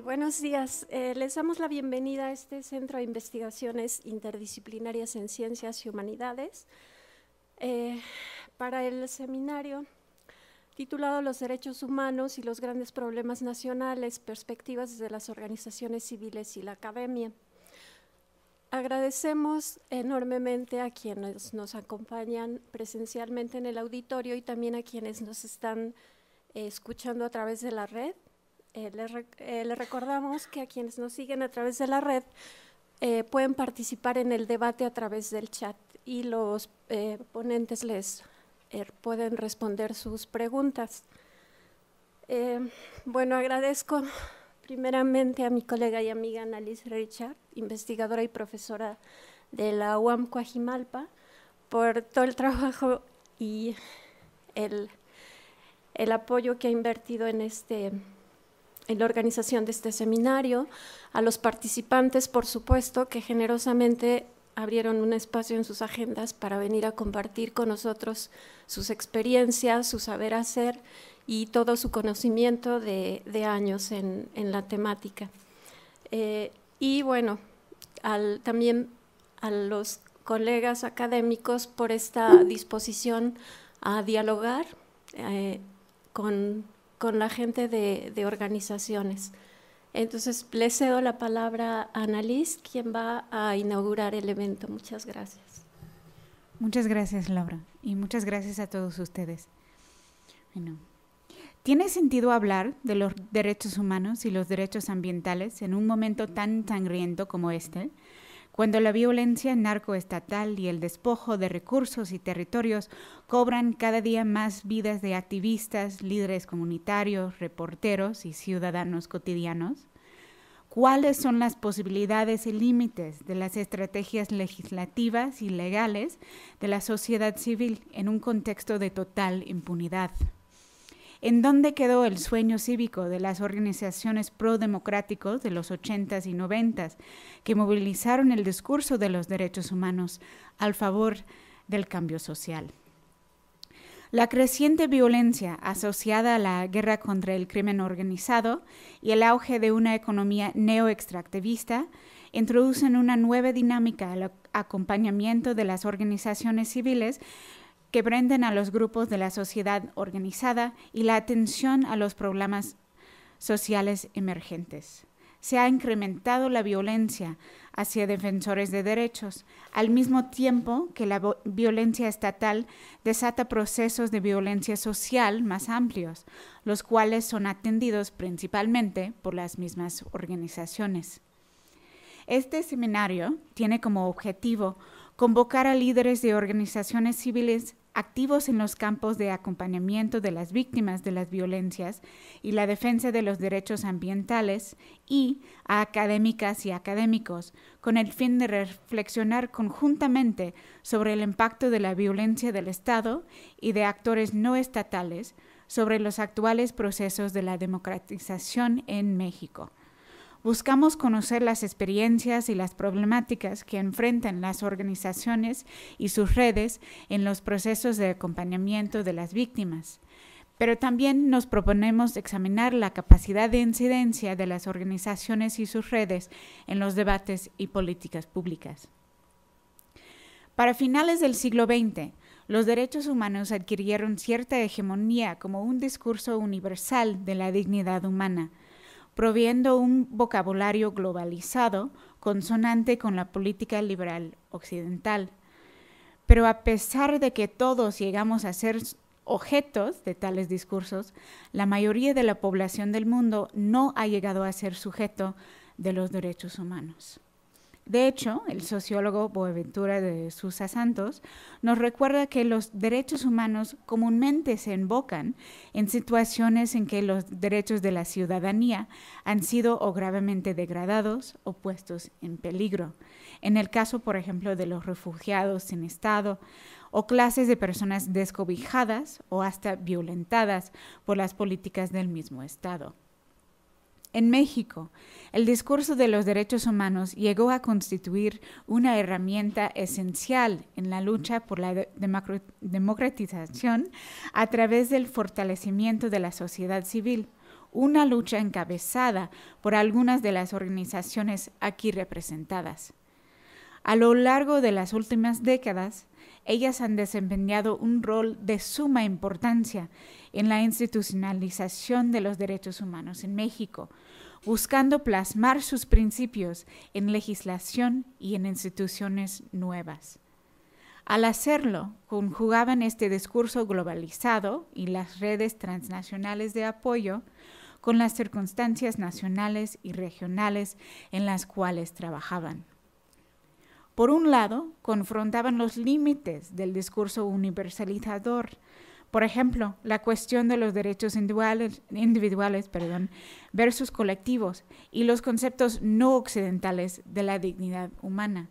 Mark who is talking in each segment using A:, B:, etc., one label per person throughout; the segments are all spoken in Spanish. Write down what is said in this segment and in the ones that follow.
A: buenos días. Eh, les damos la bienvenida a este Centro de Investigaciones Interdisciplinarias en Ciencias y Humanidades eh, para el seminario titulado Los Derechos Humanos y los Grandes Problemas Nacionales, Perspectivas desde las Organizaciones Civiles y la Academia. Agradecemos enormemente a quienes nos acompañan presencialmente en el auditorio y también a quienes nos están eh, escuchando a través de la red. Eh, eh, les, recordamos que a quienes nos siguen a través de la red eh, pueden participar en el debate a través del chat y los ponentes les pueden responder sus preguntas. bueno, agradezco primeramente a mi colega y amiga Annalise Richard, investigadora y profesora de la UAM Coajimalpa, por todo el trabajo y el apoyo que ha invertido en este en la organización de este seminario, a los participantes, por supuesto, que generosamente abrieron un espacio en sus agendas para venir a compartir con nosotros sus experiencias, su saber hacer y todo su conocimiento de, años en, la temática. Eh, y bueno, también a los colegas académicos por esta disposición a dialogar eh, con con la gente de, organizaciones. Entonces, le cedo la palabra a Annalise, quien va a inaugurar el evento. Muchas gracias.
B: Muchas gracias, Laura, y muchas gracias a todos ustedes. Bueno,
A: ¿tiene sentido
B: hablar de los derechos humanos y los derechos ambientales en un momento tan sangriento como este? cuando la violencia narcoestatal y el despojo de recursos y territorios cobran cada día más vidas de activistas, líderes comunitarios, reporteros y ciudadanos cotidianos? ¿Cuáles son las posibilidades y límites de las estrategias legislativas y legales de la sociedad civil en un contexto de total impunidad? ¿En dónde quedó el sueño cívico de las organizaciones pro-democráticos de los 80s y 90s que movilizaron el discurso de los derechos humanos al favor del cambio social? La creciente violencia asociada a la guerra contra el crimen organizado y el auge de una economía neo-extractivista introducen una nueva dinámica al acompañamiento de las organizaciones civiles que prenden a los grupos de la sociedad organizada y la atención a los problemas sociales emergentes. Se ha incrementado la violencia hacia defensores de derechos, al mismo tiempo que la violencia estatal desata procesos de violencia social más amplios, los cuales son atendidos principalmente por las mismas organizaciones. Este seminario tiene como objetivo convocar a líderes de organizaciones civiles activos en los campos de acompañamiento de las víctimas de las violencias y la defensa de los derechos ambientales y a académicas y académicos, con el fin de reflexionar conjuntamente sobre el impacto de la violencia del Estado y de actores no estatales sobre los actuales procesos de la democratización en México. Buscamos conocer las experiencias y las problemáticas que enfrentan las organizaciones y sus redes en los procesos de acompañamiento de las víctimas pero también nos proponemos examinar la capacidad de incidencia de las organizaciones y sus redes en los debates y políticas públicas. Para finales del siglo XX, los derechos humanos adquirieron cierta hegemonía como un discurso universal de la dignidad humana, proviendo un vocabulario globalizado consonante con la política liberal occidental. Pero a pesar de que todos llegamos a ser objetos de tales discursos, la mayoría de la población del mundo no ha llegado a ser sujeto de los derechos humanos. De hecho, el sociólogo Boaventura de Sousa Santos nos recuerda que los derechos humanos comúnmente se invocan en situaciones en que los derechos de la ciudadanía han sido o gravemente degradados o puestos en peligro. En el caso, por ejemplo, de los refugiados sin Estado o clases de personas descobijadas o hasta violentadas por las políticas del mismo Estado. En México, el discurso de los derechos humanos llegó a constituir una herramienta esencial en la lucha por la democratización a través del fortalecimiento de la sociedad civil, una lucha encabezada por algunas de las organizaciones aquí representadas. A lo largo de las últimas décadas, ellas han desempeñado un rol de suma importancia en la institucionalización de los derechos humanos en México, buscando plasmar sus principios en legislación y en instituciones nuevas. Al hacerlo, conjugaban este discurso globalizado y las redes transnacionales de apoyo con las circunstancias nacionales y regionales en las cuales trabajaban. Por un lado, confrontaban los límites del discurso universalizador por ejemplo, la cuestión de los derechos individuales, versus colectivos y los conceptos no occidentales de la dignidad humana,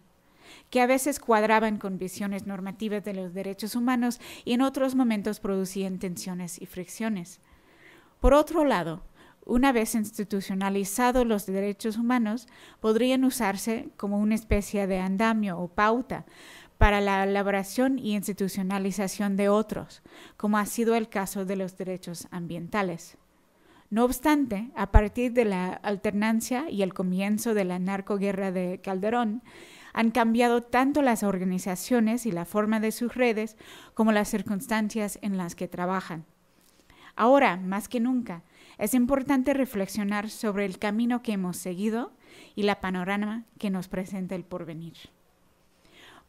B: que a veces cuadraban con visiones normativas de los derechos humanos y en otros momentos producían tensiones y fricciones. Por otro lado, una vez institucionalizados los derechos humanos, podrían usarse como una especie de andamio o pauta para la elaboración y institucionalización de otros, como ha sido el caso de los derechos ambientales. No obstante, a partir de la alternancia y el comienzo de la narcoguerra de Calderón, han cambiado tanto las organizaciones y la forma de sus redes como las circunstancias en las que trabajan. Ahora, más que nunca, es importante reflexionar sobre el camino que hemos seguido y la panorama que nos presenta el porvenir.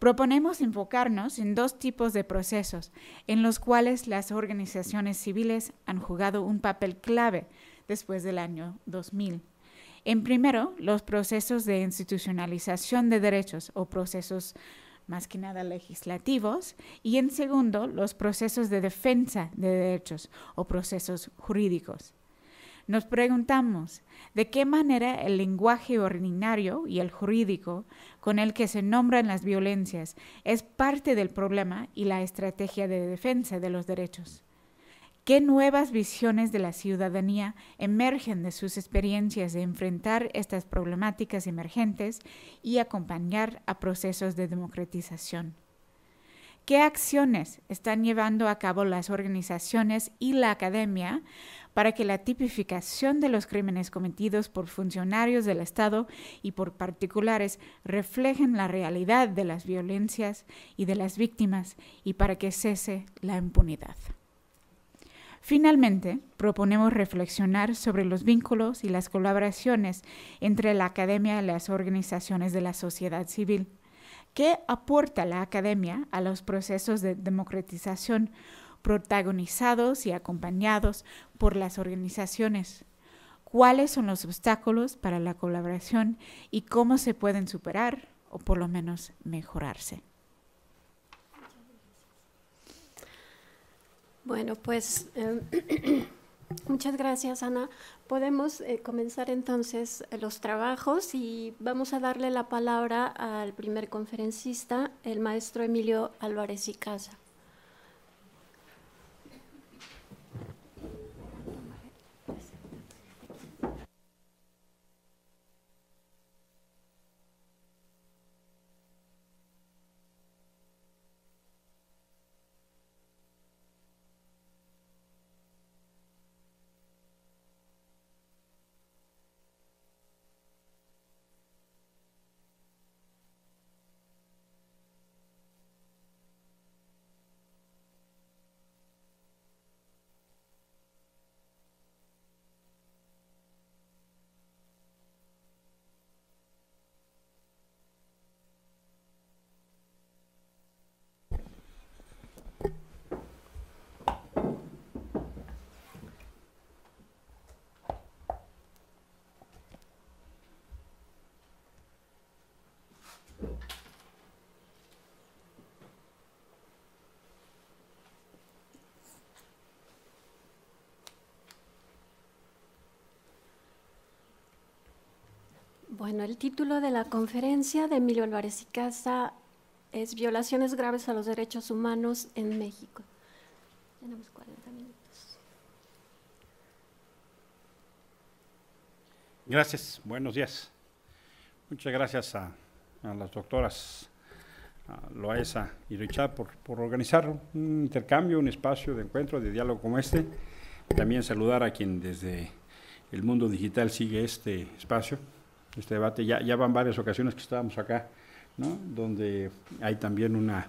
B: Proponemos enfocarnos en dos tipos de procesos en los cuales las organizaciones civiles han jugado un papel clave después del año 2000. En primero, los procesos de institucionalización de derechos o procesos más que nada legislativos, y en segundo, los procesos de defensa de derechos o procesos jurídicos. Nos preguntamos de qué manera el lenguaje ordinario y el jurídico con el que se nombran las violencias, es parte del problema y la estrategia de defensa de los derechos. ¿Qué nuevas visiones de la ciudadanía emergen de sus experiencias de enfrentar estas problemáticas emergentes y acompañar a procesos de democratización? ¿Qué acciones están llevando a cabo las organizaciones y la academia para que la tipificación de los crímenes cometidos por funcionarios del Estado y por particulares reflejen la realidad de las violencias y de las víctimas y para que cese la impunidad. Finalmente, proponemos reflexionar sobre los vínculos y las colaboraciones entre la academia y las organizaciones de la sociedad civil. ¿Qué aporta la academia a los procesos de democratización protagonizados y acompañados por las organizaciones. ¿Cuáles son los obstáculos para la colaboración y cómo se pueden superar o por lo menos mejorarse?
A: Bueno, pues em, muchas gracias, Ana. Podemos eh, comenzar entonces eh, los trabajos y vamos a darle la palabra al primer conferencista, el maestro Emilio Álvarez y Casa. Bueno, el título de la conferencia de Emilio Álvarez y Casa es Violaciones graves a los derechos humanos en México. Tenemos 40 minutos.
C: Gracias, buenos días. Muchas gracias a, las doctoras a Loaesa y Richard por, por organizar un intercambio, un espacio de encuentro, de diálogo como este. También saludar a quien desde el mundo digital sigue este espacio este debate. Ya, van varias ocasiones que estábamos acá, donde hay también una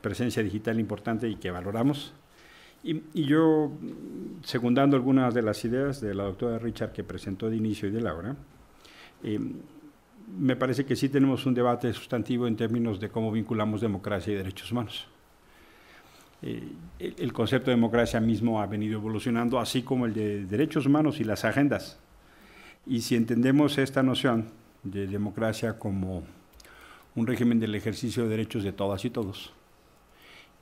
C: presencia digital importante y que valoramos. Y, yo, secundando algunas de las ideas de la doctora Richard que presentó de inicio y de Laura, eh, me parece que sí tenemos un debate sustantivo en términos de cómo vinculamos democracia y derechos humanos. Eh, el, concepto de democracia mismo ha venido evolucionando, así como el de derechos humanos y las agendas y si entendemos esta noción de democracia como un régimen del ejercicio de derechos de todas y todos,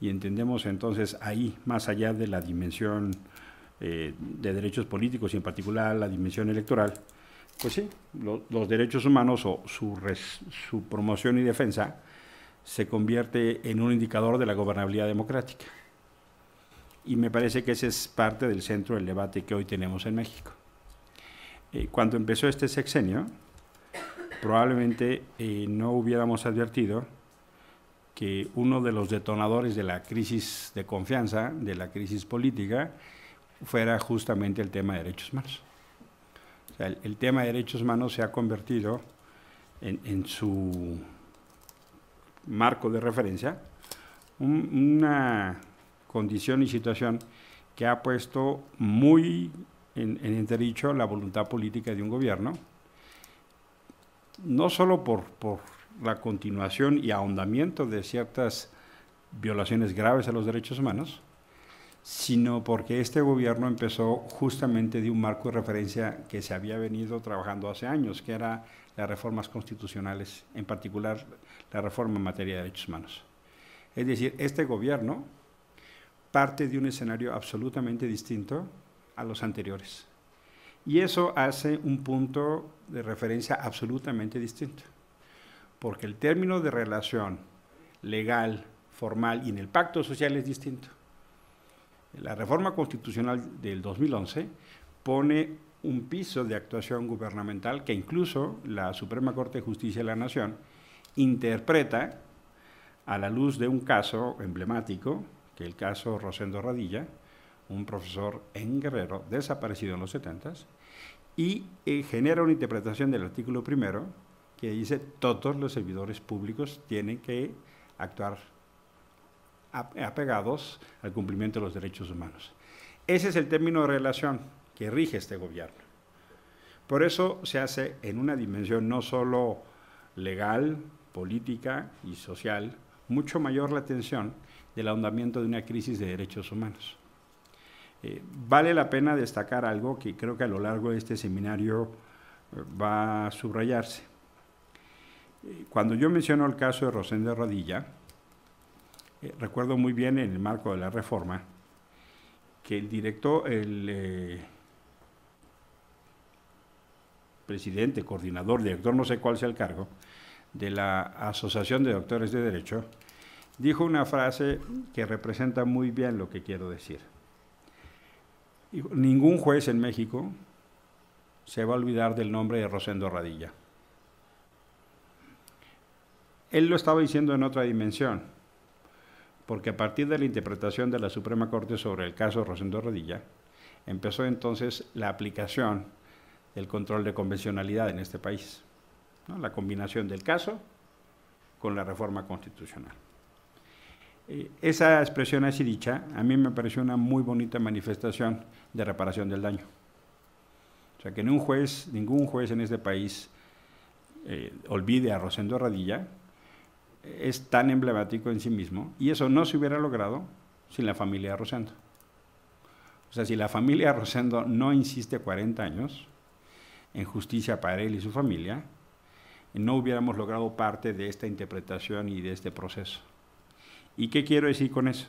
C: y entendemos entonces ahí, más allá de la dimensión eh, de derechos políticos y en particular la dimensión electoral, pues sí, los derechos humanos o su promoción y defensa se convierte en un indicador de la gobernabilidad democrática. Y me parece que ese es parte del centro del debate que hoy tenemos en México. Eh, cuando empezó este sexenio, probablemente eh, no hubiéramos advertido que uno de los detonadores de la crisis de confianza, de la crisis política, fuera justamente el tema de derechos humanos. el, tema de derechos humanos se ha convertido en, su marco de referencia una condición y situación que ha puesto muy en, en entredicho la voluntad política de un gobierno, no sólo por, por la continuación y ahondamiento de ciertas violaciones graves a los derechos humanos, sino porque este gobierno empezó justamente de un marco de referencia que se había venido trabajando hace años, que era las reformas constitucionales, en particular la reforma en materia de derechos humanos. Es decir, este gobierno parte de un escenario absolutamente distinto a los anteriores. Y eso hace un punto de referencia absolutamente distinto, porque el término de relación legal, formal y en el pacto social es distinto. La reforma constitucional del 2011 pone un piso de actuación gubernamental que incluso la Suprema Corte de Justicia de la Nación interpreta a la luz de un caso emblemático, que es el caso Rosendo Radilla, un profesor en Guerrero, desaparecido en los 70 y eh, genera una interpretación del artículo primero que dice todos los servidores públicos tienen que actuar apegados al cumplimiento de los derechos humanos. Ese es el término de relación que rige este gobierno. Por eso se hace en una dimensión no solo legal, política y social, mucho mayor la atención del ahondamiento de una crisis de derechos humanos. Eh, vale la pena destacar algo que creo que a lo largo de este seminario eh, va a subrayarse. Eh, cuando yo menciono el caso de Rosendo de Rodilla, recuerdo muy bien en el marco de la reforma que el director, el presidente, coordinador, director, no sé cuál sea el cargo, de la Asociación de Doctores de Derecho, dijo una frase que representa muy bien lo que quiero decir ningún juez en México se va a olvidar del nombre de Rosendo Radilla. Él lo estaba diciendo en otra dimensión, porque a partir de la interpretación de la Suprema Corte sobre el caso Rosendo Radilla, empezó entonces la aplicación del control de convencionalidad en este país, la combinación del caso con la reforma constitucional. Eh, esa expresión así dicha, a mí me pareció una muy bonita manifestación de reparación del daño. O sea, que ningún juez, ningún juez en este país eh, olvide a Rosendo Radilla, eh, es tan emblemático en sí mismo, y eso no se hubiera logrado sin la familia Rosendo. O sea, si la familia Rosendo no insiste 40 años en justicia para él y su familia, no hubiéramos logrado parte de esta interpretación y de este proceso. ¿Y qué quiero decir con eso?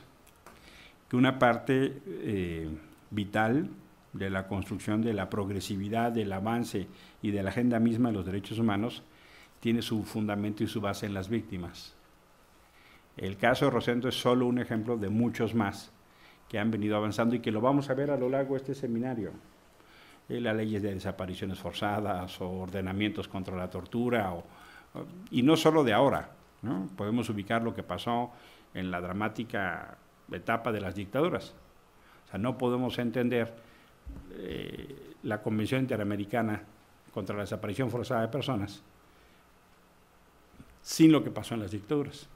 C: Que una parte eh, vital de la construcción de la progresividad, del avance y de la agenda misma de los derechos humanos tiene su fundamento y su base en las víctimas. El caso de Rosendo es solo un ejemplo de muchos más que han venido avanzando y que lo vamos a ver a lo largo de este seminario. Eh, las leyes de desapariciones forzadas o ordenamientos contra la tortura, y no solo de ahora. Podemos ubicar lo que pasó en la dramática etapa de las dictaduras. O sea, no podemos entender eh, la Convención Interamericana contra la Desaparición Forzada de Personas sin lo que pasó en las dictaduras.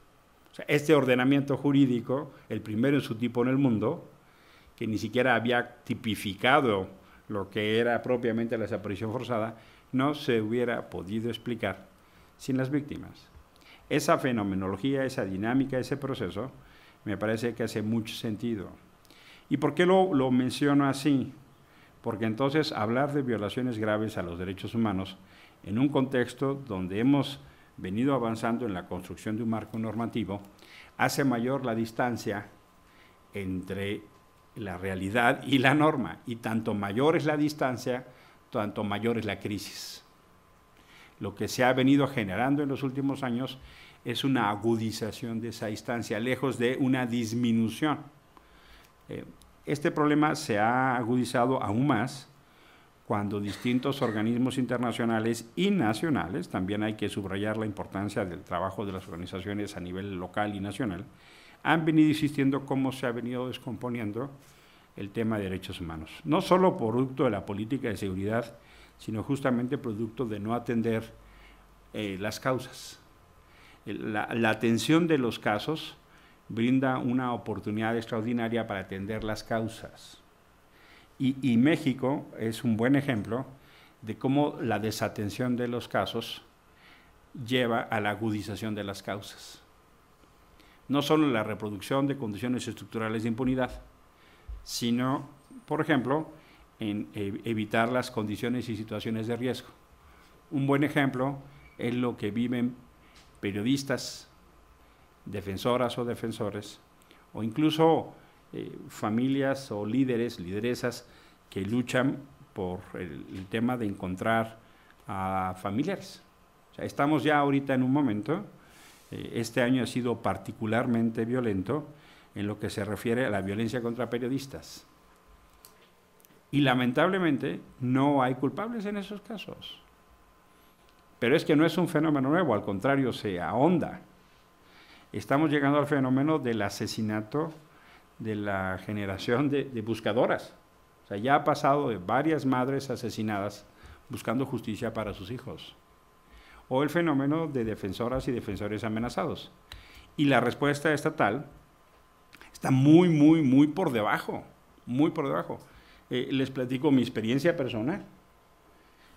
C: este ordenamiento jurídico, el primero en su tipo en el mundo, que ni siquiera había tipificado lo que era propiamente la desaparición forzada, no se hubiera podido explicar sin las víctimas. Esa fenomenología, esa dinámica, ese proceso, me parece que hace mucho sentido. ¿Y por qué lo, lo menciono así? Porque entonces hablar de violaciones graves a los derechos humanos en un contexto donde hemos venido avanzando en la construcción de un marco normativo, hace mayor la distancia entre la realidad y la norma. Y tanto mayor es la distancia, tanto mayor es la crisis lo que se ha venido generando en los últimos años es una agudización de esa instancia, lejos de una disminución. Eh, este problema se ha agudizado aún más cuando distintos organismos internacionales y nacionales, también hay que subrayar la importancia del trabajo de las organizaciones a nivel local y nacional, han venido insistiendo cómo se ha venido descomponiendo el tema de derechos humanos. No solo producto de la política de seguridad sino justamente producto de no atender eh, las causas. La, atención de los casos brinda una oportunidad extraordinaria para atender las causas. Y, y México es un buen ejemplo de cómo la desatención de los casos lleva a la agudización de las causas. No solo la reproducción de condiciones estructurales de impunidad, sino, por ejemplo, en eh, evitar las condiciones y situaciones de riesgo. Un buen ejemplo es lo que viven periodistas, defensoras o defensores, o incluso eh, familias o líderes, lideresas que luchan por el, tema de encontrar a familiares. estamos ya ahorita en un momento, eh, este año ha sido particularmente violento en lo que se refiere a la violencia contra periodistas y lamentablemente no hay culpables en esos casos. Pero es que no es un fenómeno nuevo, al contrario, se ahonda. Estamos llegando al fenómeno del asesinato de la generación de, buscadoras. O sea, ya ha pasado de varias madres asesinadas buscando justicia para sus hijos. O el fenómeno de defensoras y defensores amenazados. Y la respuesta estatal está muy, muy, muy por debajo. Muy por debajo. Eh, les platico mi experiencia personal.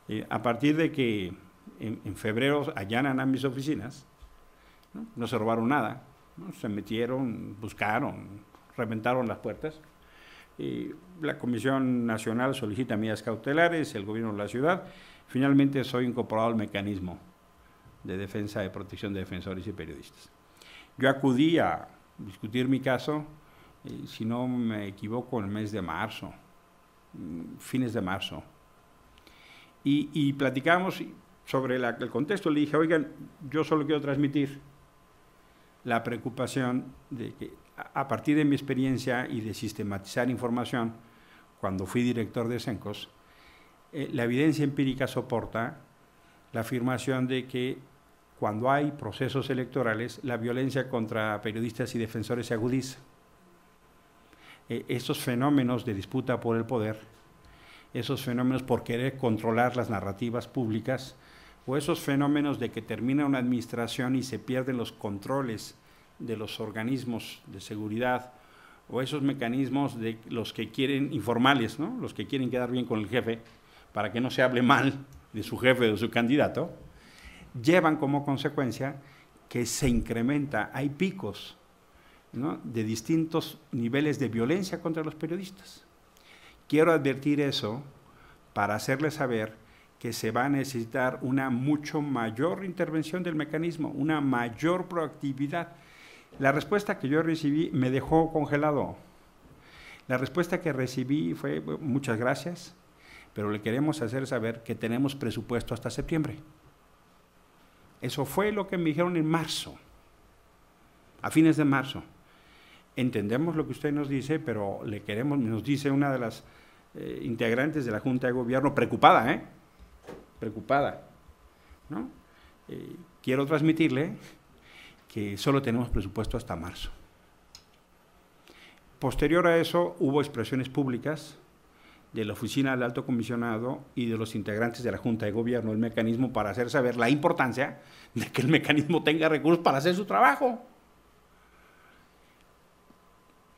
C: Eh, a partir de que en, febrero allanan a mis oficinas, no, se robaron nada, se metieron, buscaron, reventaron las puertas. Y la Comisión Nacional solicita medidas cautelares, el gobierno de la ciudad. Finalmente soy incorporado al mecanismo de defensa y protección de defensores y periodistas. Yo acudí a discutir mi caso, eh, si no me equivoco, en el mes de marzo Mm, fines de marzo. Y, platicamos sobre el contexto. Le dije, oigan, yo solo quiero transmitir la preocupación de que a partir de mi experiencia y de sistematizar información, cuando fui director de CENCOS, eh, la evidencia empírica soporta la afirmación de que cuando hay procesos electorales, la violencia contra periodistas y defensores se agudiza. Eh, esos fenómenos de disputa por el poder, esos fenómenos por querer controlar las narrativas públicas, o esos fenómenos de que termina una administración y se pierden los controles de los organismos de seguridad, o esos mecanismos de los que quieren informales, los que quieren quedar bien con el jefe, para que no se hable mal de su jefe o de su candidato, llevan como consecuencia que se incrementa, hay picos de distintos niveles de violencia contra los periodistas. Quiero advertir eso para hacerles saber que se va a necesitar una mucho mayor intervención del mecanismo, una mayor proactividad. La respuesta que yo recibí me dejó congelado. La respuesta que recibí fue muchas gracias, pero le queremos hacer saber que tenemos presupuesto hasta septiembre. Eso fue lo que me dijeron en marzo, a fines de marzo entendemos lo que usted nos dice, pero le queremos, nos dice una de las eh, integrantes de la Junta de Gobierno, preocupada, ¿eh? Preocupada, eh, quiero transmitirle que solo tenemos presupuesto hasta marzo. Posterior a eso hubo expresiones públicas de la oficina del alto comisionado y de los integrantes de la Junta de Gobierno, el mecanismo para hacer saber la importancia de que el mecanismo tenga recursos para hacer su trabajo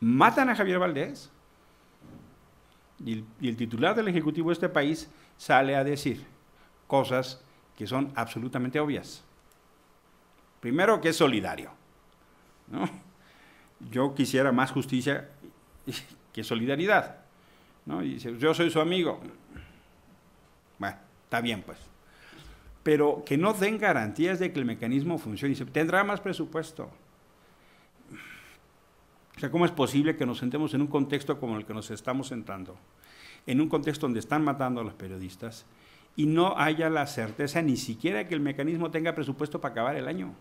C: matan a Javier Valdés y el, titular del Ejecutivo de este país sale a decir cosas que son absolutamente obvias. Primero, que es solidario. ¿no? Yo quisiera más justicia que solidaridad. ¿no? Y dice, yo soy su amigo. Bueno, está bien, pues. Pero que no den garantías de que el mecanismo funcione. Y se tendrá más presupuesto. O sea, ¿cómo es posible que nos sentemos en un contexto como el que nos estamos sentando? En un contexto donde están matando a los periodistas y no haya la certeza ni siquiera que el mecanismo tenga presupuesto para acabar el año.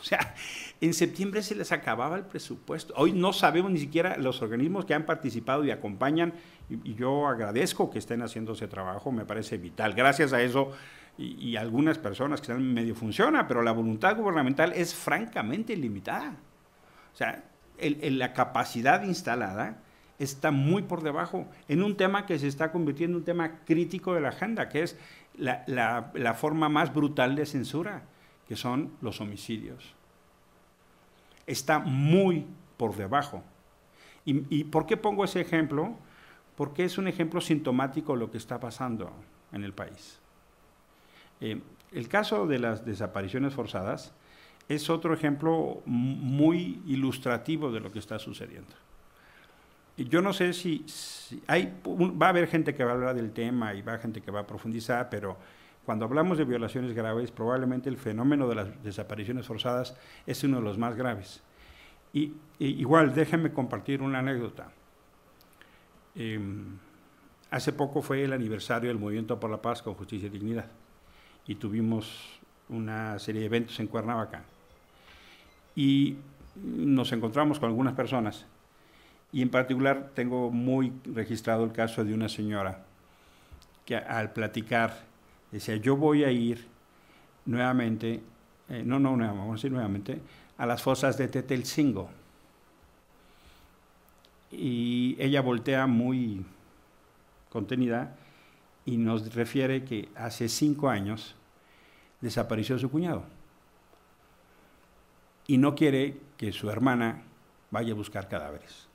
C: O sea, en septiembre se les acababa el presupuesto. Hoy no sabemos ni siquiera los organismos que han participado y acompañan. Y, yo agradezco que estén haciendo ese trabajo, me parece vital. Gracias a eso y, algunas personas que están medio funciona, pero la voluntad gubernamental es francamente limitada. O sea, la capacidad instalada está muy por debajo en un tema que se está convirtiendo en un tema crítico de la agenda, que es la, forma más brutal de censura, que son los homicidios. Está muy por debajo. ¿Y, por qué pongo ese ejemplo? Porque es un ejemplo sintomático de lo que está pasando en el país. Eh, el caso de las desapariciones forzadas es otro ejemplo muy ilustrativo de lo que está sucediendo. Yo no sé si, hay, va a haber gente que va a hablar del tema y va a haber gente que va a profundizar, pero cuando hablamos de violaciones graves, probablemente el fenómeno de las desapariciones forzadas es uno de los más graves. Y, igual, déjenme compartir una anécdota. Em, hace poco fue el aniversario del Movimiento por la Paz con Justicia y Dignidad y tuvimos una serie de eventos en Cuernavaca y nos encontramos con algunas personas. Y en particular tengo muy registrado el caso de una señora que al platicar decía, yo voy a ir nuevamente, eh, no, no, vamos a nuevamente, a las fosas de Tetelcingo. Y ella voltea muy contenida y nos refiere que hace cinco años desapareció su cuñado y no quiere que su hermana vaya a buscar cadáveres.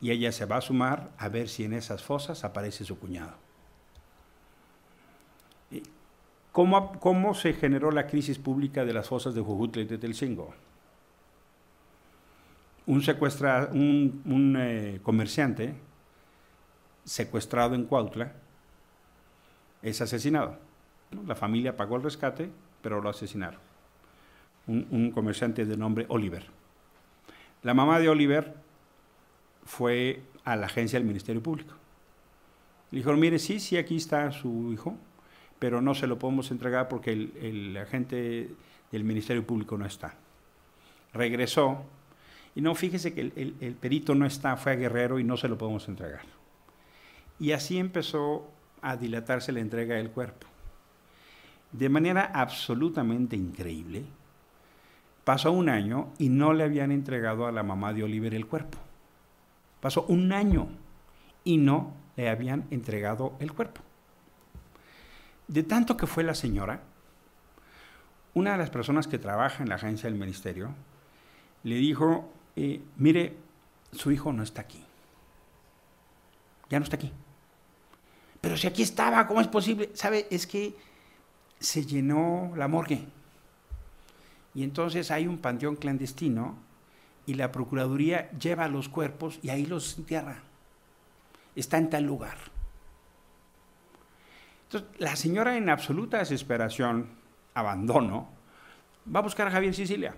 C: Y ella se va a sumar a ver si en esas fosas aparece su cuñado. Eh, ¿Cómo, cómo se generó la crisis pública de las fosas de Jujutla y de Un, secuestra, un, eh, comerciante secuestrado en Cuautla es asesinado. La familia pagó el rescate, pero lo asesinaron un, comerciante de nombre Oliver. La mamá de Oliver fue a la agencia del Ministerio Público. Le dijo, mire, sí, sí, aquí está su hijo, pero no se lo podemos entregar porque el, agente del Ministerio Público no está. Regresó y no, fíjese que el, perito no está, fue a Guerrero y no se lo podemos entregar. Y así empezó a dilatarse la entrega del cuerpo. De manera absolutamente increíble, Pasó un año y no le habían entregado a la mamá de Oliver el cuerpo. Pasó un año y no le habían entregado el cuerpo. De tanto que fue la señora, una de las personas que trabaja en la agencia del ministerio le dijo, eh, mire, su hijo no está aquí. Ya no está aquí. Pero si aquí estaba, ¿cómo es posible? ¿Sabe? Es que se llenó la morgue. Y entonces hay un panteón clandestino y la Procuraduría lleva los cuerpos y ahí los entierra. Está en tal lugar. Entonces, la señora en absoluta desesperación, abandono, va a buscar a Javier Sicilia.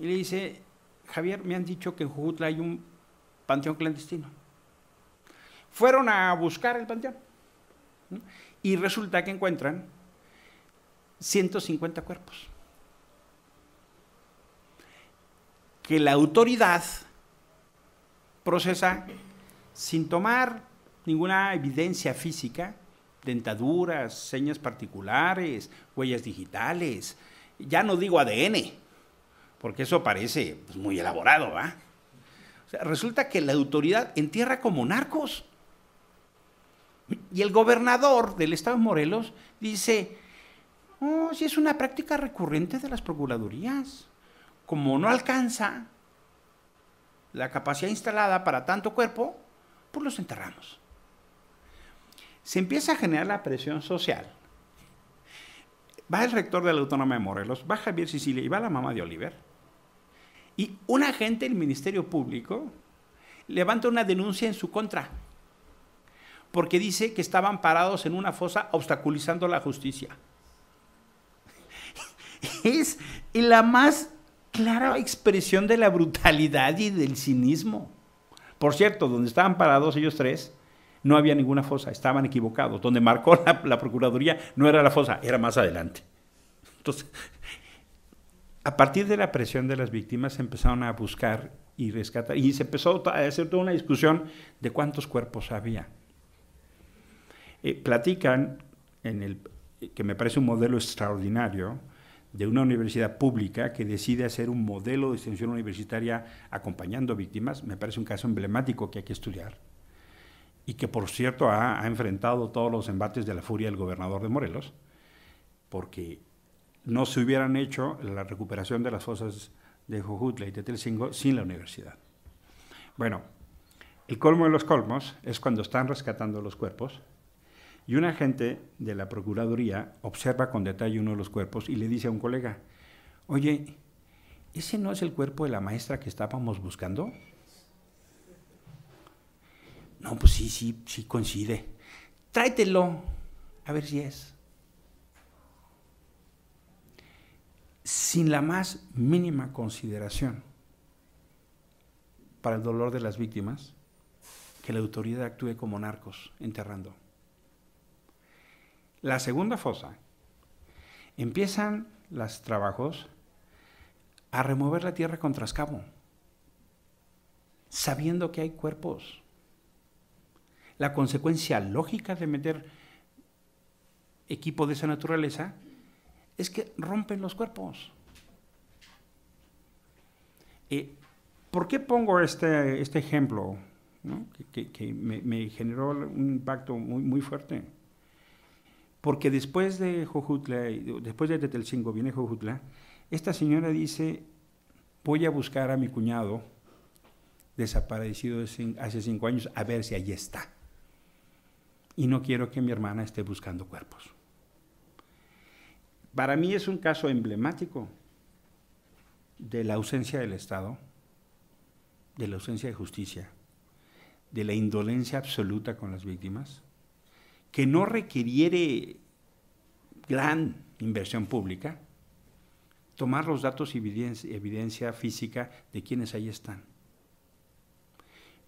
C: Y le dice, Javier, me han dicho que en Jujutla hay un panteón clandestino. Fueron a buscar el panteón. Y resulta que encuentran 150 cuerpos. que la autoridad procesa sin tomar ninguna evidencia física, dentaduras, señas particulares, huellas digitales, ya no digo ADN, porque eso parece pues, muy elaborado, ¿va? resulta que la autoridad entierra como narcos. Y el gobernador del estado de Morelos dice, oh, es una práctica recurrente de las procuradurías como no alcanza la capacidad instalada para tanto cuerpo, pues los enterramos. Se empieza a generar la presión social. Va el rector de la Autónoma de Morelos, va Javier Sicilia y va la mamá de Oliver. Y un agente del Ministerio Público levanta una denuncia en su contra, porque dice que estaban parados en una fosa obstaculizando la justicia. es la más Claro, expresión de la brutalidad y del cinismo. Por cierto, donde estaban parados ellos tres, no había ninguna fosa, estaban equivocados. Donde marcó la, Procuraduría no era la fosa, era más adelante. Entonces, a partir de la presión de las víctimas empezaron a buscar y rescatar, y se empezó a hacer toda una discusión de cuántos cuerpos había. Eh, platican en el que me parece un modelo extraordinario, de una universidad pública que decide hacer un modelo de extensión universitaria acompañando víctimas, me parece un caso emblemático que hay que estudiar y que por cierto ha, enfrentado todos los embates de la furia del gobernador de Morelos, porque no se hubieran hecho la recuperación de las fosas de Jojutla y Tetelcingo sin la universidad. Bueno, el colmo de los colmos es cuando están rescatando los cuerpos, y un agente de la Procuraduría observa con detalle uno de los cuerpos y le dice a un colega, oye, ¿ese no es el cuerpo de la maestra que estábamos buscando? No, pues sí, sí, sí coincide. Tráetelo, a ver si es. Sin la más mínima consideración para el dolor de las víctimas, que la autoridad actúe como narcos, enterrando. La segunda fosa. Empiezan los trabajos a remover la tierra con trascabo, sabiendo que hay cuerpos. La consecuencia lógica de meter equipo de esa naturaleza es que rompen los cuerpos. Eh, ¿Por qué pongo este, este ejemplo que, me, me, generó un impacto muy, muy fuerte? Porque después de Jojutla, después de Tetelcingo viene Jojutla, esta señora dice, voy a buscar a mi cuñado desaparecido hace cinco años a ver si allí está. Y no quiero que mi hermana esté buscando cuerpos. Para mí es un caso emblemático de la ausencia del Estado, de la ausencia de justicia, de la indolencia absoluta con las víctimas que no requiriere gran inversión pública, tomar los datos y evidencia, física de quienes ahí están.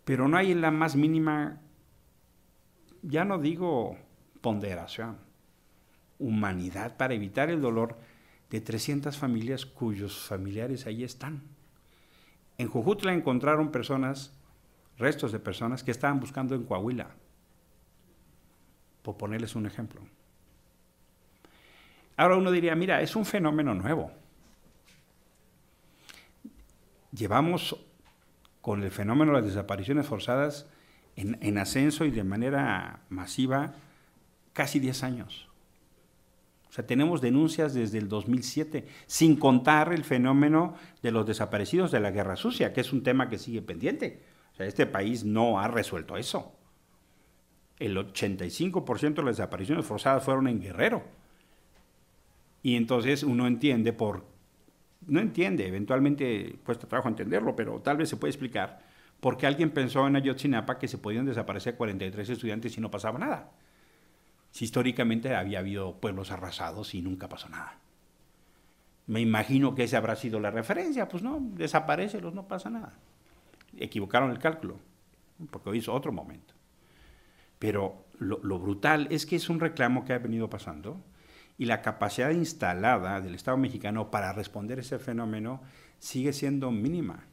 C: Pero no hay la más mínima, ya no digo ponderación, humanidad para evitar el dolor de 300 familias cuyos familiares ahí están. En Jujutla encontraron personas, restos de personas que estaban buscando en Coahuila por ponerles un ejemplo. Ahora uno diría, mira, es un fenómeno nuevo. Llevamos con el fenómeno de las desapariciones forzadas en, ascenso y de manera masiva casi 10 años. O sea, tenemos denuncias desde el 2007, sin contar el fenómeno de los desaparecidos de la Guerra Sucia, que es un tema que sigue pendiente. O sea, este país no ha resuelto eso el 85% de las desapariciones forzadas fueron en Guerrero. Y entonces uno entiende por... No entiende, eventualmente cuesta trabajo entenderlo, pero tal vez se puede explicar por qué alguien pensó en Ayotzinapa que se podían desaparecer 43 estudiantes y no pasaba nada. Si históricamente había habido pueblos arrasados y nunca pasó nada. Me imagino que esa habrá sido la referencia, pues no, desaparecelos, no pasa nada. Equivocaron el cálculo, porque hoy es otro momento. Pero lo, brutal es que es un reclamo que ha venido pasando y la capacidad instalada del Estado mexicano para responder a ese fenómeno sigue siendo mínima.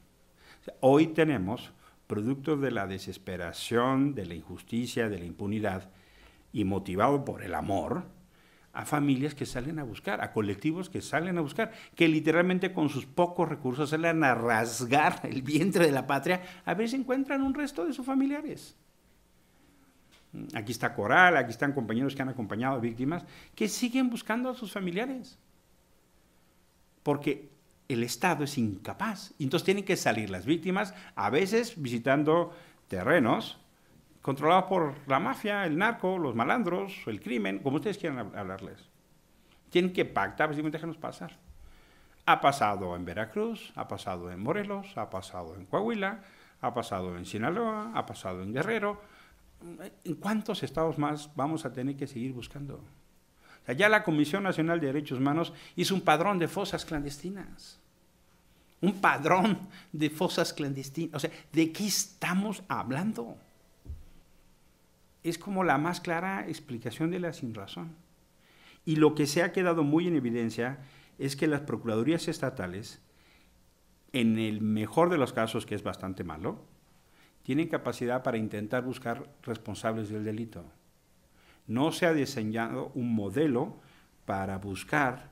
C: hoy tenemos productos de la desesperación, de la injusticia, de la impunidad y motivado por el amor, a familias que salen a buscar, a colectivos que salen a buscar, que literalmente con sus pocos recursos salen a rasgar el vientre de la patria a ver si encuentran un resto de sus familiares aquí está Coral, aquí están compañeros que han acompañado a víctimas, que siguen buscando a sus familiares. Porque el Estado es incapaz. entonces tienen que salir las víctimas, a veces visitando terrenos controlados por la mafia, el narco, los malandros, el crimen, como ustedes quieran hablarles. Tienen que pactar, pues, déjenos pasar. Ha pasado en Veracruz, ha pasado en Morelos, ha pasado en Coahuila, ha pasado en Sinaloa, ha pasado en Guerrero, ¿en cuántos estados más vamos a tener que seguir buscando? O ya la Comisión Nacional de Derechos Humanos hizo un padrón de fosas clandestinas. Un padrón de fosas clandestinas. O sea, ¿de qué estamos hablando? Es como la más clara explicación de la sin razón. Y lo que se ha quedado muy en evidencia es que las procuradurías estatales, en el mejor de los casos, que es bastante malo, tienen capacidad para intentar buscar responsables del delito. No se ha diseñado un modelo para buscar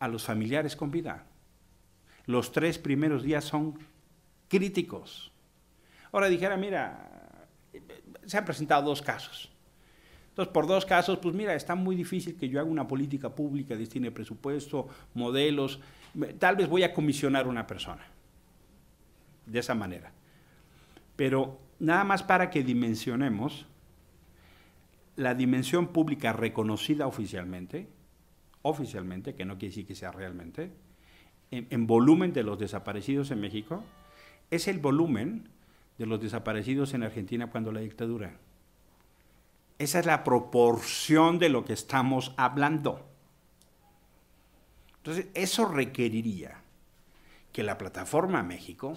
C: a los familiares con vida. Los tres primeros días son críticos. Ahora dijera, mira, se han presentado dos casos. Entonces, por dos casos, pues mira, está muy difícil que yo haga una política pública, destine presupuesto, modelos. Tal vez voy a comisionar una persona. De esa manera. Pero nada más para que dimensionemos, la dimensión pública reconocida oficialmente, oficialmente, que no quiere decir que sea realmente, en, volumen de los desaparecidos en México, es el volumen de los desaparecidos en Argentina cuando la dictadura. Esa es la proporción de lo que estamos hablando. Entonces, eso requeriría que la plataforma México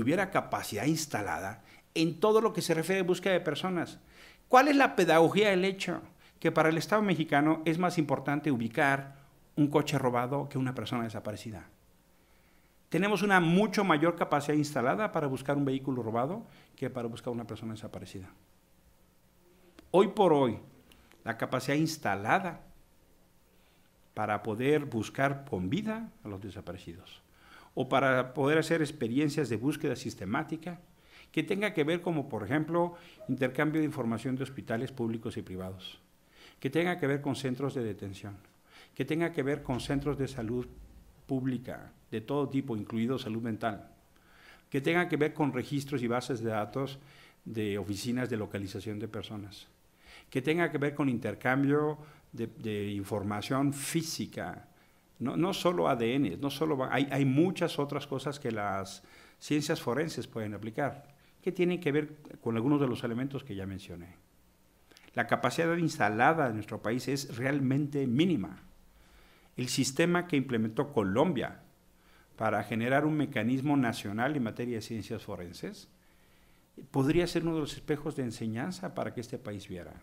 C: tuviera capacidad instalada en todo lo que se refiere a búsqueda de personas. ¿Cuál es la pedagogía del hecho? Que para el Estado mexicano es más importante ubicar un coche robado que una persona desaparecida. Tenemos una mucho mayor capacidad instalada para buscar un vehículo robado que para buscar una persona desaparecida. Hoy por hoy, la capacidad instalada para poder buscar con vida a los desaparecidos o para poder hacer experiencias de búsqueda sistemática que tenga que ver como, por ejemplo, intercambio de información de hospitales públicos y privados, que tenga que ver con centros de detención, que tenga que ver con centros de salud pública de todo tipo, incluido salud mental, que tenga que ver con registros y bases de datos de oficinas de localización de personas, que tenga que ver con intercambio de, información física no, solo ADN, no solo, hay, hay muchas otras cosas que las ciencias forenses pueden aplicar, que tienen que ver con algunos de los elementos que ya mencioné. La capacidad instalada de nuestro país es realmente mínima. El sistema que implementó Colombia para generar un mecanismo nacional en materia de ciencias forenses podría ser uno de los espejos de enseñanza para que este país viera.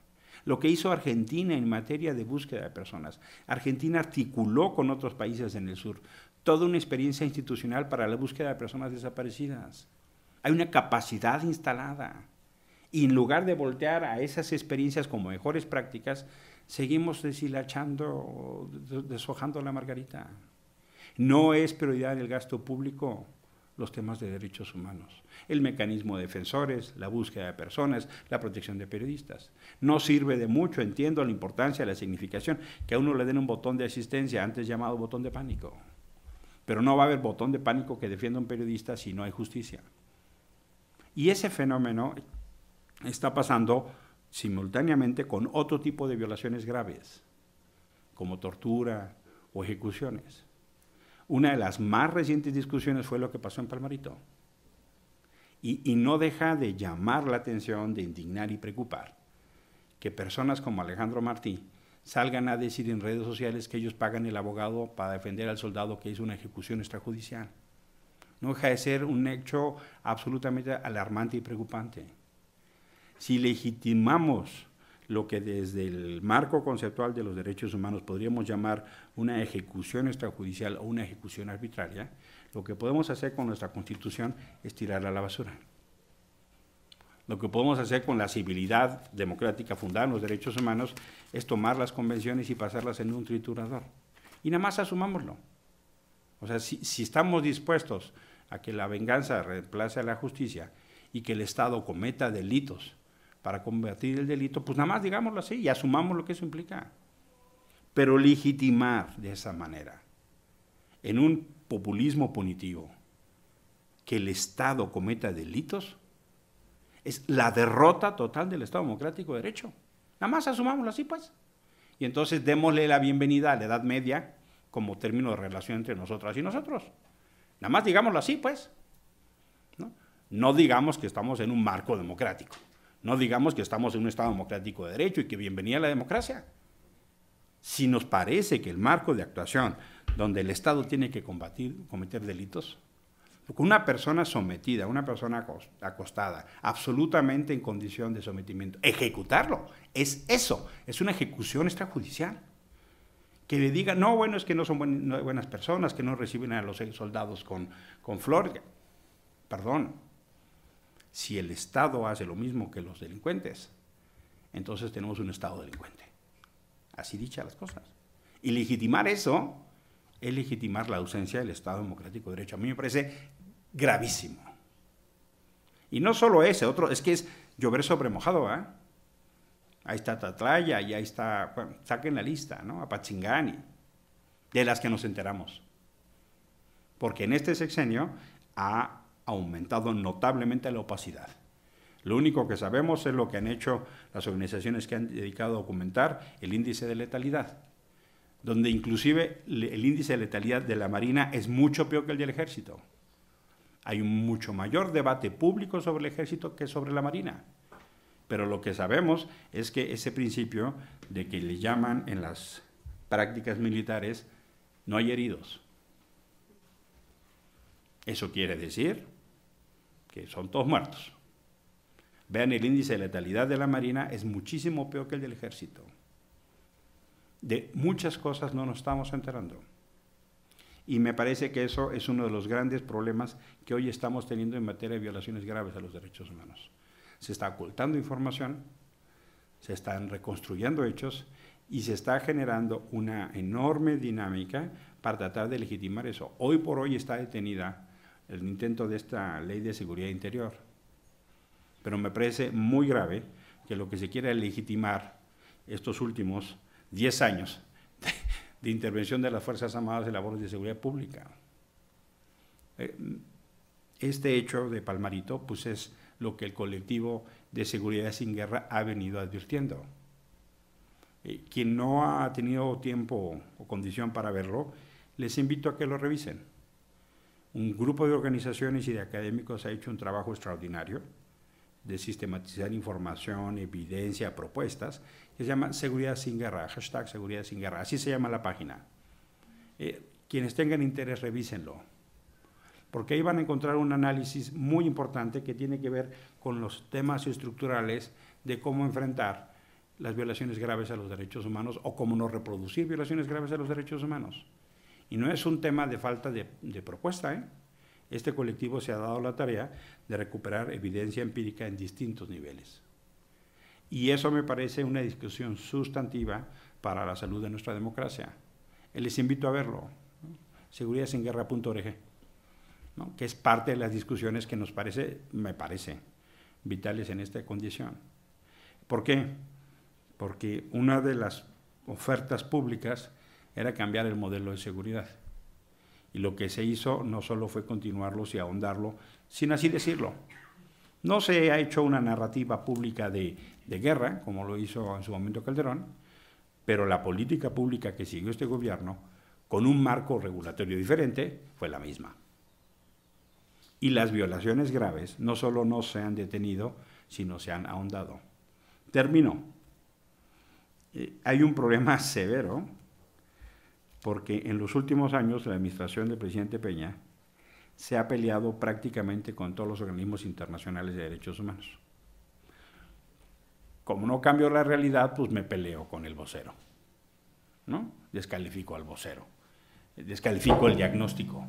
C: Lo que hizo Argentina en materia de búsqueda de personas. Argentina articuló con otros países en el sur toda una experiencia institucional para la búsqueda de personas desaparecidas. Hay una capacidad instalada. Y en lugar de voltear a esas experiencias como mejores prácticas, seguimos deshilachando, deshojando la margarita. No es prioridad el gasto público los temas de derechos humanos, el mecanismo de defensores, la búsqueda de personas, la protección de periodistas. No sirve de mucho, entiendo la importancia, la significación, que a uno le den un botón de asistencia, antes llamado botón de pánico. Pero no va a haber botón de pánico que defienda a un periodista si no hay justicia. Y ese fenómeno está pasando simultáneamente con otro tipo de violaciones graves, como tortura o ejecuciones. Una de las más recientes discusiones fue lo que pasó en Palmarito. Y, no deja de llamar la atención, de indignar y preocupar que personas como Alejandro Martí salgan a decir en redes sociales que ellos pagan el abogado para defender al soldado que hizo una ejecución extrajudicial. No deja de ser un hecho absolutamente alarmante y preocupante. Si legitimamos lo que desde el marco conceptual de los derechos humanos podríamos llamar una ejecución extrajudicial o una ejecución arbitraria, lo que podemos hacer con nuestra constitución es tirarla a la basura. Lo que podemos hacer con la civilidad democrática fundada en los derechos humanos es tomar las convenciones y pasarlas en un triturador. Y nada más asumámoslo. O sea, si, si estamos dispuestos a que la venganza reemplace a la justicia y que el Estado cometa delitos para convertir el delito, pues nada más digámoslo así y asumamos lo que eso implica. Pero legitimar de esa manera, en un populismo punitivo, que el Estado cometa delitos, es la derrota total del Estado Democrático de Derecho. Nada más asumámoslo así, pues. Y entonces démosle la bienvenida a la Edad Media como término de relación entre nosotras y nosotros. Nada más digámoslo así, pues. no, no digamos que estamos en un marco democrático. No digamos que estamos en un Estado democrático de derecho y que bienvenida la democracia. Si nos parece que el marco de actuación donde el Estado tiene que combatir, cometer delitos, con una persona sometida, una persona acostada, absolutamente en condición de sometimiento, ejecutarlo, es eso, es una ejecución extrajudicial. Que le diga, no, bueno, es que no son buenas personas, que no reciben a los soldados con, con flor. Perdón, si el Estado hace lo mismo que los delincuentes, entonces tenemos un Estado delincuente. Así dichas las cosas. Y legitimar eso es legitimar la ausencia del Estado democrático de derecho. A mí me parece gravísimo. Y no solo ese, otro, es que es llover sobre mojado, ¿eh? Ahí está Tatlaya y ahí está, bueno, saquen la lista, ¿no? A Pachingani de las que nos enteramos. Porque en este sexenio ha aumentado notablemente la opacidad. Lo único que sabemos es lo que han hecho las organizaciones que han dedicado a documentar el índice de letalidad, donde inclusive el índice de letalidad de la Marina es mucho peor que el del ejército. Hay un mucho mayor debate público sobre el ejército que sobre la Marina. Pero lo que sabemos es que ese principio de que le llaman en las prácticas militares no hay heridos. Eso quiere decir que son todos muertos. Vean, el índice de letalidad de la Marina es muchísimo peor que el del ejército. De muchas cosas no nos estamos enterando. Y me parece que eso es uno de los grandes problemas que hoy estamos teniendo en materia de violaciones graves a los derechos humanos. Se está ocultando información, se están reconstruyendo hechos y se está generando una enorme dinámica para tratar de legitimar eso. Hoy por hoy está detenida el intento de esta ley de seguridad interior. Pero me parece muy grave que lo que se quiera legitimar estos últimos 10 años de, intervención de las Fuerzas Armadas en labores de seguridad pública. Eh, este hecho de Palmarito pues es lo que el colectivo de seguridad sin guerra ha venido advirtiendo. Eh, quien no ha tenido tiempo o condición para verlo, les invito a que lo revisen un grupo de organizaciones y de académicos ha hecho un trabajo extraordinario de sistematizar información, evidencia, propuestas, que se llama Seguridad sin Guerra, hashtag Seguridad sin Guerra, así se llama la página. Eh, quienes tengan interés, revísenlo, porque ahí van a encontrar un análisis muy importante que tiene que ver con los temas estructurales de cómo enfrentar las violaciones graves a los derechos humanos o cómo no reproducir violaciones graves a los derechos humanos. Y no es un tema de falta de, propuesta. ¿eh? Este colectivo se ha dado la tarea de recuperar evidencia empírica en distintos niveles. Y eso me parece una discusión sustantiva para la salud de nuestra democracia. Les invito a verlo. Seguridadsinguerra.org, ¿no? que es parte de las discusiones que nos parece, me parece, vitales en esta condición. ¿Por qué? Porque una de las ofertas públicas era cambiar el modelo de seguridad. Y lo que se hizo no solo fue continuarlo, y ahondarlo, sin así decirlo. No se ha hecho una narrativa pública de, guerra, como lo hizo en su momento Calderón, pero la política pública que siguió este gobierno, con un marco regulatorio diferente, fue la misma. Y las violaciones graves no solo no se han detenido, sino se han ahondado. Termino. Eh, hay un problema severo porque en los últimos años la administración del presidente Peña se ha peleado prácticamente con todos los organismos internacionales de derechos humanos. Como no cambio la realidad, pues me peleo con el vocero, ¿no? Descalifico al vocero, descalifico el diagnóstico.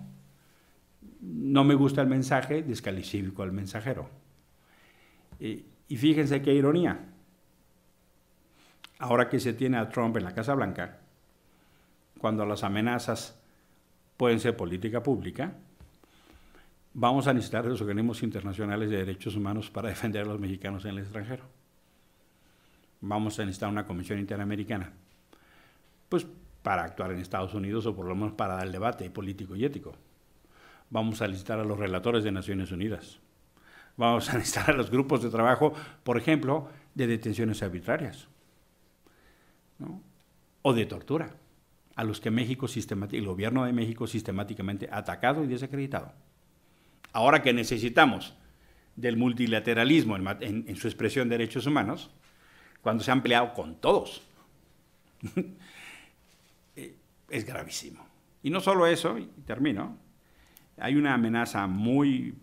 C: No me gusta el mensaje, descalifico al mensajero. Eh, y fíjense qué ironía. Ahora que se tiene a Trump en la Casa Blanca, cuando las amenazas pueden ser política pública, vamos a necesitar los organismos internacionales de derechos humanos para defender a los mexicanos en el extranjero. Vamos a necesitar una comisión interamericana. Pues para actuar en Estados Unidos o por lo menos para dar el debate político y ético. Vamos a necesitar a los relatores de Naciones Unidas. Vamos a necesitar a los grupos de trabajo, por ejemplo, de detenciones arbitrarias o de tortura a los que México el gobierno de México sistemáticamente ha atacado y desacreditado. Ahora que necesitamos del multilateralismo en, su expresión de derechos humanos, cuando se ha empleado con todos, eh, es gravísimo. Y no solo eso, y termino, hay una amenaza muy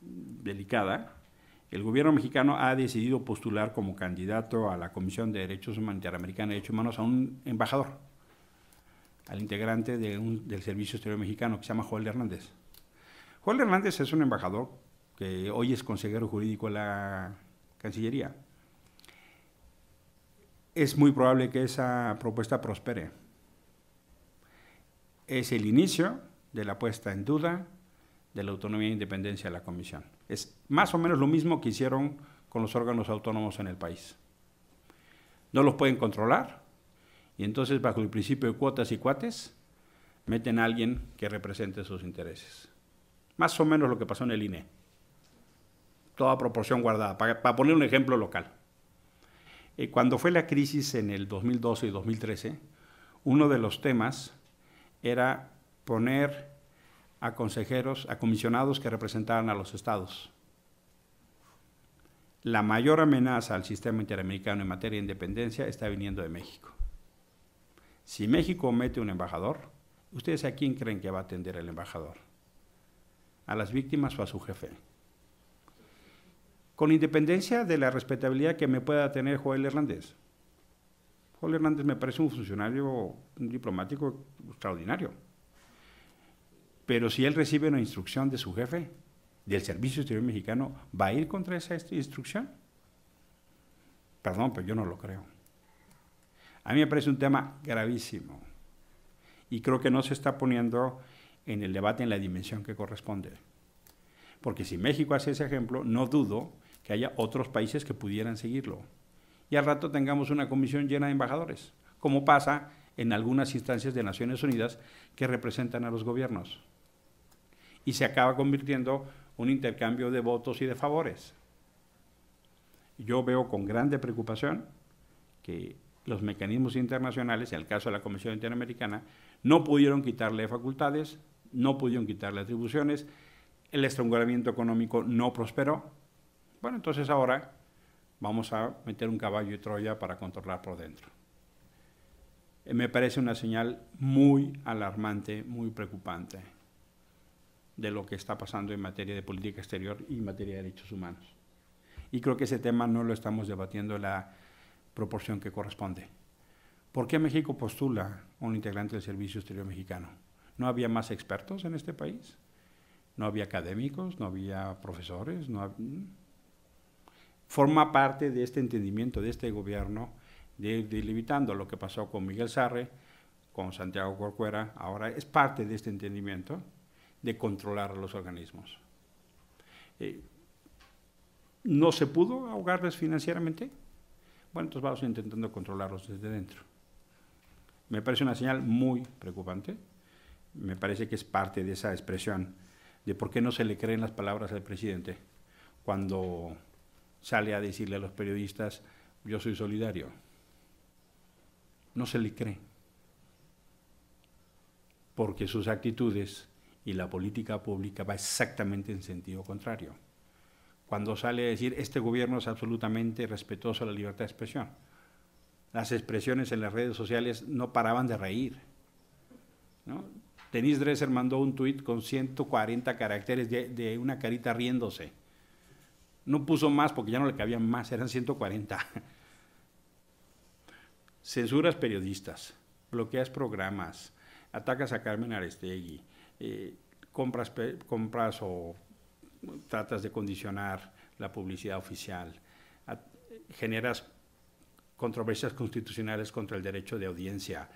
C: delicada. El gobierno mexicano ha decidido postular como candidato a la Comisión de Derechos Humanos ...interamericanos de Derechos Humanos a un embajador al integrante del Servicio Exterior Mexicano, que se llama Joel Hernández. Joel Hernández es un embajador que hoy es consejero jurídico de la Cancillería. Es muy probable que esa propuesta prospere. Es el inicio de la puesta en duda de la autonomía e independencia de la Comisión. Es más o menos lo mismo que hicieron con los órganos autónomos en el país. No los pueden controlar, y entonces, bajo el principio de cuotas y cuates, meten a alguien que represente sus intereses. Más o menos lo que pasó en el INE. Toda proporción guardada. Para, poner un ejemplo local. Eh, cuando fue la crisis en el 2012 y 2013, uno de los temas era poner a consejeros, a comisionados que representaran a los estados. La mayor amenaza al sistema interamericano en materia de independencia está viniendo de México. Si México mete un embajador, ¿ustedes a quién creen que va a atender el embajador? ¿A las víctimas o a su jefe? Con independencia de la respetabilidad que me pueda tener Joel Hernández. Joel Hernández me parece un funcionario, un diplomático extraordinario. Pero si él recibe una instrucción de su jefe, del Servicio Exterior Mexicano, ¿va a ir contra esa instrucción? Perdón, pero yo no lo creo. A mí me parece un tema gravísimo y creo que no se está poniendo en el debate en la dimensión que corresponde. Porque si México hace ese ejemplo, no dudo que haya otros países que pudieran seguirlo. Y al rato tengamos una comisión llena de embajadores, como pasa en algunas instancias de Naciones Unidas que representan a los gobiernos. Y se acaba convirtiendo un intercambio de votos y de favores. Yo veo con grande preocupación que los mecanismos internacionales, en el caso de la Comisión Interamericana, no pudieron quitarle facultades, no pudieron quitarle atribuciones, el estrangulamiento económico no prosperó. Bueno, entonces ahora vamos a meter un caballo y Troya para controlar por dentro. Eh, me parece una señal muy alarmante, muy preocupante de lo que está pasando en materia de política exterior y en materia de derechos humanos. Y creo que ese tema no lo estamos debatiendo la proporción que corresponde. ¿Por qué México postula un integrante del Servicio Exterior Mexicano? ¿No había más expertos en este país? ¿No había académicos? ¿No había profesores? ¿No mm? Forma parte de este entendimiento de este gobierno de delimitando lo que pasó con Miguel Sarre, con Santiago Corcuera, ahora es parte de este entendimiento de controlar los organismos. Eh, ¿No se pudo ahogarles financieramente? cuántos entonces vamos intentando controlarlos desde dentro. Me parece una señal muy preocupante. Me parece que es parte de esa expresión de por qué no se le creen las palabras al presidente cuando sale a decirle a los periodistas, yo soy solidario. No se le cree. Porque sus actitudes y la política pública va exactamente en sentido contrario cuando sale a decir este gobierno es absolutamente respetuoso a la libertad de expresión. Las expresiones en las redes sociales no paraban de reír. ¿no? Dresser mandó un tuit con 140 caracteres de, una carita riéndose. No puso más porque ya no le cabían más, eran 140. Censuras periodistas, bloqueas programas, atacas a Carmen Arestegui, eh, compras, compras o tratas de condicionar la publicidad oficial, generas controversias constitucionales contra el derecho de audiencia,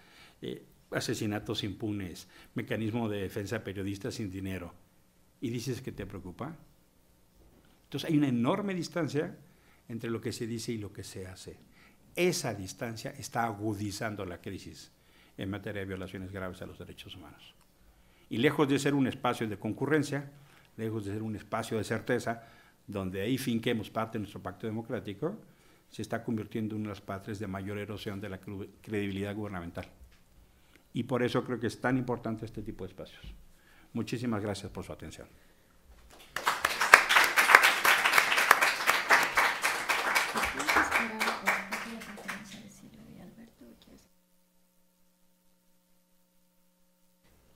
C: eh, asesinatos impunes, mecanismo de defensa de periodistas sin dinero, y dices que te preocupa. Entonces hay una enorme distancia entre lo que se dice y lo que se hace. Esa distancia está agudizando la crisis en materia de violaciones graves a los derechos humanos. Y lejos de ser un espacio de concurrencia, lejos de ser un espacio de certeza, donde ahí finquemos parte de nuestro pacto democrático, se está convirtiendo en una de las patres de mayor erosión de la credibilidad gubernamental. Y por eso creo que es tan importante este tipo de espacios. Muchísimas gracias por su atención.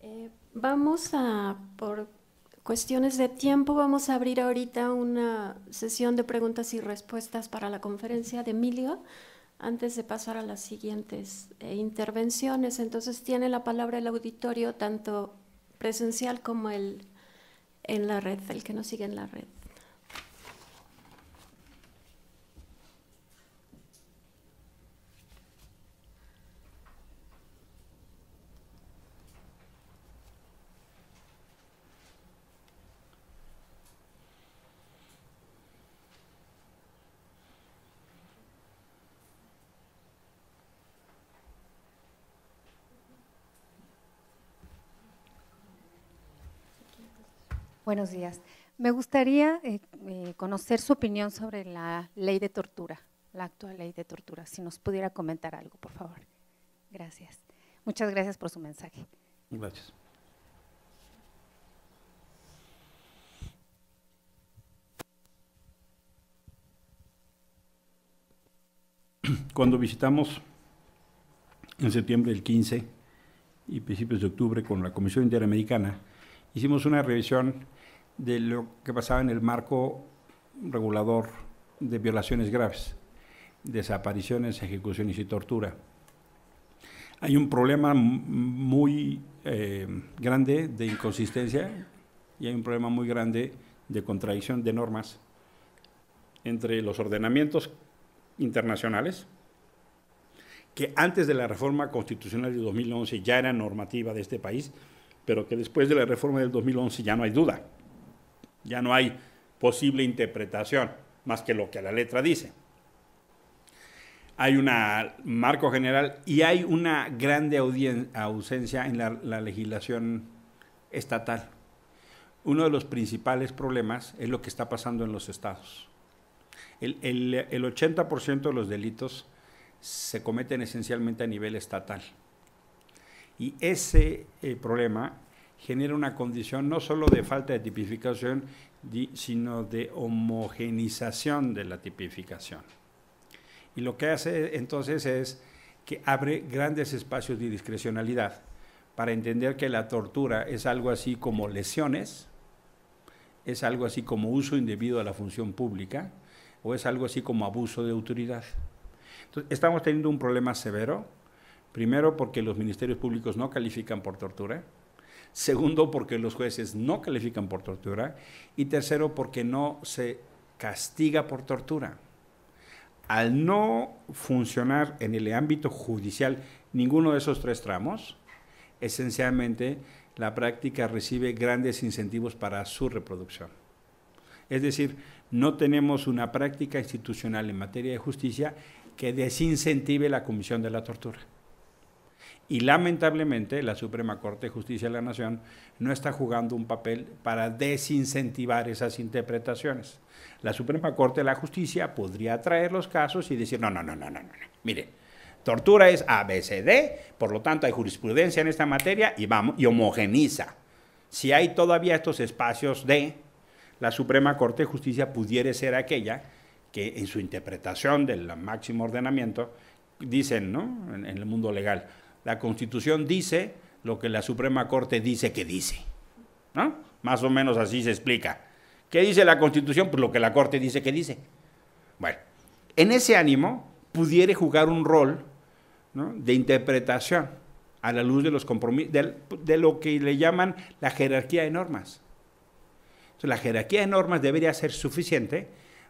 A: Eh, vamos a por cuestiones de tiempo, vamos a abrir ahorita una sesión de preguntas y respuestas para la conferencia de Emilio antes de pasar a las siguientes eh, intervenciones. Entonces tiene la palabra el auditorio, tanto presencial como el en la red, el que nos sigue en la red.
D: Buenos días. Me gustaría eh, eh, conocer su opinión sobre la ley de tortura, la actual ley de tortura. Si nos pudiera comentar algo, por favor. Gracias. Muchas gracias por su mensaje.
C: Gracias. Cuando visitamos en septiembre del 15 y principios de octubre con la Comisión Interamericana, hicimos una revisión de lo que pasaba en el marco regulador de violaciones graves, desapariciones, ejecuciones y tortura. Hay un problema muy eh, grande de inconsistencia y hay un problema muy grande de contradicción de normas entre los ordenamientos internacionales, que antes de la reforma constitucional de 2011 ya era normativa de este país, pero que después de la reforma del 2011 ya no hay duda, ya no hay posible interpretación más que lo que la letra dice. Hay un marco general y hay una grande ausencia en la, legislación estatal. Uno de los principales problemas es lo que está pasando en los estados. el 80% de los delitos se cometen esencialmente a nivel estatal y ese eh, problema genera una condición no solo de falta de tipificación, sino de homogenización de la tipificación. Y lo que hace entonces es que abre grandes espacios de discrecionalidad para entender que la tortura es algo así como lesiones, es algo así como uso indebido a la función pública o es algo así como abuso de autoridad. Entonces, estamos teniendo un problema severo Primero, porque los ministerios públicos no califican por tortura. Segundo, porque los jueces no califican por tortura. Y tercero, porque no se castiga por tortura. Al no funcionar en el ámbito judicial ninguno de esos tres tramos, esencialmente la práctica recibe grandes incentivos para su reproducción. Es decir, no tenemos una práctica institucional en materia de justicia que desincentive la comisión de la tortura. Y lamentablemente la Suprema Corte de Justicia de la Nación no está jugando un papel para desincentivar esas interpretaciones. La Suprema Corte de la Justicia podría traer los casos y decir, no, no, no, no, no, no. Mire, tortura es ABCD, por lo tanto hay jurisprudencia en esta materia y, vamos, y homogeniza. Si hay todavía estos espacios de, la Suprema Corte de Justicia pudiera ser aquella que en su interpretación del máximo ordenamiento dicen, ¿no? en el mundo legal, la Constitución dice lo que la Suprema Corte dice que dice. ¿No? Más o menos así se explica. ¿Qué dice la Constitución? Pues lo que la Corte dice que dice. Bueno, en ese ánimo pudiera jugar un rol de interpretación a la luz de los compromisos, de, lo que le llaman la jerarquía de normas. Entonces, la jerarquía de normas debería ser suficiente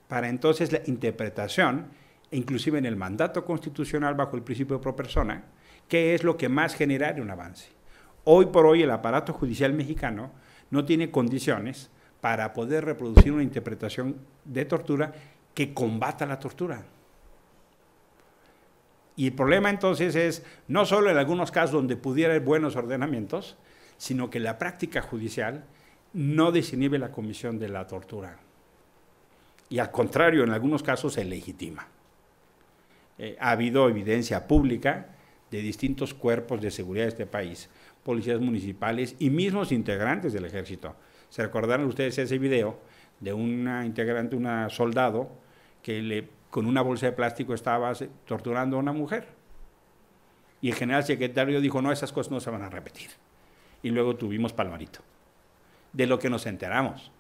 C: para entonces la interpretación, inclusive en el mandato constitucional bajo el principio pro persona, qué es lo que más genera un avance. Hoy por hoy el aparato judicial mexicano no tiene condiciones para poder reproducir una interpretación de tortura que combata la tortura. Y el problema entonces es no solo en algunos casos donde pudiera haber buenos ordenamientos, sino que la práctica judicial no desinhibe la comisión de la tortura. Y al contrario, en algunos casos se legitima. Eh, ha habido evidencia pública de distintos cuerpos de seguridad de este país, policías municipales y mismos integrantes del ejército. Se recordarán ustedes ese video de una integrante, una soldado, que le, con una bolsa de plástico estaba torturando a una mujer. Y el general secretario dijo, no, esas cosas no se van a repetir. Y luego tuvimos Palmarito, de lo que nos enteramos.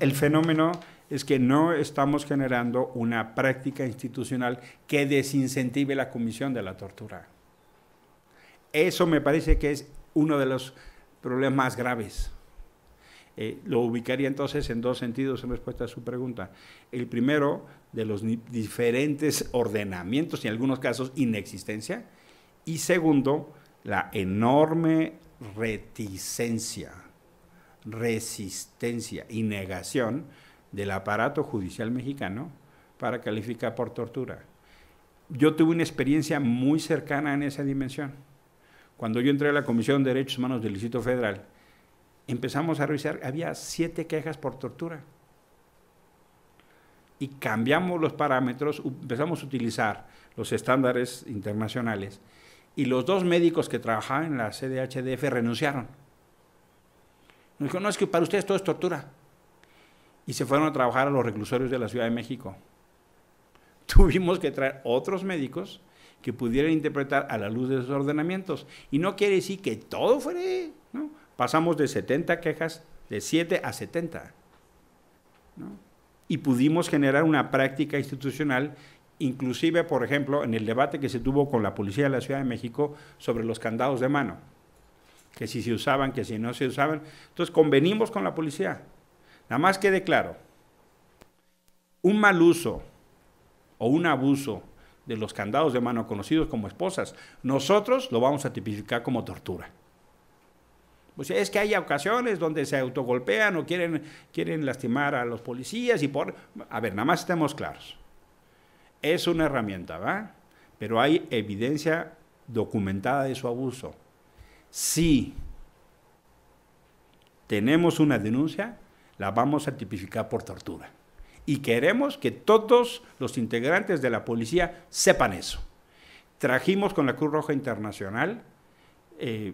C: el fenómeno es que no estamos generando una práctica institucional que desincentive la comisión de la tortura. Eso me parece que es uno de los problemas más graves. Eh, lo ubicaría entonces en dos sentidos en respuesta a su pregunta. El primero, de los diferentes ordenamientos, y en algunos casos inexistencia. Y segundo, la enorme reticencia, resistencia y negación del aparato judicial mexicano para calificar por tortura. Yo tuve una experiencia muy cercana en esa dimensión. Cuando yo entré a la Comisión de Derechos Humanos del Instituto Federal, empezamos a revisar, había siete quejas por tortura. Y cambiamos los parámetros, empezamos a utilizar los estándares internacionales. Y los dos médicos que trabajaban en la CDHDF renunciaron. Nos dijo, no, es que para ustedes todo es tortura y se fueron a trabajar a los reclusorios de la Ciudad de México. Tuvimos que traer otros médicos que pudieran interpretar a la luz de esos ordenamientos. Y no quiere decir que todo fuera, ¿no? Pasamos de 70 quejas, de 7 a 70. Y pudimos generar una práctica institucional, inclusive, por ejemplo, en el debate que se tuvo con la Policía de la Ciudad de México sobre los candados de mano, que si se usaban, que si no se usaban. Entonces convenimos con la policía, Nada más quede claro, un mal uso o un abuso de los candados de mano conocidos como esposas, nosotros lo vamos a tipificar como tortura. Pues es que hay ocasiones donde se autogolpean o quieren, quieren lastimar a los policías y por... A ver, nada más estemos claros. Es una herramienta, ¿va? Pero hay evidencia documentada de su abuso. Si tenemos una denuncia, la vamos a tipificar por tortura. Y queremos que todos los integrantes de la policía sepan eso. Trajimos con la Cruz Roja Internacional eh,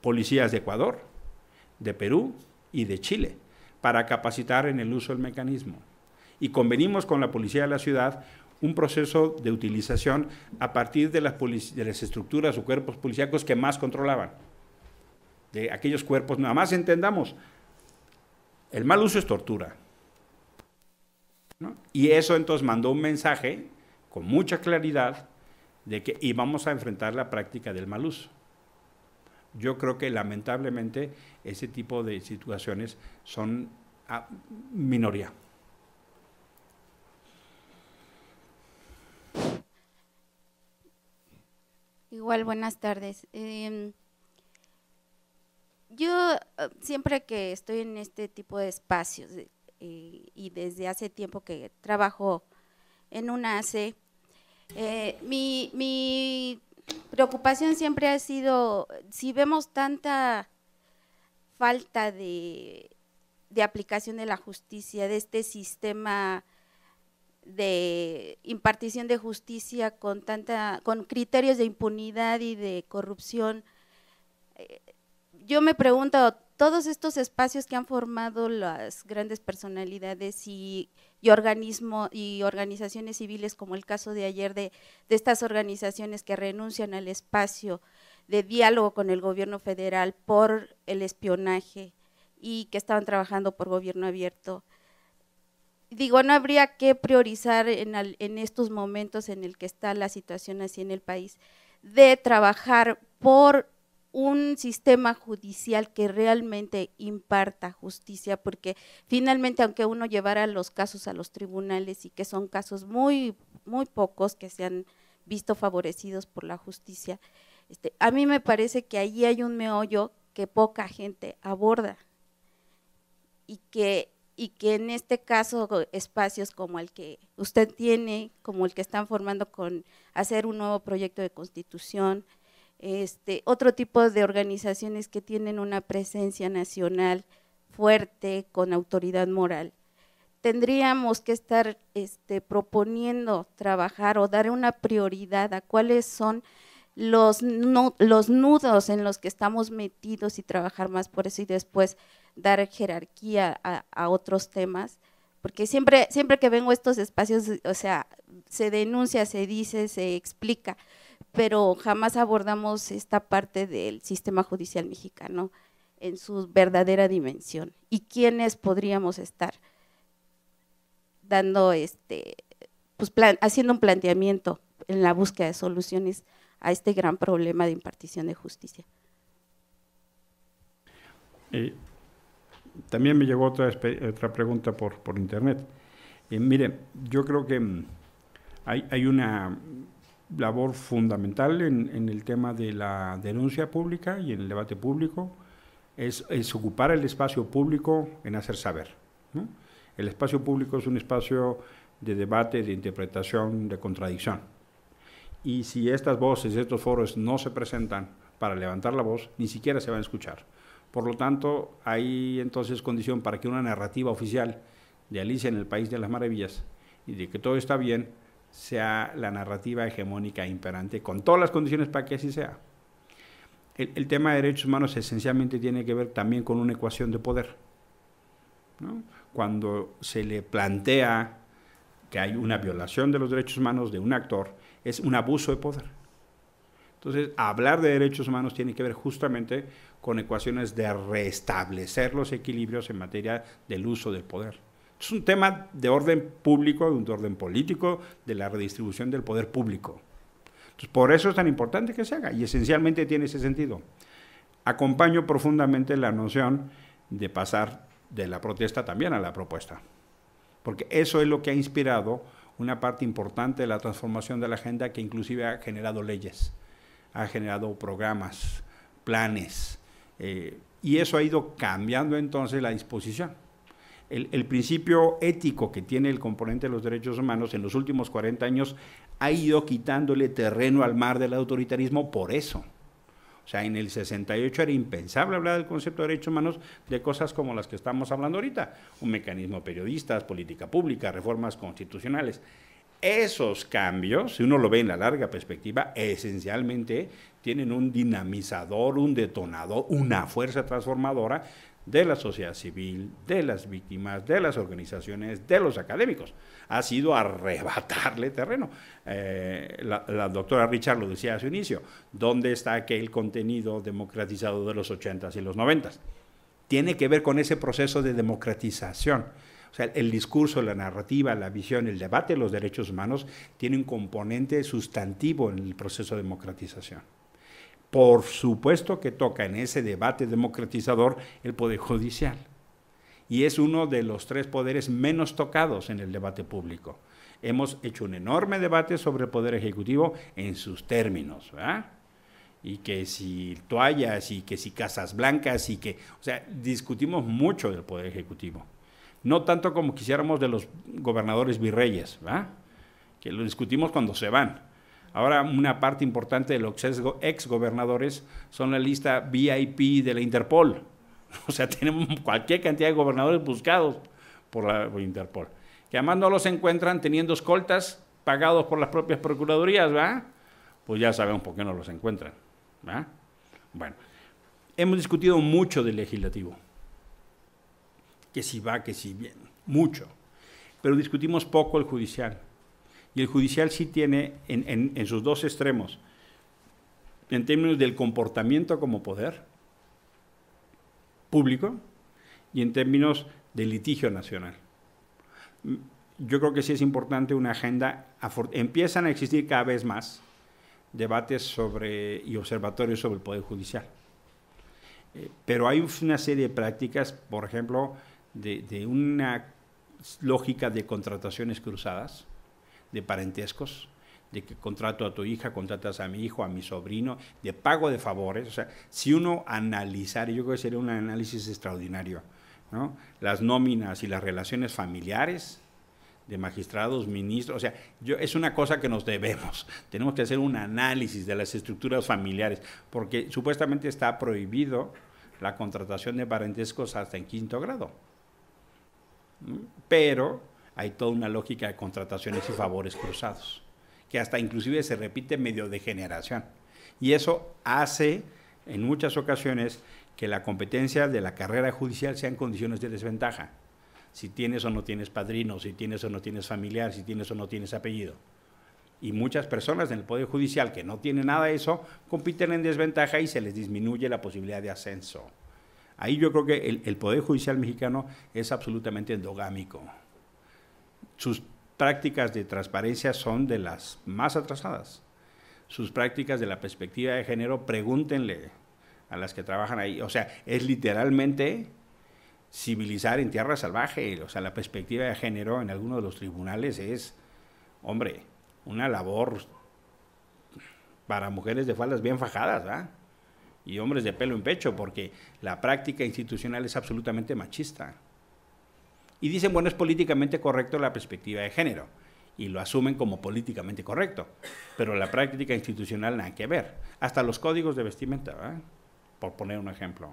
C: policías de Ecuador, de Perú y de Chile para capacitar en el uso del mecanismo. Y convenimos con la policía de la ciudad un proceso de utilización a partir de las, de las estructuras o cuerpos policíacos que más controlaban, de aquellos cuerpos, nada más entendamos, el mal uso es tortura. Y eso entonces mandó un mensaje con mucha claridad de que íbamos a enfrentar la práctica del mal uso. Yo creo que lamentablemente ese tipo de situaciones son a minoría.
E: Igual, buenas tardes. Em, yo eh, siempre que estoy en este tipo de espacios eh, y desde hace tiempo que trabajo en una c eh, mi, preocupación siempre ha sido, si vemos tanta falta de, aplicación de la justicia, de este sistema de impartición de justicia con tanta con criterios de impunidad y de corrupción eh, yo me pregunto, todos estos espacios que han formado las grandes personalidades y, y organizaciones civiles, como el caso de ayer de, estas organizaciones que renuncian al espacio de diálogo con el gobierno federal por el espionaje y que estaban trabajando por gobierno abierto. Digo, no habría que priorizar en, en estos momentos en el que está la situación así en el país, de trabajar por un sistema judicial que realmente imparta justicia, porque finalmente aunque uno llevara los casos a los tribunales y que son casos muy, muy pocos que se han visto favorecidos por la justicia, este, a mí me parece que allí hay un meollo que poca gente aborda y que, y que en este caso espacios como el que usted tiene, como el que están formando con hacer un nuevo proyecto de constitución, este, otro tipo de organizaciones que tienen una presencia nacional fuerte, con autoridad moral. Tendríamos que estar este, proponiendo trabajar o dar una prioridad a cuáles son los, nudos en los que estamos metidos y trabajar más por eso y después dar jerarquía a, otros temas porque siempre, siempre que vengo a estos espacios, o sea, se denuncia, se dice, se explica, pero jamás abordamos esta parte del sistema judicial mexicano en su verdadera dimensión y quiénes podríamos estar dando este pues plan, haciendo un planteamiento en la búsqueda de soluciones a este gran problema de impartición de justicia.
C: Eh, también me llegó otra, otra pregunta por, internet. Eh, mire, yo creo que mm, hay una labor fundamental en, el tema de la denuncia pública y en el debate público es, ocupar el espacio público en hacer saber. El espacio público es un espacio de debate, de interpretación, de contradicción. Y si estas voces, estos foros no se presentan para levantar la voz, ni siquiera se van a escuchar. Por lo tanto, hay entonces condición para que una narrativa oficial de Alicia en el País de las Maravillas y de que todo está bien, sea la narrativa hegemónica imperante, con todas las condiciones para que así sea. El, tema de derechos humanos esencialmente tiene que ver también con una ecuación de poder. ¿no? Cuando se le plantea que hay una violación de los derechos humanos de un actor, es un abuso de poder. Entonces, hablar de derechos humanos tiene que ver justamente con ecuaciones de restablecer los equilibrios en materia del uso del poder. Es un tema de orden público, de un orden político, de la redistribución del poder público. por eso es tan importante que se haga y esencialmente tiene ese sentido. Acompaño profundamente la noción de pasar de la protesta también a la propuesta, porque eso es lo que ha inspirado una parte importante de la transformación de la agenda que inclusive ha generado leyes, ha generado programas, planes, eh, y eso ha ido cambiando entonces la disposición el, principio ético que tiene el componente de los derechos humanos en los últimos 40 años ha ido quitándole terreno al mar del autoritarismo por eso. O sea, en el 68 era impensable hablar del concepto de derechos humanos de cosas como las que estamos hablando ahorita, un mecanismo de periodistas, política pública, reformas constitucionales. Esos cambios, si uno lo ve en la larga perspectiva, esencialmente tienen un dinamizador, un detonador, una fuerza transformadora de la sociedad civil, de las víctimas, de las organizaciones, de los académicos. Ha sido arrebatarle terreno. Eh, la, doctora Richard lo decía a su inicio, ¿dónde está aquel contenido democratizado de los 80 y los 90 Tiene que ver con ese proceso de democratización. O sea, el discurso, la narrativa, la visión, el debate de los derechos humanos tiene un componente sustantivo en el proceso de democratización por supuesto que toca en ese debate democratizador el Poder Judicial. Y es uno de los tres poderes menos tocados en el debate público. Hemos hecho un enorme debate sobre el Poder Ejecutivo en sus términos, Y que si toallas, y que si casas blancas, y que... O sea, discutimos mucho del Poder Ejecutivo. No tanto como quisiéramos de los gobernadores virreyes, Que lo discutimos cuando se van Ahora una parte importante de los gobernadores son la lista VIP de la Interpol. O sea, tenemos cualquier cantidad de gobernadores buscados por la Interpol. Que además no los encuentran teniendo escoltas pagados por las propias procuradurías, ¿va? Pues ya sabemos por qué no los encuentran. ¿va? Bueno, hemos discutido mucho del legislativo. Que si va, que si bien, mucho. Pero discutimos poco el judicial y el judicial sí tiene en, sus dos extremos, en términos del comportamiento como poder público y en términos del litigio nacional. Mm, yo creo que sí es importante una agenda, empiezan a existir cada vez más debates sobre y observatorios sobre el Poder Judicial. Eh, pero hay una serie de prácticas, por ejemplo, de una lógica de contrataciones cruzadas, de parentescos, de que contrato a tu hija, contratas a mi hijo, a mi sobrino, de pago de favores. O sea, si uno analizara, yo creo que sería un análisis extraordinario, ¿no? Las nóminas y las relaciones familiares de magistrados, ministros, o sea, yo, es una cosa que nos debemos. Tenemos que hacer un análisis de las estructuras familiares, porque supuestamente está prohibido la contratación de parentescos hasta en quinto grado. Pero hay toda una lógica de contrataciones y favores cruzados, que hasta inclusive se repite medio de generación. Y eso hace en muchas ocasiones que la competencia de la carrera judicial sea en condiciones de desventaja. Si tienes o no tienes padrino, si tienes o no tienes familiar, si tienes o no tienes apellido. Y muchas personas en el Poder Judicial que no tienen nada de eso compiten en desventaja y se les disminuye la posibilidad de ascenso. Ahí yo creo que el, el Poder Judicial mexicano es absolutamente endogámico. Sus prácticas de transparencia son de las más atrasadas. Sus prácticas de la perspectiva de género, pregúntenle a las que trabajan ahí. O sea, es literalmente civilizar en tierra salvaje. O sea, la perspectiva de género en algunos de los tribunales es, hombre, una labor para mujeres de faldas bien fajadas, ¿verdad? Y hombres de pelo en pecho, porque la práctica institucional es absolutamente machista y dicen, bueno, es políticamente correcto la perspectiva de género y lo asumen como políticamente correcto, pero la práctica institucional nada que ver, hasta los códigos de vestimenta, por poner un ejemplo.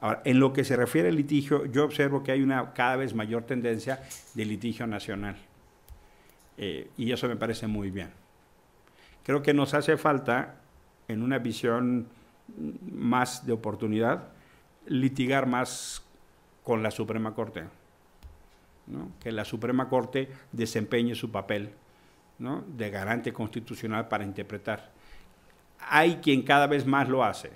C: Ahora, en lo que se refiere al litigio, yo observo que hay una cada vez mayor tendencia de litigio nacional, eh, y eso me parece muy bien. Creo que nos hace falta, en una visión más de oportunidad, litigar más con la Suprema Corte que la Suprema Corte desempeñe su papel de garante constitucional para interpretar. Hay quien cada vez más lo hace.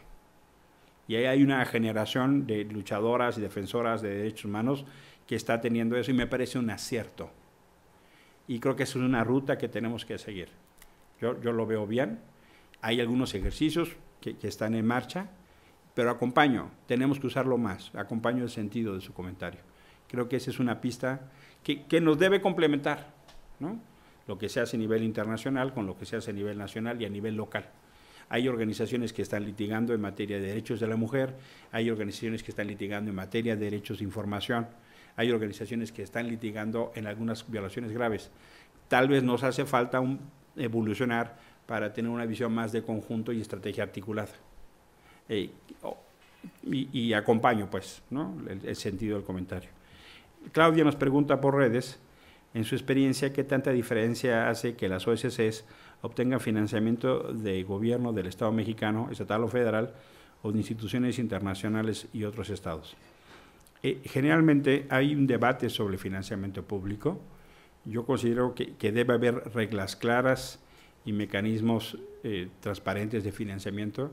C: Y ahí hay una generación de luchadoras y defensoras de derechos humanos que está teniendo eso y me parece un acierto. Y creo que es una ruta que tenemos que seguir. Yo, lo veo bien. Hay algunos ejercicios que están en marcha, pero acompaño. Tenemos que usarlo más. Acompaño el sentido de su comentario. Creo que esa es una pista que, nos debe complementar, ¿no? lo que se hace a nivel internacional con lo que se hace a nivel nacional y a nivel local. Hay organizaciones que están litigando en materia de derechos de la mujer, hay organizaciones que están litigando en materia de derechos de información, hay organizaciones que están litigando en algunas violaciones graves. Tal vez nos hace falta evolucionar para tener una visión más de conjunto y estrategia articulada. Eh, y, acompaño, pues, el sentido del comentario. Claudia nos pregunta por redes, en su experiencia, ¿qué tanta diferencia hace que las OSCs obtengan financiamiento del gobierno del Estado mexicano, estatal o federal, o de instituciones internacionales y otros estados? Eh, generalmente hay un debate sobre financiamiento público. Yo considero que, debe haber reglas claras y mecanismos eh, transparentes de financiamiento.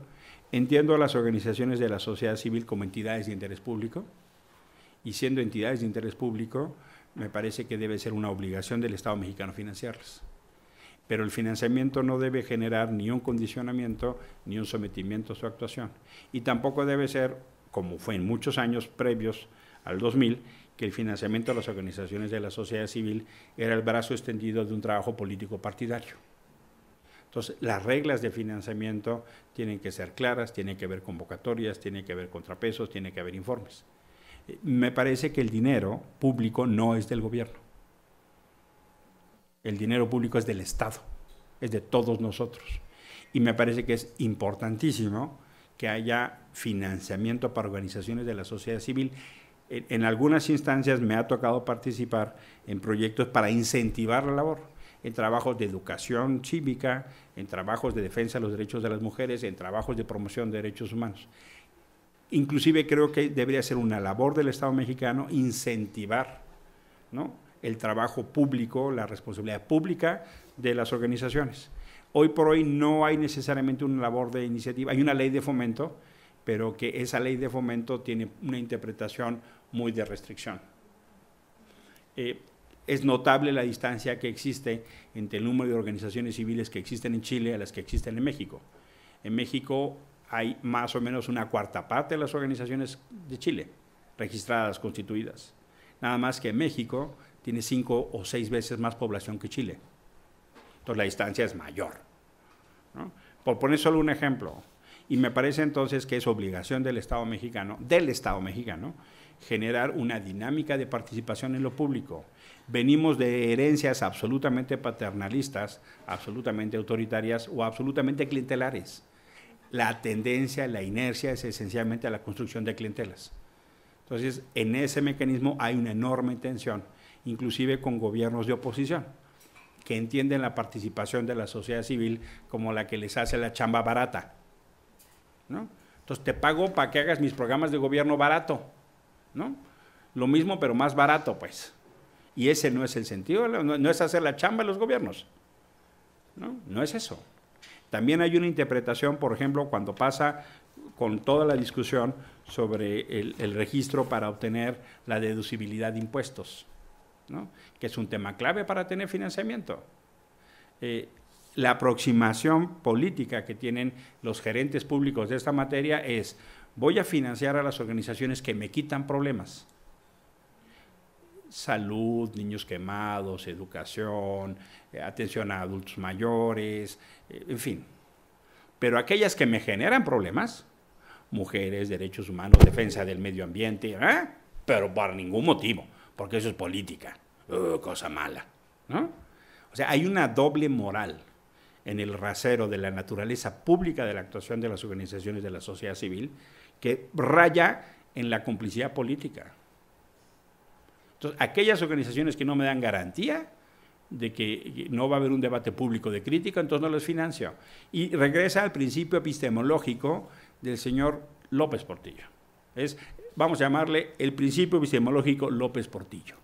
C: Entiendo a las organizaciones de la sociedad civil como entidades de interés público y siendo entidades de interés público, me parece que debe ser una obligación del Estado mexicano financiarlas. Pero el financiamiento no debe generar ni un condicionamiento ni un sometimiento a su actuación. Y tampoco debe ser, como fue en muchos años previos al 2000, que el financiamiento a las organizaciones de la sociedad civil era el brazo extendido de un trabajo político partidario. Entonces, las reglas de financiamiento tienen que ser claras, tienen que haber convocatorias, tiene que haber contrapesos, tiene que haber informes me parece que el dinero público no es del gobierno. El dinero público es del Estado, es de todos nosotros. Y me parece que es importantísimo que haya financiamiento para organizaciones de la sociedad civil. En, algunas instancias me ha tocado participar en proyectos para incentivar la labor, en trabajos de educación cívica, en trabajos de defensa de los derechos de las mujeres, en trabajos de promoción de derechos humanos. Inclusive creo que debería ser una labor del Estado mexicano incentivar el trabajo público, la responsabilidad pública de las organizaciones. Hoy por hoy no hay necesariamente una labor de iniciativa, hay una ley de fomento, pero que esa ley de fomento tiene una interpretación muy de restricción. Eh, es notable la distancia que existe entre el número de organizaciones civiles que existen en Chile a las que existen en México. En México hay más o menos una cuarta parte de las organizaciones de Chile registradas, constituidas. Nada más que México tiene cinco o seis veces más población que Chile. Entonces la distancia es mayor. Por poner solo un ejemplo, y me parece entonces que es obligación del Estado mexicano, del Estado mexicano, generar una dinámica de participación en lo público. Venimos de herencias absolutamente paternalistas, absolutamente autoritarias o absolutamente clientelares la tendencia, la inercia es esencialmente a la construcción de clientelas. Entonces, en ese mecanismo hay una enorme tensión, inclusive con gobiernos de oposición, que entienden la participación de la sociedad civil como la que les hace la chamba barata. ¿no? Entonces, te pago para que hagas mis programas de gobierno barato. ¿no? Lo mismo, pero más barato, pues. Y ese no es el sentido, no, es hacer la chamba de los gobiernos. No, no es eso. También hay una interpretación, por ejemplo, cuando pasa con toda la discusión sobre el, registro para obtener la deducibilidad de impuestos, que es un tema clave para tener financiamiento. Eh, la aproximación política que tienen los gerentes públicos de esta materia es, voy a financiar a las organizaciones que me quitan problemas salud, niños quemados, educación, eh, atención a adultos mayores, eh, en fin. Pero aquellas que me generan problemas, mujeres, derechos humanos, defensa del medio ambiente, ¿eh? pero por ningún motivo, porque eso es política, uh, cosa mala. ¿no? O sea, hay una doble moral en el rasero de la naturaleza pública de la actuación de las organizaciones de la sociedad civil que raya en la complicidad política. Entonces, aquellas organizaciones que no me dan garantía de que no va a haber un debate público de crítica, entonces no los financio. Y regresa al principio epistemológico del señor López Portillo. Es, vamos a llamarle el principio epistemológico López Portillo.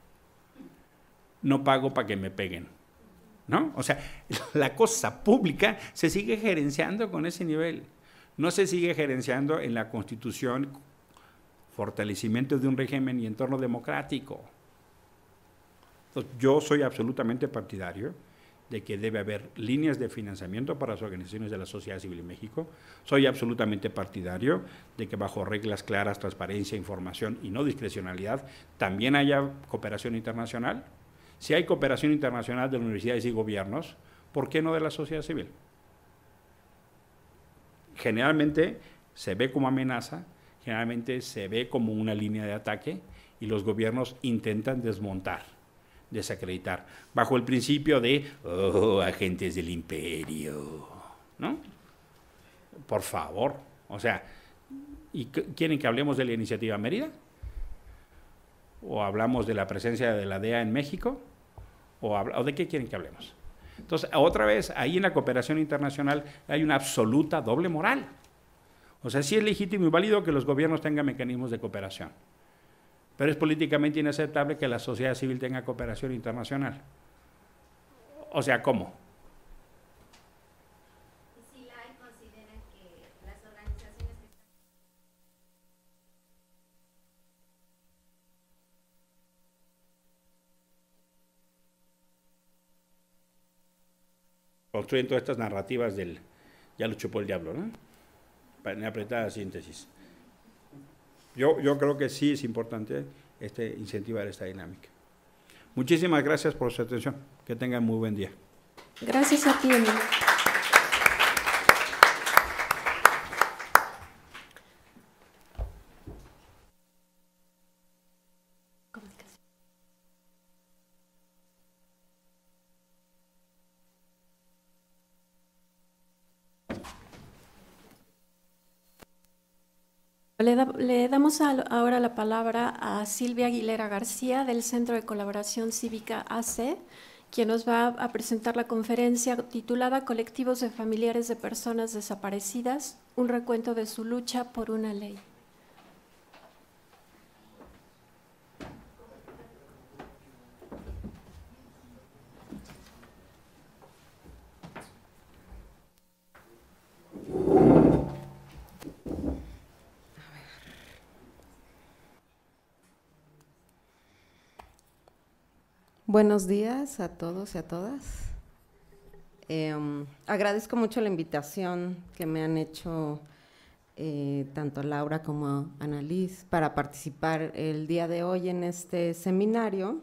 C: No pago para que me peguen. ¿No? O sea, la cosa pública se sigue gerenciando con ese nivel. No se sigue gerenciando en la Constitución fortalecimiento de un régimen y entorno democrático yo soy absolutamente partidario de que debe haber líneas de financiamiento para las organizaciones de la sociedad civil en México. Soy absolutamente partidario de que bajo reglas claras, transparencia, información y no discrecionalidad también haya cooperación internacional. Si hay cooperación internacional de universidades y gobiernos, ¿por qué no de la sociedad civil? Generalmente se ve como amenaza, generalmente se ve como una línea de ataque y los gobiernos intentan desmontar desacreditar, bajo el principio de, oh, agentes del imperio, ¿no? Por favor, o sea, ¿y quieren que hablemos de la iniciativa Mérida? ¿O hablamos de la presencia de la DEA en México? ¿O, ¿o de qué quieren que hablemos? Entonces, otra vez, ahí en la cooperación internacional hay una absoluta doble moral. O sea, sí es legítimo y válido que los gobiernos tengan mecanismos de cooperación. Pero es políticamente inaceptable que la sociedad civil tenga cooperación internacional. O sea, ¿cómo? construyen todas estas narrativas del ya lo chupó el diablo, ¿no? En apretada síntesis. Yo, creo que sí es importante este, incentivar esta dinámica. Muchísimas gracias por su atención. Que tengan muy buen día. Gracias
A: a ti, Le, damos ahora la palabra a Silvia Aguilera García del Centro de Colaboración Cívica AC, quien nos va a presentar la conferencia titulada Colectivos de Familiares de Personas Desaparecidas, un recuento de su lucha por una ley.
F: Buenos días a todos y a todas. Em, agradezco mucho la invitación que me han hecho eh, tanto Laura como Annalise para participar el día de hoy en este seminario.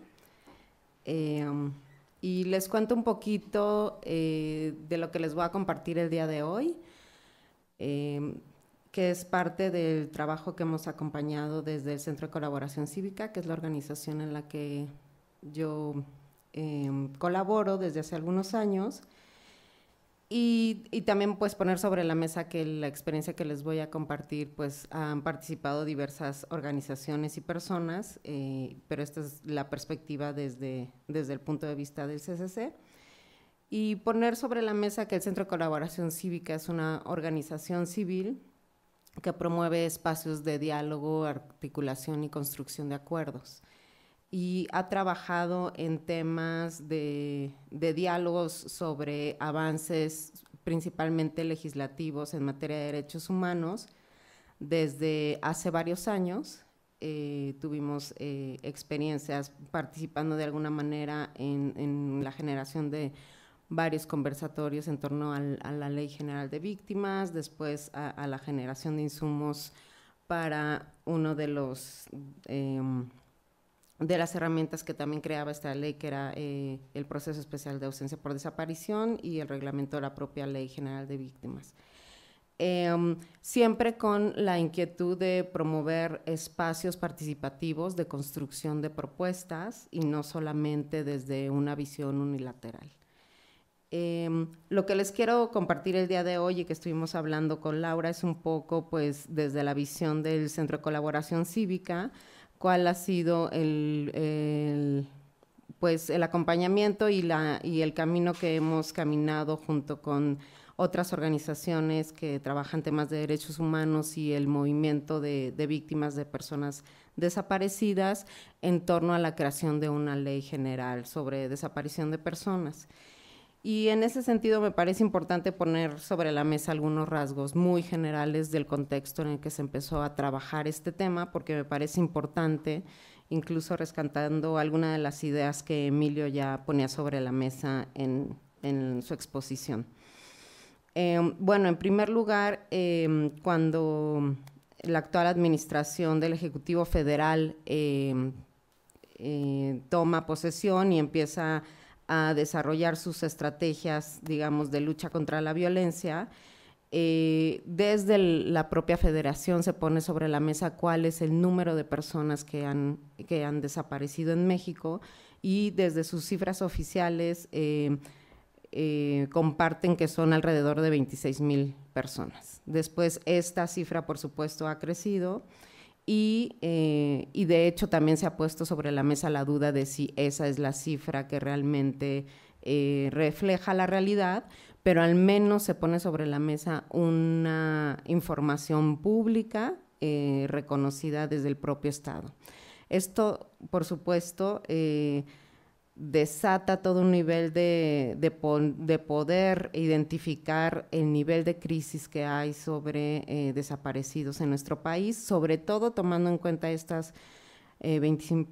F: Em, y les cuento un poquito eh, de lo que les voy a compartir el día de hoy, em, que es parte del trabajo que hemos acompañado desde el Centro de Colaboración Cívica, que es la organización en la que yo em, colaboro desde hace algunos años. Y, también pues poner sobre la mesa que la experiencia que les voy a compartir, pues han participado diversas organizaciones y personas, eh, pero esta es la perspectiva desde, desde el punto de vista del CCC. Y poner sobre la mesa que el Centro de Colaboración Cívica es una organización civil que promueve espacios de diálogo, articulación y construcción de acuerdos y ha trabajado en temas de, diálogos sobre avances principalmente legislativos en materia de derechos humanos desde hace varios años. Eh, tuvimos eh, experiencias participando de alguna manera en, la generación de varios conversatorios en torno a la Ley General de Víctimas, después a, la generación de insumos para uno de los em, de las herramientas que también creaba esta ley, que era eh, el proceso especial de ausencia por desaparición y el reglamento de la propia ley general de víctimas. Em, siempre con la inquietud de promover espacios participativos de construcción de propuestas y no solamente desde una visión unilateral. Em, lo que les quiero compartir el día de hoy y que estuvimos hablando con Laura es un poco, pues, desde la visión del Centro de Colaboración Cívica, cuál ha sido el, pues el acompañamiento y la y el camino que hemos caminado junto con otras organizaciones que trabajan temas de derechos humanos y el movimiento de, víctimas de personas desaparecidas en torno a la creación de una ley general sobre desaparición de personas. Y en ese sentido me parece importante poner sobre la mesa algunos rasgos muy generales del contexto en el que se empezó a trabajar este tema, porque me parece importante, incluso rescatando algunas de las ideas que Emilio ya ponía sobre la mesa en, su exposición. Em, bueno, en primer lugar, em, cuando la actual administración del Ejecutivo Federal em, eh, toma posesión y empieza a a desarrollar sus estrategias, digamos, de lucha contra la violencia. Eh, desde la propia federación se pone sobre la mesa cuál es el número de personas que han, desaparecido en México y desde sus cifras oficiales eh, eh, comparten que son alrededor de 26 mil personas. Después esta cifra, por supuesto, ha crecido. Eh, y, de hecho también se ha puesto sobre la mesa la duda de si esa es la cifra que realmente eh, refleja la realidad, pero al menos se pone sobre la mesa una información pública eh, reconocida desde el propio Estado. Esto, por supuesto, desata todo un nivel de, poder identificar el nivel de crisis que hay sobre eh, desaparecidos en nuestro país, sobre todo tomando en cuenta estas 26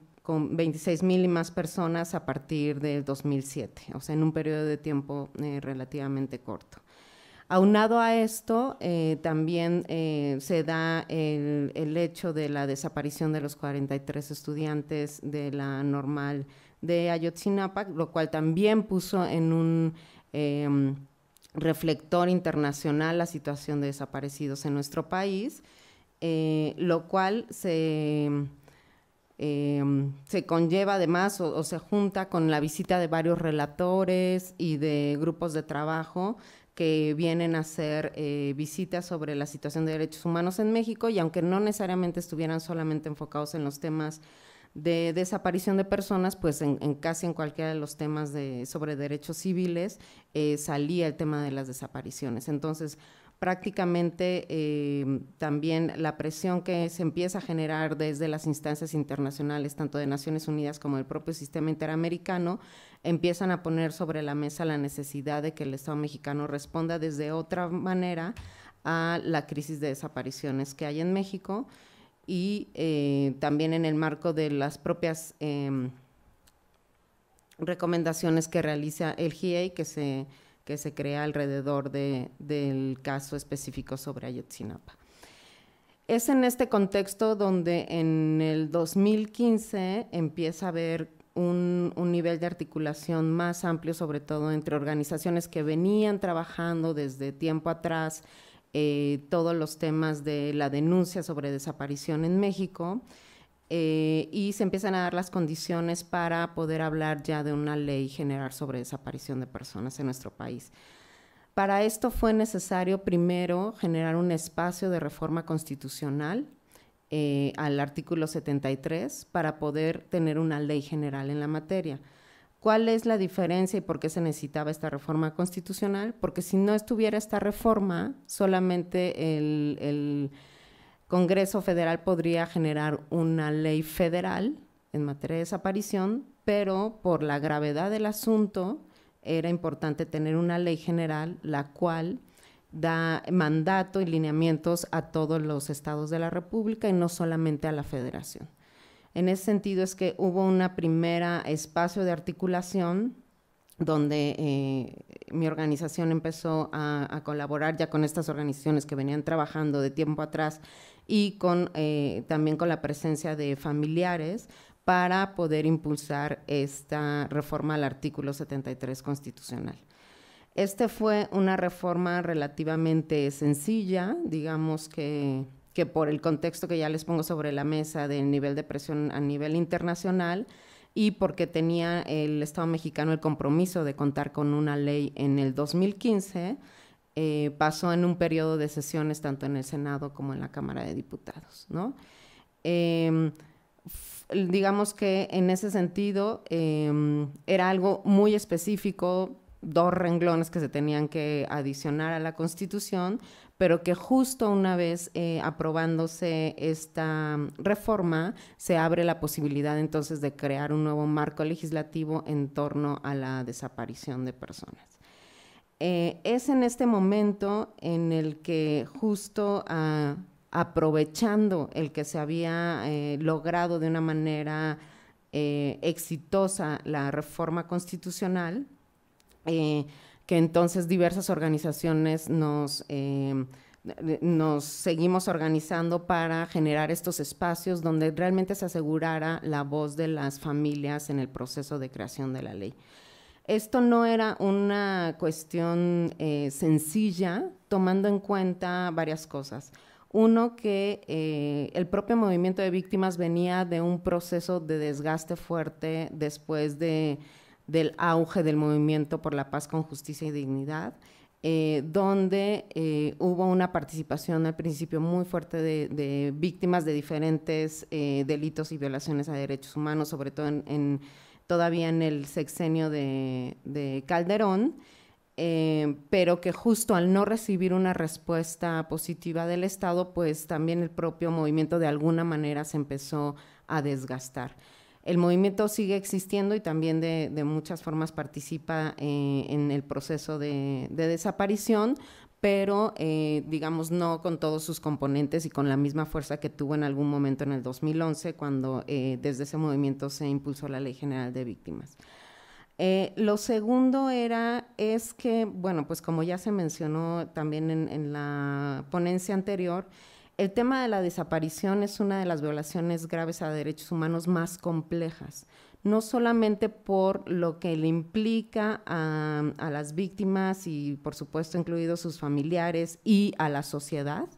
F: eh, mil y más personas a partir del 2007, o sea, en un periodo de tiempo eh, relativamente corto. Aunado a esto, también se da el, el, hecho de la desaparición de los 43 estudiantes de la normal de Ayotzinapa, lo cual también puso en un em, reflector internacional la situación de desaparecidos en nuestro país, eh, lo cual se, em, se conlleva además o, o, se junta con la visita de varios relatores y de grupos de trabajo que vienen a hacer eh, visitas sobre la situación de derechos humanos en México y aunque no necesariamente estuvieran solamente enfocados en los temas de desaparición de personas, pues en, casi en cualquiera de los temas de, sobre derechos civiles eh, salía el tema de las desapariciones. Entonces, prácticamente eh, también la presión que se empieza a generar desde las instancias internacionales, tanto de Naciones Unidas como del propio sistema interamericano, empiezan a poner sobre la mesa la necesidad de que el Estado mexicano responda desde otra manera a la crisis de desapariciones que hay en México y eh, también en el marco de las propias em, recomendaciones que realiza el GIEI que se, que se crea alrededor del caso específico sobre Ayotzinapa. Es en este contexto donde en el 2015 empieza a haber un, un, nivel de articulación más amplio, sobre todo entre organizaciones que venían trabajando desde tiempo atrás eh, todos los temas de la denuncia sobre desaparición en México eh, y se empiezan a dar las condiciones para poder hablar ya de una ley general sobre desaparición de personas en nuestro país. Para esto fue necesario primero generar un espacio de reforma constitucional eh, al artículo 73 para poder tener una ley general en la materia. ¿Cuál es la diferencia y por qué se necesitaba esta reforma constitucional? Porque si no estuviera esta reforma, solamente el, Congreso Federal podría generar una ley federal en materia de desaparición, pero por la gravedad del asunto era importante tener una ley general la cual da mandato y lineamientos a todos los estados de la República y no solamente a la Federación. En ese sentido es que hubo una primera espacio de articulación donde eh, mi organización empezó a, colaborar ya con estas organizaciones que venían trabajando de tiempo atrás y con, eh, también con la presencia de familiares para poder impulsar esta reforma al artículo 73 constitucional. Esta fue una reforma relativamente sencilla, digamos que que por el contexto que ya les pongo sobre la mesa del nivel de presión a nivel internacional y porque tenía el Estado mexicano el compromiso de contar con una ley en el 2015, eh, pasó en un periodo de sesiones tanto en el Senado como en la Cámara de Diputados. ¿no? Em, digamos que en ese sentido em, era algo muy específico, dos renglones que se tenían que adicionar a la Constitución, pero que justo una vez eh, aprobándose esta mm, reforma, se abre la posibilidad entonces de crear un nuevo marco legislativo en torno a la desaparición de personas. Eh, es en este momento en el que justo ah, aprovechando el que se había eh, logrado de una manera exitosa la reforma constitucional, que entonces diversas organizaciones em, eh, nos, seguimos organizando para generar estos espacios donde realmente se asegurara la voz de las familias en el proceso de creación de la ley. Esto no era una cuestión eh, sencilla, tomando en cuenta varias cosas. Uno, que eh, el propio movimiento de víctimas venía de un proceso de desgaste fuerte después de del auge del movimiento por la paz con justicia y dignidad, eh, donde eh, hubo una participación al principio muy fuerte de, víctimas de diferentes eh, delitos y violaciones a derechos humanos, sobre todo todavía en el sexenio de Calderón, pero que justo al no recibir una respuesta positiva del Estado, pues también el propio movimiento de alguna manera se empezó a desgastar el movimiento sigue existiendo y también de, muchas formas participa eh, en el proceso de, desaparición, pero eh, digamos no con todos sus componentes y con la misma fuerza que tuvo en algún momento en el 2011, cuando eh, desde ese movimiento se impulsó la Ley General de Víctimas. lo segundo era, es que, bueno, pues como ya se mencionó también en la ponencia anterior, el tema de la desaparición es una de las violaciones graves a derechos humanos más complejas, no solamente por lo que le implica a, las víctimas y por supuesto incluidos sus familiares y a la sociedad,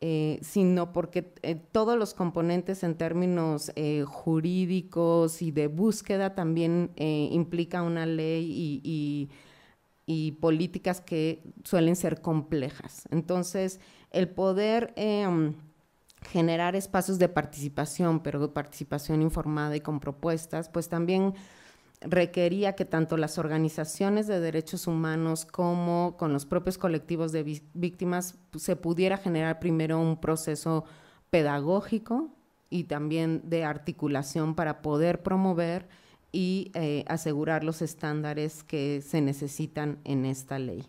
F: eh, sino porque eh, todos los componentes en términos eh, jurídicos y de búsqueda también implica una ley y, y, políticas que suelen ser complejas. Entonces, el poder em, generar espacios de participación, pero de participación informada y con propuestas, pues también requería que tanto las organizaciones de derechos humanos como con los propios colectivos de víctimas se pudiera generar primero un proceso pedagógico y también de articulación para poder promover y eh, asegurar los estándares que se necesitan en esta ley.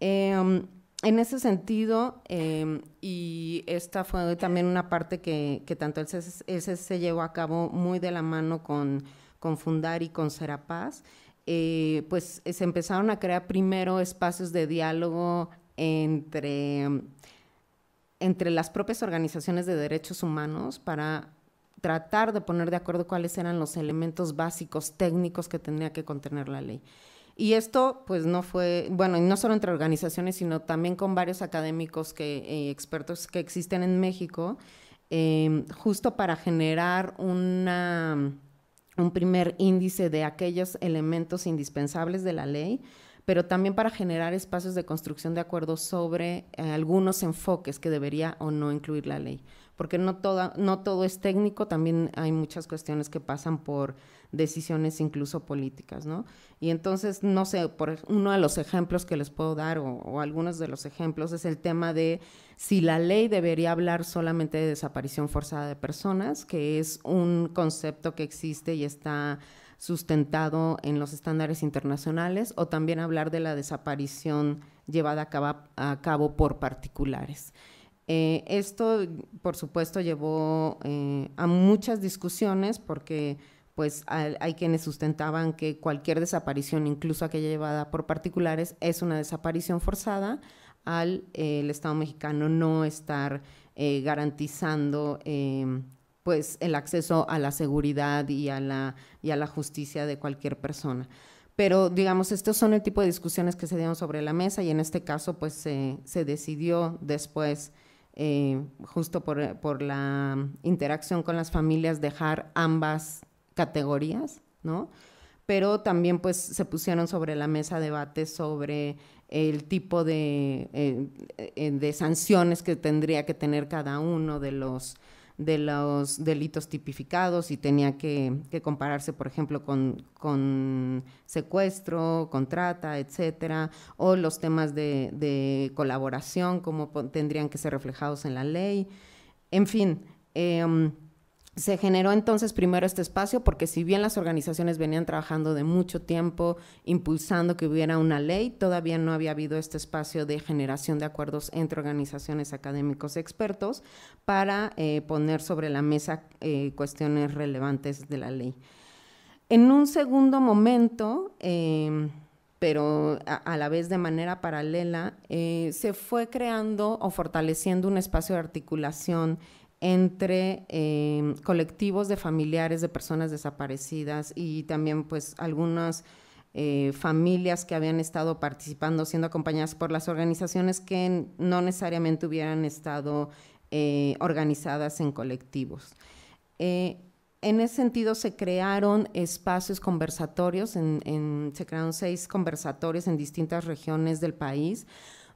F: Em, en ese sentido, em, y esta fue también una parte que, tanto el se llevó a cabo muy de la mano con, con Fundar y con Serapaz, eh, pues eh, se empezaron a crear primero espacios de diálogo entre, entre las propias organizaciones de derechos humanos para tratar de poner de acuerdo cuáles eran los elementos básicos técnicos que tenía que contener la ley. Y esto, pues, no fue, bueno, no solo entre organizaciones, sino también con varios académicos que, eh, expertos que existen en México, em, justo para generar un primer índice de aquellos elementos indispensables de la ley, pero también para generar espacios de construcción de acuerdos sobre eh, algunos enfoques que debería o no incluir la ley porque no, todo es técnico, también hay muchas cuestiones que pasan por decisiones incluso políticas, ¿no? Y entonces, no sé, por uno de los ejemplos que les puedo dar o, algunos de los ejemplos es el tema de si la ley debería hablar solamente de desaparición forzada de personas, que es un concepto que existe y está sustentado en los estándares internacionales, o también hablar de la desaparición llevada a cabo por particulares. Eh, esto, por supuesto, llevó eh, a muchas discusiones porque pues hay, quienes sustentaban que cualquier desaparición, incluso aquella llevada por particulares, es una desaparición forzada al eh, Estado mexicano no estar garantizando pues el acceso a la seguridad y a la, y a la justicia de cualquier persona. Pero digamos, estos son el tipo de discusiones que se dieron sobre la mesa y en este caso pues se, se decidió después eh, justo eh, por, la interacción con las familias, dejar ambas categorías, ¿no? Pero también pues se pusieron sobre la mesa debates sobre el tipo de, eh, de sanciones que tendría que tener cada uno de los de los delitos tipificados y tenía que, compararse, por ejemplo, con, secuestro, contrata, etcétera, o los temas de, colaboración, como tendrían que ser reflejados en la ley. En fin, em, se generó entonces primero este espacio porque si bien las organizaciones venían trabajando de mucho tiempo impulsando que hubiera una ley, todavía no había habido este espacio de generación de acuerdos entre organizaciones académicos expertos para eh, poner sobre la mesa eh, cuestiones relevantes de la ley. En un segundo momento, em, pero a, la vez de manera paralela, eh, se fue creando o fortaleciendo un espacio de articulación entre em, colectivos de familiares de personas desaparecidas y también pues algunas eh, familias que habían estado participando, siendo acompañadas por las organizaciones que no necesariamente hubieran estado eh, organizadas en colectivos. Eh, en ese sentido se crearon espacios conversatorios, se crearon seis conversatorios en distintas regiones del país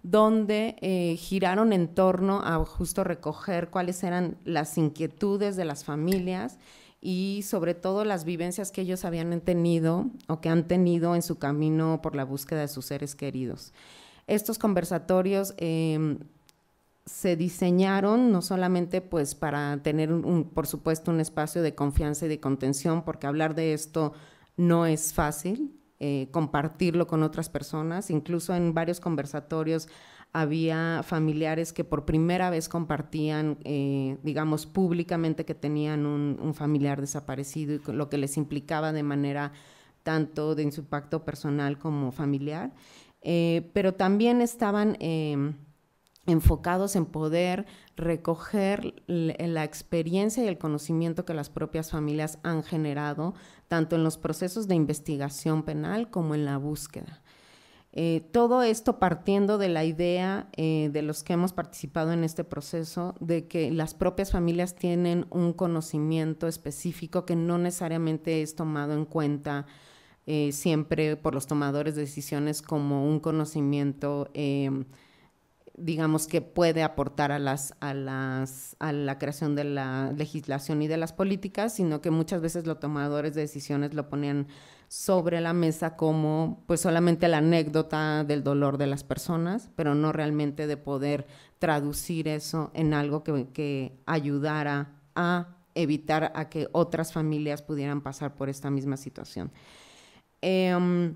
F: donde eh, giraron en torno a justo recoger cuáles eran las inquietudes de las familias y sobre todo las vivencias que ellos habían tenido o que han tenido en su camino por la búsqueda de sus seres queridos. Estos conversatorios eh, se diseñaron no solamente pues para tener por supuesto un espacio de confianza y de contención porque hablar de esto no es fácil eh, compartirlo con otras personas. Incluso en varios conversatorios había familiares que por primera vez compartían, eh, digamos, públicamente que tenían un, familiar desaparecido y lo que les implicaba de manera tanto de su impacto personal como familiar. Eh, pero también estaban em, enfocados en poder recoger la experiencia y el conocimiento que las propias familias han generado tanto en los procesos de investigación penal como en la búsqueda. Eh, todo esto partiendo de la idea eh, de los que hemos participado en este proceso, de que las propias familias tienen un conocimiento específico que no necesariamente es tomado en cuenta eh, siempre por los tomadores de decisiones como un conocimiento digamos, que puede aportar a, las, a, las, a la creación de la legislación y de las políticas, sino que muchas veces los tomadores de decisiones lo ponían sobre la mesa como pues solamente la anécdota del dolor de las personas, pero no realmente de poder traducir eso en algo que, ayudara a evitar a que otras familias pudieran pasar por esta misma situación. Em,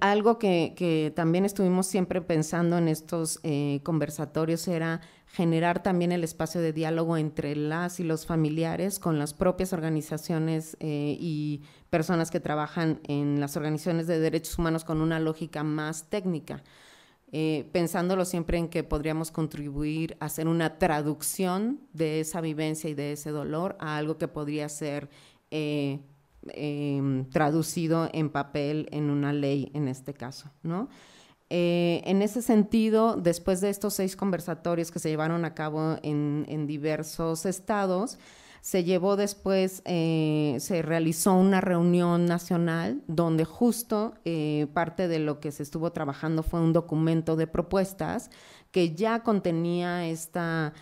F: algo que, también estuvimos siempre pensando en estos eh, conversatorios era generar también el espacio de diálogo entre las y los familiares con las propias organizaciones eh, y personas que trabajan en las organizaciones de derechos humanos con una lógica más técnica, eh, pensándolo siempre en que podríamos contribuir a hacer una traducción de esa vivencia y de ese dolor a algo que podría ser Em, traducido en papel en una ley en este caso, ¿no? Eh, en ese sentido, después de estos seis conversatorios que se llevaron a cabo en, diversos estados, se llevó después, eh, se realizó una reunión nacional donde justo eh, parte de lo que se estuvo trabajando fue un documento de propuestas que ya contenía esta,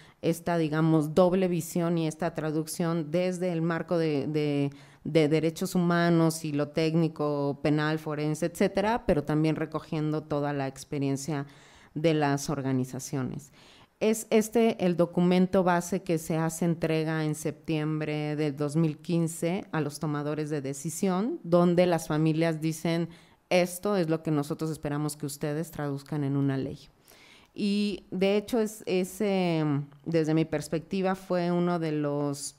F: digamos, doble visión y esta traducción desde el marco de, derechos humanos y lo técnico, penal, forense, etcétera, pero también recogiendo toda la experiencia de las organizaciones. Es este el documento base que se hace entrega en septiembre de 2015 a los tomadores de decisión, donde las familias dicen, esto es lo que nosotros esperamos que ustedes traduzcan en una ley. Y de hecho, es, em, desde mi perspectiva, fue uno de los,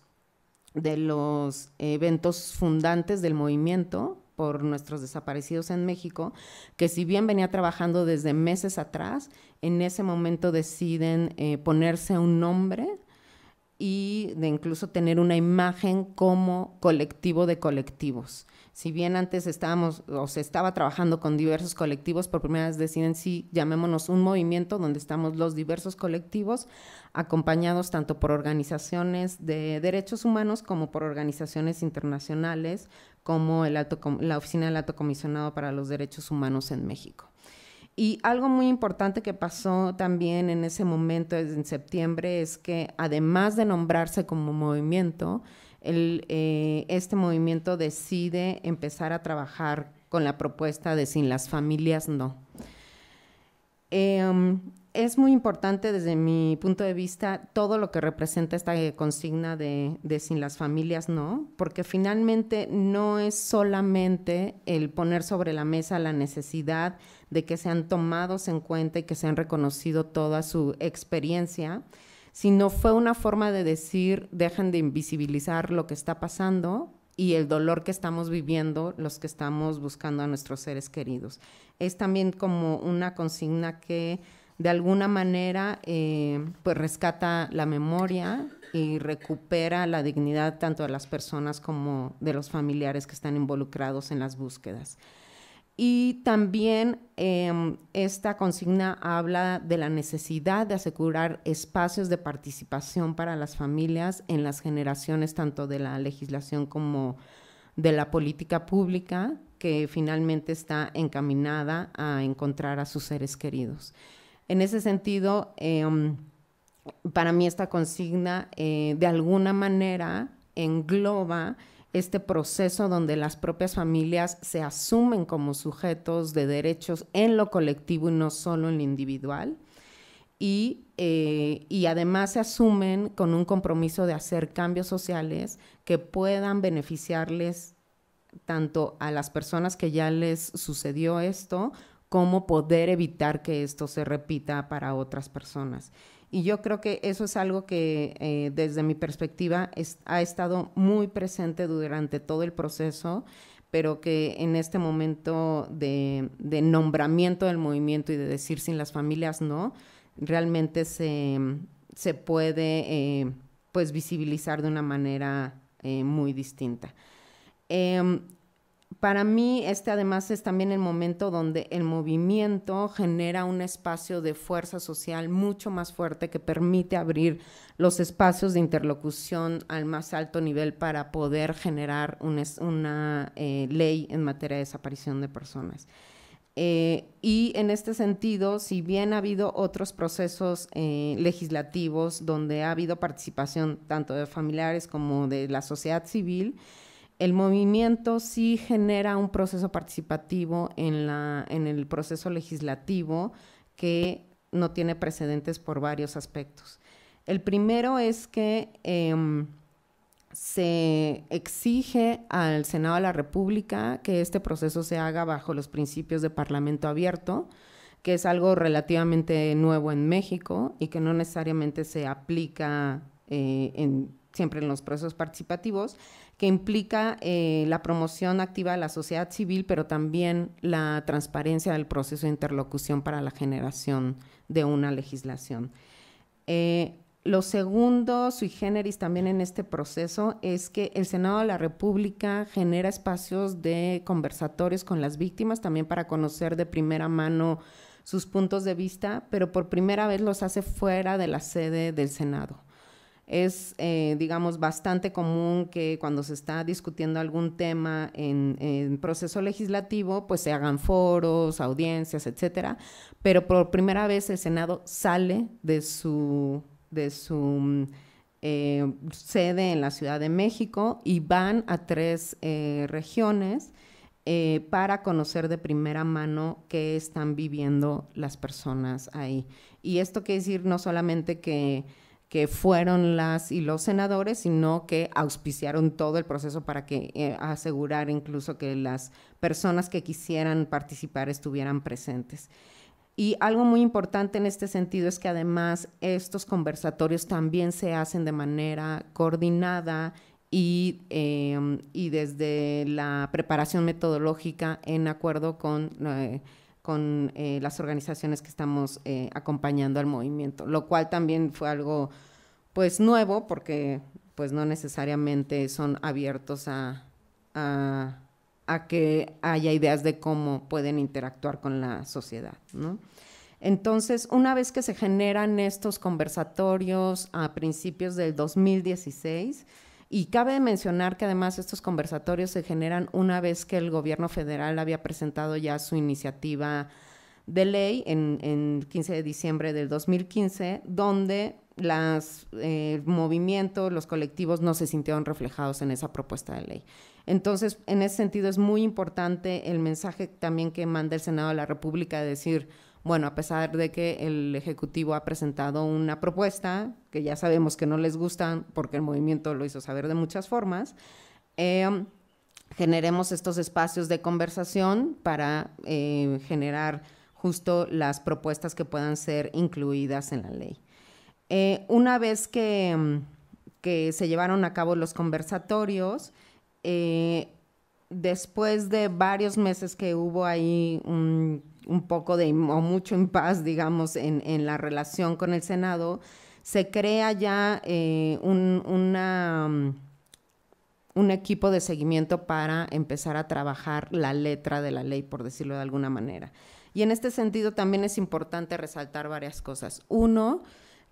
F: de los eventos fundantes del movimiento por nuestros desaparecidos en México, que si bien venía trabajando desde meses atrás, en ese momento deciden eh, ponerse un nombre y de incluso tener una imagen como colectivo de colectivos. Si bien antes estábamos o se estaba trabajando con diversos colectivos, por primera vez deciden sí, llamémonos un movimiento donde estamos los diversos colectivos, acompañados tanto por organizaciones de derechos humanos como por organizaciones internacionales, como el alto, la Oficina del Alto Comisionado para los Derechos Humanos en México. Y algo muy importante que pasó también en ese momento, en septiembre, es que además de nombrarse como movimiento, eh, este movimiento decide empezar a trabajar con la propuesta de sin las familias no. Em, es muy importante desde mi punto de vista todo lo que representa esta consigna de, sin las familias no, porque finalmente no es solamente el poner sobre la mesa la necesidad de que sean tomados en cuenta y que se han reconocido toda su experiencia, sino fue una forma de decir dejen de invisibilizar lo que está pasando y el dolor que estamos viviendo los que estamos buscando a nuestros seres queridos. Es también como una consigna que de alguna manera eh, pues rescata la memoria y recupera la dignidad tanto de las personas como de los familiares que están involucrados en las búsquedas. Y también em, esta consigna habla de la necesidad de asegurar espacios de participación para las familias en las generaciones tanto de la legislación como de la política pública que finalmente está encaminada a encontrar a sus seres queridos. En ese sentido, em, para mí esta consigna eh, de alguna manera engloba este proceso donde las propias familias se asumen como sujetos de derechos en lo colectivo y no solo en lo individual. y, eh, además se asumen con un compromiso de hacer cambios sociales que puedan beneficiarles tanto a las personas que ya les sucedió esto cómo poder evitar que esto se repita para otras personas. Y yo creo que eso es algo que eh, desde mi perspectiva ha estado muy presente durante todo el proceso, pero que en este momento de, nombramiento del movimiento y de decir sin las familias no, realmente se, puede eh, pues visibilizar de una manera eh, muy distinta. Em, para mí este además es también el momento donde el movimiento genera un espacio de fuerza social mucho más fuerte que permite abrir los espacios de interlocución al más alto nivel para poder generar una, eh, ley en materia de desaparición de personas. Eh, y en este sentido, si bien ha habido otros procesos eh, legislativos donde ha habido participación tanto de familiares como de la sociedad civil, el movimiento sí genera un proceso participativo en, la, en el proceso legislativo que no tiene precedentes por varios aspectos. El primero es que em, se exige al Senado de la República que este proceso se haga bajo los principios de Parlamento abierto, que es algo relativamente nuevo en México y que no necesariamente se aplica eh, en siempre en los procesos participativos, que implica eh, la promoción activa de la sociedad civil, pero también la transparencia del proceso de interlocución para la generación de una legislación. Eh, lo segundo, sui generis también en este proceso, es que el Senado de la República genera espacios de conversatorios con las víctimas, también para conocer de primera mano sus puntos de vista, pero por primera vez los hace fuera de la sede del Senado. Es, eh, digamos, bastante común que cuando se está discutiendo algún tema en, proceso legislativo, pues se hagan foros, audiencias, etcétera. Pero por primera vez el Senado sale de su, de su mm, eh, sede en la Ciudad de México y van a tres eh, regiones para conocer de primera mano qué están viviendo las personas ahí. Y esto quiere decir no solamente que que fueron las y los senadores, sino que auspiciaron todo el proceso para que eh, asegurar incluso que las personas que quisieran participar estuvieran presentes. Y algo muy importante en este sentido es que además estos conversatorios también se hacen de manera coordinada y, eh, desde la preparación metodológica en acuerdo con eh, con eh, las organizaciones que estamos eh, acompañando al movimiento, lo cual también fue algo pues nuevo porque pues no necesariamente son abiertos a, que haya ideas de cómo pueden interactuar con la sociedad, Entonces, una vez que se generan estos conversatorios a principios del 2016, y cabe mencionar que además estos conversatorios se generan una vez que el gobierno federal había presentado ya su iniciativa de ley en, 15 de diciembre del 2015, donde las, movimientos, eh, el movimiento, los colectivos no se sintieron reflejados en esa propuesta de ley. Entonces, en ese sentido es muy importante el mensaje también que manda el Senado de la República de decir, bueno, a pesar de que el Ejecutivo ha presentado una propuesta que ya sabemos que no les gustan porque el movimiento lo hizo saber de muchas formas, em, generemos estos espacios de conversación para eh, generar justo las propuestas que puedan ser incluidas en la ley. Eh, una vez que, em, que, se llevaron a cabo los conversatorios, eh, después de varios meses que hubo ahí un un poco de, o mucho paz, digamos, en, la relación con el Senado, se crea ya eh, un, un equipo de seguimiento para empezar a trabajar la letra de la ley, por decirlo de alguna manera. Y en este sentido también es importante resaltar varias cosas. Uno,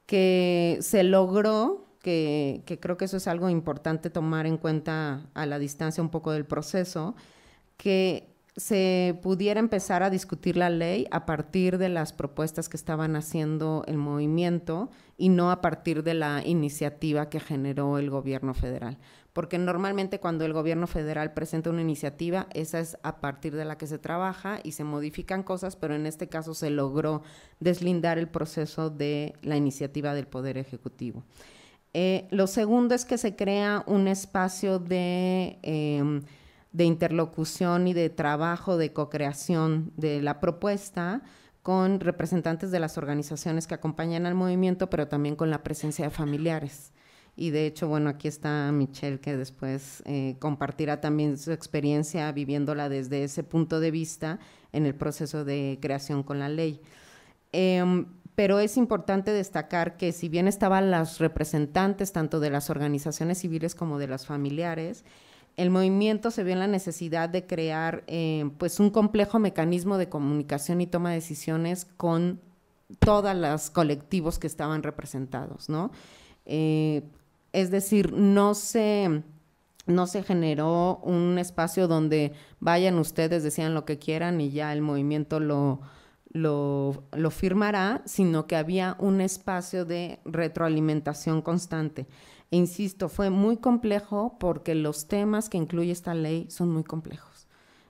F: que se logró, que, que creo que eso es algo importante tomar en cuenta a la distancia un poco del proceso, que se pudiera empezar a discutir la ley a partir de las propuestas que estaban haciendo el movimiento y no a partir de la iniciativa que generó el gobierno federal. Porque normalmente cuando el gobierno federal presenta una iniciativa, esa es a partir de la que se trabaja y se modifican cosas, pero en este caso se logró deslindar el proceso de la iniciativa del Poder Ejecutivo. Eh, lo segundo es que se crea un espacio de... Em, de interlocución y de trabajo de co-creación de la propuesta con representantes de las organizaciones que acompañan al movimiento, pero también con la presencia de familiares. Y de hecho, bueno, aquí está Michelle, que después eh, compartirá también su experiencia viviéndola desde ese punto de vista en el proceso de creación con la ley. Em, pero es importante destacar que si bien estaban las representantes tanto de las organizaciones civiles como de las familiares, el movimiento se vio en la necesidad de crear eh, pues un complejo mecanismo de comunicación y toma de decisiones con todos los colectivos que estaban representados, ¿no? Eh, es decir, no se, no se generó un espacio donde vayan ustedes, decían lo que quieran y ya el movimiento lo, lo, lo firmará, sino que había un espacio de retroalimentación constante insisto, fue muy complejo porque los temas que incluye esta ley son muy complejos.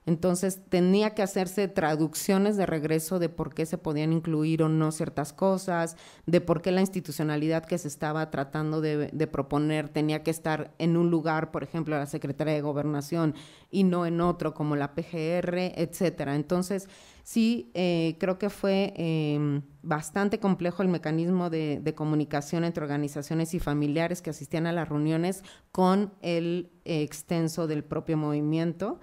F: Entonces tenía que hacerse traducciones de regreso de por qué se podían incluir o no ciertas cosas, de por qué la institucionalidad que se estaba tratando de, de, proponer tenía que estar en un lugar, por ejemplo, la Secretaría de Gobernación y no en otro como la PGR, etcétera. Entonces Sí, eh, creo que fue em, bastante complejo el mecanismo de, comunicación entre organizaciones y familiares que asistían a las reuniones con el extenso del propio movimiento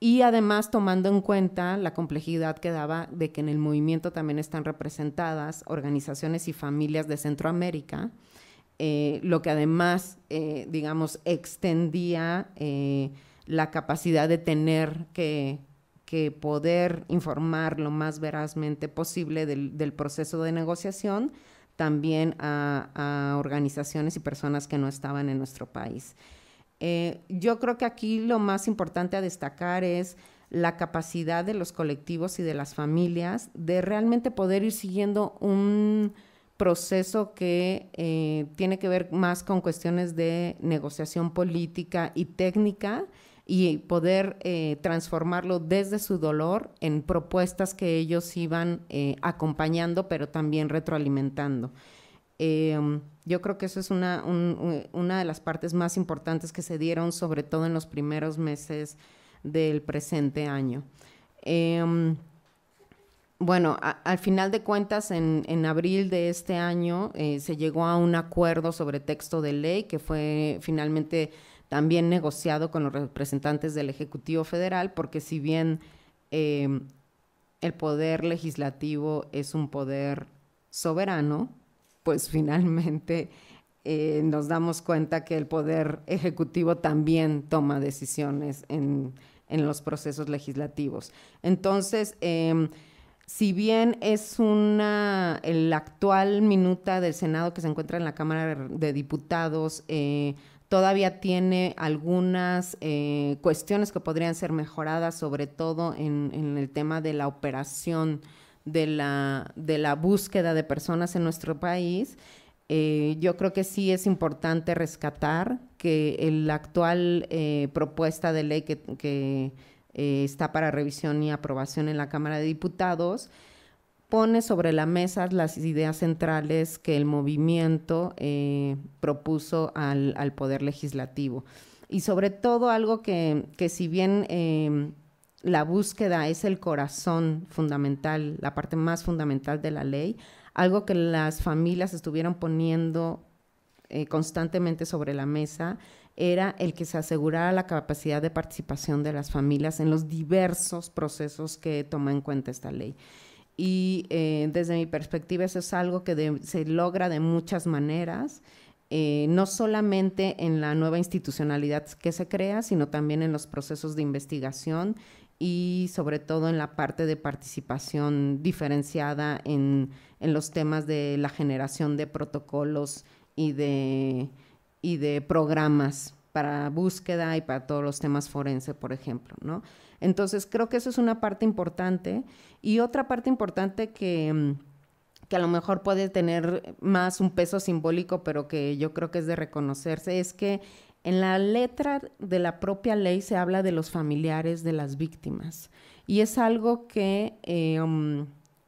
F: y además tomando en cuenta la complejidad que daba de que en el movimiento también están representadas organizaciones y familias de Centroamérica, eh, lo que además, eh, digamos, extendía la capacidad de tener que que poder informar lo más verazmente posible del, proceso de negociación también a, organizaciones y personas que no estaban en nuestro país. Eh, yo creo que aquí lo más importante a destacar es la capacidad de los colectivos y de las familias de realmente poder ir siguiendo un proceso que eh, tiene que ver más con cuestiones de negociación política y técnica y poder eh, transformarlo desde su dolor en propuestas que ellos iban eh, acompañando, pero también retroalimentando. Em, yo creo que eso es una, de las partes más importantes que se dieron, sobre todo en los primeros meses del presente año. Em, bueno, al final de cuentas, en, abril de este año eh, se llegó a un acuerdo sobre texto de ley que fue finalmente también negociado con los representantes del Ejecutivo Federal, porque si bien em, el poder legislativo es un poder soberano, pues finalmente eh, nos damos cuenta que el poder ejecutivo también toma decisiones en, los procesos legislativos. Entonces, em, si bien es una, actual minuta del Senado que se encuentra en la Cámara de Diputados, eh, todavía tiene algunas eh, cuestiones que podrían ser mejoradas, sobre todo en, el tema de la operación, de la, búsqueda de personas en nuestro país. Eh, yo creo que sí es importante rescatar que la actual eh, propuesta de ley que está para revisión y aprobación en la Cámara de Diputados, pone sobre la mesa las ideas centrales que el movimiento eh, propuso al, poder legislativo. Y sobre todo algo que, si bien eh, la búsqueda es el corazón fundamental, la parte más fundamental de la ley, algo que las familias estuvieron poniendo eh, constantemente sobre la mesa era el que se asegurara la capacidad de participación de las familias en los diversos procesos que toma en cuenta esta ley. Y eh, desde mi perspectiva eso es algo que se logra de muchas maneras, eh, no solamente en la nueva institucionalidad que se crea, sino también en los procesos de investigación y sobre todo en la parte de participación diferenciada en, los temas de la generación de protocolos y de, programas para búsqueda y para todos los temas forense, por ejemplo, ¿no? Entonces, creo que eso es una parte importante. Y otra parte importante mm, que, a lo mejor puede tener más un peso simbólico, pero que yo creo que es de reconocerse, es que en la letra de la propia ley se habla de los familiares de las víctimas. Y es algo que, eh, mm,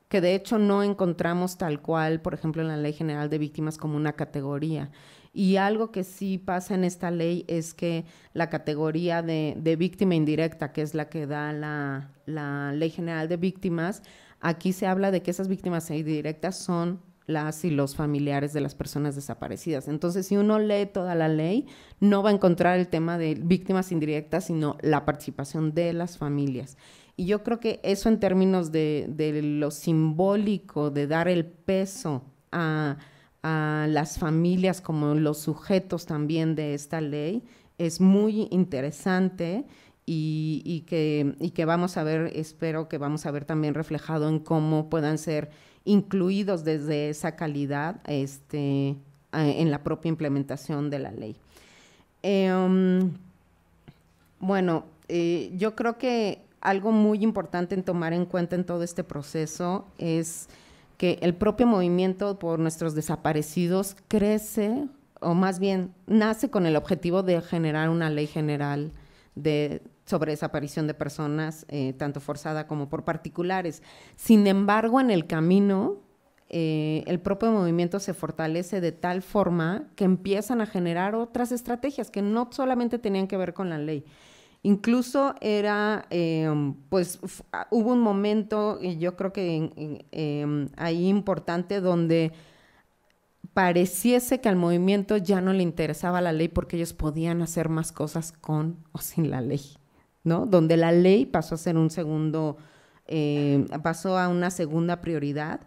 F: que de hecho no encontramos tal cual, por ejemplo, en la Ley General de Víctimas como una categoría. Y algo que sí pasa en esta ley es que la categoría de, víctima indirecta, que es la que da la, Ley General de Víctimas, aquí se habla de que esas víctimas indirectas son las y los familiares de las personas desaparecidas. Entonces, si uno lee toda la ley, no va a encontrar el tema de víctimas indirectas, sino la participación de las familias. Y yo creo que eso en términos de lo simbólico, de dar el peso a a las familias como los sujetos también de esta ley es muy interesante y, que, que vamos a ver, espero que vamos a ver también reflejado en cómo puedan ser incluidos desde esa calidad este, en la propia implementación de la ley. Em, bueno, eh, yo creo que algo muy importante en tomar en cuenta en todo este proceso es el propio movimiento por nuestros desaparecidos crece, o más bien nace con el objetivo de generar una ley general de, sobre desaparición de personas, eh, tanto forzada como por particulares. Sin embargo, en el camino, eh, el propio movimiento se fortalece de tal forma que empiezan a generar otras estrategias que no solamente tenían que ver con la ley. Incluso era, em, pues ah, hubo un momento, y yo creo que em, ahí importante, donde pareciese que al movimiento ya no le interesaba la ley porque ellos podían hacer más cosas con o sin la ley, ¿no? Donde la ley pasó a ser un segundo, em, pasó a una segunda prioridad.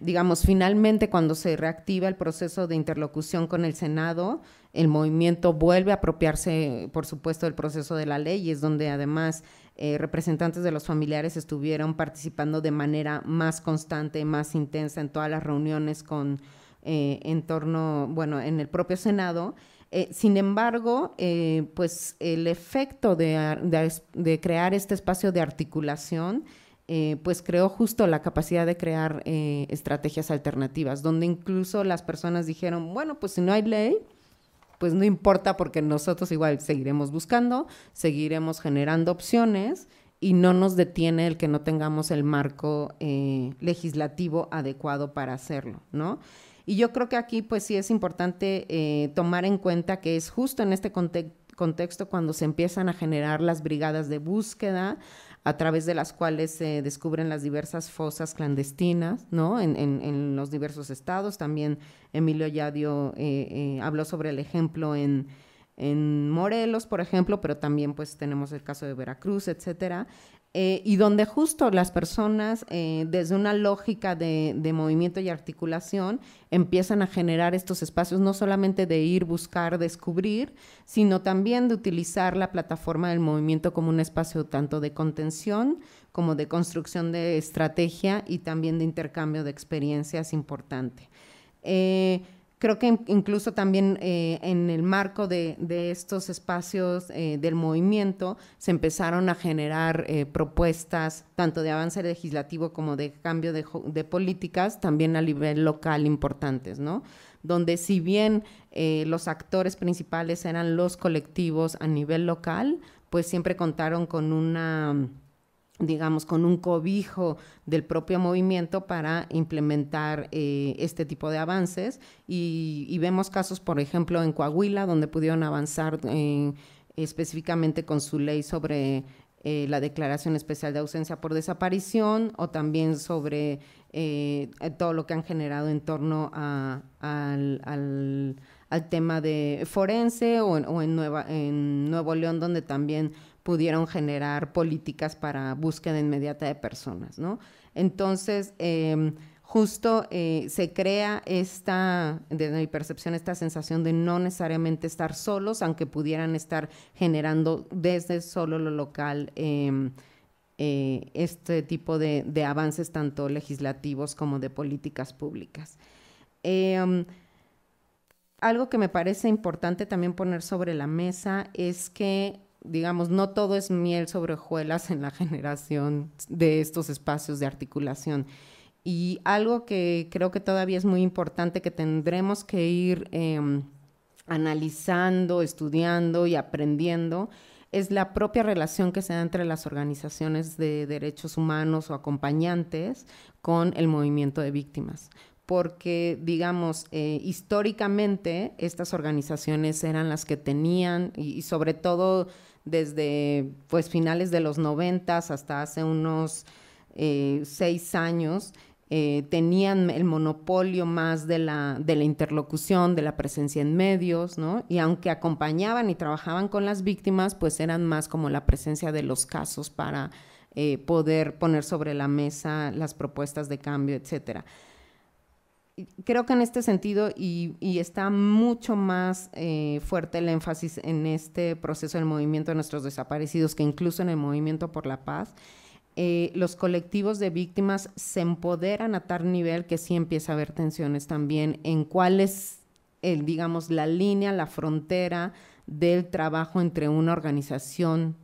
F: digamos, finalmente cuando se reactiva el proceso de interlocución con el Senado, el movimiento vuelve a apropiarse, por supuesto, del proceso de la ley y es donde además eh, representantes de los familiares estuvieron participando de manera más constante, más intensa en todas las reuniones con, eh, en torno, bueno, en el propio Senado. Eh, sin embargo, pues el efecto de, crear este espacio de articulación, pues creó justo la capacidad de crear estrategias alternativas, donde incluso las personas dijeron, bueno, pues si no hay ley, pues no importa porque nosotros igual seguiremos buscando, seguiremos generando opciones y no nos detiene el que no tengamos el marco eh, legislativo adecuado para hacerlo, ¿no? Y yo creo que aquí pues sí es importante eh, tomar en cuenta que es justo en este contexto cuando se empiezan a generar las brigadas de búsqueda, a través de las cuales se descubren las diversas fosas clandestinas, ¿no? En, los diversos estados. También Emilio Yadio eh, eh, habló sobre el ejemplo en, en Morelos, por ejemplo, pero también pues tenemos el caso de Veracruz, etcétera. Eh, y donde justo las personas, eh, desde una lógica de, movimiento y articulación, empiezan a generar estos espacios, no solamente de ir, buscar, descubrir, sino también de utilizar la plataforma del movimiento como un espacio tanto de contención como de construcción de estrategia y también de intercambio de experiencias importante. Eh, Creo que incluso también eh, en el marco de, estos espacios eh, del movimiento se empezaron a generar eh, propuestas tanto de avance legislativo como de cambio de, de políticas, también a nivel local importantes, ¿no? Donde si bien los actores principales eran los colectivos a nivel local, pues siempre contaron con una digamos, con un cobijo del propio movimiento para implementar eh, este tipo de avances. Y, vemos casos, por ejemplo, en Coahuila, donde pudieron avanzar eh, específicamente con su ley sobre eh, la declaración especial de ausencia por desaparición o también sobre todo lo que han generado en torno al, tema de forense o Nueva, en Nuevo León, donde también pudieron generar políticas para búsqueda inmediata de personas, ¿no? Entonces, em, justo eh, se crea esta, desde mi percepción, esta sensación de no necesariamente estar solos, aunque pudieran estar generando desde solo lo local em, eh, este tipo de, avances tanto legislativos como de políticas públicas. Em, algo que me parece importante también poner sobre la mesa es que digamos, no todo es miel sobre hojuelas en la generación de estos espacios de articulación. Y algo que creo que todavía es muy importante que tendremos que ir em, analizando, estudiando y aprendiendo es la propia relación que se da entre las organizaciones de derechos humanos o acompañantes con el movimiento de víctimas porque, digamos, eh, históricamente estas organizaciones eran las que tenían y, y sobre todo desde pues finales de los noventas hasta hace unos eh, seis años, eh, tenían el monopolio más de la, de la interlocución, de la presencia en medios, ¿no? Y aunque acompañaban y trabajaban con las víctimas, pues eran más como la presencia de los casos para eh, poder poner sobre la mesa las propuestas de cambio, etcétera creo que en este sentido y, está mucho más eh, fuerte el énfasis en este proceso del movimiento de nuestros desaparecidos que incluso en el movimiento por la paz. Eh, los colectivos de víctimas se empoderan a tal nivel que sí empieza a haber tensiones también en cuál es, el, digamos, la línea, la frontera del trabajo entre una organización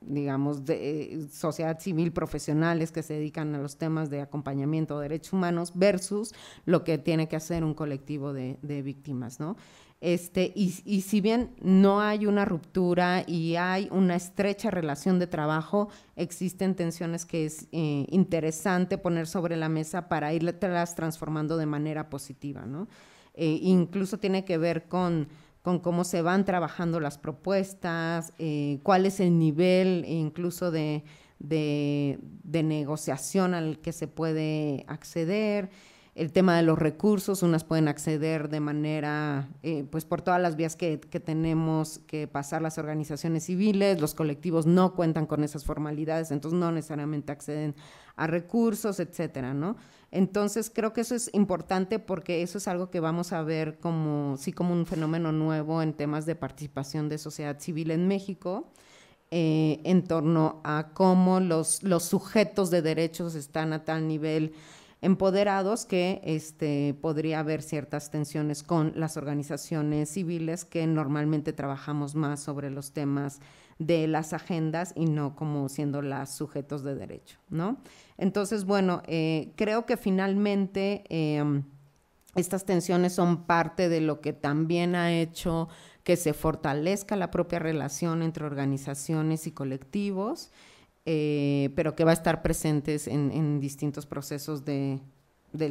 F: digamos, de eh, sociedad civil, profesionales que se dedican a los temas de acompañamiento de derechos humanos versus lo que tiene que hacer un colectivo de, víctimas, ¿no? Este, y, si bien no hay una ruptura y hay una estrecha relación de trabajo, existen tensiones que es eh, interesante poner sobre la mesa para irlas transformando de manera positiva, ¿no? Eh, incluso tiene que ver con con cómo se van trabajando las propuestas, eh, cuál es el nivel incluso de, negociación al que se puede acceder, el tema de los recursos, unas pueden acceder de manera, eh, pues por todas las vías que, que, tenemos que pasar las organizaciones civiles, los colectivos no cuentan con esas formalidades, entonces no necesariamente acceden a recursos, etcétera, ¿no? Entonces creo que eso es importante porque eso es algo que vamos a ver como sí como un fenómeno nuevo en temas de participación de sociedad civil en México. Eh, en torno a cómo los, sujetos de derechos están a tal nivel empoderados que este, podría haber ciertas tensiones con las organizaciones civiles que normalmente trabajamos más sobre los temas de las agendas y no como siendo las sujetos de derecho, ¿no? Entonces, bueno, eh, creo que finalmente em, estas tensiones son parte de lo que también ha hecho que se fortalezca la propia relación entre organizaciones y colectivos, eh, pero que va a estar presentes en, distintos procesos del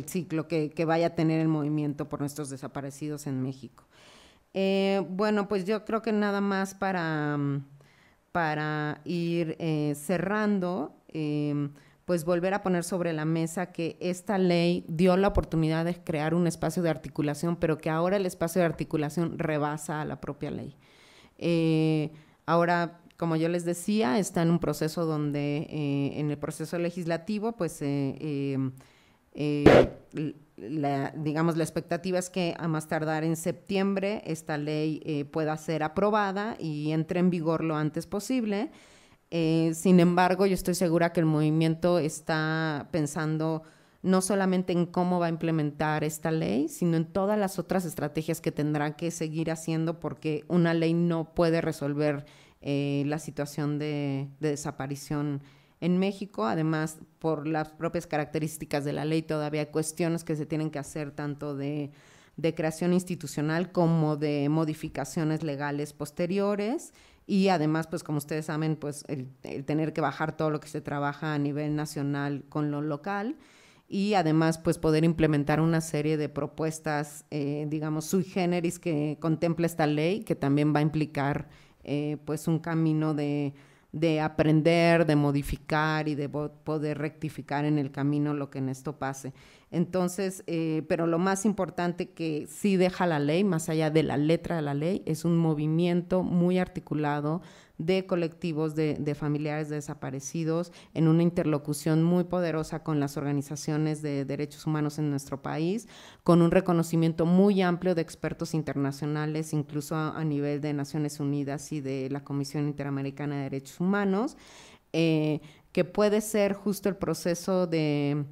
F: ciclo que, vaya a tener el movimiento por nuestros desaparecidos en México. Eh, bueno, pues yo creo que nada más para, para ir cerrando. Em, pues volver a poner sobre la mesa que esta ley dio la oportunidad de crear un espacio de articulación, pero que ahora el espacio de articulación rebasa a la propia ley. Eh, ahora, como yo les decía, está en un proceso donde, eh, en el proceso legislativo, pues, eh, em, digamos, la expectativa es que a más tardar en septiembre esta ley pueda ser aprobada y entre en vigor lo antes posible. Eh, sin embargo, yo estoy segura que el movimiento está pensando no solamente en cómo va a implementar esta ley, sino en todas las otras estrategias que tendrá que seguir haciendo porque una ley no puede resolver eh, la situación de, desaparición en México. Además, por las propias características de la ley, todavía hay cuestiones que se tienen que hacer tanto de creación institucional como de modificaciones legales posteriores. Y además, pues como ustedes saben, pues el, tener que bajar todo lo que se trabaja a nivel nacional con lo local y además pues poder implementar una serie de propuestas, eh, digamos, sui generis que contempla esta ley, que también va a implicar eh, pues un camino de de aprender, de modificar y de poder rectificar en el camino lo que en esto pase. Entonces, eh, pero lo más importante que sí deja la ley, más allá de la letra de la ley, es un movimiento muy articulado de colectivos de, de familiares desaparecidos, en una interlocución muy poderosa con las organizaciones de derechos humanos en nuestro país, con un reconocimiento muy amplio de expertos internacionales, incluso a, nivel de Naciones Unidas y de la Comisión Interamericana de Derechos Humanos, eh, que puede ser justo el proceso de,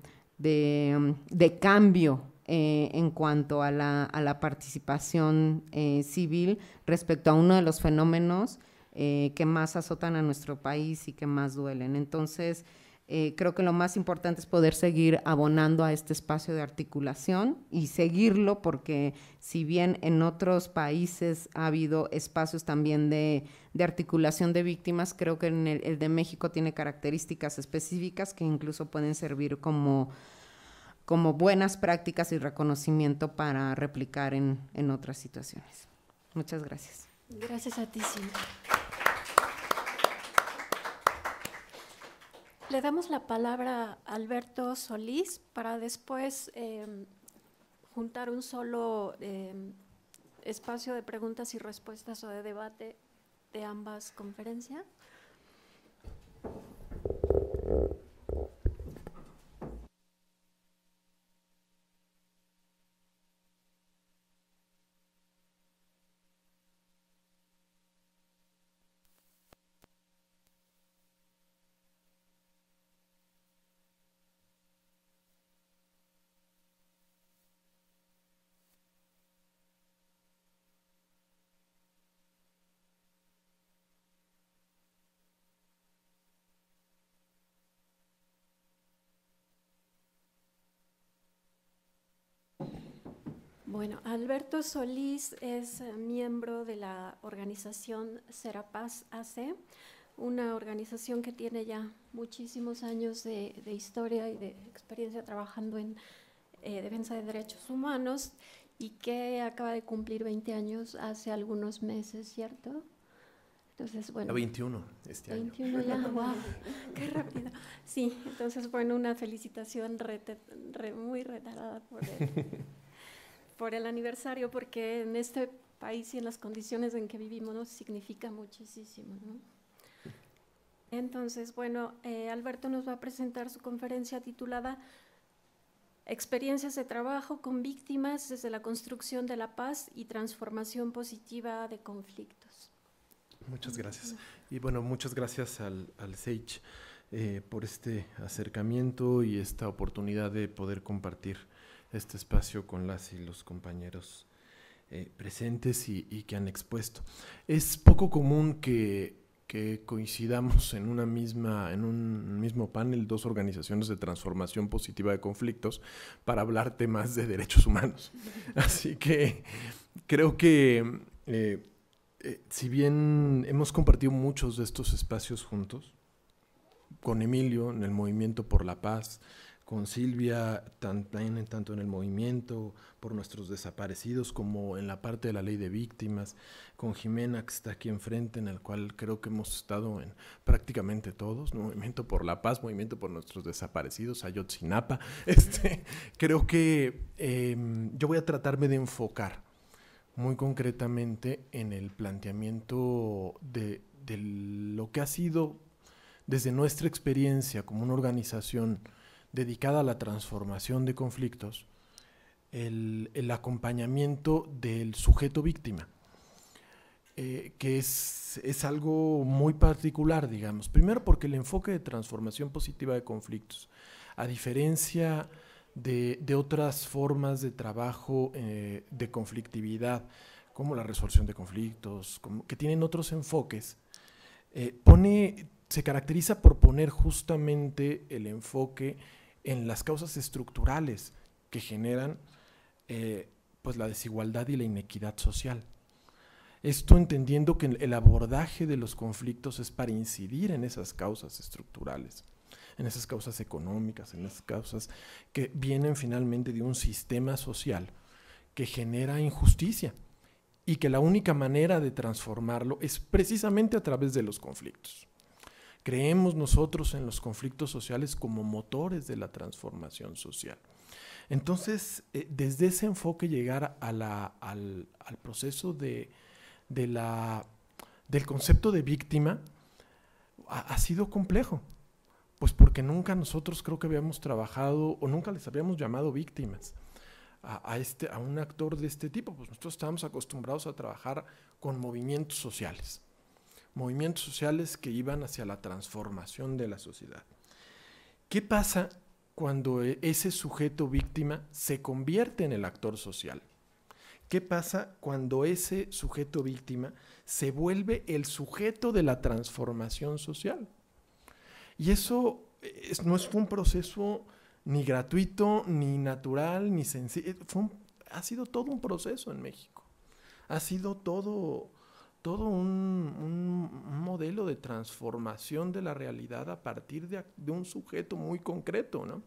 F: cambio eh, en cuanto a la, participación eh, civil respecto a uno de los fenómenos eh, que más azotan a nuestro país y que más duelen. Entonces, eh, creo que lo más importante es poder seguir abonando a este espacio de articulación y seguirlo porque si bien en otros países ha habido espacios también de, articulación de víctimas, creo que en el, de México tiene características específicas que incluso pueden servir como, como buenas prácticas y reconocimiento para replicar en, en otras situaciones. Muchas gracias.
A: Gracias a ti, Silvia. Le damos la palabra a Alberto Solís para después em, juntar un solo em, espacio de preguntas y respuestas o de debate de ambas conferencias. Bueno, Alberto Solís es eh, miembro de la organización Serapaz AC, una organización que tiene ya muchísimos años de, historia y de experiencia trabajando en eh, defensa de derechos humanos y que acaba de cumplir 20 años hace algunos meses, ¿cierto? Entonces, bueno. 21 este año. 21 ya, wow, qué rápido. Sí, entonces, bueno, una felicitación muy retardada por él. por el aniversario, porque en este país y en las condiciones en que vivimos significa muchísimo. Entonces, bueno, eh, Alberto nos va a presentar su conferencia titulada Experiencias de trabajo con víctimas desde la construcción de la paz y transformación positiva de conflictos.
G: Muchas gracias. Y bueno, muchas gracias al, al eh, por este acercamiento y esta oportunidad de poder compartir este espacio con las y los compañeros eh, presentes y, que han expuesto. Es poco común que, coincidamos en, una misma, en un mismo panel dos organizaciones de transformación positiva de conflictos para hablar temas de derechos humanos. Así que creo que... Eh, eh, si bien hemos compartido muchos de estos espacios juntos, con Emilio en el Movimiento por la Paz, con Silvia, tanto en el movimiento por nuestros desaparecidos como en la parte de la ley de víctimas, con Jimena que está aquí enfrente, en el cual creo que hemos estado en prácticamente todos, Movimiento por la Paz, Movimiento por nuestros desaparecidos, Ayotzinapa. Este, creo que em, yo voy a tratarme de enfocar muy concretamente en el planteamiento de, de lo que ha sido desde nuestra experiencia como una organización, dedicada a la transformación de conflictos, el, acompañamiento del sujeto víctima, eh, que es, algo muy particular, digamos. Primero porque el enfoque de transformación positiva de conflictos, a diferencia de, otras formas de trabajo eh, de conflictividad, como la resolución de conflictos, como, que tienen otros enfoques, eh, pone, se caracteriza por poner justamente el enfoque en las causas estructurales que generan eh, pues la desigualdad y la inequidad social. Esto entendiendo que el abordaje de los conflictos es para incidir en esas causas estructurales, en esas causas económicas, en esas causas que vienen finalmente de un sistema social que genera injusticia y que la única manera de transformarlo es precisamente a través de los conflictos. Creemos nosotros en los conflictos sociales como motores de la transformación social. Entonces, eh, desde ese enfoque llegar al, proceso de, la, del concepto de víctima ha, sido complejo. Pues porque nunca nosotros creo que habíamos trabajado o nunca les habíamos llamado víctimas a, este, a un actor de este tipo. Pues nosotros estábamos acostumbrados a trabajar con movimientos sociales movimientos sociales que iban hacia la transformación de la sociedad. ¿Qué pasa cuando e, ese sujeto víctima se convierte en el actor social? ¿Qué pasa cuando ese sujeto víctima se vuelve el sujeto de la transformación social? Y eso e, no es un proceso ni gratuito, ni natural, ni sencillo. E, ha sido todo un proceso en México. Ha sido todo todo un, modelo de transformación de la realidad a partir de, un sujeto muy concreto, ¿no?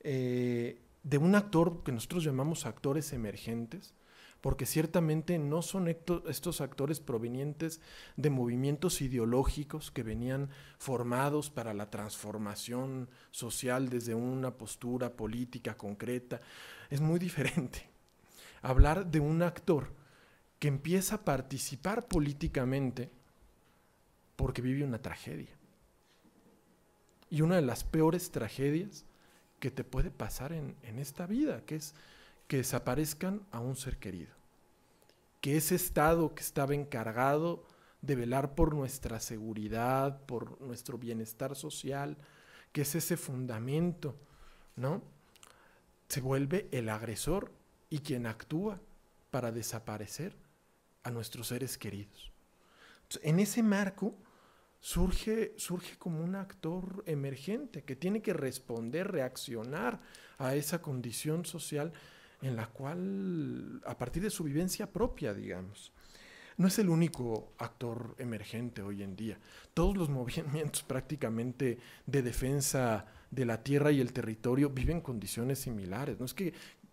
G: Eh, de un actor que nosotros llamamos actores emergentes, porque ciertamente no son estos actores provenientes de movimientos ideológicos que venían formados para la transformación social desde una postura política concreta. Es muy diferente. Hablar de un actor que empieza a participar políticamente porque vive una tragedia. Y una de las peores tragedias que te puede pasar en, en esta vida, que es que desaparezcan a un ser querido. Que ese Estado que estaba encargado de velar por nuestra seguridad, por nuestro bienestar social, que es ese fundamento, ¿no? Se vuelve el agresor y quien actúa para desaparecer a nuestros seres queridos. En ese marco surge, surge como un actor emergente que tiene que responder, reaccionar a esa condición social en la cual, a partir de su vivencia propia, digamos, no es el único actor emergente hoy en día. Todos los movimientos prácticamente de defensa de la tierra y el territorio viven condiciones similares. No es que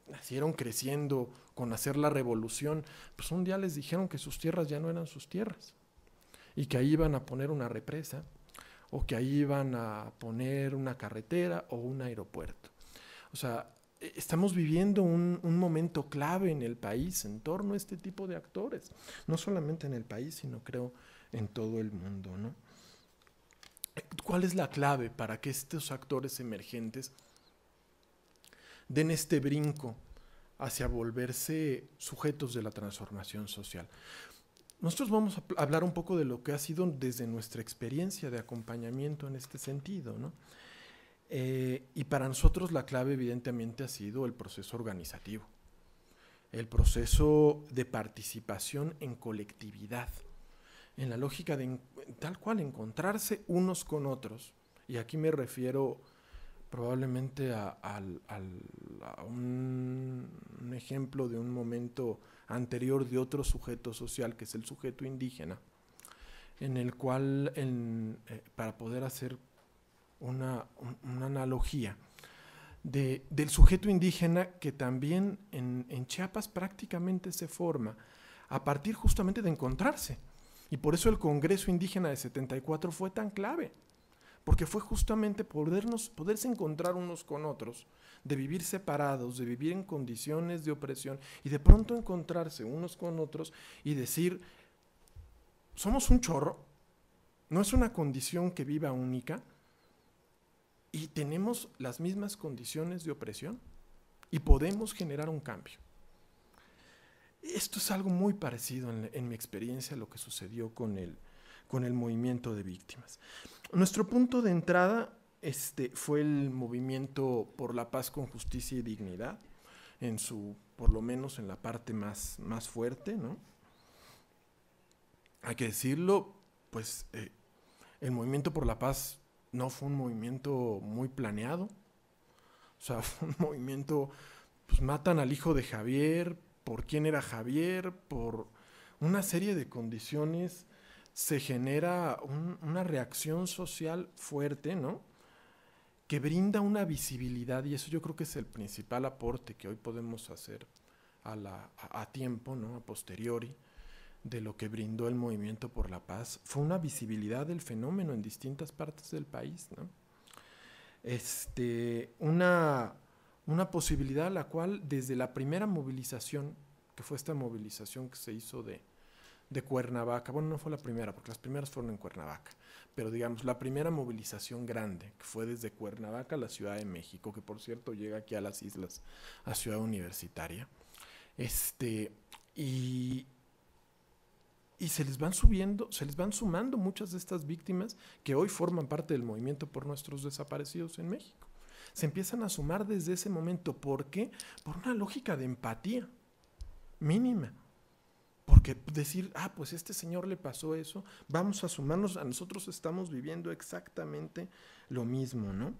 G: nacieron creciendo con hacer la revolución, pues un día les dijeron que sus tierras ya no eran sus tierras y que ahí iban a poner una represa o que ahí iban a poner una carretera o un aeropuerto. O sea, e, estamos viviendo un, momento clave en el país en torno a este tipo de actores, no solamente en el país, sino creo en todo el mundo. ¿Cuál es la clave para que estos actores emergentes den este brinco hacia volverse sujetos de la transformación social. Nosotros vamos a hablar un poco de lo que ha sido desde nuestra experiencia de acompañamiento en este sentido, eh, y para nosotros la clave evidentemente ha sido el proceso organizativo, el proceso de participación en colectividad, en la lógica de tal cual encontrarse unos con otros. Y aquí me refiero probablemente a, un, ejemplo de un momento anterior de otro sujeto social, que es el sujeto indígena, en el cual, eh, para poder hacer una, analogía, del sujeto indígena que también en, en, Chiapas prácticamente se forma a partir justamente de encontrarse. Y por eso el Congreso Indígena de 74 fue tan clave, porque fue justamente podernos, poderse encontrar unos con otros, de vivir separados, de vivir en condiciones de opresión y de pronto encontrarse unos con otros y decir, somos un chorro, no es una condición que viva única y tenemos las mismas condiciones de opresión y podemos generar un cambio. Esto es algo muy parecido en, en mi experiencia a lo que sucedió con el con el movimiento de víctimas. Nuestro punto de entrada este, fue el movimiento por la paz con justicia y dignidad, en su, por lo menos en la parte más, más fuerte, ¿no? Hay que decirlo, pues eh, el movimiento por la paz no fue un movimiento muy planeado, o sea, fue un movimiento, pues matan al hijo de Javier, por quién era Javier, por una serie de condiciones se genera una reacción social fuerte, ¿no? Que brinda una visibilidad y eso yo creo que es el principal aporte que hoy podemos hacer a, la, a, tiempo, ¿no? A posteriori de lo que brindó el movimiento por la paz fue una visibilidad del fenómeno en distintas partes del país, ¿no? Este, una, una posibilidad a la cual desde la primera movilización, que fue esta movilización que se hizo de de Cuernavaca, bueno, no fue la primera, porque las primeras fueron en Cuernavaca, pero digamos, la primera movilización grande, que fue desde Cuernavaca a la Ciudad de México, que por cierto llega aquí a las islas, a Ciudad Universitaria, este, y, y se les van subiendo, se les van sumando muchas de estas víctimas que hoy forman parte del movimiento por nuestros desaparecidos en México. Se empiezan a sumar desde ese momento. ¿Por qué? Por una lógica de empatía mínima. Porque decir, ah, pues este señor le pasó eso, vamos a sumarnos, a nosotros estamos viviendo exactamente lo mismo, ¿no?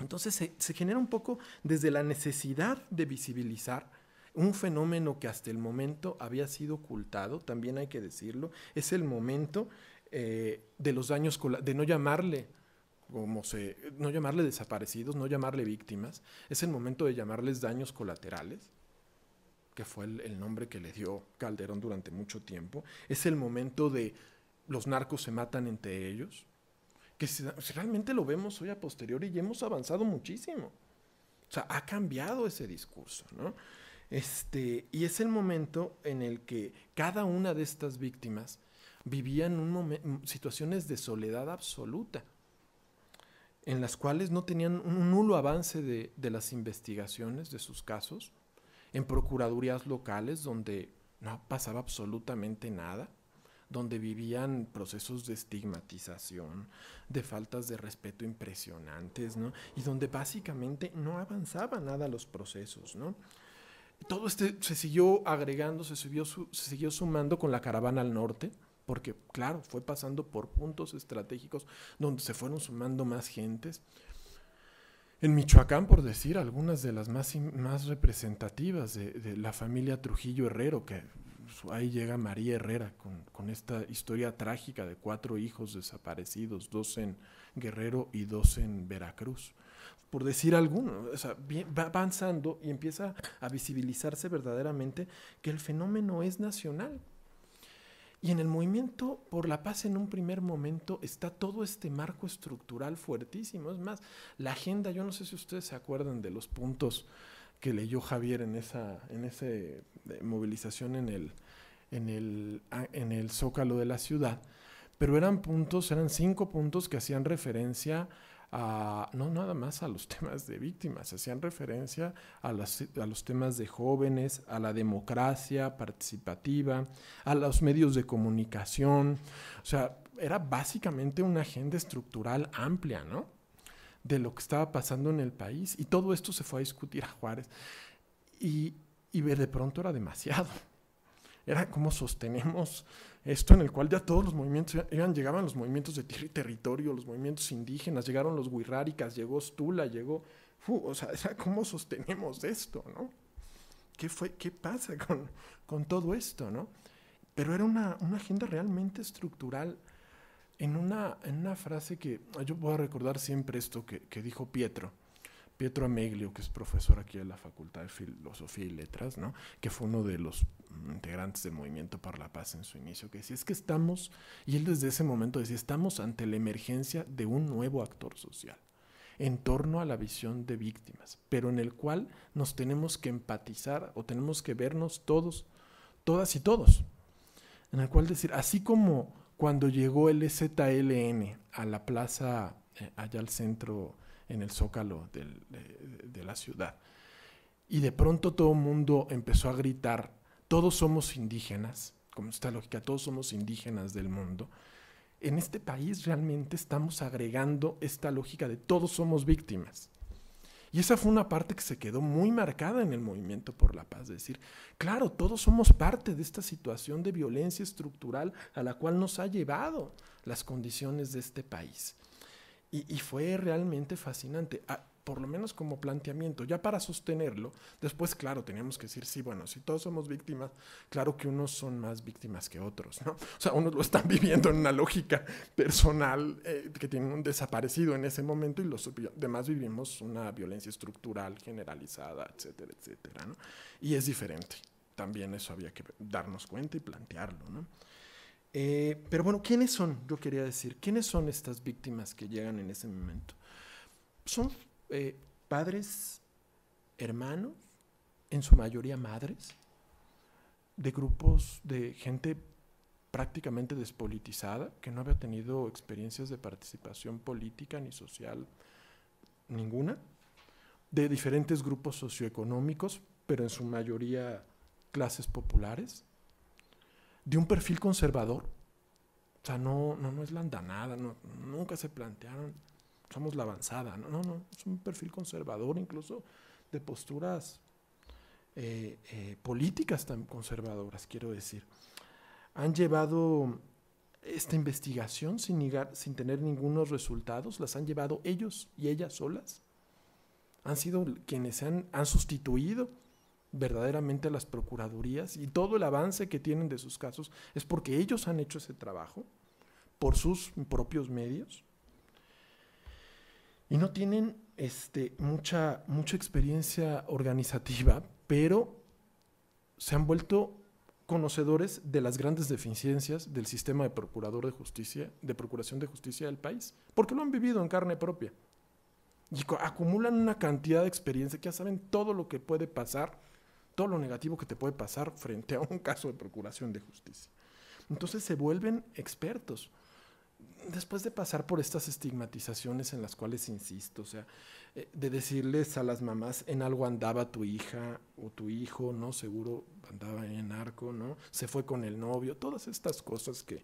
G: Entonces se, genera un poco desde la necesidad de visibilizar un fenómeno que hasta el momento había sido ocultado, también hay que decirlo, es el momento eh, de los daños, de no llamarle como se, no llamarle desaparecidos, no llamarle víctimas, es el momento de llamarles daños colaterales, que fue el, nombre que le dio Calderón durante mucho tiempo, es el momento de los narcos se matan entre ellos, que realmente lo vemos hoy a posteriori y hemos avanzado muchísimo. O sea, ha cambiado ese discurso, ¿no? Este, y es el momento en el que cada una de estas víctimas vivían un situaciones de soledad absoluta, en las cuales no tenían un nulo avance de, de las investigaciones de sus casos, en procuradurías locales donde no pasaba absolutamente nada, donde vivían procesos de estigmatización, de faltas de respeto impresionantes, Y donde básicamente no avanzaba nada los procesos, ¿no? Todo este se siguió agregando, se, subió se siguió sumando con la caravana al norte, porque claro, fue pasando por puntos estratégicos donde se fueron sumando más gentes. En Michoacán, por decir, algunas de las más, más representativas de, la familia Trujillo Herrero, que ahí llega María Herrera con, esta historia trágica de cuatro hijos desaparecidos, dos en Guerrero y dos en Veracruz. Por decir alguno, o va avanzando y empieza a visibilizarse verdaderamente que el fenómeno es nacional, y en el movimiento por la paz en un primer momento está todo este marco estructural fuertísimo. Es más, la agenda, yo no sé si ustedes se acuerdan de los puntos que leyó Javier en esa en ese, eh, movilización en el, en, el, ah, en el zócalo de la ciudad, pero eran puntos, eran cinco puntos que hacían referencia no nada más a los temas de víctimas, hacían referencia a, los temas de jóvenes, a la democracia participativa, a los medios de comunicación, o sea, era básicamente una agenda estructural amplia, ¿no? De lo que estaba pasando en el país y todo esto se fue a discutir a Juárez y, y de pronto era demasiado. Era como sostenemos esto en el cual ya todos los movimientos e-, llegaban los movimientos de territorio, los movimientos indígenas, llegaron los wixárikas, llegó Stula, llegó, o sea, ¿cómo sostenemos esto, no? ¿Qué fue, qué pasa con, con todo esto, no? Pero era una, agenda realmente estructural en una, en una frase que yo voy a recordar siempre esto que dijo Pietro Pietro Ameglio, que es profesor aquí de la Facultad de Filosofía y Letras, ¿no? que fue uno de los mm, integrantes del Movimiento para la Paz en su inicio, que decía, es que estamos, y él desde ese momento decía, estamos ante la emergencia de un nuevo actor social en torno a la visión de víctimas, pero en el cual nos tenemos que empatizar o tenemos que vernos todos, todas y todos, en el cual decir, así como cuando llegó el ZLN a la plaza, eh, allá al centro, en el zócalo de, de, la ciudad. Y de pronto todo el mundo empezó a gritar, todos somos indígenas, como esta lógica, todos somos indígenas del mundo. En este país realmente estamos agregando esta lógica de todos somos víctimas. Y esa fue una parte que se quedó muy marcada en el movimiento por la paz, es decir, claro, todos somos parte de esta situación de violencia estructural a la cual nos ha llevado las condiciones de este país. Y, fue realmente fascinante. Ah, por lo menos como planteamiento, ya para sostenerlo, después, claro, teníamos que decir, sí, bueno, si todos somos víctimas, claro que unos son más víctimas que otros, ¿no? O sea, unos lo están viviendo en una lógica personal eh, que tienen un desaparecido en ese momento y los demás vivimos una violencia estructural generalizada, etcétera, etcétera, ¿no? Y es diferente. También eso había que darnos cuenta y plantearlo, ¿no? Eh, pero bueno, ¿quiénes son? Yo quería decir, ¿quiénes son estas víctimas que llegan en ese momento? Son eh, padres, hermanos, en su mayoría madres, de grupos de gente prácticamente despolitizada, que no había tenido experiencias de participación política ni social ninguna, de diferentes grupos socioeconómicos, pero en su mayoría clases populares, de un perfil conservador. O sea, no, no, no es la andanada, no, nunca se plantearon, somos la avanzada, no, no, no, es un perfil conservador incluso de posturas eh, eh, políticas tan conservadoras, quiero decir. Han llevado esta investigación sin, sin tener ningunos resultados, las han llevado ellos y ellas solas. Han sido quienes han, han sustituido verdaderamente las procuradurías y todo el avance que tienen de sus casos es porque ellos han hecho ese trabajo por sus propios medios y no tienen este, mucha, mucha experiencia organizativa, pero se han vuelto conocedores de las grandes deficiencias del sistema de procurador de justicia, de procuración de justicia del país, porque lo han vivido en carne propia. Y acumulan una cantidad de experiencia que ya saben todo lo que puede pasar todo lo negativo que te puede pasar frente a un caso de procuración de justicia. Entonces se vuelven expertos. Después de pasar por estas estigmatizaciones en las cuales insisto, o sea, eh, de decirles a las mamás, en algo andaba tu hija o tu hijo, ¿no? Seguro andaba en arco, ¿no? Se fue con el novio, todas estas cosas que,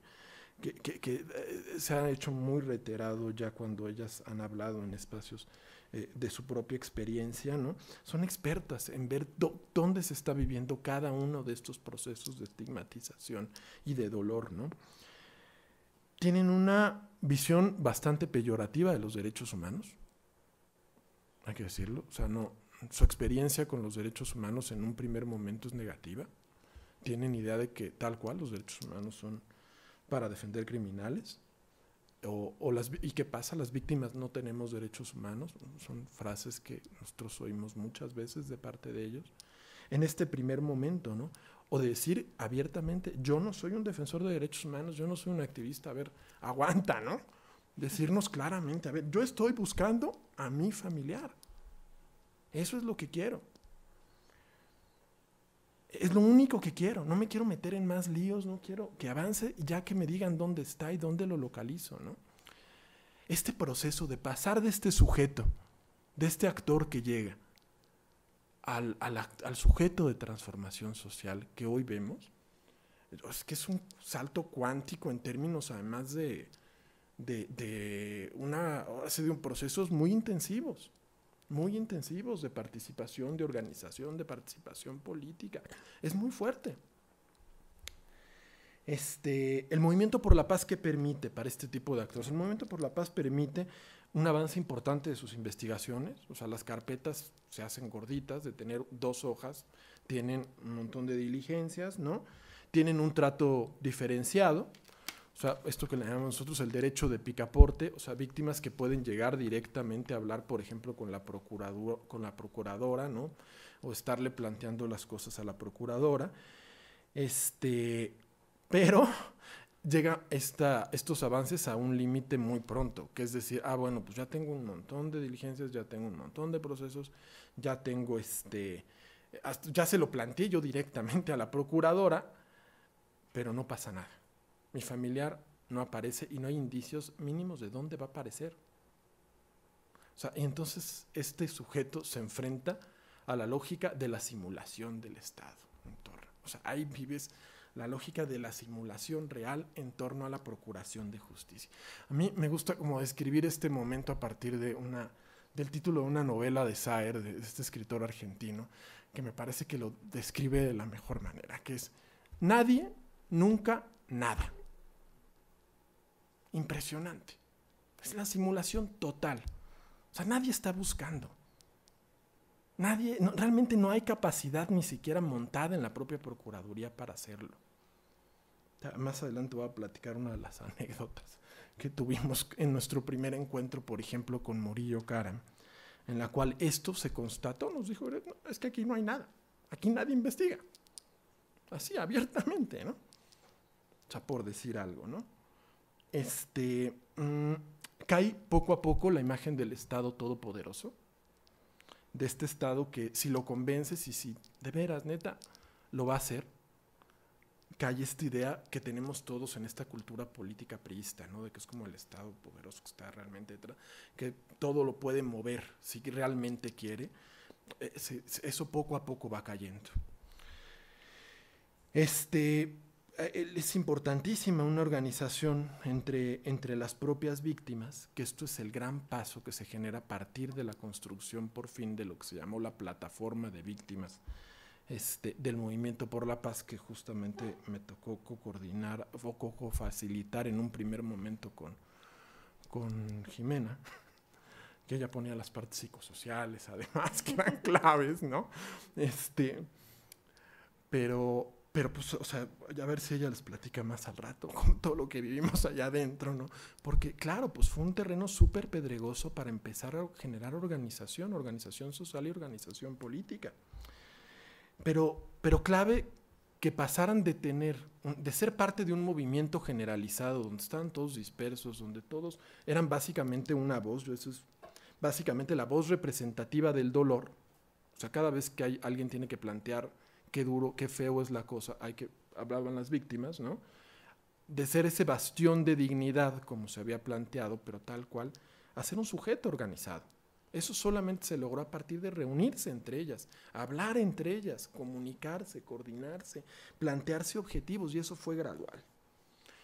G: que eh, se han hecho muy reiterado ya cuando ellas han hablado en espacios eh, de su propia experiencia, ¿no? Son expertas en ver dónde se está viviendo cada uno de estos procesos de estigmatización y de dolor, ¿no? Tienen una visión bastante peyorativa de los derechos humanos, hay que decirlo, o sea, no, su experiencia con los derechos humanos en un primer momento es negativa. Tienen idea de que tal cual los derechos humanos son para defender criminales, o, las, ¿Y qué pasa? Las víctimas no tenemos derechos humanos. Son frases que nosotros oímos muchas veces de parte de ellos. En este primer momento, ¿no? O decir abiertamente, yo no soy un defensor de derechos humanos, yo no soy un activista, a ver, aguanta, ¿no? Decirnos claramente, a ver, yo estoy buscando a mi familiar. Eso es lo que quiero. Es lo único que quiero, no me quiero meter en más líos, no quiero que avance ya que me digan dónde está y dónde lo localizo, Este proceso de pasar de este sujeto, de este actor que llega, al, sujeto de transformación social que hoy vemos, es que es un salto cuántico en términos además de, de, de, una, de procesos muy intensivos muy intensivos de participación, de organización, de participación política. Es muy fuerte. Este, el movimiento por la paz que permite para este tipo de actores? el movimiento por la paz permite un avance importante de sus investigaciones, o sea, las carpetas se hacen gorditas, de tener dos hojas, tienen un montón de diligencias, ¿no? Tienen un trato diferenciado, o sea, esto que le llamamos nosotros el derecho de picaporte, o sea, víctimas que pueden llegar directamente a hablar, por ejemplo, con la, con la procuradora, ¿no? O estarle planteando las cosas a la procuradora. Este, pero llega esta, estos avances a un límite muy pronto, que es decir, ah, bueno, pues ya tengo un montón de diligencias, ya tengo un montón de procesos, ya tengo este, ya se lo planteé yo directamente a la procuradora, pero no pasa nada. Mi familiar no aparece y no hay indicios mínimos de dónde va a aparecer. O sea, y entonces este sujeto se enfrenta a la lógica de la simulación del Estado O sea, ahí vives la lógica de la simulación real en torno a la procuración de justicia. A mí me gusta como describir este momento a partir de una del título de una novela de Saer, de este escritor argentino, que me parece que lo describe de la mejor manera, que es nadie, nunca, nada. Impresionante. Es la simulación total. O sea, nadie está buscando. Nadie, realmente no hay capacidad ni siquiera montada en la propia Procuraduría para hacerlo. Más adelante voy a platicar una de las anécdotas que tuvimos en nuestro primer encuentro, por ejemplo, con Murillo Karam, en la cual esto se constató. Nos dijo, es que aquí no hay nada, aquí nadie investiga. Así, abiertamente, ¿no? O sea, por decir algo, ¿no? este, mm, cae poco a poco la imagen del Estado todopoderoso, de este Estado que si lo convences y si de veras, neta, lo va a hacer, cae esta idea que tenemos todos en esta cultura política priista, ¿no? De que es como el Estado poderoso que está realmente detrás, que todo lo puede mover si realmente quiere. Eh, eso poco a poco va cayendo. Este, eh, eh, es importantísima una organización entre, entre las propias víctimas, que esto es el gran paso que se genera a partir de la construcción por fin de lo que se llamó la plataforma de víctimas este, del Movimiento por la Paz, que justamente me tocó coordinar o facilitar en un primer momento con, con Jimena, que ella ponía las partes psicosociales, además, que eran claves, ¿no? Este, pero pero pues, o sea, a ver si ella les platica más al rato con todo lo que vivimos allá adentro, ¿no? Porque claro, pues fue un terreno súper pedregoso para empezar a generar organización, organización social y organización política. Pero, pero clave que pasaran de tener, de ser parte de un movimiento generalizado, donde estaban todos dispersos, donde todos eran básicamente una voz, eso es básicamente la voz representativa del dolor. O sea, cada vez que hay, alguien tiene que plantear qué duro, qué feo es la cosa, hay que, hablaban las víctimas, ¿no? De ser ese bastión de dignidad, como se había planteado, pero tal cual, a ser un sujeto organizado. Eso solamente se logró a partir de reunirse entre ellas, hablar entre ellas, comunicarse, coordinarse, plantearse objetivos, y eso fue gradual.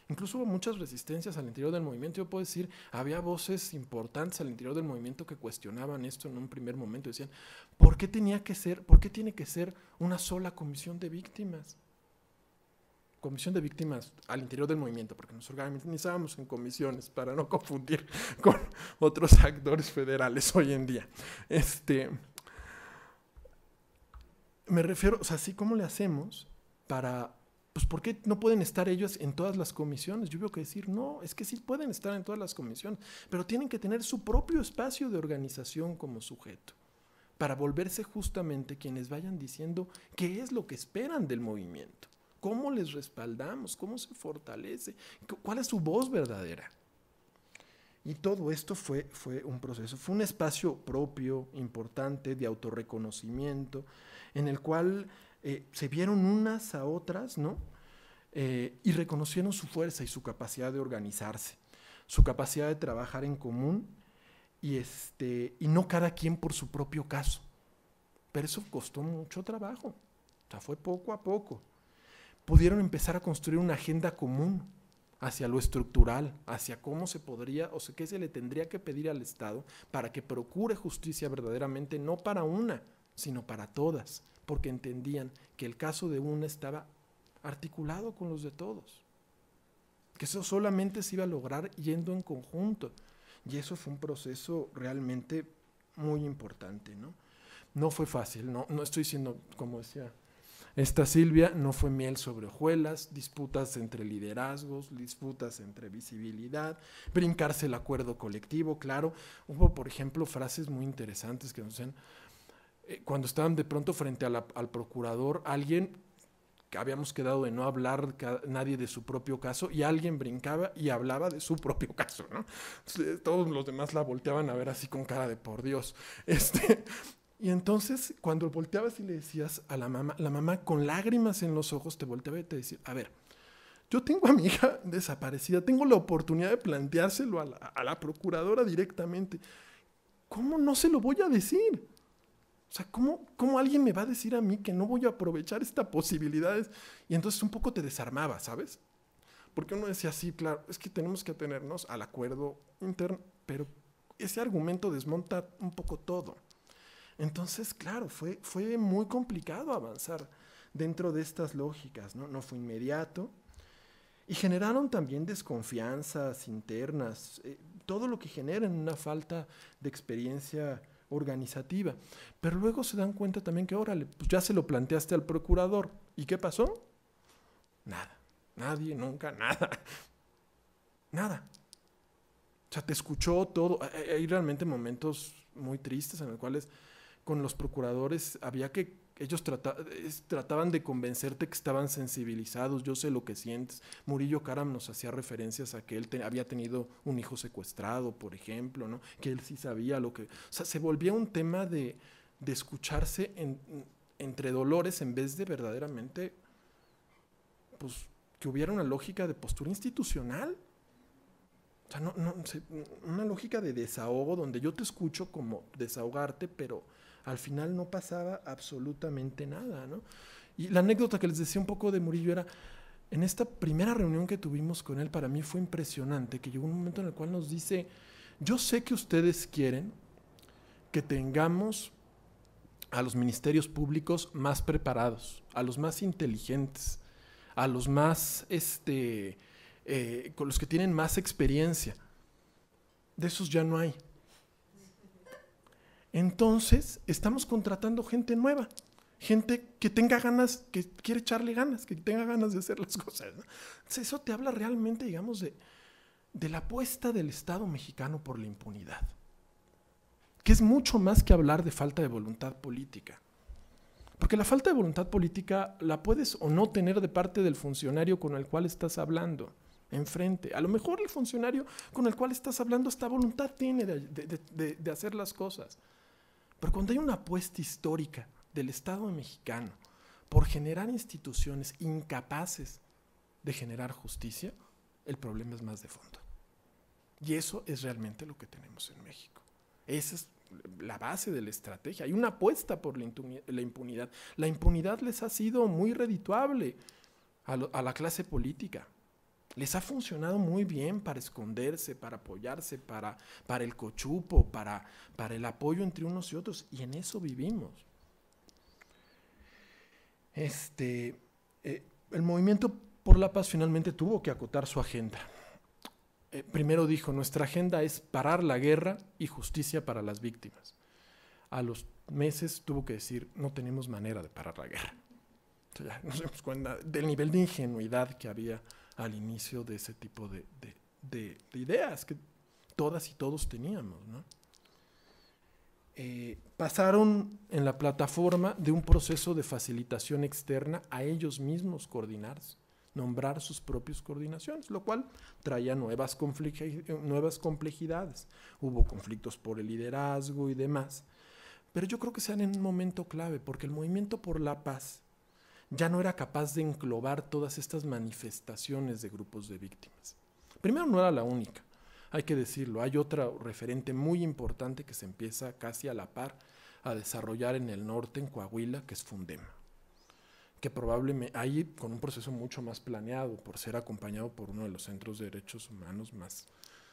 G: Incluso hubo muchas resistencias al interior del movimiento. Yo puedo decir, había voces importantes al interior del movimiento que cuestionaban esto en un primer momento. Decían, ¿por qué tenía que ser, por qué tiene que ser una sola comisión de víctimas? comisión de víctimas al interior del movimiento, porque nos organizábamos en comisiones para no confundir con otros actores federales hoy en día. Este, me refiero, o sea, ¿sí ¿cómo le hacemos para pues ¿por qué no pueden estar ellos en todas las comisiones? Yo veo que decir, no, es que sí pueden estar en todas las comisiones, pero tienen que tener su propio espacio de organización como sujeto para volverse justamente quienes vayan diciendo qué es lo que esperan del movimiento, cómo les respaldamos, cómo se fortalece, cuál es su voz verdadera. Y todo esto fue, fue un proceso, fue un espacio propio, importante, de autorreconocimiento, en el cual eh, se vieron unas a otras, ¿no? Eh, y reconocieron su fuerza y su capacidad de organizarse, su capacidad de trabajar en común y, este, y no cada quien por su propio caso. Pero eso costó mucho trabajo, o sea, fue poco a poco. Pudieron empezar a construir una agenda común hacia lo estructural, hacia cómo se podría, o sea, qué se le tendría que pedir al Estado para que procure justicia verdaderamente, no para una, sino para todas, porque entendían que el caso de una estaba articulado con los de todos, que eso solamente se iba a lograr yendo en conjunto. Y eso fue un proceso realmente muy importante, ¿no? No fue fácil, no, no estoy diciendo, como decía esta Silvia, no fue miel sobre hojuelas, disputas entre liderazgos, disputas entre visibilidad, brincarse el acuerdo colectivo, claro. Hubo, por ejemplo, frases muy interesantes que nos decían, eh, cuando estaban de pronto frente al procurador, alguien que habíamos quedado de no hablar nadie de su propio caso y alguien brincaba y hablaba de su propio caso, ¿no? Entonces, eh, todos los demás la volteaban a ver así con cara de por Dios. Este, y entonces cuando volteabas y le decías a la mamá, la mamá con lágrimas en los ojos te volteaba y te decía, a ver, yo tengo a mi hija desaparecida, tengo la oportunidad de planteárselo a la procuradora directamente. ¿Cómo no se lo voy a decir? O sea, ¿cómo, ¿cómo alguien me va a decir a mí que no voy a aprovechar estas posibilidades? Y entonces un poco te desarmaba, ¿sabes? Porque uno decía, sí, claro, es que tenemos que atenernos al acuerdo interno, pero ese argumento desmonta un poco todo. Entonces, claro, fue, fue muy complicado avanzar dentro de estas lógicas, ¿no? No fue inmediato. Y generaron también desconfianzas internas, eh, todo lo que genera una falta de experiencia organizativa. Pero luego se dan cuenta también que, órale, pues ya se lo planteaste al procurador. ¿Y qué pasó? Nada. Nadie, nunca, nada. Nada. O sea, te escuchó todo. Hay, hay realmente momentos muy tristes en los cuales con los procuradores había que ellos trataban de convencerte que estaban sensibilizados, yo sé lo que sientes. Murillo Karam nos hacía referencias a que él había tenido un hijo secuestrado, por ejemplo, que él sí sabía lo que... O sea, se volvía un tema de, escucharse entre dolores en vez de verdaderamente, pues, que hubiera una lógica de postura institucional. O sea, no, no, una lógica de desahogo donde yo te escucho como desahogarte, pero al final no pasaba absolutamente nada, Y la anécdota que les decía un poco de Murillo era, en esta primera reunión que tuvimos con él, para mí fue impresionante, que llegó un momento en el cual nos dice, yo sé que ustedes quieren que tengamos a los ministerios públicos más preparados, a los más inteligentes, a los más, este, eh, con los que tienen más experiencia. De esos ya no hay entonces estamos contratando gente nueva, gente que tenga ganas, que quiere echarle ganas, que tenga ganas de hacer las cosas. eso te habla realmente, digamos, de, la apuesta del Estado mexicano por la impunidad, que es mucho más que hablar de falta de voluntad política. Porque la falta de voluntad política la puedes o no tener de parte del funcionario con el cual estás hablando enfrente. A lo mejor el funcionario con el cual estás hablando esta voluntad tiene de hacer las cosas. Pero cuando hay una apuesta histórica del Estado mexicano por generar instituciones incapaces de generar justicia, el problema es más de fondo. Y eso es realmente lo que tenemos en México. Esa es la base de la estrategia. Hay una apuesta por la impunidad. La impunidad les ha sido muy redituable a, a la clase política, les ha funcionado muy bien para esconderse, para apoyarse, para, para el cochupo, para, para el apoyo entre unos y otros. Y en eso vivimos. Este, eh, el movimiento por la paz finalmente tuvo que acotar su agenda. Eh, primero dijo, nuestra agenda es parar la guerra y justicia para las víctimas. A los meses tuvo que decir, no tenemos manera de parar la guerra. ya nos dimos cuenta del nivel de ingenuidad que había al inicio de ese tipo de, ideas que todas y todos teníamos. Eh, pasaron en la plataforma de un proceso de facilitación externa a ellos mismos coordinarse, nombrar sus propias coordinaciones, lo cual traía nuevas, nuevas complejidades. Hubo conflictos por el liderazgo y demás. Pero yo creo que se sean en un momento clave, porque el movimiento por la paz ya no era capaz de enclobar todas estas manifestaciones de grupos de víctimas. Primero no era la única, hay que decirlo, hay otra referente muy importante que se empieza casi a la par a desarrollar en el norte, en Coahuila, que es Fundema, que probablemente ahí con un proceso mucho más planeado, por ser acompañado por uno de los centros de derechos humanos más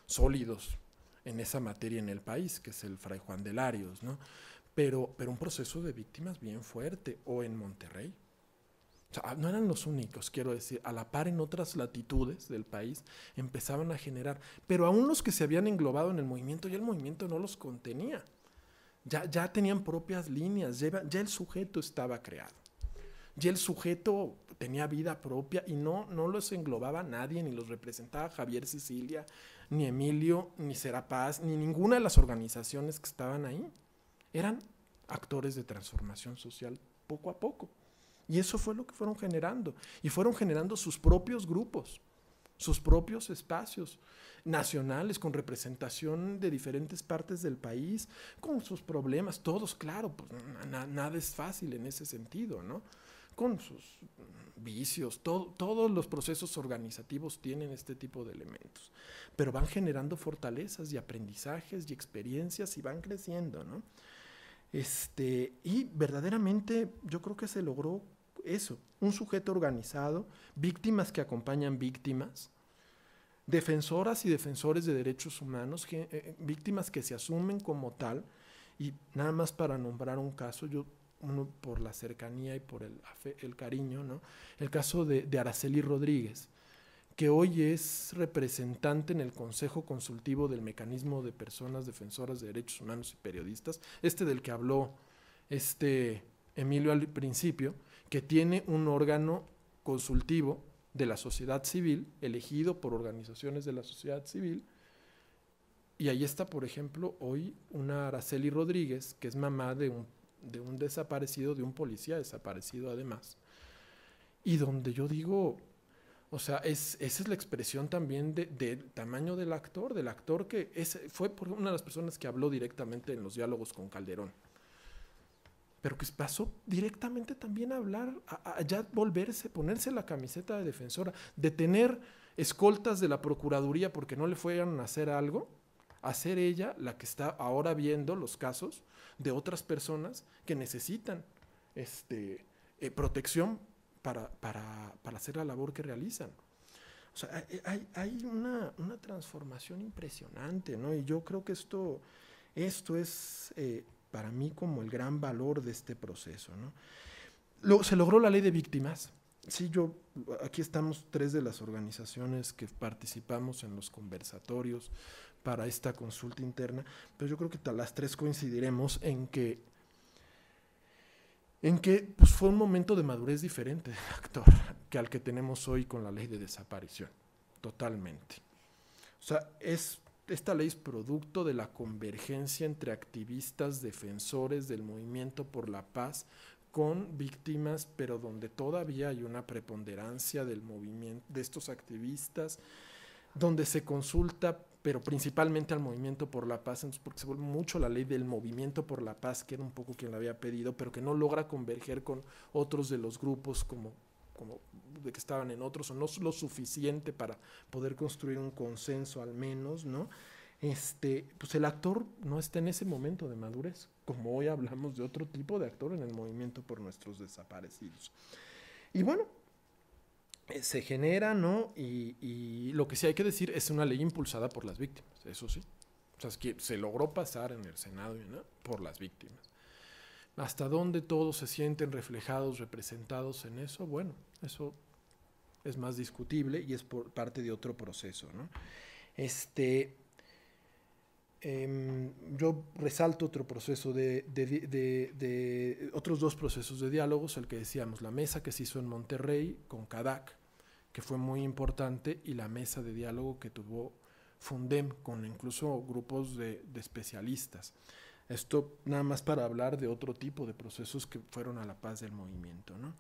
G: sólidos en esa materia en el país, que es el Fray Juan de Larios, Pero, pero un proceso de víctimas bien fuerte, o en Monterrey, no eran los únicos, quiero decir, a la par en otras latitudes del país empezaban a generar, pero aún los que se habían englobado en el movimiento, ya el movimiento no los contenía. Ya, ya tenían propias líneas, ya, el sujeto estaba creado. Ya el sujeto tenía vida propia y no, no los englobaba nadie, ni los representaba Javier Sicilia, ni Emilio, ni Serapaz, ni ninguna de las organizaciones que estaban ahí. Eran actores de transformación social poco a poco. Y eso fue lo que fueron generando. Y fueron generando sus propios grupos, sus propios espacios nacionales, con representación de diferentes partes del país, con sus problemas, todos, claro, pues nada es fácil en ese sentido, ¿no? Con sus vicios, todos los procesos organizativos tienen este tipo de elementos, pero van generando fortalezas y aprendizajes y experiencias y van creciendo, ¿no? Este, y verdaderamente yo creo que se logró eso, un sujeto organizado, víctimas que acompañan víctimas, defensoras y defensores de derechos humanos, eh, eh, víctimas que se asumen como tal, y nada más para nombrar un caso, yo uno por la cercanía y por el, cariño, ¿no? El caso de, Araceli Rodríguez, que hoy es representante en el Consejo Consultivo del Mecanismo de Personas Defensoras de Derechos Humanos y Periodistas, este del que habló este Emilio al principio, que tiene un órgano consultivo de la sociedad civil, elegido por organizaciones de la sociedad civil. Y ahí está, por ejemplo, hoy una Araceli Rodríguez, que es mamá de un, desaparecido, de un policía desaparecido además. Y donde yo digo, o sea, esa es la expresión también de, del tamaño del actor, del actor que fue una de las personas que habló directamente en los diálogos con Calderón pero que pasó directamente también a hablar, a, ya volverse, ponerse la camiseta de defensora, de tener escoltas de la Procuraduría porque no le fueran a hacer algo, a ser ella la que está ahora viendo los casos de otras personas que necesitan este, eh, protección para, hacer la labor que realizan. O sea, hay, una, transformación impresionante, ¿no? Y yo creo que esto, esto es eh, para mí como el gran valor de este proceso. ¿no? se logró la ley de víctimas. Sí, yo, aquí estamos tres de las organizaciones que participamos en los conversatorios para esta consulta interna, pero yo creo que las tres coincidiremos en que, en que pues, fue un momento de madurez diferente del actor que al que tenemos hoy con la ley de desaparición, totalmente. O sea, es esta ley es producto de la convergencia entre activistas defensores del movimiento por la paz con víctimas, pero donde todavía hay una preponderancia del movimiento de estos activistas, donde se consulta pero principalmente al movimiento por la paz, entonces porque se vuelve mucho la ley del movimiento por la paz, que era un poco quien la había pedido, pero que no logra converger con otros de los grupos como como de que estaban en otros, o no lo suficiente para poder construir un consenso al menos, ¿no? Este, pues el actor no está en ese momento de madurez, como hoy hablamos de otro tipo de actor en el movimiento por nuestros desaparecidos. Y bueno, eh, se genera, ¿no? Y, lo que sí hay que decir es una ley impulsada por las víctimas, eso sí. O sea, es que se logró pasar en el Senado por las víctimas hasta dónde todos se sienten reflejados, representados en eso, bueno, eso es más discutible y es por parte de otro proceso. Este, em, yo resalto otro proceso de, de, otros dos procesos de diálogos, el que decíamos, la mesa que se hizo en Monterrey con CADAC, que fue muy importante, y la mesa de diálogo que tuvo Fundem con incluso grupos de especialistas. Esto nada más para hablar de otro tipo de procesos que fueron a la paz del movimiento. No,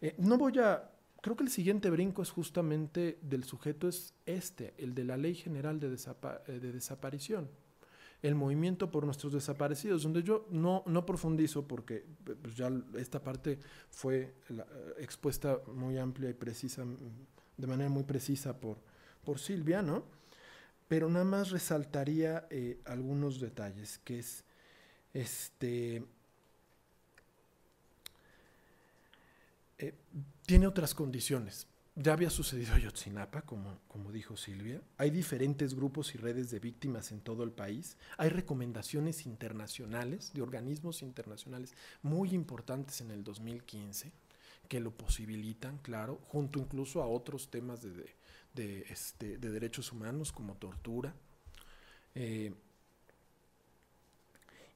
G: eh, no voy a... Creo que el siguiente brinco es justamente del sujeto es este, el de la Ley General de, eh, Desaparición, el movimiento por nuestros desaparecidos, donde yo no, profundizo porque eh, pues ya esta parte fue expuesta muy amplia y precisa, mm, de manera muy precisa por, por Silvia, ¿no? pero nada más resaltaría eh, algunos detalles, que es este... Eh, tiene otras condiciones. Ya había sucedido Ayotzinapa, como, como dijo Silvia. Hay diferentes grupos y redes de víctimas en todo el país. Hay recomendaciones internacionales, de organismos internacionales muy importantes en el 2015, que lo posibilitan, claro, junto incluso a otros temas de de, este, de derechos humanos como tortura. Eh,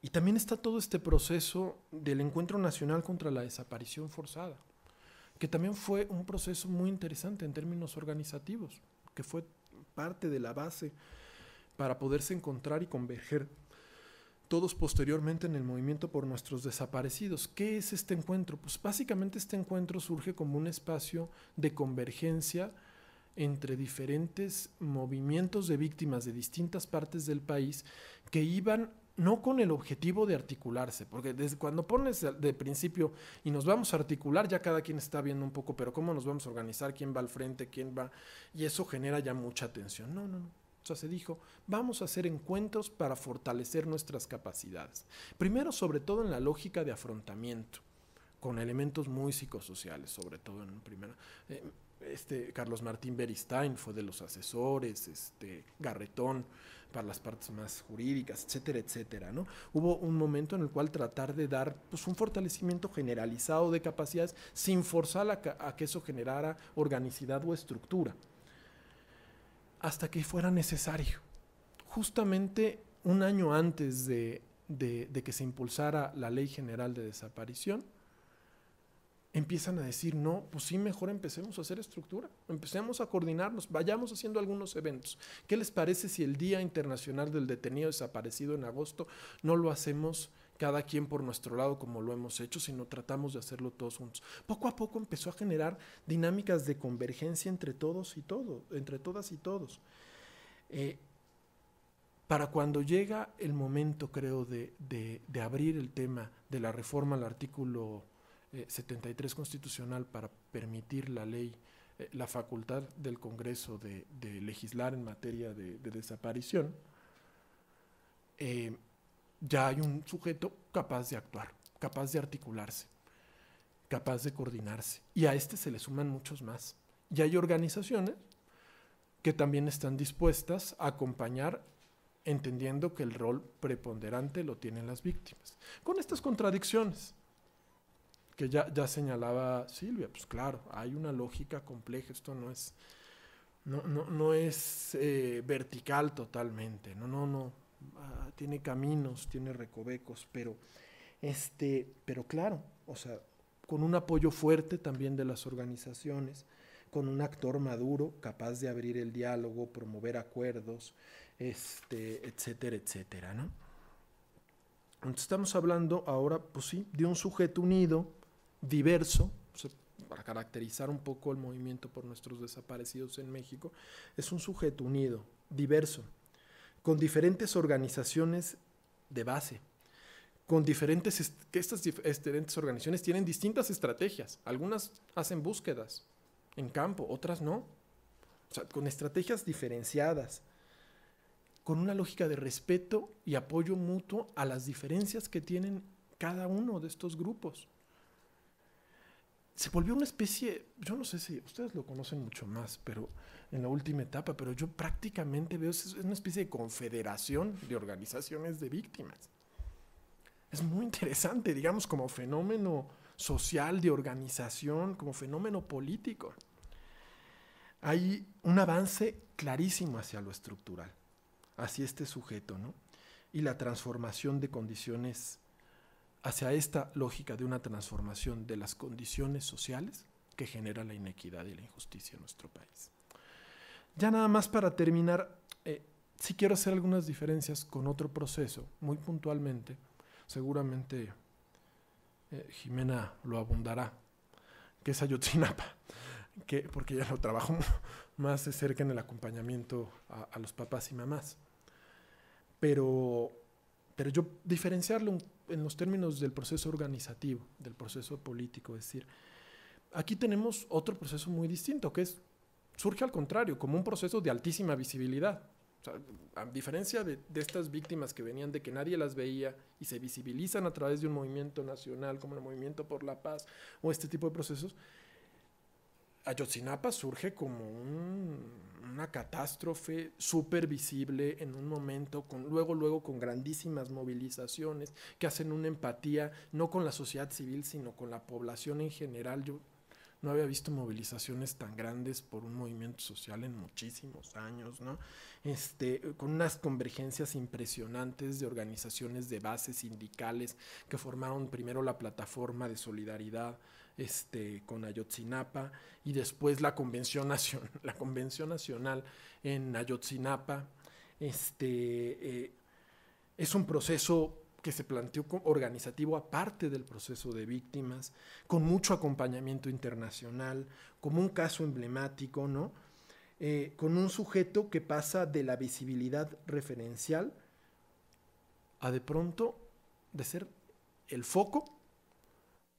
G: y también está todo este proceso del encuentro nacional contra la desaparición forzada, que también fue un proceso muy interesante en términos organizativos, que fue parte de la base para poderse encontrar y converger todos posteriormente en el movimiento por nuestros desaparecidos. ¿Qué es este encuentro? Pues básicamente este encuentro surge como un espacio de convergencia entre diferentes movimientos de víctimas de distintas partes del país que iban no con el objetivo de articularse, porque desde cuando pones de principio y nos vamos a articular, ya cada quien está viendo un poco, pero cómo nos vamos a organizar, quién va al frente, quién va, y eso genera ya mucha tensión. No, no, no. O sea, se dijo, vamos a hacer encuentros para fortalecer nuestras capacidades. Primero, sobre todo en la lógica de afrontamiento, con elementos muy psicosociales, sobre todo en primera. Eh, este, Carlos Martín Beristain fue de los asesores, este, Garretón para las partes más jurídicas, etcétera, etcétera. ¿no? Hubo un momento en el cual tratar de dar pues, un fortalecimiento generalizado de capacidades sin forzar a, que eso generara organicidad o estructura, hasta que fuera necesario. Justamente un año antes de que se impulsara la Ley General de Desaparición, empiezan a decir, no, pues sí, mejor empecemos a hacer estructura, empecemos a coordinarnos, vayamos haciendo algunos eventos. ¿Qué les parece si el Día Internacional del Detenido Desaparecido en agosto no lo hacemos cada quien por nuestro lado como lo hemos hecho, sino tratamos de hacerlo todos juntos? Poco a poco empezó a generar dinámicas de convergencia entre todos y todos, entre todas y todos. Eh, para cuando llega el momento, creo, de, de abrir el tema de la reforma al artículo 73 eh, constitucional para permitir la ley, eh, la facultad del Congreso de, legislar en materia de, desaparición, eh, ya hay un sujeto capaz de actuar, capaz de articularse, capaz de coordinarse. Y a este se le suman muchos más. Y hay organizaciones que también están dispuestas a acompañar entendiendo que el rol preponderante lo tienen las víctimas. Con estas contradicciones, que ya, señalaba Silvia, pues claro, hay una lógica compleja, esto no es, no, es eh, vertical totalmente, no, no, no, ah, tiene caminos, tiene recovecos, pero, este, pero claro, o sea, con un apoyo fuerte también de las organizaciones, con un actor maduro, capaz de abrir el diálogo, promover acuerdos, este, etcétera, etcétera, ¿no? Entonces estamos hablando ahora, pues sí, de un sujeto unido diverso, para caracterizar un poco el movimiento por nuestros desaparecidos en México, es un sujeto unido, diverso, con diferentes organizaciones de base, con diferentes, que estas diferentes organizaciones tienen distintas estrategias. Algunas hacen búsquedas en campo, otras no. O sea, con estrategias diferenciadas, con una lógica de respeto y apoyo mutuo a las diferencias que tienen cada uno de estos grupos se volvió una especie, yo no sé si ustedes lo conocen mucho más, pero en la última etapa, pero yo prácticamente veo es una especie de confederación de organizaciones de víctimas. Es muy interesante, digamos, como fenómeno social, de organización, como fenómeno político. Hay un avance clarísimo hacia lo estructural, hacia este sujeto, ¿no? Y la transformación de condiciones hacia esta lógica de una transformación de las condiciones sociales que genera la inequidad y la injusticia en nuestro país. Ya nada más para terminar, si eh, sí quiero hacer algunas diferencias con otro proceso, muy puntualmente, seguramente eh, Jimena lo abundará, que es Ayotzinapa, que, porque ya lo trabajo más de cerca en el acompañamiento a los papás y mamás. Pero pero yo diferenciarlo en los términos del proceso organizativo, del proceso político, es decir, aquí tenemos otro proceso muy distinto, que es, surge al contrario, como un proceso de altísima visibilidad. a diferencia de, estas víctimas que venían de que nadie las veía y se visibilizan a través de un movimiento nacional como el Movimiento por la Paz o este tipo de procesos, Ayotzinapa surge como una catástrofe súper visible en un momento, con, luego, luego con grandísimas movilizaciones que hacen una empatía, no con la sociedad civil, sino con la población en general. Yo no había visto movilizaciones tan grandes por un movimiento social en muchísimos años, Este, con unas convergencias impresionantes de organizaciones de bases sindicales que formaron primero la plataforma de solidaridad este, con Ayotzinapa y después la Convención, Nacional, la Convención Nacional en Ayotzinapa. Este, eh, es un proceso que se planteó organizativo aparte del proceso de víctimas, con mucho acompañamiento internacional, como un caso emblemático, ¿no? Eh, con un sujeto que pasa de la visibilidad referencial a de pronto de ser el foco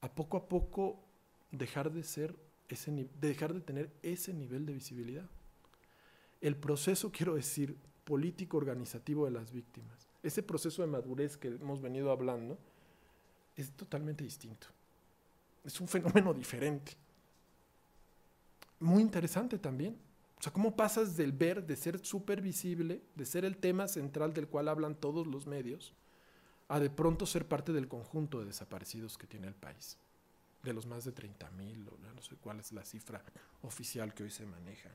G: a poco a poco dejar de ser ese dejar de tener ese nivel de visibilidad. El proceso, quiero decir, político organizativo de las víctimas, ese proceso de madurez que hemos venido hablando, es totalmente distinto. Es un fenómeno diferente. Muy interesante también. O sea, ¿cómo pasas del ver, de ser súper visible, de ser el tema central del cual hablan todos los medios, a de pronto ser parte del conjunto de desaparecidos que tiene el país? de los más de 30 mil, no sé cuál es la cifra oficial que hoy se maneja,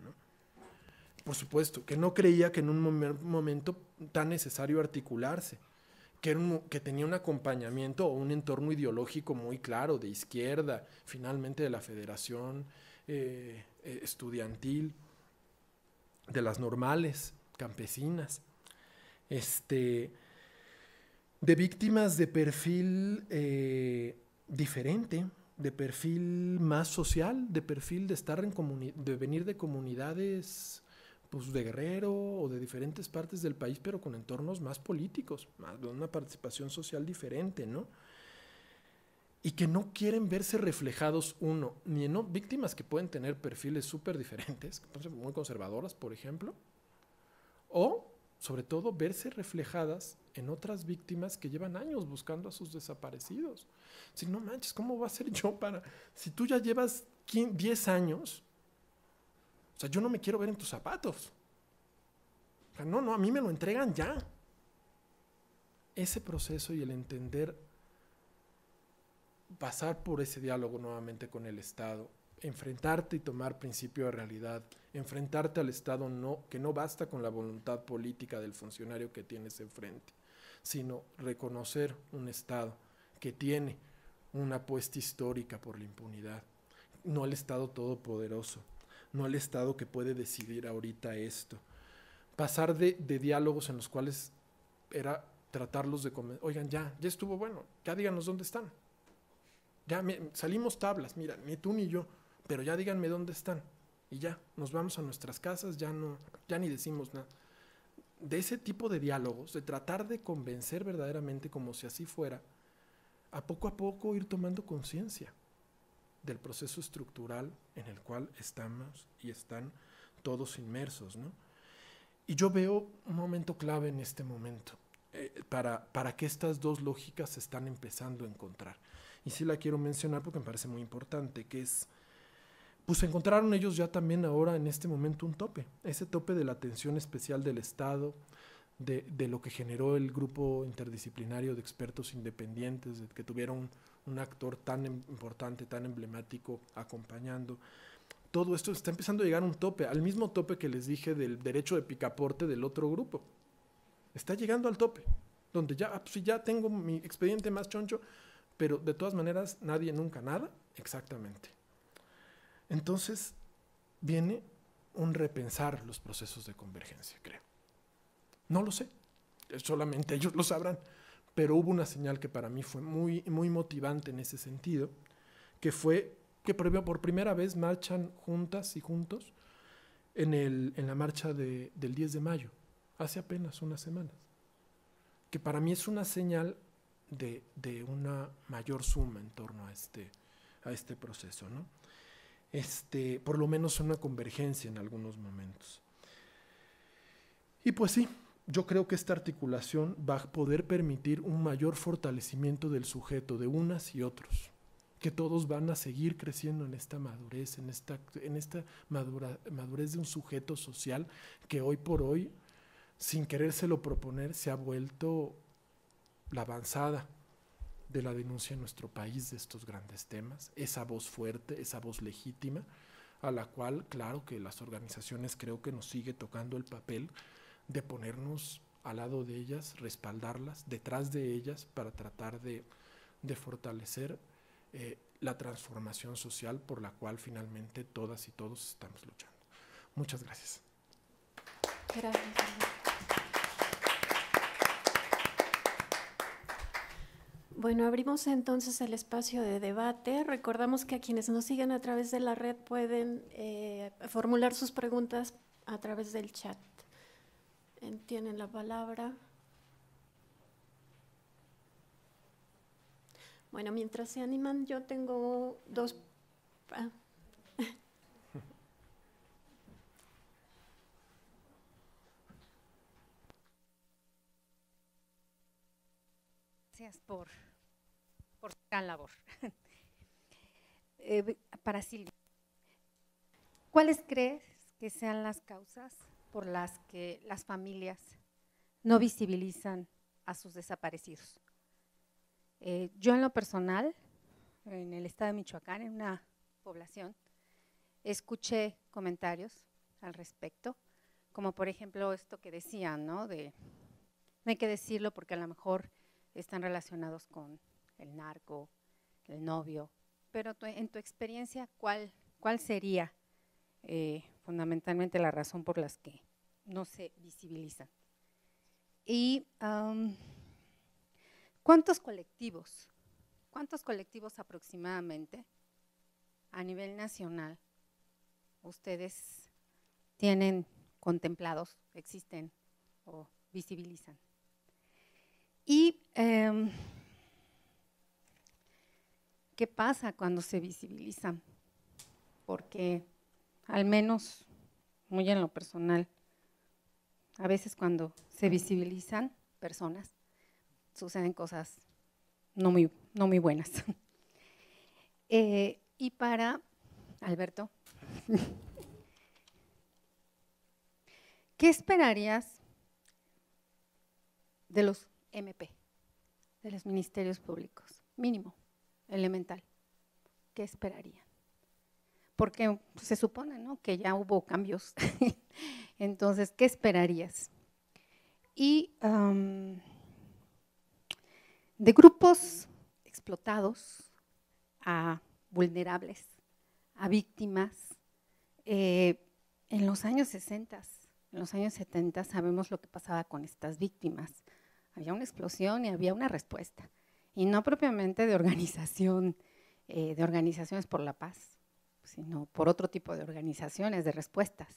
G: Por supuesto, que no creía que en un momento tan necesario articularse, que, que tenía un acompañamiento o un entorno ideológico muy claro, de izquierda, finalmente de la federación eh, eh, estudiantil, de las normales, campesinas, este, de víctimas de perfil eh, diferente, de perfil más social, de perfil de estar en de venir de comunidades pues de Guerrero o de diferentes partes del país, pero con entornos más políticos, más de una participación social diferente, ¿no? Y que no quieren verse reflejados, uno, ni no, víctimas que pueden tener perfiles súper diferentes, muy conservadoras, por ejemplo, o sobre todo verse reflejadas en otras víctimas que llevan años buscando a sus desaparecidos. Si no manches, ¿cómo va a ser yo para... Si tú ya llevas 10 años, o sea, yo no me quiero ver en tus zapatos. O sea, no, no, a mí me lo entregan ya. Ese proceso y el entender, pasar por ese diálogo nuevamente con el Estado, enfrentarte y tomar principio de realidad, enfrentarte al Estado no, que no basta con la voluntad política del funcionario que tienes enfrente sino reconocer un Estado que tiene una apuesta histórica por la impunidad, no el Estado todopoderoso, no el Estado que puede decidir ahorita esto. Pasar de, diálogos en los cuales era tratarlos de... Oigan, ya, ya estuvo bueno, ya díganos dónde están. Ya salimos tablas, mira, ni tú ni yo, pero ya díganme dónde están. Y ya, nos vamos a nuestras casas, ya, no, ya ni decimos nada de ese tipo de diálogos, de tratar de convencer verdaderamente como si así fuera, a poco a poco ir tomando conciencia del proceso estructural en el cual estamos y están todos inmersos. Y yo veo un momento clave en este momento eh, para, para que estas dos lógicas se están empezando a encontrar. Y sí la quiero mencionar porque me parece muy importante, que es pues encontraron ellos ya también ahora en este momento un tope, ese tope de la atención especial del Estado, de, lo que generó el grupo interdisciplinario de expertos independientes, que tuvieron un actor tan em, importante, tan emblemático acompañando. Todo esto está empezando a llegar a un tope, al mismo tope que les dije del derecho de picaporte del otro grupo. Está llegando al tope, donde ya, ah, pues ya tengo mi expediente más choncho, pero de todas maneras nadie nunca nada, exactamente. Entonces viene un repensar los procesos de convergencia, creo. No lo sé, eh, solamente ellos lo sabrán, pero hubo una señal que para mí fue muy, muy motivante en ese sentido, que fue que por primera vez marchan juntas y juntos en, la marcha del 10 de mayo, hace apenas unas semanas, que para mí es una señal de, de una mayor suma en torno a este, a este proceso. ¿no? este, por lo menos una convergencia en algunos momentos. Y pues sí, yo creo que esta articulación va a poder permitir un mayor fortalecimiento del sujeto de unas y otros, que todos van a seguir creciendo en esta madurez, en esta, madurez de un sujeto social que hoy por hoy, sin querérselo proponer, se ha vuelto la avanzada, de la denuncia en nuestro país de estos grandes temas, esa voz fuerte, esa voz legítima, a la cual, claro que las organizaciones creo que nos sigue tocando el papel de ponernos al lado de ellas, respaldarlas, detrás de ellas, para tratar de, fortalecer eh, la transformación social por la cual finalmente todas y todos estamos luchando. Muchas gracias.
A: Gracias. Bueno, abrimos entonces el espacio de debate. Recordamos que a quienes nos siguen a través de la red pueden eh, formular sus preguntas a través del chat. Tienen la palabra. Bueno, mientras se animan, yo tengo dos... Ah.
D: Gracias por por su gran labor. Eh, para Silvia, ¿cuáles crees que sean las causas por las que las familias no visibilizan a sus desaparecidos? Eh, yo en lo personal, en el estado de Michoacán, en una población, escuché comentarios al respecto, como por ejemplo esto que decían, ¿no? De, no hay que decirlo porque a lo mejor están relacionados con el narco, el novio, pero en tu experiencia, ¿cuál, cuál sería eh, fundamentalmente la razón por las que no se visibilizan? ¿Y cuántos colectivos, cuántos colectivos aproximadamente a nivel nacional ustedes tienen contemplados, existen o visibilizan? Y em, qué pasa cuando se visibilizan, porque al menos, muy en lo personal, a veces cuando se visibilizan personas, suceden cosas no muy, no muy buenas. Eh, y para Alberto, ¿qué esperarías de los MP, de los ministerios públicos? Mínimo elemental, ¿qué esperaría?, Porque se supone ¿no? que ya hubo cambios. Entonces, ¿qué esperarías? Y de grupos explotados a vulnerables, a víctimas, eh, en los años 60, en los años 70 sabemos lo que pasaba con estas víctimas. Había una explosión y había una respuesta y no propiamente de organización, eh, de organizaciones por la paz, sino por otro tipo de organizaciones, de respuestas.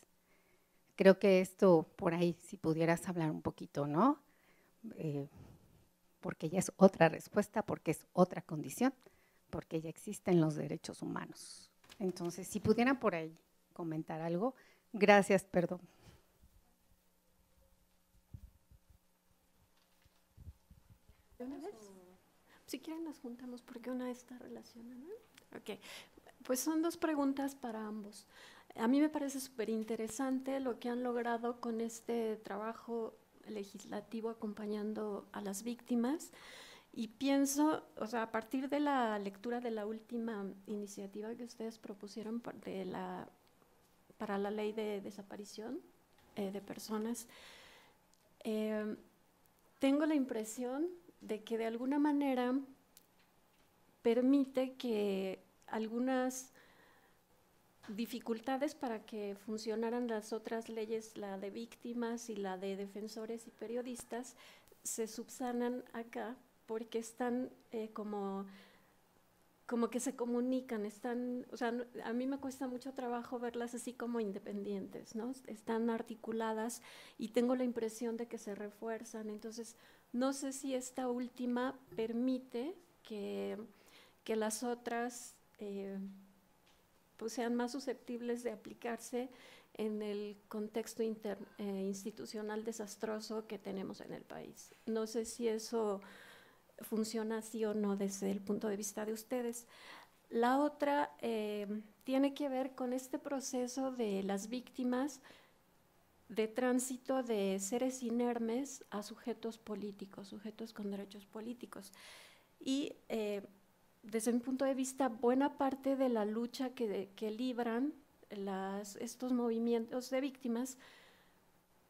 D: Creo que esto por ahí, si pudieras hablar un poquito, ¿no? Eh, porque ya es otra respuesta, porque es otra condición, porque ya existen los derechos humanos. Entonces, si pudieran por ahí comentar algo, gracias, perdón
A: si quieren nos juntamos porque una está relacionada. ¿no? Ok, pues son dos preguntas para ambos. A mí me parece súper interesante lo que han logrado con este trabajo legislativo acompañando a las víctimas. Y pienso, o sea, a partir de la lectura de la última iniciativa que ustedes propusieron de la, para la ley de desaparición eh, de personas, eh, tengo la impresión de que de alguna manera permite que algunas dificultades para que funcionaran las otras leyes, la de víctimas y la de defensores y periodistas, se subsanan acá porque están eh, como, como que se comunican, están, o sea, a mí me cuesta mucho trabajo verlas así como independientes, ¿no? Están articuladas y tengo la impresión de que se refuerzan, entonces no sé si esta última permite que, las otras eh, pues, sean más susceptibles de aplicarse en el contexto eh, institucional desastroso que tenemos en el país. No sé si eso funciona así o no desde el punto de vista de ustedes. La otra eh, tiene que ver con este proceso de las víctimas de tránsito de seres inermes a sujetos políticos, sujetos con derechos políticos. Y eh, desde mi punto de vista, buena parte de la lucha que, libran las, estos movimientos de víctimas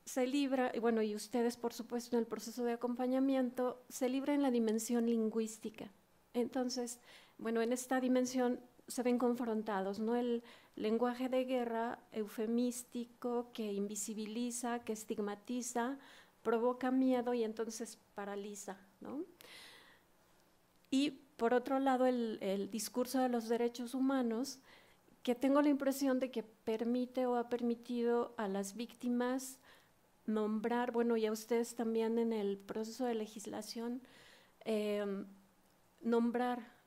A: se libra, y bueno, y ustedes por supuesto en el proceso de acompañamiento, se libra en la dimensión lingüística. Entonces, bueno, en esta dimensión se ven confrontados, ¿no? El lenguaje de guerra eufemístico que invisibiliza, que estigmatiza, provoca miedo y entonces paraliza, ¿no? Y por otro lado, el, discurso de los derechos humanos, que tengo la impresión de que permite o ha permitido a las víctimas nombrar, bueno, y a ustedes también en el proceso de legislación, eh, nombrar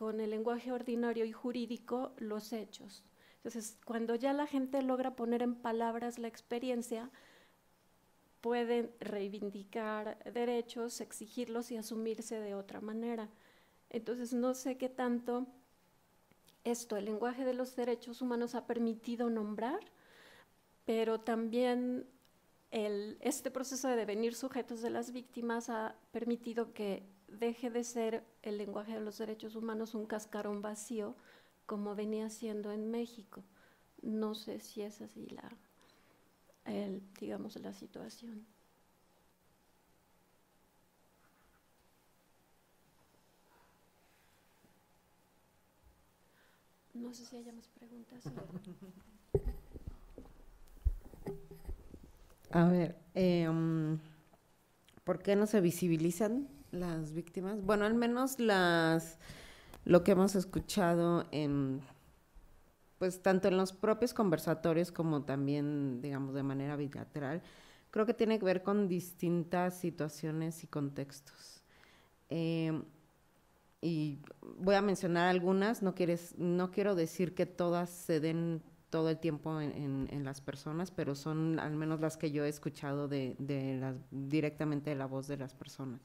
A: con el lenguaje ordinario y jurídico los hechos. Entonces, cuando ya la gente logra poner en palabras la experiencia, pueden reivindicar derechos, exigirlos y asumirse de otra manera. Entonces, no sé qué tanto esto, el lenguaje de los derechos humanos ha permitido nombrar, pero también el, este proceso de devenir sujetos de las víctimas ha permitido que deje de ser el lenguaje de los derechos humanos un cascarón vacío como venía siendo en México. No sé si es así la, digamos, la situación. No sé si hay más preguntas.
F: A ver, em, ¿por qué no se visibilizan las víctimas, bueno, al menos las lo que hemos escuchado en pues tanto en los propios conversatorios como también, digamos, de manera bilateral, creo que tiene que ver con distintas situaciones y contextos. Em, y voy a mencionar algunas, no, quieres, no quiero decir que todas se den todo el tiempo en, en las personas, pero son al menos las que yo he escuchado de, de las, directamente de la voz de las personas.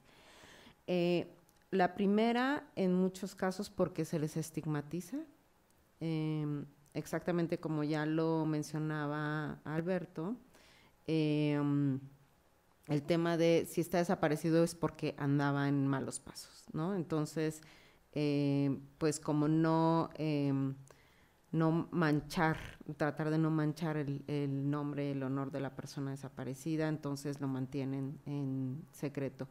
F: Eh, la primera, en muchos casos, porque se les estigmatiza, em, exactamente como ya lo mencionaba Alberto, em, el tema de si está desaparecido es porque andaba en malos pasos, ¿no? Entonces, em, pues como no, no manchar, tratar de no manchar el, nombre, el honor de la persona desaparecida, entonces lo mantienen en secreto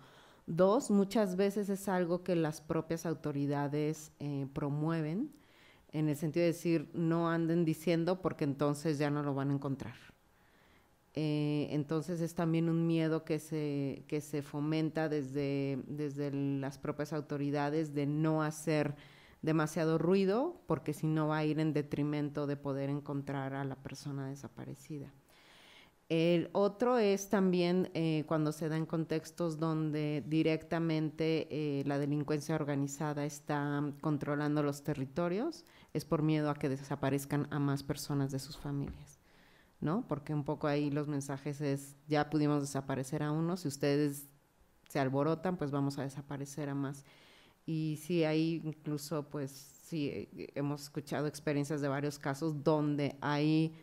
F: Dos, muchas veces es algo que las propias autoridades eh, promueven, en el sentido de decir, no anden diciendo porque entonces ya no lo van a encontrar. Eh, entonces es también un miedo que se, fomenta desde las propias autoridades de no hacer demasiado ruido, porque si no va a ir en detrimento de poder encontrar a la persona desaparecida. El otro es también eh, cuando se da en contextos donde directamente eh, la delincuencia organizada está controlando los territorios, es por miedo a que desaparezcan a más personas de sus familias, ¿no? Porque un poco ahí los mensajes es, ya pudimos desaparecer a uno, si ustedes se alborotan, pues vamos a desaparecer a más. Y sí, ahí incluso, pues sí, eh, hemos escuchado experiencias de varios casos donde hay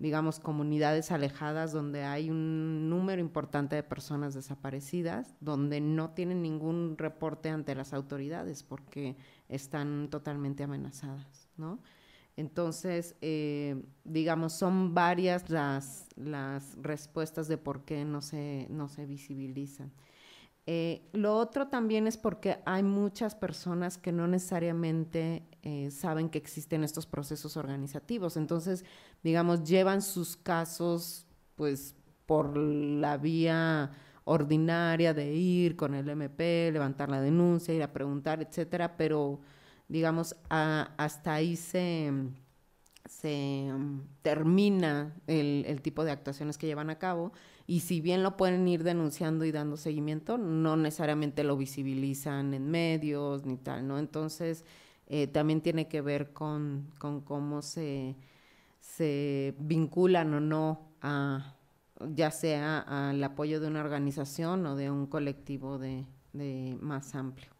F: digamos, comunidades alejadas donde hay un número importante de personas desaparecidas, donde no tienen ningún reporte ante las autoridades porque están totalmente amenazadas, ¿no? Entonces, eh, digamos, son varias las, las respuestas de por qué no se, no se visibilizan. Eh, lo otro también es porque hay muchas personas que no necesariamente eh, saben que existen estos procesos organizativos. Entonces, digamos, llevan sus casos pues por la vía ordinaria de ir con el MP, levantar la denuncia, ir a preguntar, etcétera, pero digamos, hasta ahí se, se mm, termina el tipo de actuaciones que llevan a cabo y si bien lo pueden ir denunciando y dando seguimiento, no necesariamente lo visibilizan en medios ni tal, ¿no? Entonces, eh, también tiene que ver con, cómo se, se, vinculan o no a ya sea al apoyo de una organización o de un colectivo de, más amplio.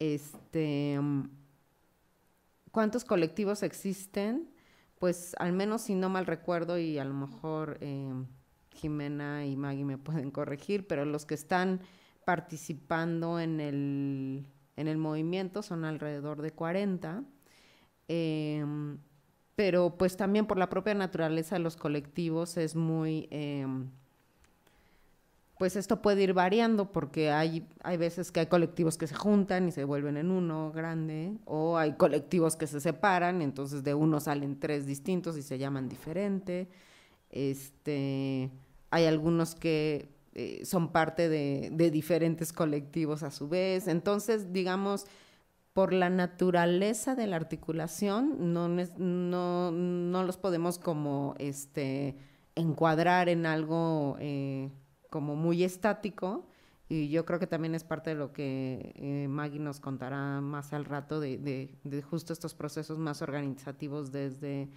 F: Este, mm, ¿Cuántos colectivos existen? Pues al menos si no mal recuerdo y a lo mejor em, Jimena y Maggie me pueden corregir, pero los que están participando en el, en el movimiento son alrededor de 40. Em, pero pues también por la propia naturaleza de los colectivos es muy... Em, pues esto puede ir variando porque hay, hay veces que hay colectivos que se juntan y se vuelven en uno grande, o hay colectivos que se separan, entonces de uno salen tres distintos y se llaman diferente. Este, hay algunos que eh, son parte de, diferentes colectivos a su vez. Entonces, digamos, por la naturaleza de la articulación, no, no, los podemos como este, encuadrar en algo eh, como muy estático. Y yo creo que también es parte de lo que eh, Maggie nos contará más al rato de justo estos procesos más organizativos desde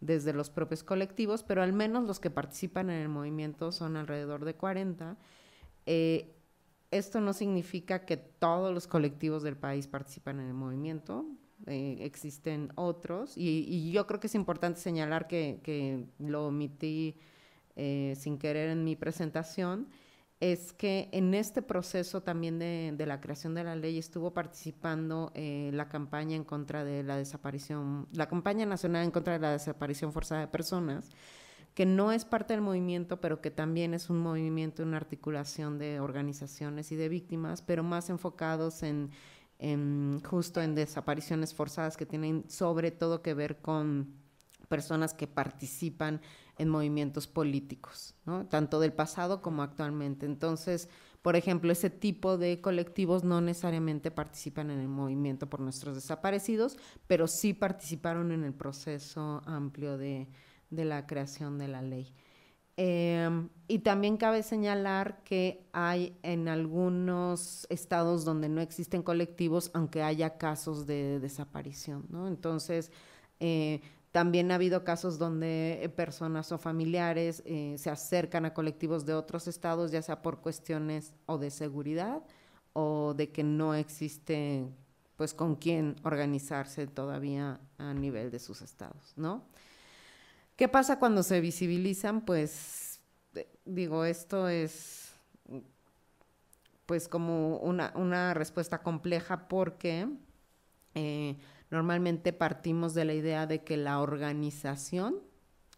F: desde los propios colectivos, pero al menos los que participan en el movimiento son alrededor de 40. Eh, esto no significa que todos los colectivos del país participan en el movimiento, eh, existen otros, y, yo creo que es importante señalar que, lo omití eh, sin querer en mi presentación, es que en este proceso también de, la creación de la ley estuvo participando eh, la campaña en contra de la desaparición, la campaña nacional en contra de la desaparición forzada de personas, que no es parte del movimiento, pero que también es un movimiento, una articulación de organizaciones y de víctimas, pero más enfocados en justo en desapariciones forzadas que tienen sobre todo que ver con personas que participan en movimientos políticos, tanto del pasado como actualmente. Entonces, por ejemplo, ese tipo de colectivos no necesariamente participan en el movimiento por nuestros desaparecidos, pero sí participaron en el proceso amplio de, la creación de la ley. Em, y también cabe señalar que hay en algunos estados donde no existen colectivos, aunque haya casos de desaparición, Entonces, eh, también ha habido casos donde eh, personas o familiares eh, se acercan a colectivos de otros estados, ya sea por cuestiones o de seguridad o de que no existe pues con quién organizarse todavía a nivel de sus estados, ¿no? ¿Qué pasa cuando se visibilizan? Pues eh, digo, esto es pues como una, respuesta compleja porque Normalmente partimos de la idea de que la organización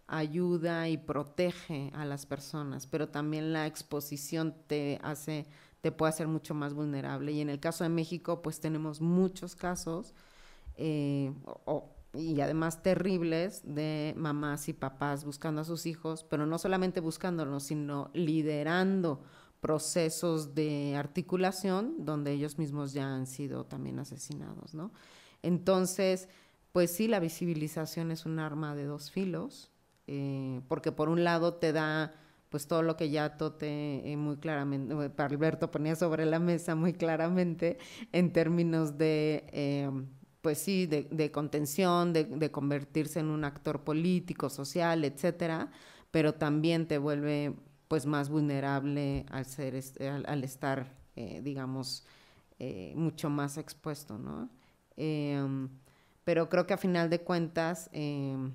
F: ayuda y protege a las personas, pero también la exposición te hace, te puede hacer mucho más vulnerable. Y en el caso de México, pues tenemos muchos casos eh, y además terribles de mamás y papás buscando a sus hijos, pero no solamente buscándolos, sino liderando procesos de articulación donde ellos mismos ya han sido también asesinados, ¿no? Entonces, pues sí, la visibilización es un arma de dos filos, eh, porque por un lado te da pues todo lo que ya Tote eh, muy claramente, eh, Alberto ponía sobre la mesa muy claramente en términos de, pues sí, de, contención, de, convertirse en un actor político, social, etcétera, pero también te vuelve pues más vulnerable al, ser, al estar, digamos, mucho más expuesto, ¿no? Em, pero creo que a final de cuentas, em,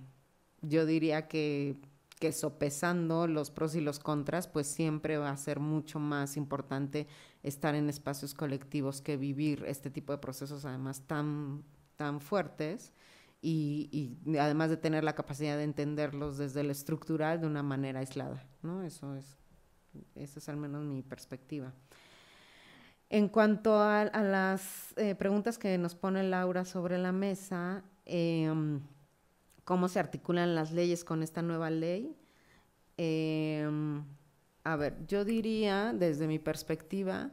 F: yo diría que, sopesando los pros y los contras, pues siempre va a ser mucho más importante estar en espacios colectivos que vivir este tipo de procesos además tan, tan fuertes. Y, además de tener la capacidad de entenderlos desde el estructural de una manera aislada, ¿no? Eso es, esa es al menos mi perspectiva. En cuanto a, las eh, preguntas que nos pone Laura sobre la mesa, em, ¿cómo se articulan las leyes con esta nueva ley? Em, a ver, yo diría desde mi perspectiva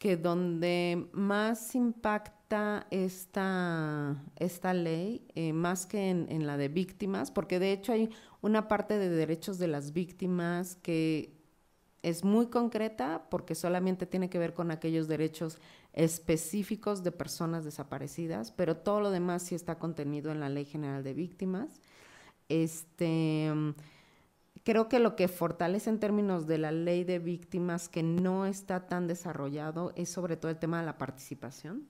F: que donde más impacta esta, esta ley, eh, más que en, la de víctimas, porque de hecho hay una parte de derechos de las víctimas que es muy concreta porque solamente tiene que ver con aquellos derechos específicos de personas desaparecidas, pero todo lo demás sí está contenido en la Ley General de Víctimas. Este, creo que lo que fortalece en términos de la Ley de Víctimas que no está tan desarrollado es sobre todo el tema de la participación,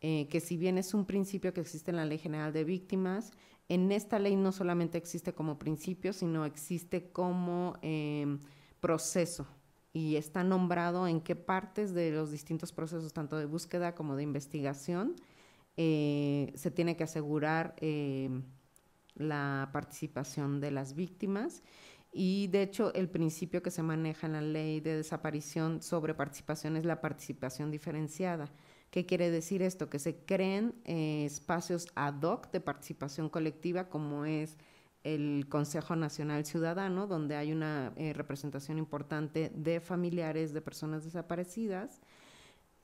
F: eh, que si bien es un principio que existe en la Ley General de Víctimas, en esta ley no solamente existe como principio, sino existe como... Eh, proceso y está nombrado en qué partes de los distintos procesos, tanto de búsqueda como de investigación, eh, se tiene que asegurar em, la participación de las víctimas. Y de hecho, el principio que se maneja en la ley de desaparición sobre participación es la participación diferenciada. ¿Qué quiere decir esto? Que se creen eh, espacios ad hoc de participación colectiva, como es el Consejo Nacional Ciudadano, donde hay una eh, representación importante de familiares de personas desaparecidas,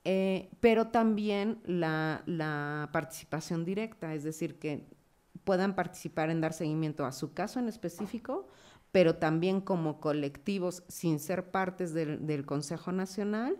F: eh, pero también la, participación directa, es decir, que puedan participar en dar seguimiento a su caso en específico, pero también como colectivos sin ser partes del Consejo Nacional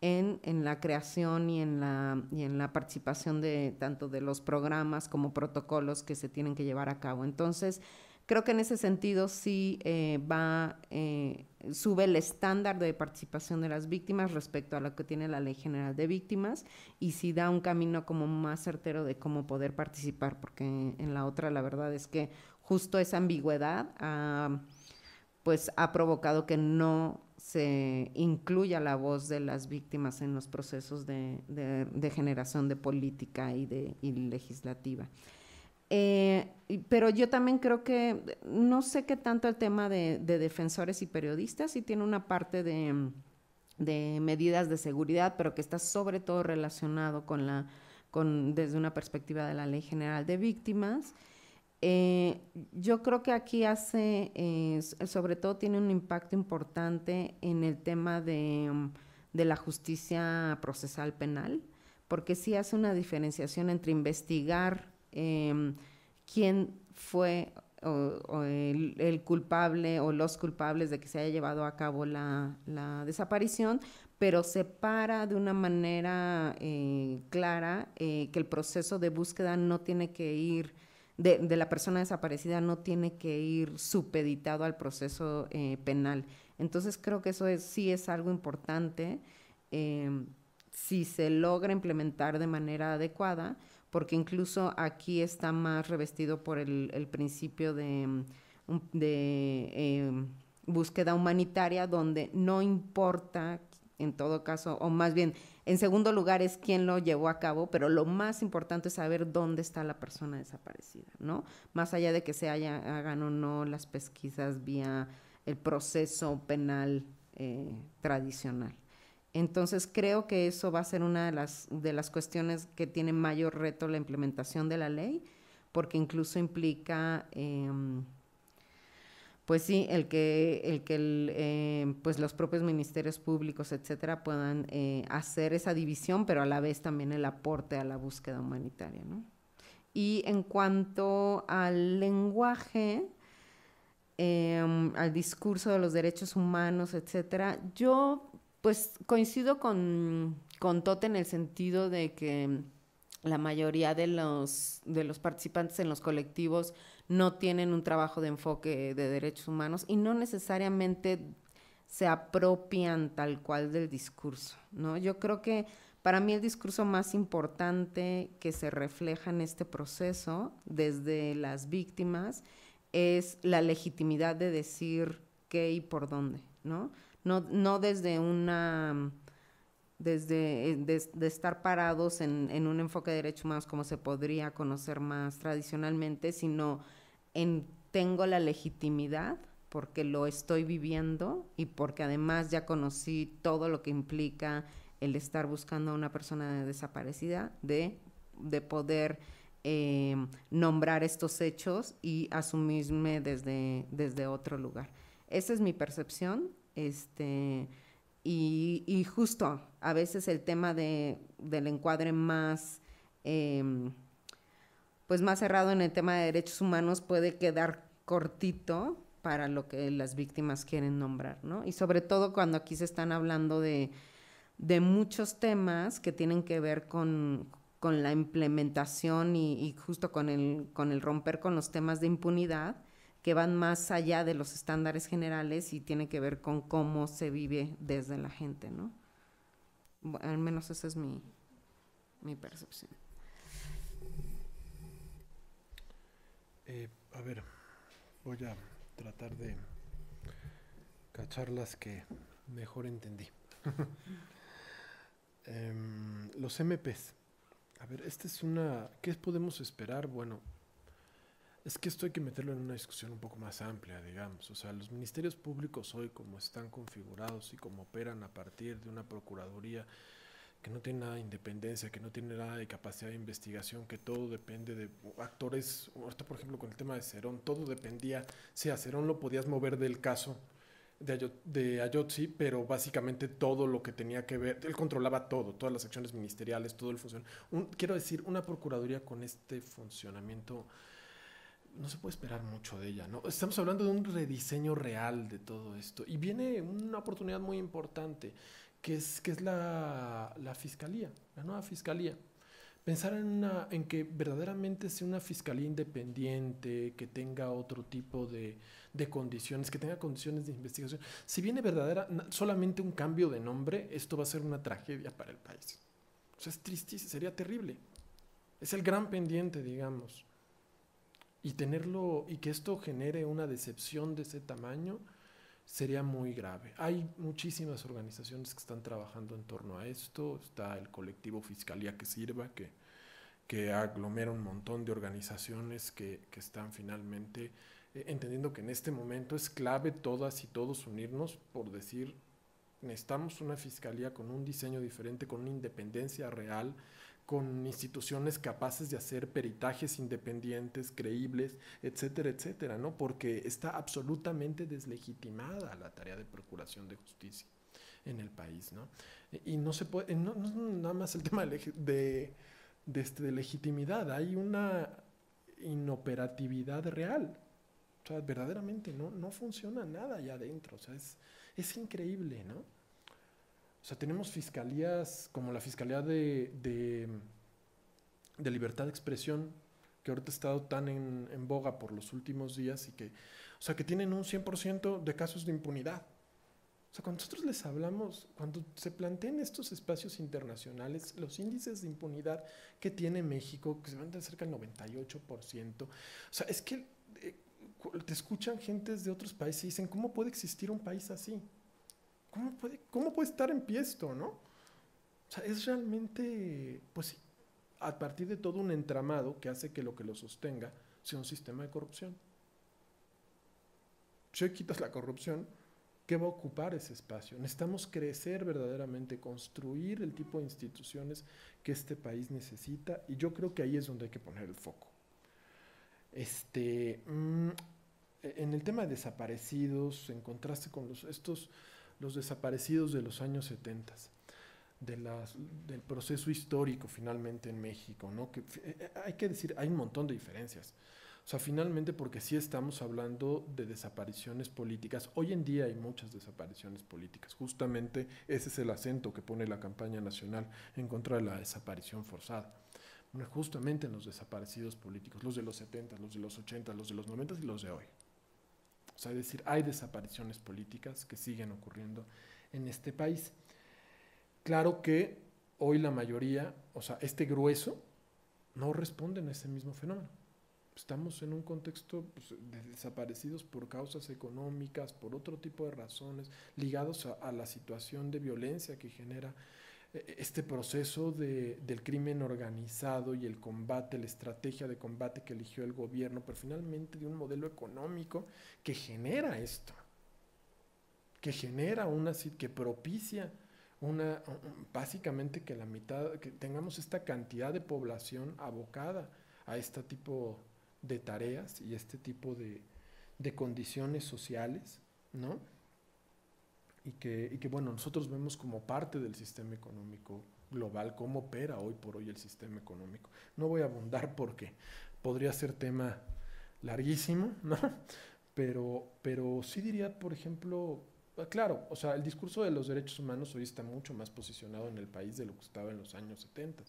F: en, en, la creación y en la, y en la participación de tanto de los programas como protocolos que se tienen que llevar a cabo. Entonces, creo que en ese sentido sí eh, va, eh, sube el estándar de participación de las víctimas respecto a lo que tiene la Ley General de Víctimas y sí da un camino como más certero de cómo poder participar, porque en la otra la verdad es que justo esa ambigüedad pues ha provocado que no se incluya la voz de las víctimas en los procesos de, generación de política y, de, legislativa. Eh, pero yo también creo que no sé qué tanto el tema de, defensores y periodistas, sí tiene una parte de, de, medidas de seguridad, pero que está sobre todo relacionado con la, con, desde una perspectiva de la Ley General de Víctimas. Eh, yo creo que aquí hace, eh, sobre todo tiene un impacto importante en el tema mm, de, la justicia procesal penal, porque sí hace una diferenciación entre investigar eh, mm, quién fue el, culpable o los culpables de que se haya llevado a cabo la, la desaparición, pero separa de una manera eh, clara que el proceso de búsqueda no tiene que ir de, la persona desaparecida no tiene que ir supeditado al proceso eh, penal. Entonces creo que eso sí es algo importante em, si se logra implementar de manera adecuada, porque incluso aquí está más revestido por el, principio de, em, em, búsqueda humanitaria, donde no importa en todo caso, o más bien, en segundo lugar es quién lo llevó a cabo, pero lo más importante es saber dónde está la persona desaparecida, ¿no? Más allá de que se hagan o no las pesquisas vía el proceso penal eh, tradicional. Entonces creo que eso va a ser una de las, de las cuestiones que tiene mayor reto la implementación de la ley, porque incluso implica... Em, pues sí, el que, el que eh, pues los propios ministerios públicos, etcétera, puedan eh, hacer esa división, pero a la vez también el aporte a la búsqueda humanitaria, Y en cuanto al lenguaje, em, al discurso de los derechos humanos, etcétera, yo pues coincido con, Tote en el sentido de que la mayoría de de los participantes en los colectivos no tienen un trabajo de enfoque de derechos humanos y no necesariamente se apropian tal cual del discurso, ¿no? Yo creo que para mí el discurso más importante que se refleja en este proceso desde las víctimas es la legitimidad de decir qué y por dónde, ¿no? No, no desde una desde eh, de, estar parados en, en, un enfoque de derechos humanos como se podría conocer más tradicionalmente, sino tengo la legitimidad porque lo estoy viviendo y porque además ya conocí todo lo que implica el estar buscando a una persona desaparecida, de, poder eh, nombrar estos hechos y asumirme desde, desde otro lugar. Esa es mi percepción. Este, y, justo a veces el tema de, del encuadre más eh, pues más cerrado en el tema de derechos humanos puede quedar cortito para lo que las víctimas quieren nombrar, ¿no? Y sobre todo cuando aquí se están hablando de, muchos temas que tienen que ver con, la implementación y, justo con el, con el romper con los temas de impunidad que van más allá de los estándares generales y tienen que ver con cómo se vive desde la gente, ¿no? al menos esa es mi percepción.
G: Eh, a ver, voy a tratar de cachar las que mejor entendí. Em, los MPs. A ver, esta es una... ¿Qué podemos esperar? Bueno, es que esto hay que meterlo en una discusión un poco más amplia, digamos. O sea, los ministerios públicos hoy, como están configurados y como operan a partir de una procuraduría que no tiene nada de independencia, que no tiene nada de capacidad de investigación, que todo depende de actores. Ahorita, por ejemplo, con el tema de Cerón, todo dependía. Si a Cerón lo podías mover del caso de, Ayot, pero básicamente todo lo que tenía que ver, él controlaba todo, todas las acciones ministeriales, todo el funcionamiento. Quiero decir, una procuraduría con este funcionamiento no se puede esperar mucho de ella, ¿no? Estamos hablando de un rediseño real de todo esto y viene una oportunidad muy importante que es, es la, la fiscalía, la nueva fiscalía. Pensar en, en que verdaderamente sea una fiscalía independiente, que tenga otro tipo de, de, condiciones, que tenga condiciones de investigación. Si viene verdadera, solamente un cambio de nombre, esto va a ser una tragedia para el país. O sea, es tristísimo, sería terrible. Es el gran pendiente, digamos. Y tenerlo, y que esto genere una decepción de ese tamaño, sería muy grave. Hay muchísimas organizaciones que están trabajando en torno a esto. Está el colectivo Fiscalía que Sirva, que, que aglomera un montón de organizaciones que, que están finalmente eh, entendiendo que en este momento es clave todas y todos unirnos por decir, necesitamos una fiscalía con un diseño diferente, con una independencia real con instituciones capaces de hacer peritajes independientes, creíbles, etcétera, etcétera, ¿no? Porque está absolutamente deslegitimada la tarea de procuración de justicia en el país, ¿no? Y no se puede, nada más el tema este, de, legitimidad, hay una inoperatividad real. O sea, verdaderamente no, no funciona nada allá adentro. O sea, es, es increíble, ¿no? O sea, tenemos fiscalías como la Fiscalía de, de, Libertad de Expresión, que ahorita ha estado tan en, boga por los últimos días y que, o sea, que tienen un 100% de casos de impunidad. O sea, cuando nosotros les hablamos, cuando se plantean estos espacios internacionales, los índices de impunidad que tiene México, que se van de cerca del 98%, o sea, es que eh, te escuchan gentes de otros países y dicen, ¿cómo puede existir un país así? ¿cómo puede, estar en pie esto, no? O sea, es realmente, pues a partir de todo un entramado que hace que lo que lo sostenga sea un sistema de corrupción. Si hoy quitas la corrupción, ¿qué va a ocupar ese espacio? Necesitamos crecer verdaderamente, construir el tipo de instituciones que este país necesita y yo creo que ahí es donde hay que poner el foco. Este, mm, e-, en el tema de desaparecidos, en contraste con los, estos los desaparecidos de los años 70, del proceso histórico finalmente en México, ¿no? Que, eh, eh, hay que decir, hay un montón de diferencias. O sea, finalmente porque sí estamos hablando de desapariciones políticas. Hoy en día hay muchas desapariciones políticas. Justamente ese es el acento que pone la campaña nacional en contra de la desaparición forzada. justamente en los desaparecidos políticos, los de los 70, los de los 80, los de los 90 y los de hoy sea, es decir, hay desapariciones políticas que siguen ocurriendo en este país. Claro que hoy la mayoría, o sea, este grueso, no responden a ese mismo fenómeno. Estamos en un contexto pues, de desaparecidos por causas económicas, por otro tipo de razones, ligados a la situación de violencia que genera este proceso de, del crimen organizado y el combate, la estrategia de combate que eligió el gobierno, pero finalmente de un modelo económico que genera esto, que genera una, que propicia una, básicamente que la mitad, que tengamos esta cantidad de población abocada a este tipo de tareas y este tipo de, de condiciones sociales, ¿no? y que, bueno, nosotros vemos como parte del sistema económico global, cómo opera hoy por hoy el sistema económico. No voy a abundar porque podría ser tema larguísimo, ¿no? Pero, pero sí diría, por ejemplo, ah, claro, o sea, el discurso de los derechos humanos hoy está mucho más posicionado en el país de lo que estaba en los años 70.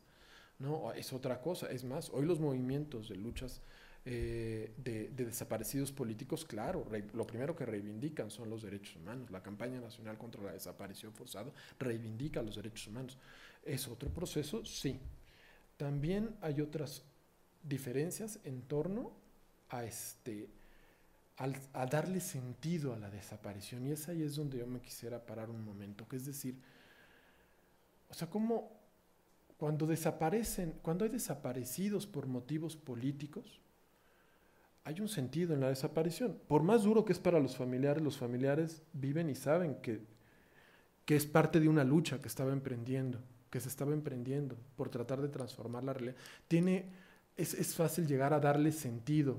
G: No, es otra cosa. Es más, hoy los movimientos de luchas eh, de, desaparecidos políticos, claro, lo primero que reivindican son los derechos humanos. La campaña nacional contra la desaparición forzada reivindica los derechos humanos. ¿Es otro proceso? Sí. También hay otras diferencias en torno a este a darle sentido a la desaparición y es ahí es donde yo me quisiera parar un momento, que es decir, o sea, cómo cuando desaparecen, cuando hay desaparecidos por motivos políticos, hay un sentido en la desaparición. Por más duro que es para los familiares, los familiares viven y saben que, que es parte de una lucha que estaba emprendiendo, que se estaba emprendiendo por tratar de transformar la realidad. Tiene, es, es fácil llegar a darle sentido,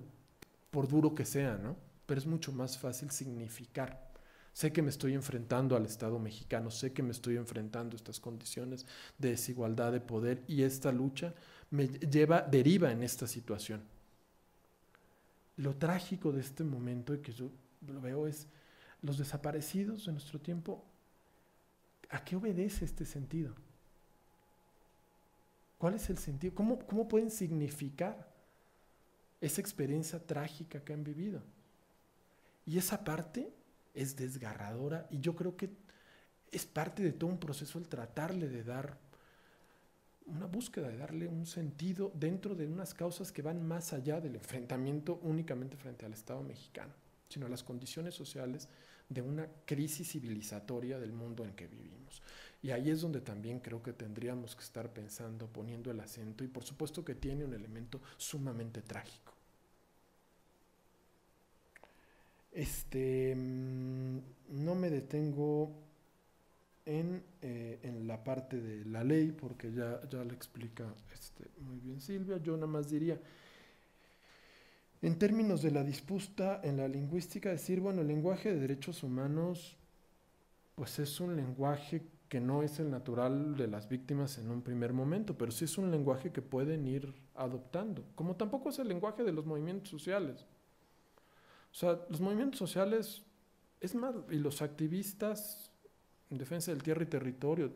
G: por duro que sea, ¿no? Pero es mucho más fácil significar. Sé que me estoy enfrentando al Estado mexicano, sé que me estoy enfrentando a estas condiciones de desigualdad de poder y esta lucha me lleva, deriva en esta situación lo trágico de este momento y que yo lo veo es los desaparecidos de nuestro tiempo, ¿a qué obedece este sentido? ¿Cuál es el sentido? ¿Cómo, cómo pueden significar esa experiencia trágica que han vivido? Y esa parte es desgarradora y yo creo que es parte de todo un proceso el tratarle de dar una búsqueda de darle un sentido dentro de unas causas que van más allá del enfrentamiento únicamente frente al Estado mexicano, sino a las condiciones sociales de una crisis civilizatoria del mundo en que vivimos. Y ahí es donde también creo que tendríamos que estar pensando, poniendo el acento, y por supuesto que tiene un elemento sumamente trágico. Este, mm, no me detengo eh, en, la parte de la ley, porque ya, ya le explica este, muy bien Silvia. Yo nada más diría, en términos de la disputa en la lingüística, decir, bueno, el lenguaje de derechos humanos, pues es un lenguaje que no es el natural de las víctimas en un primer momento, pero sí es un lenguaje que pueden ir adoptando, como tampoco es el lenguaje de los movimientos sociales. O sea, los movimientos sociales, es más, y los activistas en defensa del tierra y territorio,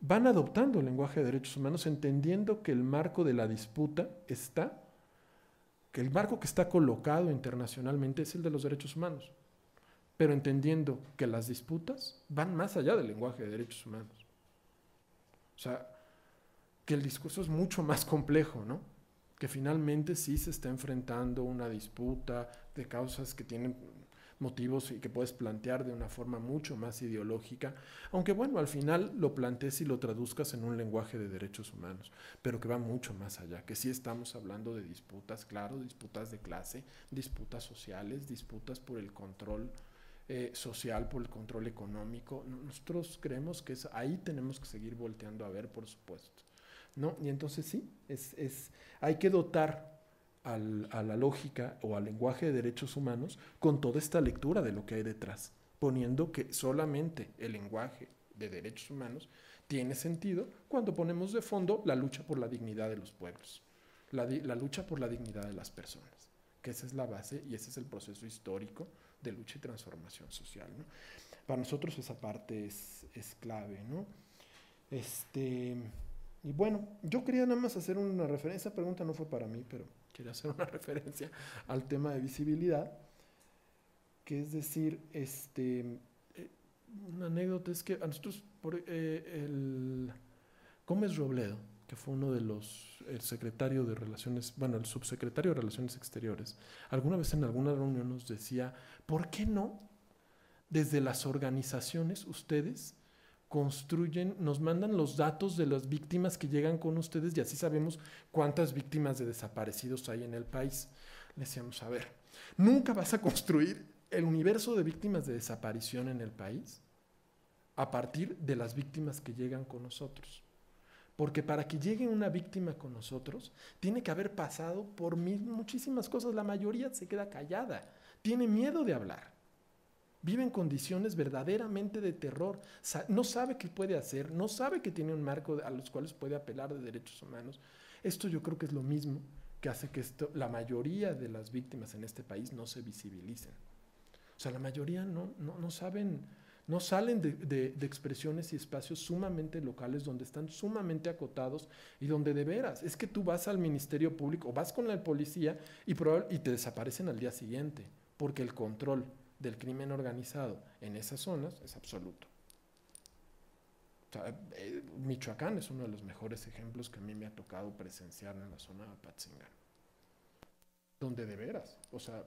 G: van adoptando el lenguaje de derechos humanos, entendiendo que el marco de la disputa está, que el marco que está colocado internacionalmente es el de los derechos humanos, pero entendiendo que las disputas van más allá del lenguaje de derechos humanos. O sea, que el discurso es mucho más complejo, ¿no? Que finalmente sí se está enfrentando una disputa de causas que tienen motivos y que puedes plantear de una forma mucho más ideológica, aunque bueno, al final lo plantees y lo traduzcas en un lenguaje de derechos humanos, pero que va mucho más allá, que sí estamos hablando de disputas, claro, disputas de clase, disputas sociales, disputas por el control. Eh, social, por el control económico. Nosotros creemos que ahí tenemos que seguir volteando a ver, por supuesto. ¿no? Y entonces sí, es, hay que dotar a la lógica o al lenguaje de derechos humanos con toda esta lectura de lo que hay detrás, poniendo que solamente el lenguaje de derechos humanos tiene sentido cuando ponemos de fondo la lucha por la dignidad de los pueblos, la, la lucha por la dignidad de las personas, que esa es la base y ese es el proceso histórico de lucha y transformación social. Para nosotros esa parte es, es clave. ¿no? Este, y bueno, yo quería nada más hacer una referencia, esa pregunta no fue para mí, pero quería hacer una referencia al tema de visibilidad, que es decir, este, eh, una anécdota es que a nosotros, eh, el Gómez Robledo, que fue uno de los, el secretario de Relaciones, bueno, el subsecretario de Relaciones Exteriores, alguna vez en alguna reunión nos decía, ¿por qué no desde las organizaciones ustedes construyen, nos mandan los datos de las víctimas que llegan con ustedes y así sabemos cuántas víctimas de desaparecidos hay en el país. Le decíamos, a ver, nunca vas a construir el universo de víctimas de desaparición en el país a partir de las víctimas que llegan con nosotros. Porque para que llegue una víctima con nosotros, tiene que haber pasado por muchísimas cosas. La mayoría se queda callada, tiene miedo de hablar vive en condiciones verdaderamente de terror, no sabe qué puede hacer, no sabe que tiene un marco a los cuales puede apelar de derechos humanos. Esto yo creo que es lo mismo que hace que la mayoría de las víctimas en este país no se visibilicen. O sea, la mayoría no, no, saben, no salen de, expresiones y espacios sumamente locales donde están sumamente acotados y donde de veras es que tú vas al Ministerio Público vas con la policía y, y te desaparecen al día siguiente porque el control del crimen organizado en esas zonas es absoluto. Eh, Michoacán es uno de los mejores ejemplos que a mí me ha tocado presenciar en la zona de Patzingán. Donde de veras, o sea,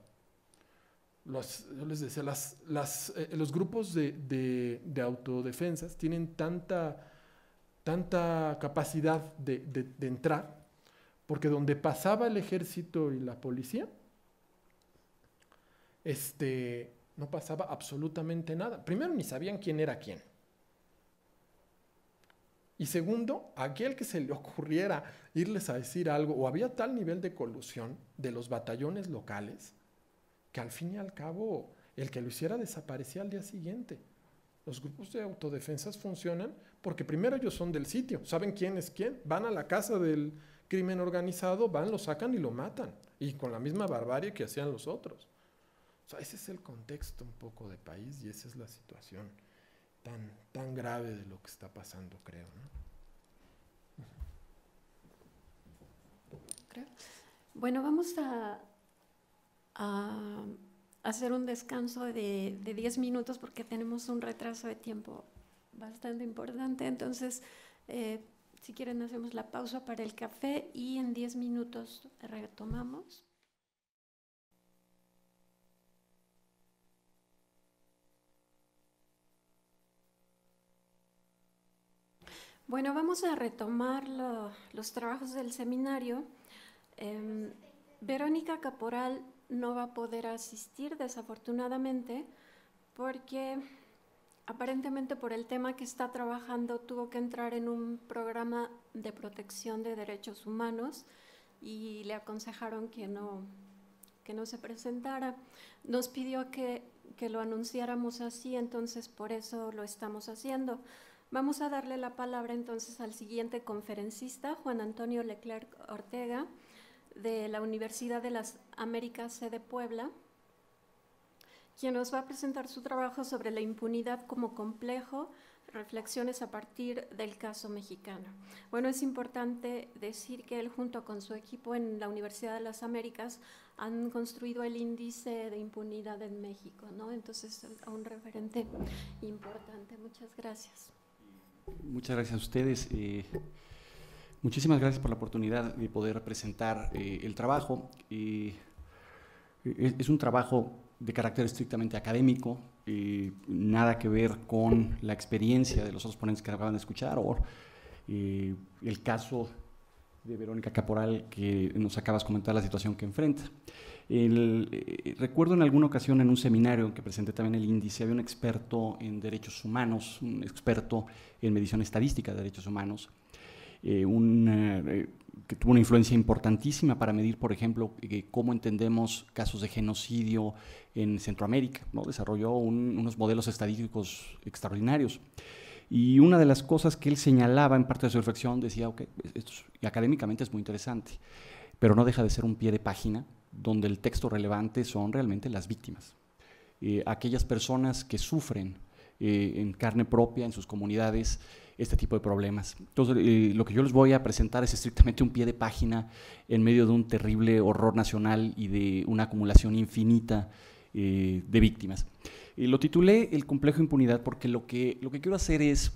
G: yo les decía, eh, los grupos de, autodefensas tienen tanta, tanta capacidad de, de, entrar, porque donde pasaba el ejército y la policía, este, no pasaba absolutamente nada. Primero, ni sabían quién era quién. Y segundo, aquel que se le ocurriera irles a decir algo, o había tal nivel de colusión de los batallones locales, que al fin y al cabo el que lo hiciera desaparecía al día siguiente. Los grupos de autodefensas funcionan porque primero ellos son del sitio, saben quién es quién, van a la casa del crimen organizado, van, lo sacan y lo matan, y con la misma barbarie que hacían los otros ese es el contexto un poco de país y esa es la situación tan, grave de lo que está pasando, creo.
A: Bueno, vamos a, hacer un descanso de 10 minutos porque tenemos un retraso de tiempo bastante importante. Entonces, eh, si quieren, hacemos la pausa para el café y en 10 minutos retomamos. Bueno, vamos a retomar los trabajos del seminario. Em, Verónica Caporal no va a poder asistir desafortunadamente porque aparentemente por el tema que está trabajando tuvo que entrar en un programa de protección de derechos humanos y le aconsejaron que no, que no se presentara. Nos pidió que, que lo anunciáramos así, entonces por eso lo estamos haciendo. Vamos a darle la palabra entonces al siguiente conferencista, Juan Antonio Leclerc Ortega, de la Universidad de las Américas sede Puebla, quien nos va a presentar su trabajo sobre la impunidad como complejo, reflexiones a partir del caso mexicano. Bueno, es importante decir que él junto con su equipo en la Universidad de las Américas han construido el índice de impunidad en México, ¿no? Entonces, es un referente importante. Muchas gracias.
H: Muchas gracias a ustedes. Eh, muchísimas gracias por la oportunidad de poder presentar eh, el trabajo. Eh, es un trabajo de carácter estrictamente académico, nada que ver con la experiencia de los otros ponentes que acaban de escuchar o el caso de Verónica Caporal que nos acabas de comentar la situación que enfrenta. Eh, recuerdo en alguna ocasión en un seminario que presenté también el índice, había un experto en derechos humanos, un experto en medición estadística de derechos humanos, eh, eh, que tuvo una influencia importantísima para medir, por ejemplo, cómo entendemos casos de genocidio en Centroamérica. ¿no? Desarrolló unos modelos estadísticos extraordinarios. Y una de las cosas que él señalaba en parte de su reflexión decía, ok, académicamente es muy interesante, pero no deja de ser un pie de página donde el texto relevante son realmente las víctimas, eh, aquellas personas que sufren eh, en carne propia, en sus comunidades, este tipo de problemas. Entonces, eh, lo que yo les voy a presentar es estrictamente un pie de página en medio de un terrible horror nacional y de una acumulación infinita de víctimas. lo titulé El complejo impunidad porque lo que, lo que quiero hacer es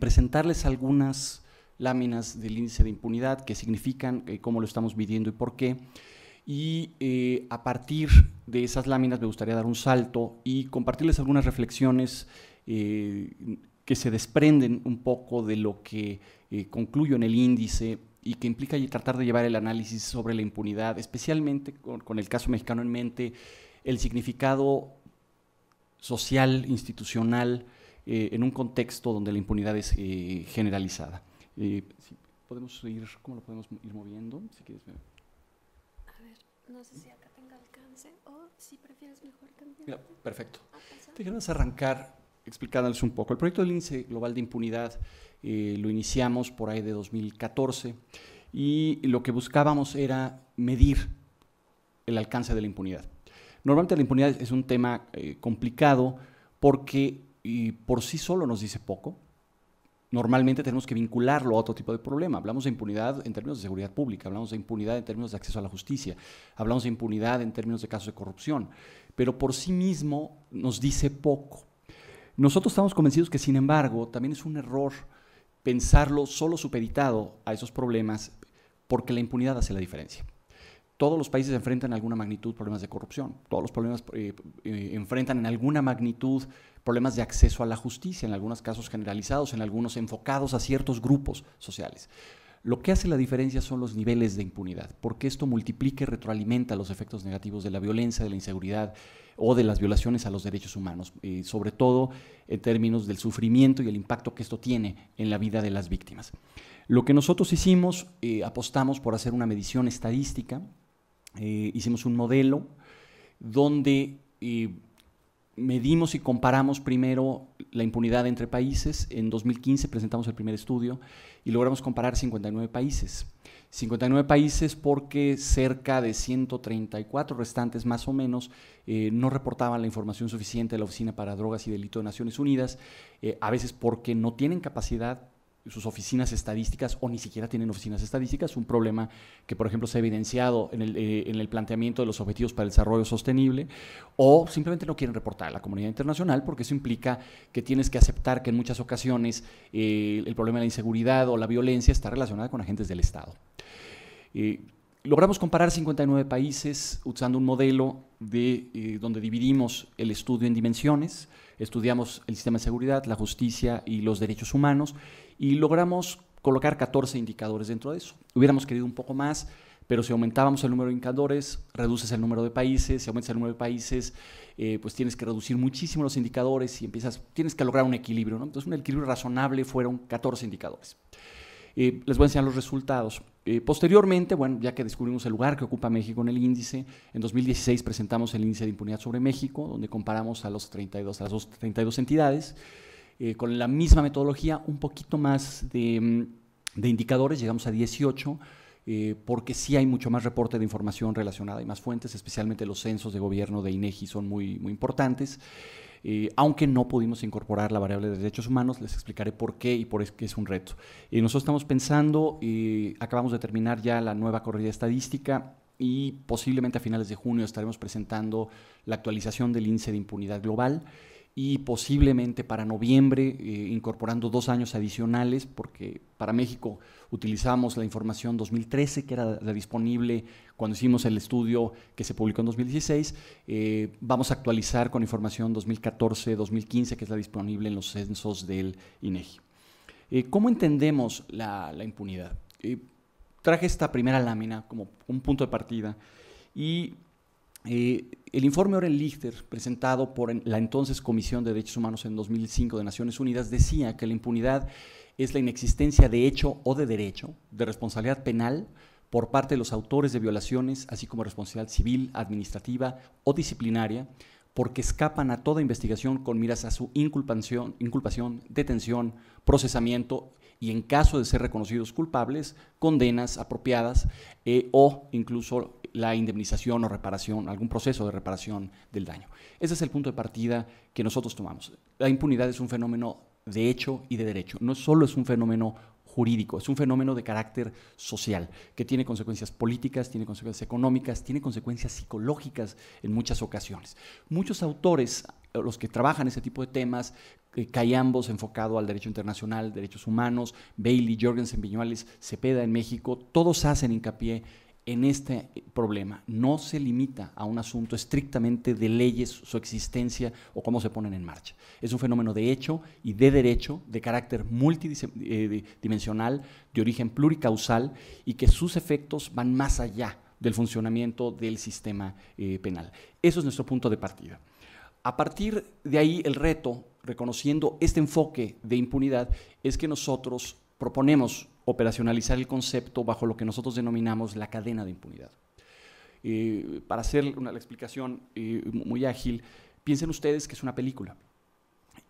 H: presentarles algunas láminas del índice de impunidad que significan cómo lo estamos viviendo y por qué y eh, a partir de esas láminas me gustaría dar un salto y compartirles algunas reflexiones eh, que se desprenden un poco de lo que eh, concluyo en el índice y que implica tratar de llevar el análisis sobre la impunidad, especialmente con, el caso mexicano en mente, el significado social, institucional, en un contexto donde la impunidad es generalizada. podemos ir, ¿Cómo lo podemos ir moviendo? Si quieres,
A: no sé si acá tengo alcance o si prefieres mejor cambiar.
H: perfecto. Ah, arrancar explicándoles un poco. El proyecto del Índice Global de Impunidad eh, lo iniciamos por ahí de 2014 y lo que buscábamos era medir el alcance de la impunidad. Normalmente la impunidad es un tema eh, complicado porque por sí solo nos dice poco normalmente tenemos que vincularlo a otro tipo de problema. Hablamos de impunidad en términos de seguridad pública, hablamos de impunidad en términos de acceso a la justicia, hablamos de impunidad en términos de casos de corrupción, pero por sí mismo nos dice poco. Nosotros estamos convencidos que, sin embargo, también es un error pensarlo solo supeditado a esos problemas porque la impunidad hace la diferencia todos los países enfrentan en alguna magnitud problemas de corrupción, todos los problemas eh, eh, enfrentan en alguna magnitud problemas de acceso a la justicia, en algunos casos generalizados, en algunos enfocados a ciertos grupos sociales. Lo que hace la diferencia son los niveles de impunidad, porque esto multiplica y retroalimenta los efectos negativos de la violencia, de la inseguridad o de las violaciones a los derechos humanos, eh, sobre todo en términos del sufrimiento y el impacto que esto tiene en la vida de las víctimas. Lo que nosotros hicimos, apostamos por hacer una medición estadística eh, hicimos un modelo donde eh, medimos y comparamos primero la impunidad entre países. En 2015 presentamos el primer estudio y logramos comparar 59 países. 59 países porque cerca de 134 restantes más o menos eh, no reportaban la información suficiente de la Oficina para Drogas y Delito de Naciones Unidas, a veces porque no tienen capacidad sus oficinas estadísticas o ni siquiera tienen oficinas estadísticas, un problema que por ejemplo se ha evidenciado eh, en el, planteamiento de los objetivos para el desarrollo sostenible, o simplemente no quieren reportar a la comunidad internacional porque eso implica que tienes que aceptar que en muchas ocasiones eh, el problema de la inseguridad o la violencia está relacionada con agentes del Estado. Eh, logramos comparar 59 países usando un modelo de, donde dividimos el estudio en dimensiones, estudiamos el sistema de seguridad, la justicia y los derechos humanos y logramos colocar 14 indicadores dentro de eso. Hubiéramos querido un poco más, pero si aumentábamos el número de indicadores, reduces el número de países, si aumentas el número de países, eh, pues tienes que reducir muchísimo los indicadores y empiezas, tienes que lograr un equilibrio, Entonces un equilibrio razonable fueron 14 indicadores. Eh, les voy a enseñar los resultados. Eh, posteriormente, bueno, ya que descubrimos el lugar que ocupa México en el índice, en 2016 presentamos el índice de impunidad sobre México, donde comparamos a, los 32, a las 32 entidades. Eh, con la misma metodología, un poquito más de, mm, indicadores, llegamos a 18. Eh, porque sí hay mucho más reporte de información relacionada y más fuentes, especialmente los censos de gobierno de INEGI son muy, muy importantes. Eh, aunque no pudimos incorporar la variable de derechos humanos, les explicaré por qué y por qué es un reto. nosotros estamos pensando, acabamos de terminar ya la nueva corrida estadística y posiblemente a finales de junio estaremos presentando la actualización del índice de impunidad global y posiblemente para noviembre, eh, incorporando dos años adicionales, porque para México utilizamos la información 2013, que era la disponible cuando hicimos el estudio que se publicó en 2016. Eh, vamos a actualizar con información 2014-2015, que es la disponible en los censos del INEGI. E eh, ¿Cómo entendemos la, la impunidad? traje esta primera lámina como un punto de partida y eh, el informe Oren Lichter, presentado por la entonces Comisión de Derechos Humanos en 2005 de Naciones Unidas, decía que la impunidad es la inexistencia de hecho o de derecho, de responsabilidad penal por parte de los autores de violaciones, así como responsabilidad civil, administrativa o disciplinaria, porque escapan a toda investigación con miras a su inculpación, inculpación detención, procesamiento y en caso de ser reconocidos culpables, condenas apropiadas eh, o incluso la indemnización o reparación, algún proceso de reparación del daño. Ese es el punto de partida que nosotros tomamos. La impunidad es un fenómeno de hecho y de derecho, no solo es un fenómeno jurídico, es un fenómeno de carácter social, que tiene consecuencias políticas, tiene consecuencias económicas, tiene consecuencias psicológicas en muchas ocasiones. Muchos autores, eh, los que trabajan ese tipo de temas, eh, Cayambos enfocado al derecho internacional, derechos humanos, Bailey, Jorgensen, Viñuales, Cepeda en México, todos hacen hincapié en este eh, problema. No se limita a un asunto estrictamente de leyes, su existencia o cómo se ponen en marcha. Es un fenómeno de hecho y de derecho de carácter multidimensional, eh, de origen pluricausal y que sus efectos van más allá del funcionamiento del sistema penal. Eso es nuestro punto de partida. A partir de ahí, el reto reconociendo este enfoque de impunidad, es que nosotros proponemos operacionalizar el concepto bajo lo que nosotros denominamos la cadena de impunidad. Eh, para hacer una, explicación eh, muy ágil, piensen ustedes que es una película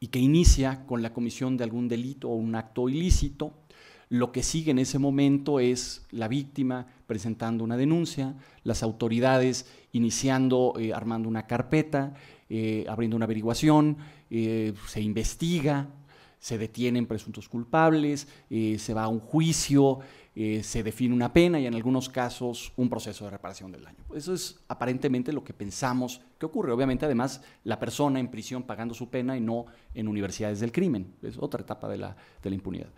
H: y que inicia con la comisión de algún delito o un acto ilícito. Lo que sigue en ese momento es la víctima presentando una denuncia, las autoridades iniciando, eh, armando una carpeta, abriendo una averiguación, eh, se investiga, se detienen presuntos culpables, eh, se va a un juicio, eh, se define una pena y en algunos casos un proceso de reparación del daño. Eso es aparentemente lo que pensamos que ocurre. Obviamente, además, la persona en prisión pagando su pena y no en universidades del crimen. Es otra etapa de la impunidad.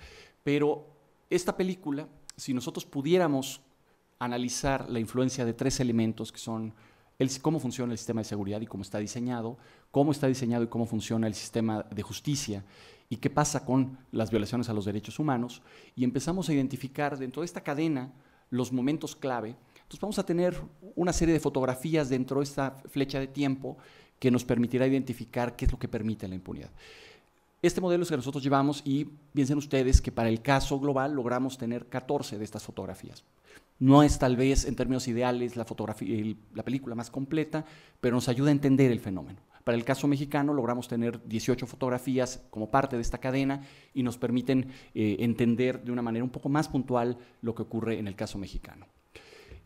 H: Pero esta película, si nosotros pudiéramos analizar la influencia de tres elementos que son cómo funciona el sistema de seguridad y cómo está diseñado, cómo está diseñado y cómo funciona el sistema de justicia y qué pasa con las violaciones a los derechos humanos. Y empezamos a identificar dentro de esta cadena los momentos clave. Entonces vamos a tener una serie de fotografías dentro de esta flecha de tiempo que nos permitirá identificar qué es lo que permite la impunidad. Este modelo es que nosotros llevamos y piensen ustedes que para el caso global logramos tener 14 de estas fotografías. No es tal vez en términos ideales la, fotografía, la película más completa, pero nos ayuda a entender el fenómeno. Para el caso mexicano logramos tener 18 fotografías como parte de esta cadena y nos permiten eh, entender de una manera un poco más puntual lo que ocurre en el caso mexicano.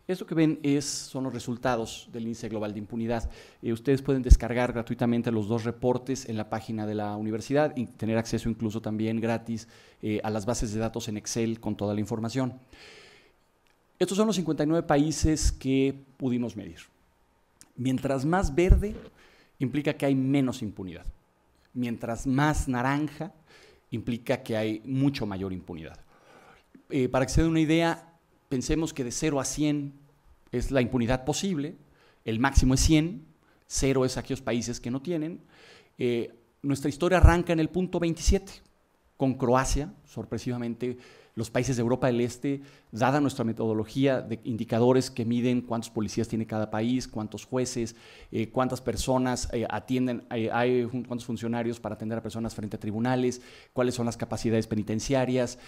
H: Esto que ven es, son los resultados del Índice Global de Impunidad. Eh, ustedes pueden descargar gratuitamente los dos reportes en la página de la universidad y tener acceso incluso también gratis eh, a las bases de datos en Excel con toda la información. Estos son los 59 países que pudimos medir. Mientras más verde, implica que hay menos impunidad. Mientras más naranja, implica que hay mucho mayor impunidad. Eh, para que se den una idea, pensemos que de 0 a 100 es la impunidad posible, el máximo es 100, 0 es aquellos países que no tienen. Eh, nuestra historia arranca en el punto 27, con Croacia, sorpresivamente, los países de Europa del Este dada nuestra metodología de indicadores que miden cuántos policías tiene cada país, cuántos jueces, eh, cuántas personas eh, atienden, eh, hay cuántos funcionarios para atender a personas frente a tribunales, cuáles son las capacidades penitenciarias,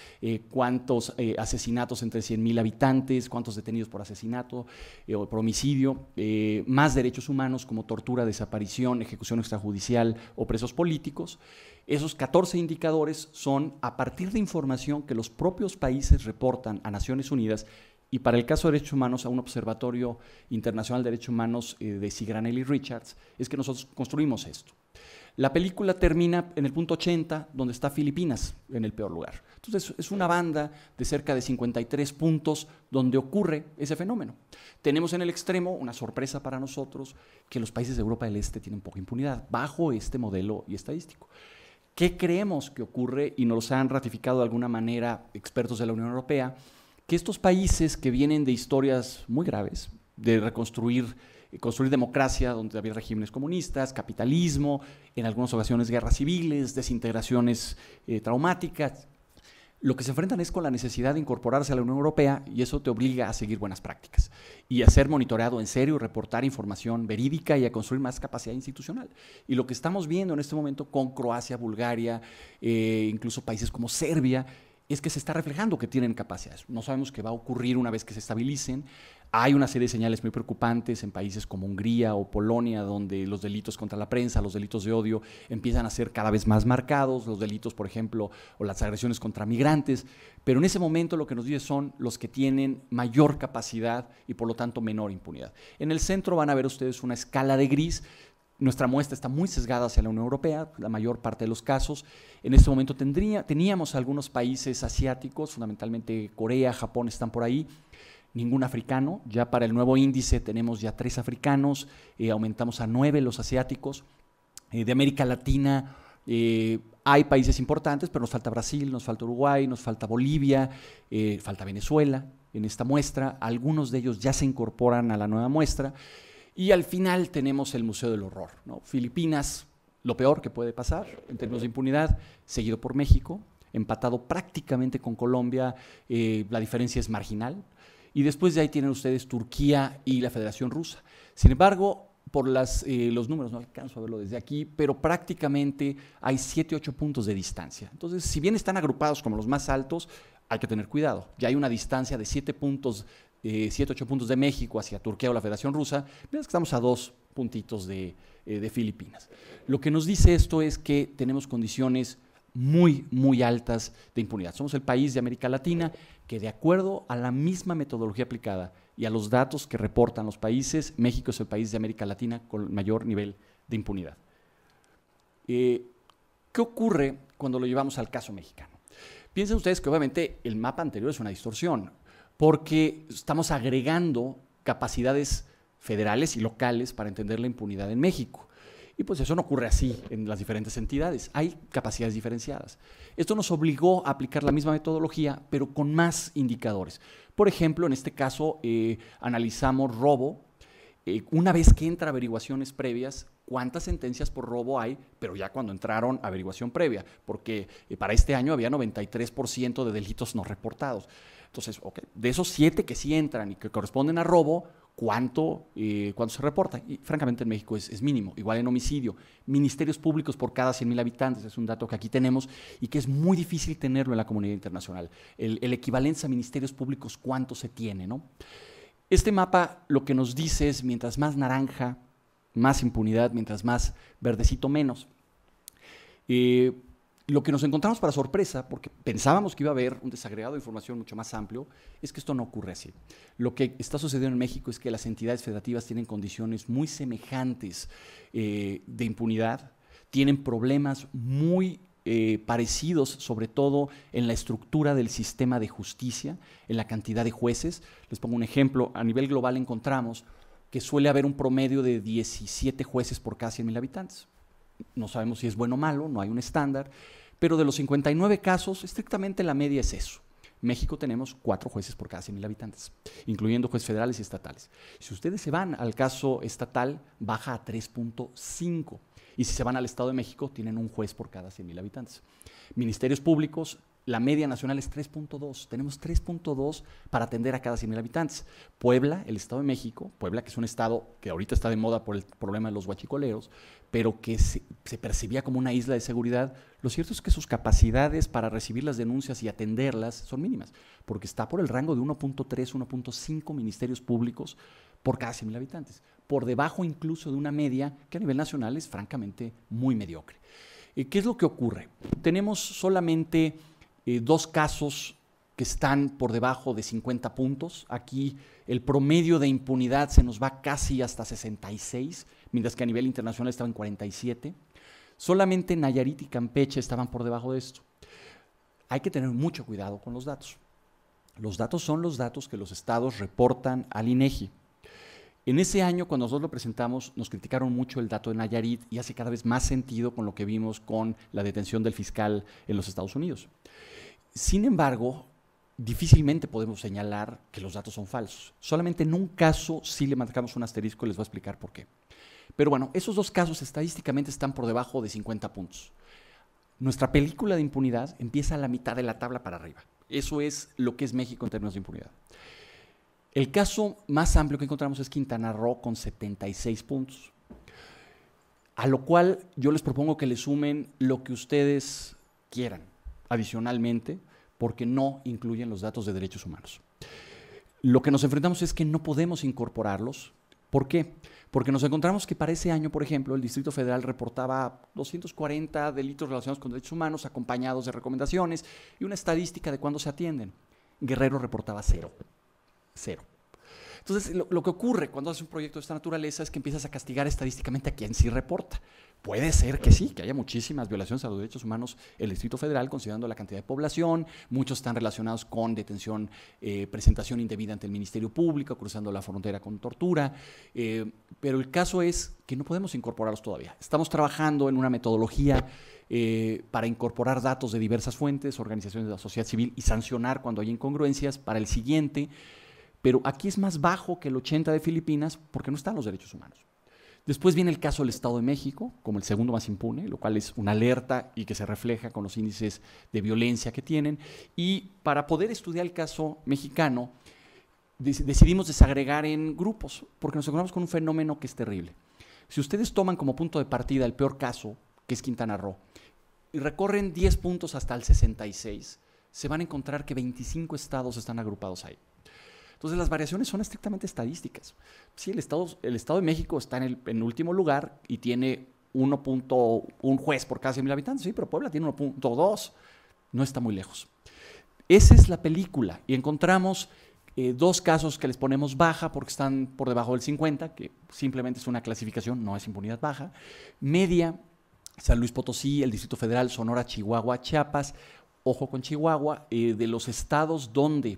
H: cuántos asesinatos entre 100.000 habitantes, cuántos detenidos por asesinato o por homicidio, más derechos humanos como tortura, desaparición, ejecución extrajudicial o presos políticos. Esos 14 indicadores son a partir de información que los propios países reportan a naciones Unidas y para el caso de derechos humanos a un observatorio internacional de derechos humanos eh, de Sigranelli Richards, es que nosotros construimos esto. La película termina en el punto 80, donde está Filipinas, en el peor lugar. Entonces, es una banda de cerca de 53 puntos donde ocurre ese fenómeno. Tenemos en el extremo una sorpresa para nosotros, que los países de Europa del Este tienen poca impunidad, bajo este modelo y estadístico. ¿Qué creemos que ocurre? Y nos han ratificado de alguna manera expertos de la Unión Europea, que estos países que vienen de historias muy graves, de reconstruir eh, construir democracia donde había regímenes comunistas, capitalismo, en algunas ocasiones guerras civiles, desintegraciones eh, traumáticas. Lo que se enfrentan es con la necesidad de incorporarse a la Unión Europea y eso te obliga a seguir buenas prácticas y a ser monitoreado en serio, reportar información verídica y a construir más capacidad institucional. Y lo que estamos viendo en este momento con Croacia, Bulgaria, eh, incluso países como Serbia, es que se está reflejando que tienen capacidades. No sabemos qué va a ocurrir una vez que se estabilicen. Hay una serie de señales muy preocupantes en países como Hungría o Polonia, donde los delitos contra la prensa, los delitos de odio empiezan a ser cada vez más marcados, los delitos, por ejemplo, o las agresiones contra migrantes. Pero en ese momento lo que nos dice son los que tienen mayor capacidad y por lo tanto menor impunidad. En el centro van a ver ustedes una escala de gris nuestra muestra está muy sesgada hacia la Unión Europea, la mayor parte de los casos. En este momento tendría, teníamos algunos países asiáticos, fundamentalmente Corea, Japón están por ahí, ningún africano. Ya para el nuevo índice tenemos ya tres africanos, eh, aumentamos a nueve los asiáticos. Eh, de América Latina eh, hay países importantes, pero nos falta Brasil, nos falta Uruguay, nos falta Bolivia, falta Venezuela en esta muestra. Algunos de ellos ya se incorporan a la nueva muestra. Y al final tenemos el Museo del Horror. ¿no? Filipinas, lo peor que puede pasar en términos de impunidad, seguido por México, empatado prácticamente con Colombia, eh, la diferencia es marginal. Y después de ahí tienen ustedes Turquía y la Federación Rusa. Sin embargo, por eh, los números, no alcanzo a verlo desde aquí, pero prácticamente hay 7, 8 puntos de distancia. Entonces, si bien están agrupados como los más altos, hay que tener cuidado. Ya hay una distancia de 7 puntos eh, 7, 8 puntos de México hacia Turquía o la Federación Rusa, mientras que estamos a dos puntitos eh, de, Filipinas. Lo que nos dice esto es que tenemos condiciones muy, muy altas de impunidad. Somos el país de América Latina que de acuerdo a la misma metodología aplicada y a los datos que reportan los países, México es el país de América Latina con mayor nivel de impunidad. Eh, ¿Qué ocurre cuando lo llevamos al caso mexicano? Piensen ustedes que obviamente el mapa anterior es una distorsión porque estamos agregando capacidades federales y locales para entender la impunidad en México. Y pues eso no ocurre así en las diferentes entidades. Hay capacidades diferenciadas. Esto nos obligó a aplicar la misma metodología, pero con más indicadores. Por ejemplo, en este caso eh, analizamos robo. Eh, una vez que entra averiguaciones previas, cuántas sentencias por robo hay, pero ya cuando entraron averiguación previa, porque eh, para este año había 93% de delitos no reportados. Entonces, de esos siete que sí entran y que corresponden a robo, ¿cuánto, eh, se reporta? Y francamente en México es, mínimo, igual en homicidio. Ministerios públicos por cada 100.000 habitantes es un dato que aquí tenemos y que es muy difícil tenerlo en la comunidad internacional. El, el equivalencia a ministerios públicos, ¿cuánto se tiene? ¿no? Este mapa lo que nos dice es, mientras más naranja, más impunidad, mientras más verdecito, menos. Eh, lo que nos encontramos para sorpresa, porque pensábamos que iba a haber un desagregado de información mucho más amplio, es que esto no ocurre así. Lo que está sucediendo en México es que las entidades federativas tienen condiciones muy semejantes eh, de impunidad, tienen problemas muy eh, parecidos, sobre todo en la estructura del sistema de justicia, en la cantidad de jueces. Les pongo un ejemplo, a nivel global encontramos que suele haber un promedio de 17 jueces por cada 100.000 habitantes no sabemos si es bueno o malo, no hay un estándar, pero de los 59 casos, estrictamente la media es eso. México tenemos cuatro jueces por cada 100.000 habitantes, incluyendo jueces federales y estatales. Si ustedes se van al caso estatal, baja a 3.5. Y si se van al Estado de México, tienen un juez por cada 100.000 habitantes. Ministerios públicos, la media nacional es 3.2. Tenemos 3.2 para atender a cada 100.000 habitantes. Puebla, el Estado de México, Puebla, que es un estado que ahorita está de moda por el problema de los guachicoleros, pero que se, percibía como una isla de seguridad, lo cierto es que sus capacidades para recibir las denuncias y atenderlas son mínimas, porque está por el rango de 1.3, 1.5 ministerios públicos por cada 100.000 habitantes, por debajo incluso de una media que a nivel nacional es francamente muy mediocre. Eh, ¿Qué es lo que ocurre? Tenemos solamente eh, dos casos que están por debajo de 50 puntos. Aquí el promedio de impunidad se nos va casi hasta 66, mientras que a nivel internacional estaba en 47. Solamente Nayarit y Campeche estaban por debajo de esto. Hay que tener mucho cuidado con los datos. Los datos son los datos que los estados reportan al INEGI. En ese año, cuando nosotros lo presentamos, nos criticaron mucho el dato de Nayarit y hace cada vez más sentido con lo que vimos con la detención del fiscal en los Estados Unidos. Sin embargo, difícilmente podemos señalar que los datos son falsos. Solamente en un caso sí le marcamos un asterisco les voy a explicar por qué. Pero bueno, esos dos casos estadísticamente están por debajo de 50 puntos. Nuestra película de impunidad empieza a la mitad de la tabla para arriba. Eso es lo que es México en términos de impunidad. El caso más amplio que encontramos es Quintana Roo con 76 puntos. A lo cual yo les propongo que le sumen lo que ustedes quieran adicionalmente, porque no incluyen los datos de derechos humanos. Lo que nos enfrentamos es que no podemos incorporarlos. ¿Por qué? Porque nos encontramos que para ese año, por ejemplo, el Distrito Federal reportaba 240 delitos relacionados con derechos humanos acompañados de recomendaciones y una estadística de cuándo se atienden. Guerrero reportaba cero cero. Entonces, lo, que ocurre cuando haces un proyecto de esta naturaleza es que empiezas a castigar estadísticamente a quien sí reporta. Puede ser que sí, que haya muchísimas violaciones a los derechos humanos en el Distrito Federal, considerando la cantidad de población. Muchos están relacionados con detención, eh, presentación indebida ante el Ministerio Público, cruzando la frontera con tortura. Eh, pero el caso es que no podemos incorporarlos todavía. Estamos trabajando en una metodología eh, para incorporar datos de diversas fuentes, organizaciones de la sociedad civil y sancionar cuando hay incongruencias para el siguiente pero aquí es más bajo que el 80 de Filipinas porque no están los derechos humanos. Después viene el caso del Estado de México, como el segundo más impune, lo cual es una alerta y que se refleja con los índices de violencia que tienen. Y para poder estudiar el caso mexicano, decidimos desagregar en grupos, porque nos encontramos con un fenómeno que es terrible. Si ustedes toman como punto de partida el peor caso, que es Quintana Roo, y recorren 10 puntos hasta el 66, se van a encontrar que 25 estados están agrupados ahí. Entonces las variaciones son estrictamente estadísticas. Sí, el Estado, el estado de México está en el en último lugar y tiene 1.1 juez por cada 100.000 habitantes, sí, pero Puebla tiene 1.2. No está muy lejos. Esa es la película y encontramos eh, dos casos que les ponemos baja porque están por debajo del 50, que simplemente es una clasificación, no es impunidad baja. Media, San Luis Potosí, el Distrito Federal, Sonora, Chihuahua, Chiapas. Ojo con Chihuahua, eh, de los estados donde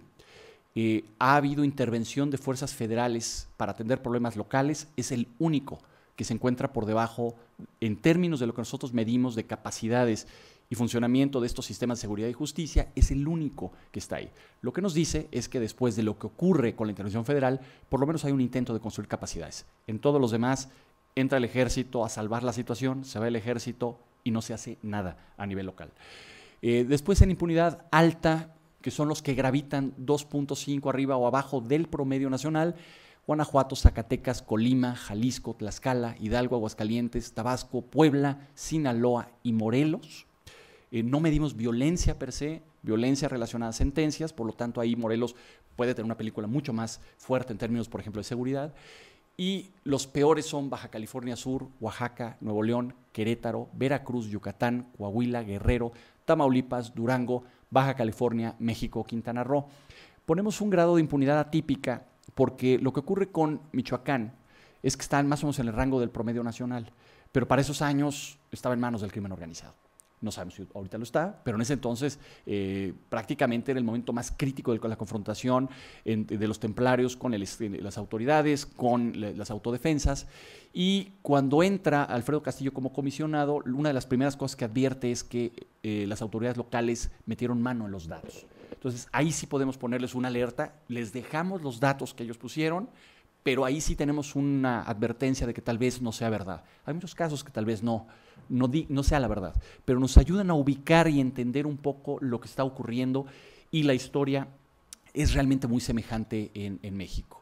H: ha habido intervención de fuerzas federales para atender problemas locales, es el único que se encuentra por debajo en términos de lo que nosotros medimos de capacidades y funcionamiento de estos sistemas de seguridad y justicia es el único que está ahí. Lo que nos dice es que después de lo que ocurre con la intervención federal, por lo menos hay un intento de construir capacidades. En todos los demás entra el ejército a salvar la situación, se va el ejército y no se hace nada a nivel local. Eh, después en impunidad alta, que son los que gravitan 2.5 arriba o abajo del promedio nacional, Guanajuato, Zacatecas, Colima, Jalisco, Tlaxcala, Hidalgo, Aguascalientes, Tabasco, Puebla, Sinaloa y Morelos. Eh, no medimos violencia per se, violencia relacionada a sentencias, por lo tanto ahí Morelos puede tener una película mucho más fuerte en términos, por ejemplo, de seguridad. Y los peores son Baja California Sur, Oaxaca, Nuevo León, Querétaro, Veracruz, Yucatán, Coahuila, Guerrero, Tamaulipas, Durango, Baja California, México, Quintana Roo. Ponemos un grado de impunidad atípica porque lo que ocurre con Michoacán es que están más o menos en el rango del promedio nacional, pero para esos años estaba en manos del crimen organizado. No sabemos si ahorita lo está, pero en ese entonces eh, prácticamente era el momento más crítico de la confrontación de los templarios con este, las autoridades, con las autodefensas. Y cuando entra Alfredo Castillo como comisionado, una de las primeras cosas que advierte es que eh, las autoridades locales metieron mano en los datos. Entonces ahí sí podemos ponerles una alerta, les dejamos los datos que ellos pusieron, pero ahí sí tenemos una advertencia de que tal vez no sea verdad. Hay muchos casos que tal vez no no, sea la verdad, pero nos ayudan a ubicar y entender un poco lo que está ocurriendo y la historia es realmente muy semejante en México.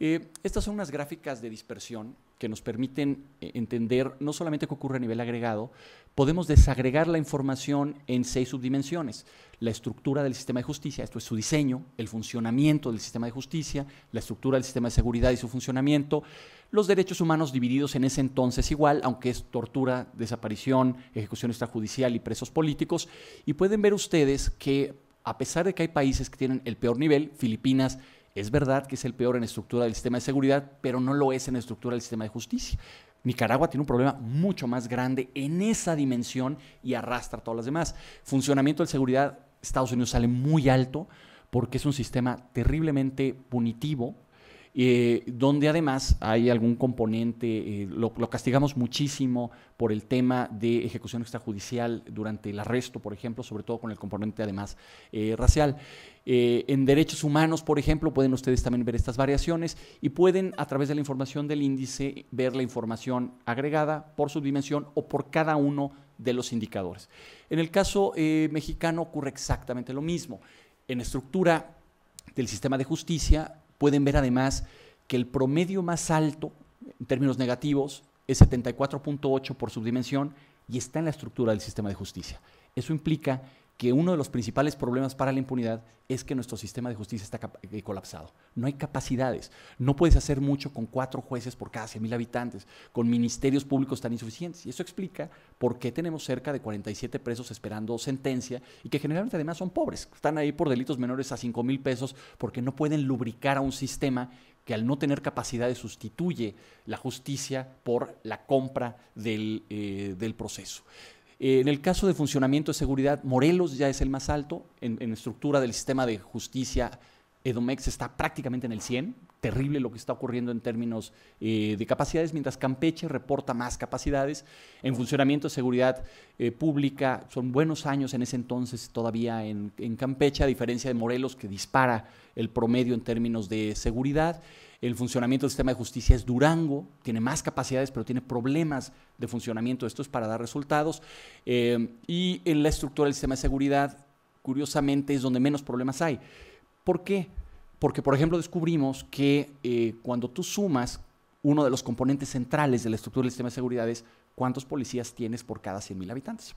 H: Eh, estas son unas gráficas de dispersión que nos permiten eh, entender no solamente qué ocurre a nivel agregado, podemos desagregar la información en seis subdimensiones. La estructura del sistema de justicia, esto es su diseño, el funcionamiento del sistema de justicia, la estructura del sistema de seguridad y su funcionamiento, los derechos humanos divididos en ese entonces igual, aunque es tortura, desaparición, ejecución extrajudicial y presos políticos. Y pueden ver ustedes que a pesar de que hay países que tienen el peor nivel, Filipinas, es verdad que es el peor en estructura del sistema de seguridad, pero no lo es en estructura del sistema de justicia. Nicaragua tiene un problema mucho más grande en esa dimensión y arrastra a todas las demás. Funcionamiento de seguridad, Estados Unidos sale muy alto porque es un sistema terriblemente punitivo, eh, donde además hay algún componente, eh, lo, castigamos muchísimo por el tema de ejecución extrajudicial durante el arresto, por ejemplo, sobre todo con el componente además eh, racial. en derechos humanos, por ejemplo, pueden ustedes también ver estas variaciones y pueden a través de la información del índice ver la información agregada por su dimensión o por cada uno de los indicadores. En el caso mexicano ocurre exactamente lo mismo. En estructura del sistema de justicia Pueden ver además que el promedio más alto, en términos negativos, es 74.8 por subdimensión y está en la estructura del sistema de justicia. Eso implica que uno de los principales problemas para la impunidad es que nuestro sistema de justicia está eh, colapsado. No hay capacidades. No puedes hacer mucho con cuatro jueces por cada mil habitantes, con ministerios públicos tan insuficientes. Y eso explica por qué tenemos cerca de 47 presos esperando sentencia y que generalmente además son pobres. Están ahí por delitos menores a mil pesos porque no pueden lubricar a un sistema que al no tener capacidades sustituye la justicia por la compra del, eh, del proceso. Eh, en el caso de funcionamiento de seguridad, Morelos ya es el más alto en, estructura del sistema de justicia. Edomex está prácticamente en el 100, terrible lo que está ocurriendo en términos eh, de capacidades, mientras Campeche reporta más capacidades. En funcionamiento de seguridad eh, pública, son buenos años en ese entonces todavía en Campeche, a diferencia de Morelos, que dispara el promedio en términos de seguridad el funcionamiento del sistema de justicia es Durango, tiene más capacidades, pero tiene problemas de funcionamiento. Esto es para dar resultados. Eh, y en la estructura del sistema de seguridad, curiosamente, es donde menos problemas hay. ¿Por qué? Porque, por ejemplo, descubrimos que eh, cuando tú sumas uno de los componentes centrales de la estructura del sistema de seguridad es cuántos policías tienes por cada 100.000 habitantes.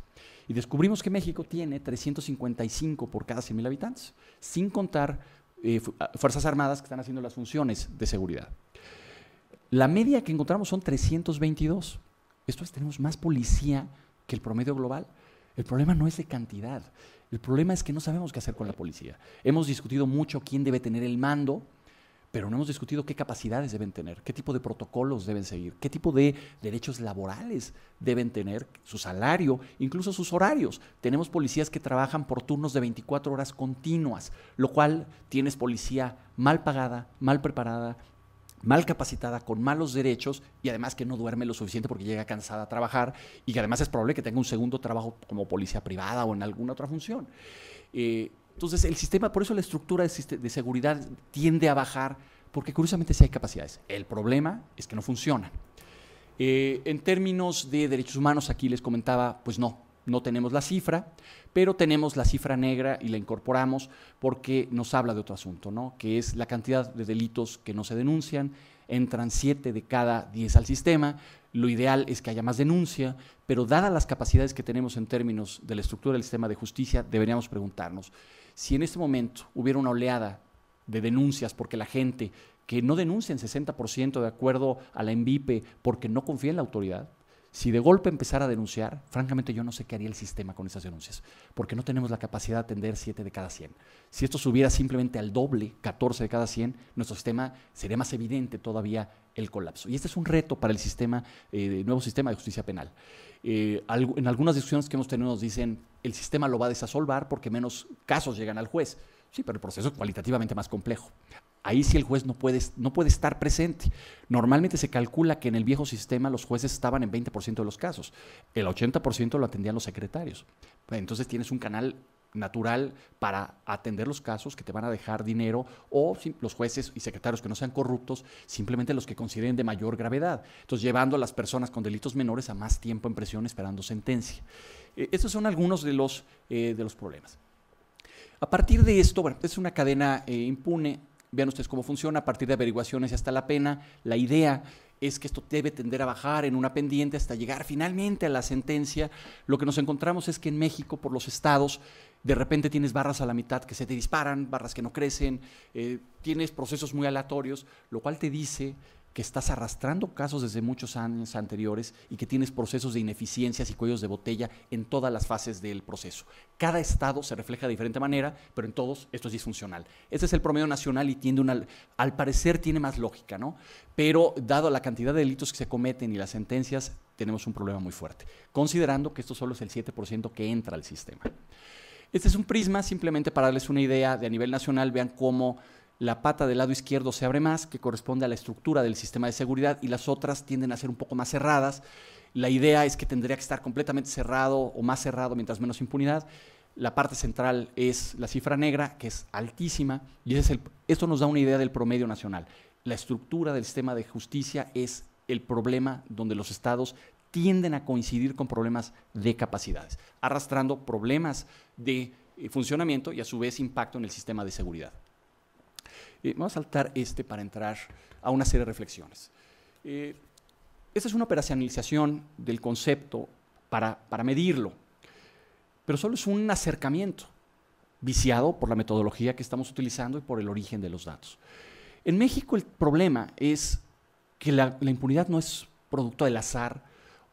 H: Y descubrimos que México tiene 355 por cada 100.000 habitantes, sin contar eh, ah, Fuerzas Armadas que están haciendo las funciones de seguridad. La media que encontramos son 322. Esto es, tenemos más policía que el promedio global. El problema no es de cantidad, el problema es que no sabemos qué hacer con la policía. Hemos discutido mucho quién debe tener el mando, pero no hemos discutido qué capacidades deben tener, qué tipo de protocolos deben seguir, qué tipo de derechos laborales deben tener, su salario, incluso sus horarios. Tenemos policías que trabajan por turnos de 24 horas continuas, lo cual tienes policía mal pagada, mal preparada, mal capacitada, con malos derechos y además que no duerme lo suficiente porque llega cansada a trabajar y que además es probable que tenga un segundo trabajo como policía privada o en alguna otra función. Eh, entonces, el sistema, por eso la estructura de seguridad tiende a bajar, porque curiosamente sí hay capacidades. El problema es que no funcionan. Eh, en términos de derechos humanos, aquí les comentaba, pues no, no tenemos la cifra, pero tenemos la cifra negra y la incorporamos porque nos habla de otro asunto, ¿no? que es la cantidad de delitos que no se denuncian, entran 7 de cada 10 al sistema, lo ideal es que haya más denuncia, pero dadas las capacidades que tenemos en términos de la estructura del sistema de justicia, deberíamos preguntarnos, si en este momento hubiera una oleada de denuncias porque la gente que no denuncia en 60% de acuerdo a la ENVIPE porque no confía en la autoridad, si de golpe empezara a denunciar, francamente yo no sé qué haría el sistema con esas denuncias, porque no tenemos la capacidad de atender 7 de cada 100. Si esto subiera simplemente al doble, 14 de cada 100, nuestro sistema sería más evidente todavía el colapso. Y este es un reto para el sistema, eh, nuevo sistema de justicia penal. Eh, en algunas discusiones que hemos tenido nos dicen, el sistema lo va a desasolvar porque menos casos llegan al juez. Sí, pero el proceso es cualitativamente más complejo. Ahí sí el juez no puede, no puede estar presente. Normalmente se calcula que en el viejo sistema los jueces estaban en 20% de los casos. El 80% lo atendían los secretarios. Entonces tienes un canal natural para atender los casos que te van a dejar dinero o los jueces y secretarios que no sean corruptos, simplemente los que consideren de mayor gravedad. Entonces, llevando a las personas con delitos menores a más tiempo en prisión esperando sentencia. Eh, estos son algunos de los, eh, de los problemas. A partir de esto, bueno, es una cadena eh, impune. Vean ustedes cómo funciona a partir de averiguaciones hasta la pena. La idea es que esto debe tender a bajar en una pendiente hasta llegar finalmente a la sentencia. Lo que nos encontramos es que en México, por los estados, de repente tienes barras a la mitad que se te disparan, barras que no crecen, eh, tienes procesos muy aleatorios, lo cual te dice que estás arrastrando casos desde muchos años anteriores y que tienes procesos de ineficiencias y cuellos de botella en todas las fases del proceso. Cada estado se refleja de diferente manera, pero en todos esto es disfuncional. Este es el promedio nacional y tiende una, al parecer tiene más lógica, ¿no? Pero dado la cantidad de delitos que se cometen y las sentencias, tenemos un problema muy fuerte, considerando que esto solo es el 7% que entra al sistema. Este es un prisma simplemente para darles una idea de a nivel nacional, vean cómo la pata del lado izquierdo se abre más, que corresponde a la estructura del sistema de seguridad, y las otras tienden a ser un poco más cerradas. La idea es que tendría que estar completamente cerrado o más cerrado mientras menos impunidad. La parte central es la cifra negra, que es altísima, y esto nos da una idea del promedio nacional. La estructura del sistema de justicia es el problema donde los estados tienden a coincidir con problemas de capacidades, arrastrando problemas de eh, funcionamiento y a su vez impacto en el sistema de seguridad vamos a saltar este para entrar a una serie de reflexiones. Eh, esta es una operacionalización del concepto para, medirlo, pero solo es un acercamiento viciado por la metodología que estamos utilizando y por el origen de los datos. En México el problema es que la, la, impunidad no es producto del azar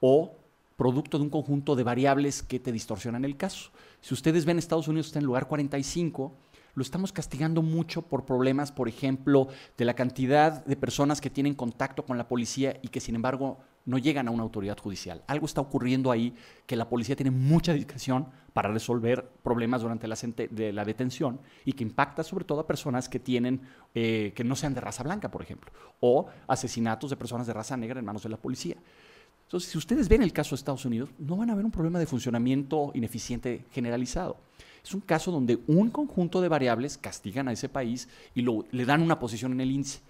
H: o producto de un conjunto de variables que te distorsionan el caso. Si ustedes ven Estados Unidos está en lugar 45 lo estamos castigando mucho por problemas, por ejemplo, de la cantidad de personas que tienen contacto con la policía y que sin embargo no llegan a una autoridad judicial. Algo está ocurriendo ahí que la policía tiene mucha discreción para resolver problemas durante la, de la detención y que impacta sobre todo a personas que tienen eh, que no sean de raza blanca, por ejemplo, o asesinatos de personas de raza negra en manos de la policía. Entonces, si ustedes ven el caso de Estados Unidos, no van a ver un problema de funcionamiento ineficiente generalizado. Es un caso donde un conjunto de variables castigan a ese país y lo, le dan una posición en el índice.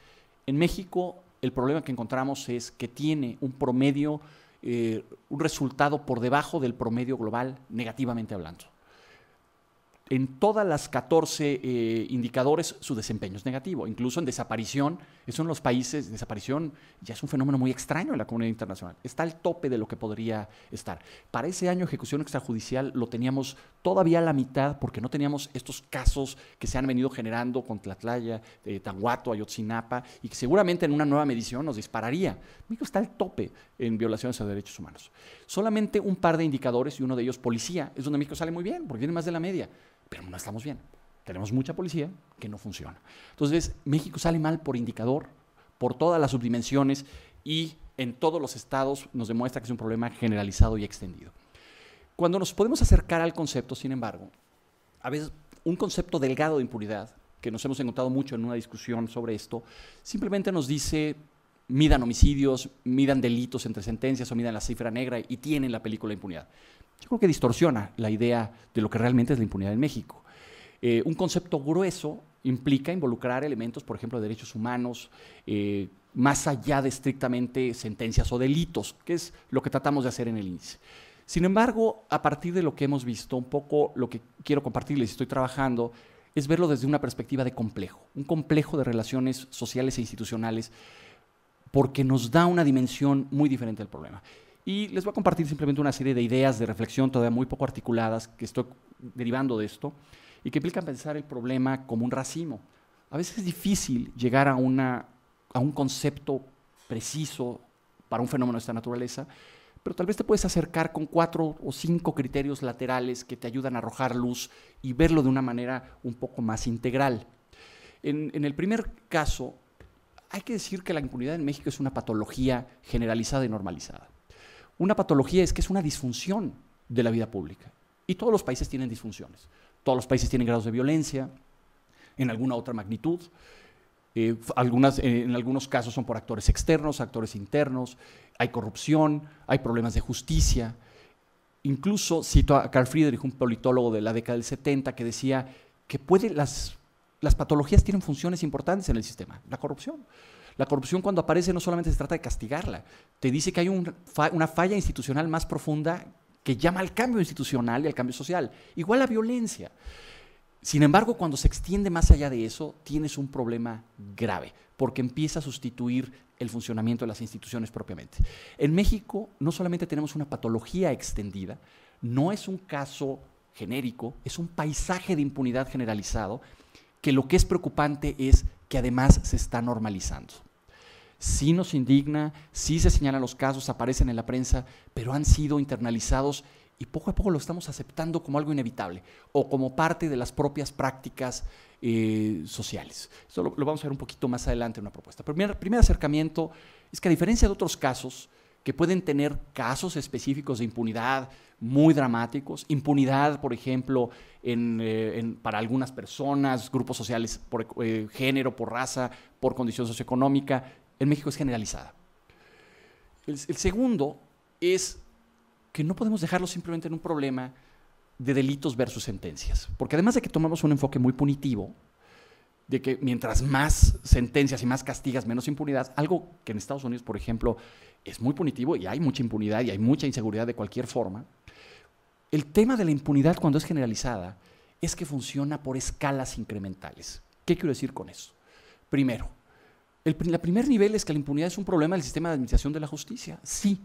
H: En México el problema que encontramos es que tiene un promedio, eh, un resultado por debajo del promedio global, negativamente hablando. En todas las 14 eh, indicadores su desempeño es negativo, incluso en desaparición, eso en los países, desaparición ya es un fenómeno muy extraño en la comunidad internacional, está al tope de lo que podría estar. Para ese año ejecución extrajudicial lo teníamos todavía la mitad porque no teníamos estos casos que se han venido generando con Tlatlaya, eh, Ayotzinapa, y que seguramente en una nueva medición nos dispararía. México está al tope en violaciones a derechos humanos. Solamente un par de indicadores y uno de ellos policía, es donde México sale muy bien, porque viene más de la media, pero no estamos bien. Tenemos mucha policía que no funciona. Entonces, México sale mal por indicador, por todas las subdimensiones y en todos los estados nos demuestra que es un problema generalizado y extendido. Cuando nos podemos acercar al concepto, sin embargo, a veces un concepto delgado de impunidad, que nos hemos encontrado mucho en una discusión sobre esto, simplemente nos dice, midan homicidios, midan delitos entre sentencias o midan la cifra negra y tienen la película impunidad. Yo creo que distorsiona la idea de lo que realmente es la impunidad en México. Eh, un concepto grueso implica involucrar elementos, por ejemplo, de derechos humanos, eh, más allá de estrictamente sentencias o delitos, que es lo que tratamos de hacer en el índice. Sin embargo, a partir de lo que hemos visto, un poco lo que quiero compartirles, estoy trabajando, es verlo desde una perspectiva de complejo, un complejo de relaciones sociales e institucionales, porque nos da una dimensión muy diferente al problema. Y les voy a compartir simplemente una serie de ideas de reflexión todavía muy poco articuladas que estoy derivando de esto y que implican pensar el problema como un racimo. A veces es difícil llegar a, a un concepto preciso para un fenómeno de esta naturaleza, pero tal vez te puedes acercar con cuatro o cinco criterios laterales que te ayudan a arrojar luz y verlo de una manera un poco más integral. En, el primer caso, hay que decir que la impunidad en México es una patología generalizada y normalizada. Una patología es que es una disfunción de la vida pública. Y todos los países tienen disfunciones. Todos los países tienen grados de violencia en alguna otra magnitud. Eh, algunas, eh, en algunos casos son por actores externos, actores internos, hay corrupción, hay problemas de justicia. Incluso cito a Carl Friedrich, un politólogo de la década del 70, que decía que puede, las, patologías tienen funciones importantes en el sistema, la corrupción. La corrupción cuando aparece no solamente se trata de castigarla, te dice que hay una falla institucional más profunda que llama al cambio institucional y al cambio social. Igual la violencia. Sin embargo, cuando se extiende más allá de eso, tienes un problema grave, porque empieza a sustituir el funcionamiento de las instituciones propiamente. En México no solamente tenemos una patología extendida, no es un caso genérico, es un paisaje de impunidad generalizado, que lo que es preocupante es que además se está normalizando. Sí nos indigna, sí se señalan los casos, aparecen en la prensa, pero han sido internalizados y poco a poco lo estamos aceptando como algo inevitable o como parte de las propias prácticas eh, sociales. Eso lo, vamos a ver un poquito más adelante en una propuesta. Primer, primer acercamiento es que a diferencia de otros casos, que pueden tener casos específicos de impunidad muy dramáticos, impunidad, por ejemplo, eh, para algunas personas, grupos sociales por eh, género, por raza, por condición socioeconómica, en México es generalizada. El, el segundo es que no podemos dejarlo simplemente en un problema de delitos versus sentencias. Porque además de que tomamos un enfoque muy punitivo, de que mientras más sentencias y más castigas, menos impunidad, algo que en Estados Unidos, por ejemplo, es muy punitivo y hay mucha impunidad y hay mucha inseguridad de cualquier forma, el tema de la impunidad cuando es generalizada es que funciona por escalas incrementales. ¿Qué quiero decir con eso? Primero, el primer nivel es que la impunidad es un problema del sistema de administración de la justicia. Sí,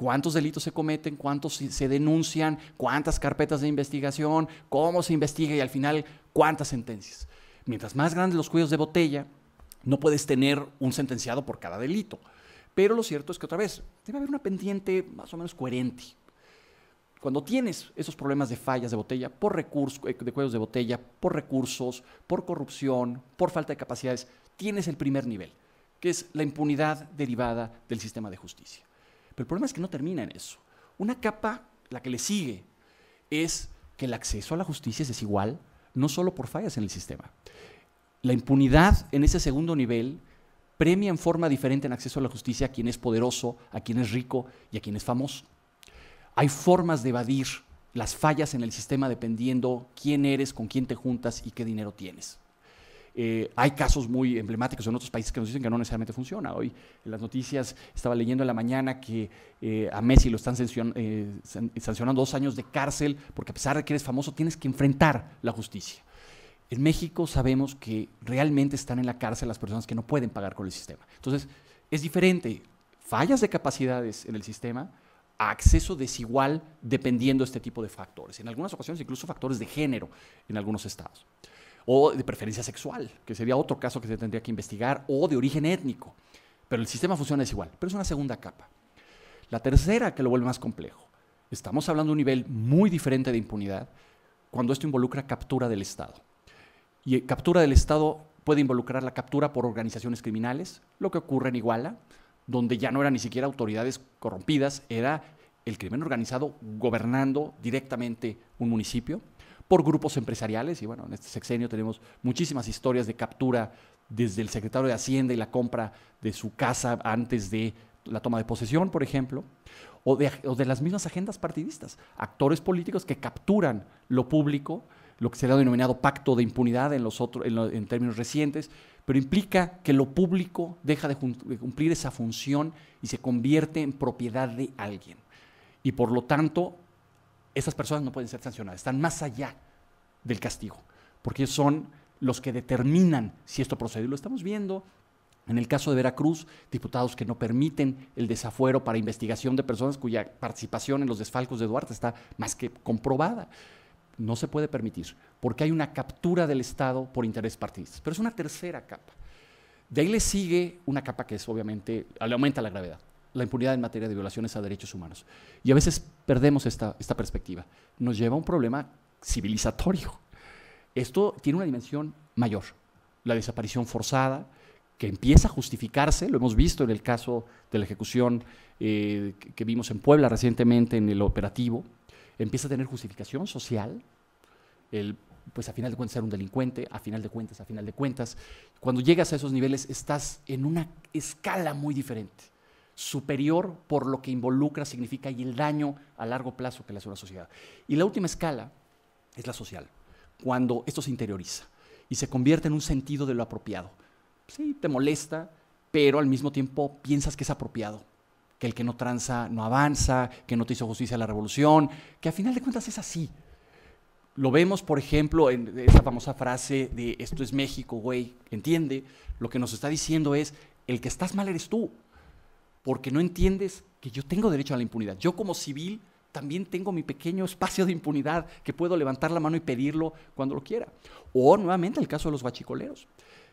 H: cuántos delitos se cometen, cuántos se denuncian, cuántas carpetas de investigación, cómo se investiga y al final cuántas sentencias. Mientras más grandes los cuellos de botella, no puedes tener un sentenciado por cada delito. Pero lo cierto es que otra vez, debe haber una pendiente más o menos coherente. Cuando tienes esos problemas de fallas de botella, por recursos, eh, de cuellos de botella, por recursos, por corrupción, por falta de capacidades, tienes el primer nivel, que es la impunidad derivada del sistema de justicia. Pero el problema es que no termina en eso. Una capa, la que le sigue, es que el acceso a la justicia es desigual, no solo por fallas en el sistema. La impunidad en ese segundo nivel premia en forma diferente en acceso a la justicia a quien es poderoso, a quien es rico y a quien es famoso. Hay formas de evadir las fallas en el sistema dependiendo quién eres, con quién te juntas y qué dinero tienes. Eh, hay casos muy emblemáticos en otros países que nos dicen que no necesariamente funciona. Hoy en las noticias estaba leyendo en la mañana que eh, a Messi lo están eh, sancionando dos años de cárcel porque a pesar de que eres famoso tienes que enfrentar la justicia. En México sabemos que realmente están en la cárcel las personas que no pueden pagar con el sistema. Entonces, es diferente fallas de capacidades en el sistema a acceso desigual dependiendo de este tipo de factores. En algunas ocasiones incluso factores de género en algunos estados o de preferencia sexual, que sería otro caso que se tendría que investigar, o de origen étnico. Pero el sistema funciona igual pero es una segunda capa. La tercera que lo vuelve más complejo. Estamos hablando de un nivel muy diferente de impunidad cuando esto involucra captura del Estado. Y eh, captura del Estado puede involucrar la captura por organizaciones criminales, lo que ocurre en Iguala, donde ya no eran ni siquiera autoridades corrompidas, era el crimen organizado gobernando directamente un municipio por grupos empresariales. Y bueno, en este sexenio tenemos muchísimas historias de captura desde el secretario de Hacienda y la compra de su casa antes de la toma de posesión, por ejemplo, o de, las mismas agendas partidistas, actores políticos que capturan lo público, lo que se ha denominado pacto de impunidad en, los en, términos recientes, pero implica que lo público deja de cumplir esa función y se convierte en propiedad de alguien. Y por lo tanto, esas personas no pueden ser sancionadas, están más allá del castigo, porque son los que determinan si esto procede. Lo estamos viendo en el caso de Veracruz, diputados que no permiten el desafuero para investigación de personas cuya participación en los desfalcos de Duarte está más que comprobada. No se puede permitir, porque hay una captura del Estado por interés partidista. Pero es una tercera capa. De ahí le sigue una capa que es obviamente, le aumenta la gravedad la impunidad en materia de violaciones a derechos humanos. Y a veces perdemos esta, esta perspectiva. Nos lleva a un problema civilizatorio. Esto tiene una dimensión mayor. La desaparición forzada, que empieza a justificarse, lo hemos visto en el caso de la ejecución eh, que vimos en Puebla recientemente en el operativo, empieza a tener justificación social, el, pues a final de cuentas ser un delincuente, a final de cuentas, a final de cuentas, cuando llegas a esos niveles estás en una escala muy diferente superior por lo que involucra, significa y el daño a largo plazo que le hace a la sociedad. Y la última escala es la social, cuando esto se interioriza y se convierte en un sentido de lo apropiado. Sí, te molesta, pero al mismo tiempo piensas que es apropiado, que el que no tranza no avanza, que no te hizo justicia la revolución, que a final de cuentas es así. Lo vemos, por ejemplo, en esa famosa frase de esto es México, güey, entiende, lo que nos está diciendo es, el que estás mal eres tú, porque no entiendes que yo tengo derecho a la impunidad. Yo como civil también tengo mi pequeño espacio de impunidad que puedo levantar la mano y pedirlo cuando lo quiera. O nuevamente el caso de los bachicoleros,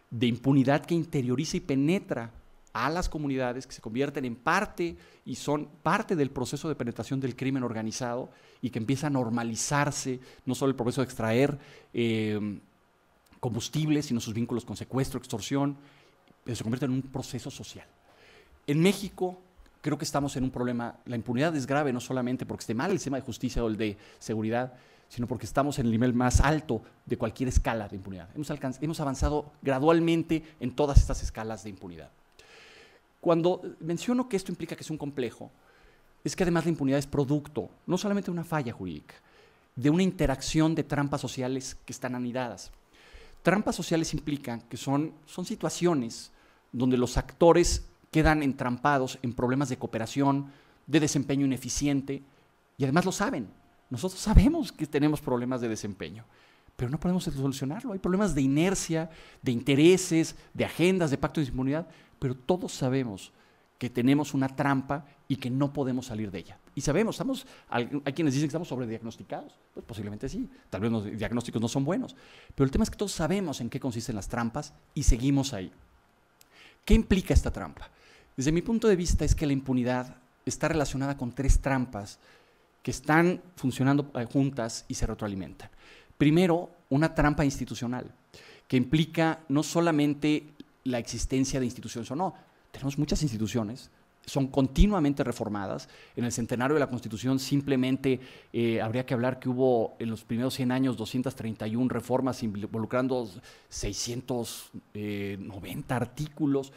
H: de impunidad que interioriza y penetra a las comunidades que se convierten en parte y son parte del proceso de penetración del crimen organizado y que empieza a normalizarse no solo el proceso de extraer eh, combustibles, sino sus vínculos con secuestro, extorsión, pero se convierte en un proceso social. En México creo que estamos en un problema, la impunidad es grave no solamente porque esté mal el sistema de justicia o el de seguridad, sino porque estamos en el nivel más alto de cualquier escala de impunidad. Hemos, avanzado gradualmente en todas estas escalas de impunidad. Cuando menciono que esto implica que es un complejo, es que además la impunidad es producto no solamente de una falla jurídica, de una interacción de trampas sociales que están anidadas. Trampas sociales implican que son, son situaciones donde los actores quedan entrampados en problemas de cooperación, de desempeño ineficiente, y además lo saben. Nosotros sabemos que tenemos problemas de desempeño, pero no podemos solucionarlo. Hay problemas de inercia, de intereses, de agendas, de pacto de inmunidad pero todos sabemos que tenemos una trampa y que no podemos salir de ella. Y sabemos, estamos, hay quienes dicen que estamos sobrediagnosticados. Pues posiblemente sí, tal vez los diagnósticos no son buenos. Pero el tema es que todos sabemos en qué consisten las trampas y seguimos ahí. ¿Qué implica esta trampa? Desde mi punto de vista es que la impunidad está relacionada con tres trampas que están funcionando eh, juntas y se retroalimentan. Primero, una trampa institucional, que implica no solamente la existencia de instituciones o no, tenemos muchas instituciones, son continuamente reformadas. En el centenario de la Constitución simplemente eh, habría que hablar que hubo en los primeros 100 años 231 reformas involucrando 690 eh, artículos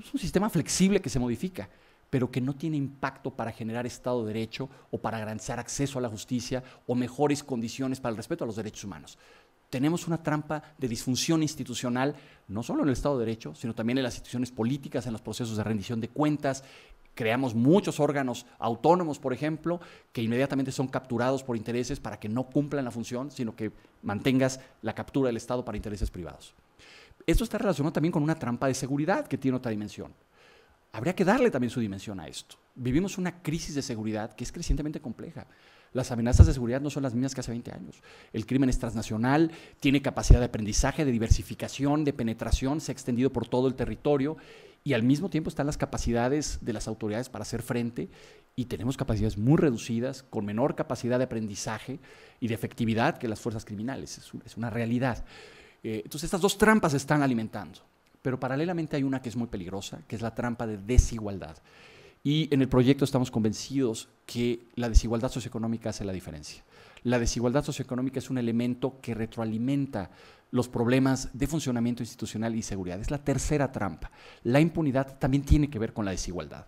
H: es un sistema flexible que se modifica, pero que no tiene impacto para generar Estado de Derecho o para garantizar acceso a la justicia o mejores condiciones para el respeto a los derechos humanos. Tenemos una trampa de disfunción institucional, no solo en el Estado de Derecho, sino también en las instituciones políticas, en los procesos de rendición de cuentas, creamos muchos órganos autónomos, por ejemplo, que inmediatamente son capturados por intereses para que no cumplan la función, sino que mantengas la captura del Estado para intereses privados. Esto está relacionado también con una trampa de seguridad que tiene otra dimensión. Habría que darle también su dimensión a esto. Vivimos una crisis de seguridad que es crecientemente compleja. Las amenazas de seguridad no son las mismas que hace 20 años. El crimen es transnacional, tiene capacidad de aprendizaje, de diversificación, de penetración, se ha extendido por todo el territorio y al mismo tiempo están las capacidades de las autoridades para hacer frente y tenemos capacidades muy reducidas, con menor capacidad de aprendizaje y de efectividad que las fuerzas criminales. Es, una realidad. Eh, entonces estas dos trampas se están alimentando, pero paralelamente hay una que es muy peligrosa, que es la trampa de desigualdad. Y en el proyecto estamos convencidos que la desigualdad socioeconómica hace la diferencia. La desigualdad socioeconómica es un elemento que retroalimenta los problemas de funcionamiento institucional y seguridad. Es la tercera trampa. La impunidad también tiene que ver con la desigualdad.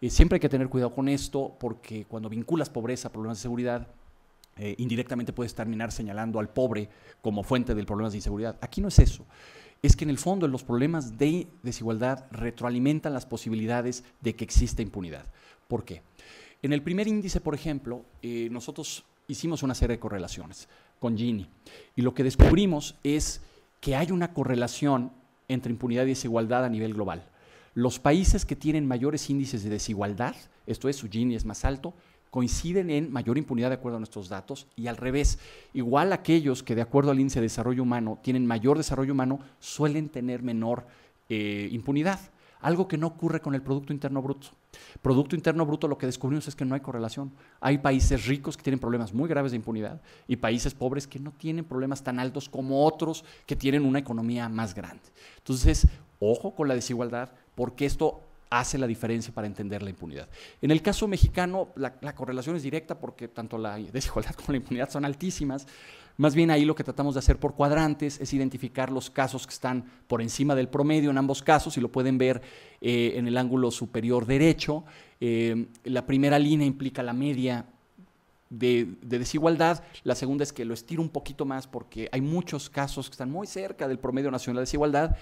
H: Eh, siempre hay que tener cuidado con esto porque cuando vinculas pobreza a problemas de seguridad, eh, indirectamente puedes terminar señalando al pobre como fuente del problema de inseguridad. Aquí no es eso. Es que en el fondo los problemas de desigualdad retroalimentan las posibilidades de que exista impunidad. ¿Por qué? En el primer índice, por ejemplo, eh, nosotros hicimos una serie de correlaciones con Gini y lo que descubrimos es que hay una correlación entre impunidad y desigualdad a nivel global. Los países que tienen mayores índices de desigualdad, esto es, su Gini es más alto, coinciden en mayor impunidad de acuerdo a nuestros datos y al revés, igual aquellos que de acuerdo al índice de desarrollo humano tienen mayor desarrollo humano suelen tener menor eh, impunidad, algo que no ocurre con el Producto Interno Bruto. Producto Interno Bruto lo que descubrimos es que no hay correlación. Hay países ricos que tienen problemas muy graves de impunidad y países pobres que no tienen problemas tan altos como otros que tienen una economía más grande. Entonces, ojo con la desigualdad porque esto hace la diferencia para entender la impunidad. En el caso mexicano, la, correlación es directa porque tanto la desigualdad como la impunidad son altísimas. Más bien ahí lo que tratamos de hacer por cuadrantes es identificar los casos que están por encima del promedio en ambos casos, y lo pueden ver eh, en el ángulo superior derecho. Eh, la primera línea implica la media de, de, desigualdad. La segunda es que lo estiro un poquito más porque hay muchos casos que están muy cerca del promedio nacional de desigualdad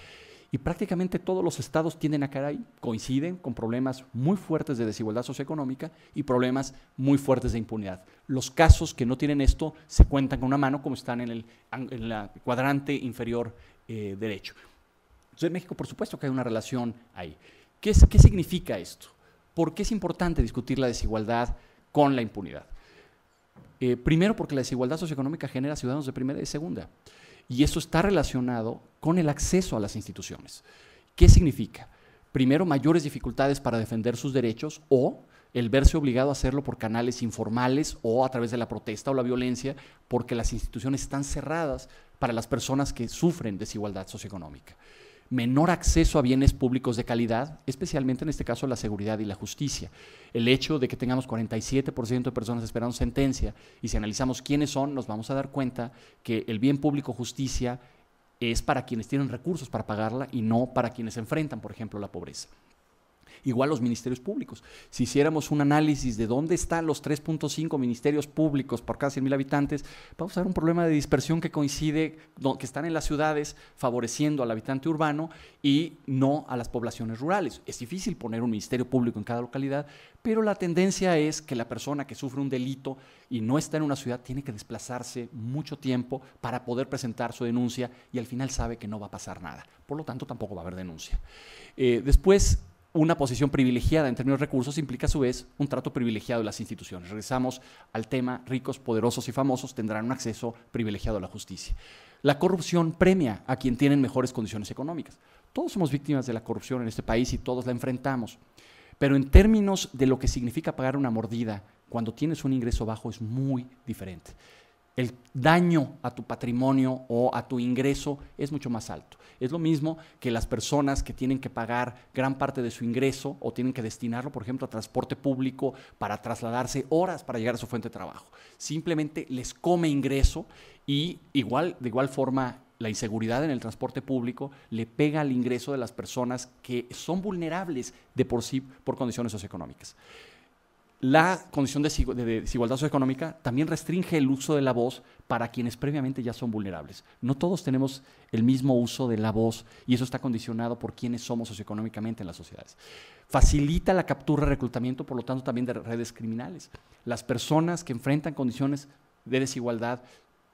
H: y prácticamente todos los estados tienen a ahí, coinciden con problemas muy fuertes de desigualdad socioeconómica y problemas muy fuertes de impunidad. Los casos que no tienen esto se cuentan con una mano como están en el, cuadrante inferior eh, derecho. Entonces, en México, por supuesto que hay una relación ahí. ¿Qué, significa esto? ¿Por qué es importante discutir la desigualdad con la impunidad? Eh, primero, porque la desigualdad socioeconómica genera ciudadanos de primera y segunda y eso está relacionado con el acceso a las instituciones. ¿Qué significa? Primero, mayores dificultades para defender sus derechos o el verse obligado a hacerlo por canales informales o a través de la protesta o la violencia, porque las instituciones están cerradas para las personas que sufren desigualdad socioeconómica menor acceso a bienes públicos de calidad, especialmente en este caso la seguridad y la justicia. El hecho de que tengamos 47% de personas esperando sentencia y si analizamos quiénes son, nos vamos a dar cuenta que el bien público justicia es para quienes tienen recursos para pagarla y no para quienes enfrentan, por ejemplo, la pobreza. Igual los ministerios públicos. Si hiciéramos un análisis de dónde están los 3.5 ministerios públicos por cada 100.000 habitantes, vamos a ver un problema de dispersión que coincide, que están en las ciudades favoreciendo al habitante urbano y no a las poblaciones rurales. Es difícil poner un ministerio público en cada localidad, pero la tendencia es que la persona que sufre un delito y no está en una ciudad tiene que desplazarse mucho tiempo para poder presentar su denuncia y al final sabe que no va a pasar nada. Por lo tanto, tampoco va a haber denuncia. Eh, después, una posición privilegiada en términos de recursos implica a su vez un trato privilegiado de las instituciones. Regresamos al tema, ricos, poderosos y famosos tendrán un acceso privilegiado a la justicia. La corrupción premia a quien tienen mejores condiciones económicas. Todos somos víctimas de la corrupción en este país y todos la enfrentamos. Pero en términos de lo que significa pagar una mordida, cuando tienes un ingreso bajo es muy diferente el daño a tu patrimonio o a tu ingreso es mucho más alto. Es lo mismo que las personas que tienen que pagar gran parte de su ingreso o tienen que destinarlo, por ejemplo, a transporte público para trasladarse horas para llegar a su fuente de trabajo. Simplemente les come ingreso y igual, de igual forma la inseguridad en el transporte público le pega al ingreso de las personas que son vulnerables de por sí por condiciones socioeconómicas. La condición de desigualdad socioeconómica también restringe el uso de la voz para quienes previamente ya son vulnerables. No todos tenemos el mismo uso de la voz y eso está condicionado por quienes somos socioeconómicamente en las sociedades. Facilita la captura y reclutamiento, por lo tanto, también de redes criminales. Las personas que enfrentan condiciones de desigualdad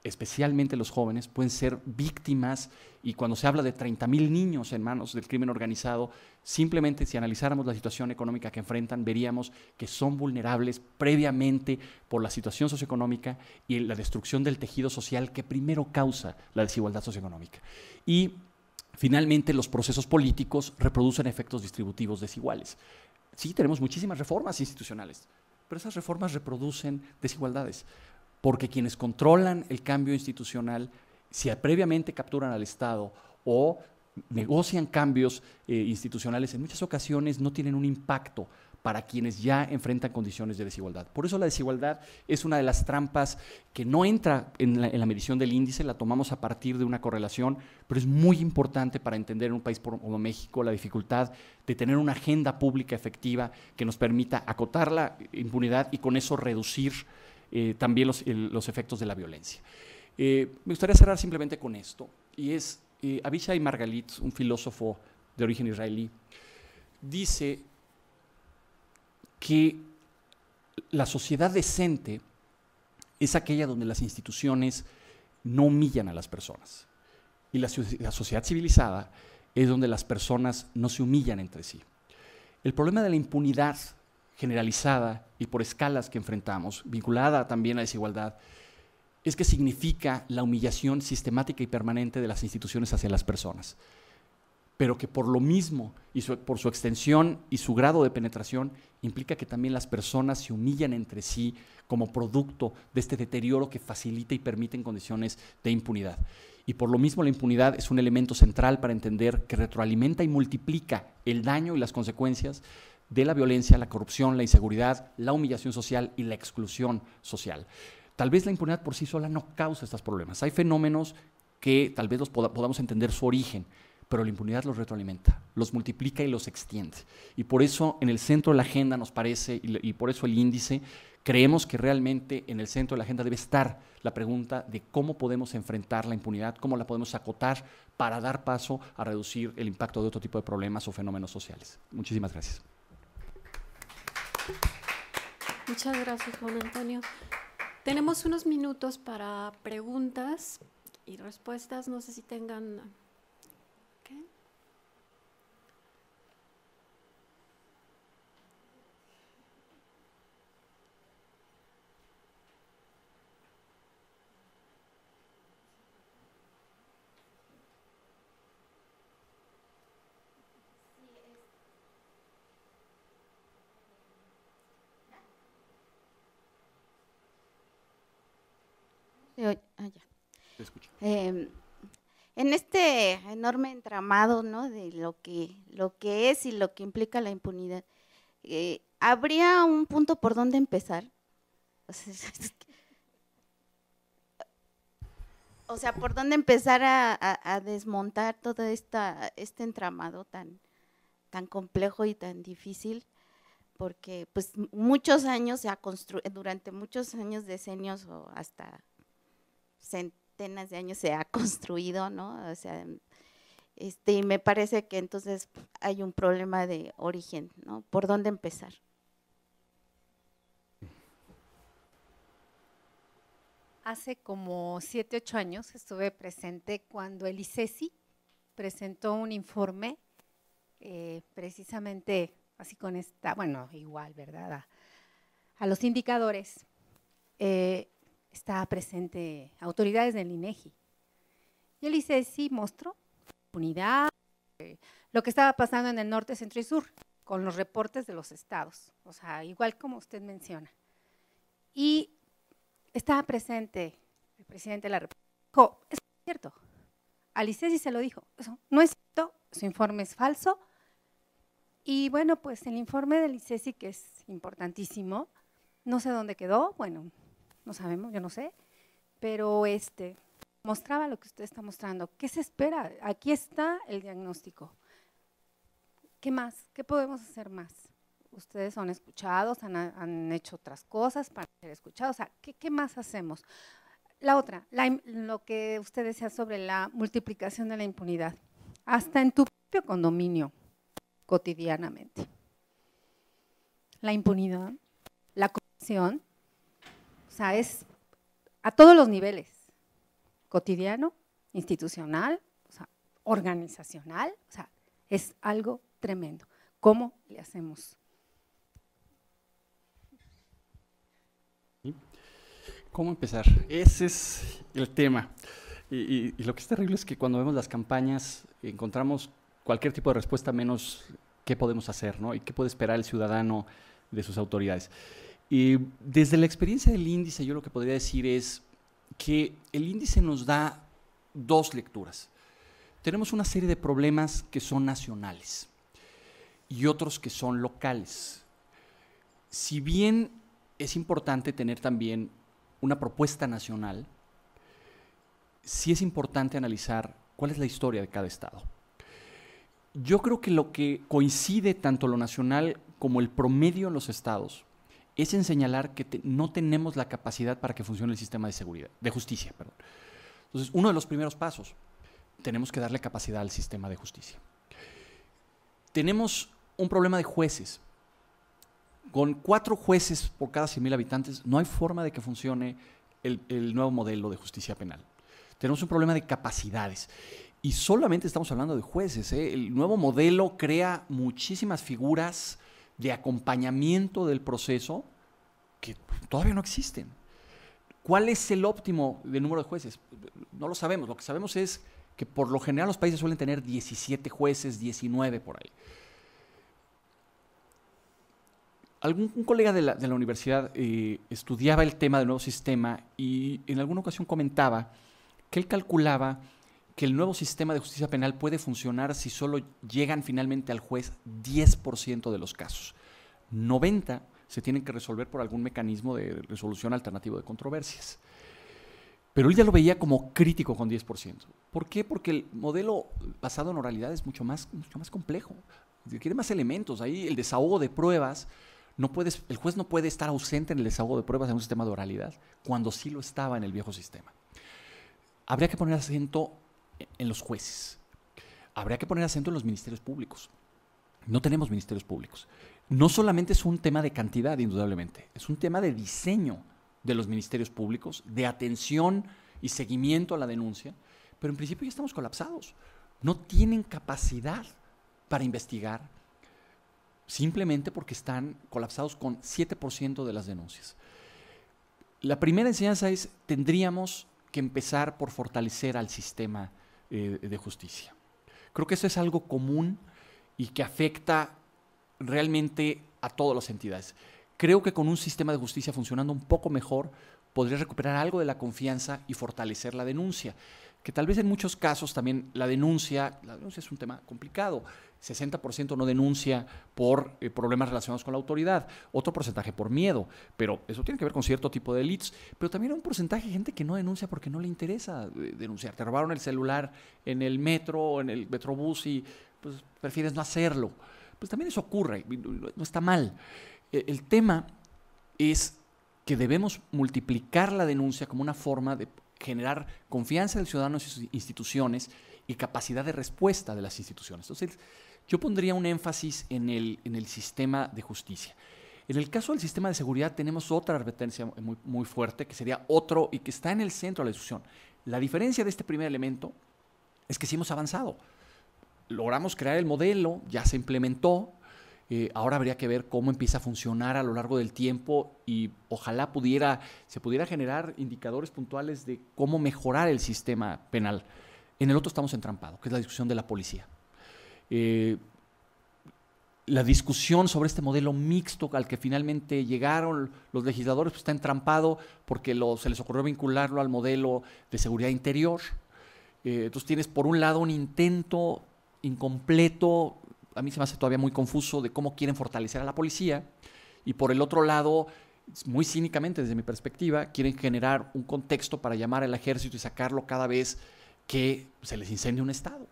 H: especialmente los jóvenes, pueden ser víctimas y cuando se habla de 30.000 niños en manos del crimen organizado, simplemente si analizáramos la situación económica que enfrentan, veríamos que son vulnerables previamente por la situación socioeconómica y la destrucción del tejido social que primero causa la desigualdad socioeconómica. Y finalmente los procesos políticos reproducen efectos distributivos desiguales. Sí, tenemos muchísimas reformas institucionales, pero esas reformas reproducen desigualdades porque quienes controlan el cambio institucional, si previamente capturan al Estado o negocian cambios eh, institucionales, en muchas ocasiones no tienen un impacto para quienes ya enfrentan condiciones de desigualdad. Por eso la desigualdad es una de las trampas que no entra en la, en la, medición del índice, la tomamos a partir de una correlación, pero es muy importante para entender en un país como México la dificultad de tener una agenda pública efectiva que nos permita acotar la impunidad y con eso reducir eh, también los, efectos de la violencia. Eh, me gustaría cerrar simplemente con esto, y es eh, Abishai Margalit, un filósofo de origen israelí, dice que la sociedad decente es aquella donde las instituciones no humillan a las personas. Y la, la, sociedad civilizada es donde las personas no se humillan entre sí. El problema de la impunidad generalizada y por escalas que enfrentamos, vinculada también a desigualdad, es que significa la humillación sistemática y permanente de las instituciones hacia las personas, pero que por lo mismo y por su extensión y su grado de penetración implica que también las personas se humillan entre sí como producto de este deterioro que facilita y permite en condiciones de impunidad. Y por lo mismo la impunidad es un elemento central para entender que retroalimenta y multiplica el daño y las consecuencias de la violencia, la corrupción, la inseguridad, la humillación social y la exclusión social. Tal vez la impunidad por sí sola no causa estos problemas. Hay fenómenos que tal vez podamos entender su origen, pero la impunidad los retroalimenta, los multiplica y los extiende. Y por eso en el centro de la agenda nos parece, y, y por eso el índice, creemos que realmente en el centro de la agenda debe estar la pregunta de cómo podemos enfrentar la impunidad, cómo la podemos acotar para dar paso a reducir el impacto de otro tipo de problemas o fenómenos sociales. Muchísimas gracias.
A: Muchas gracias, Juan Antonio. Tenemos unos minutos para preguntas y respuestas. No sé si tengan
E: Em, en este enorme entramado ¿no? de lo que, lo que es y lo que implica la impunidad, eh, ¿habría un punto por donde empezar? O sea, ¿por dónde empezar a, desmontar todo esta, este entramado tan, tan complejo y tan difícil? Porque pues muchos años se ha construido, durante muchos años, decenios o hasta centenares, centenas de años se ha construido, ¿no? O sea, em, este, y me parece que entonces hay un problema de origen, ¿no? ¿Por dónde empezar?
D: Hace como siete, ocho años estuve presente cuando el ICESI e presentó un informe eh, precisamente así con esta, bueno, igual, ¿verdad? A, los indicadores. Eh, está presente autoridades del INEGI. Y el dice, mostró unidad, eh, lo que estaba pasando en el norte, centro y sur, con los reportes de los estados, o sea, igual como usted menciona. Y estaba presente el presidente de la República. Dijo, es cierto, Alicesi se lo dijo, eso no es cierto, su informe es falso. Y bueno, pues el informe del ICESI, que es importantísimo, no sé dónde quedó, bueno, no sabemos, yo no sé, pero este mostraba lo que usted está mostrando. ¿Qué se espera? Aquí está el diagnóstico. ¿Qué más? ¿Qué podemos hacer más? Ustedes son escuchados, han, hecho otras cosas para ser escuchados. ¿qué, más hacemos? La otra, lo que usted decía sobre la multiplicación de la impunidad. Hasta en tu propio condominio, cotidianamente. La impunidad, la corrupción, sea, es a todos los niveles, cotidiano, institucional, organizacional, o sea, es algo tremendo. ¿Cómo le hacemos?
H: ¿Cómo empezar? Ese es el tema. Y, lo que es terrible es que cuando vemos las campañas encontramos cualquier tipo de respuesta menos qué podemos hacer ¿no? y qué puede esperar el ciudadano de sus autoridades desde la experiencia del índice, yo lo que podría decir es que el índice nos da dos lecturas. Tenemos una serie de problemas que son nacionales y otros que son locales. Si bien es importante tener también una propuesta nacional, sí es importante analizar cuál es la historia de cada estado. Yo creo que lo que coincide tanto lo nacional como el promedio en los estados es en señalar que no tenemos la capacidad para que funcione el sistema de seguridad, de justicia, perdón. Entonces, uno de los primeros pasos, tenemos que darle capacidad al sistema de justicia. Tenemos un problema de jueces. Con cuatro jueces por cada 100.000 habitantes, no hay forma de que funcione el, nuevo modelo de justicia penal. Tenemos un problema de capacidades. Y solamente estamos hablando de jueces. ¿eh? El nuevo modelo crea muchísimas figuras de acompañamiento del proceso que todavía no existen. ¿Cuál es el óptimo del número de jueces? No lo sabemos. Lo que sabemos es que por lo general los países suelen tener 17 jueces, 19 por ahí. Algún un colega de la, universidad eh, estudiaba el tema del nuevo sistema y en alguna ocasión comentaba que él calculaba que el nuevo sistema de justicia penal puede funcionar si solo llegan finalmente al juez 10% de los casos. 90 se tienen que resolver por algún mecanismo de resolución alternativa de controversias. Pero él ya lo veía como crítico con 10%. ¿Por qué? Porque el modelo basado en oralidad es mucho más, mucho más complejo. Requiere más elementos. Ahí el desahogo de pruebas. No puedes, el juez no puede estar ausente en el desahogo de pruebas en un sistema de oralidad, cuando sí lo estaba en el viejo sistema. Habría que poner acento en los jueces. Habría que poner acento en los ministerios públicos. No tenemos ministerios públicos. No solamente es un tema de cantidad, indudablemente, es un tema de diseño de los ministerios públicos, de atención y seguimiento a la denuncia, pero en principio ya estamos colapsados. No tienen capacidad para investigar simplemente porque están colapsados con 7% de las denuncias. La primera enseñanza es, tendríamos que empezar por fortalecer al sistema eh, de justicia. Creo que eso es algo común y que afecta realmente a todas las entidades. Creo que con un sistema de justicia funcionando un poco mejor, podría recuperar algo de la confianza y fortalecer la denuncia que tal vez en muchos casos también la denuncia, la denuncia es un tema complicado, 60% no denuncia por eh, problemas relacionados con la autoridad, otro porcentaje por miedo, pero eso tiene que ver con cierto tipo de leads, pero también hay un porcentaje de gente que no denuncia porque no le interesa eh, denunciar, te robaron el celular en el metro, o en el metrobús y pues prefieres no hacerlo. Pues también eso ocurre, no está mal. E, el tema es que debemos multiplicar la denuncia como una forma de generar confianza del ciudadano en sus instituciones y capacidad de respuesta de las instituciones. Entonces, yo pondría un énfasis en el, en el sistema de justicia. En el caso del sistema de seguridad tenemos otra advertencia muy, muy, fuerte, que sería otro y que está en el centro de la discusión. La diferencia de este primer elemento es que sí hemos avanzado. Logramos crear el modelo, ya se implementó, eh, ahora habría que ver cómo empieza a funcionar a lo largo del tiempo y ojalá pudiera, se pudiera generar indicadores puntuales de cómo mejorar el sistema penal. En el otro estamos entrampados, que es la discusión de la policía. Eh, la discusión sobre este modelo mixto al que finalmente llegaron los legisladores pues, está entrampado porque se les ocurrió vincularlo al modelo de seguridad interior. Eh, entonces tienes por un lado un intento incompleto, a mí se me hace todavía muy confuso de cómo quieren fortalecer a la policía y por el otro lado, muy cínicamente desde mi perspectiva, quieren generar un contexto para llamar al ejército y sacarlo cada vez que se les incendie un estado.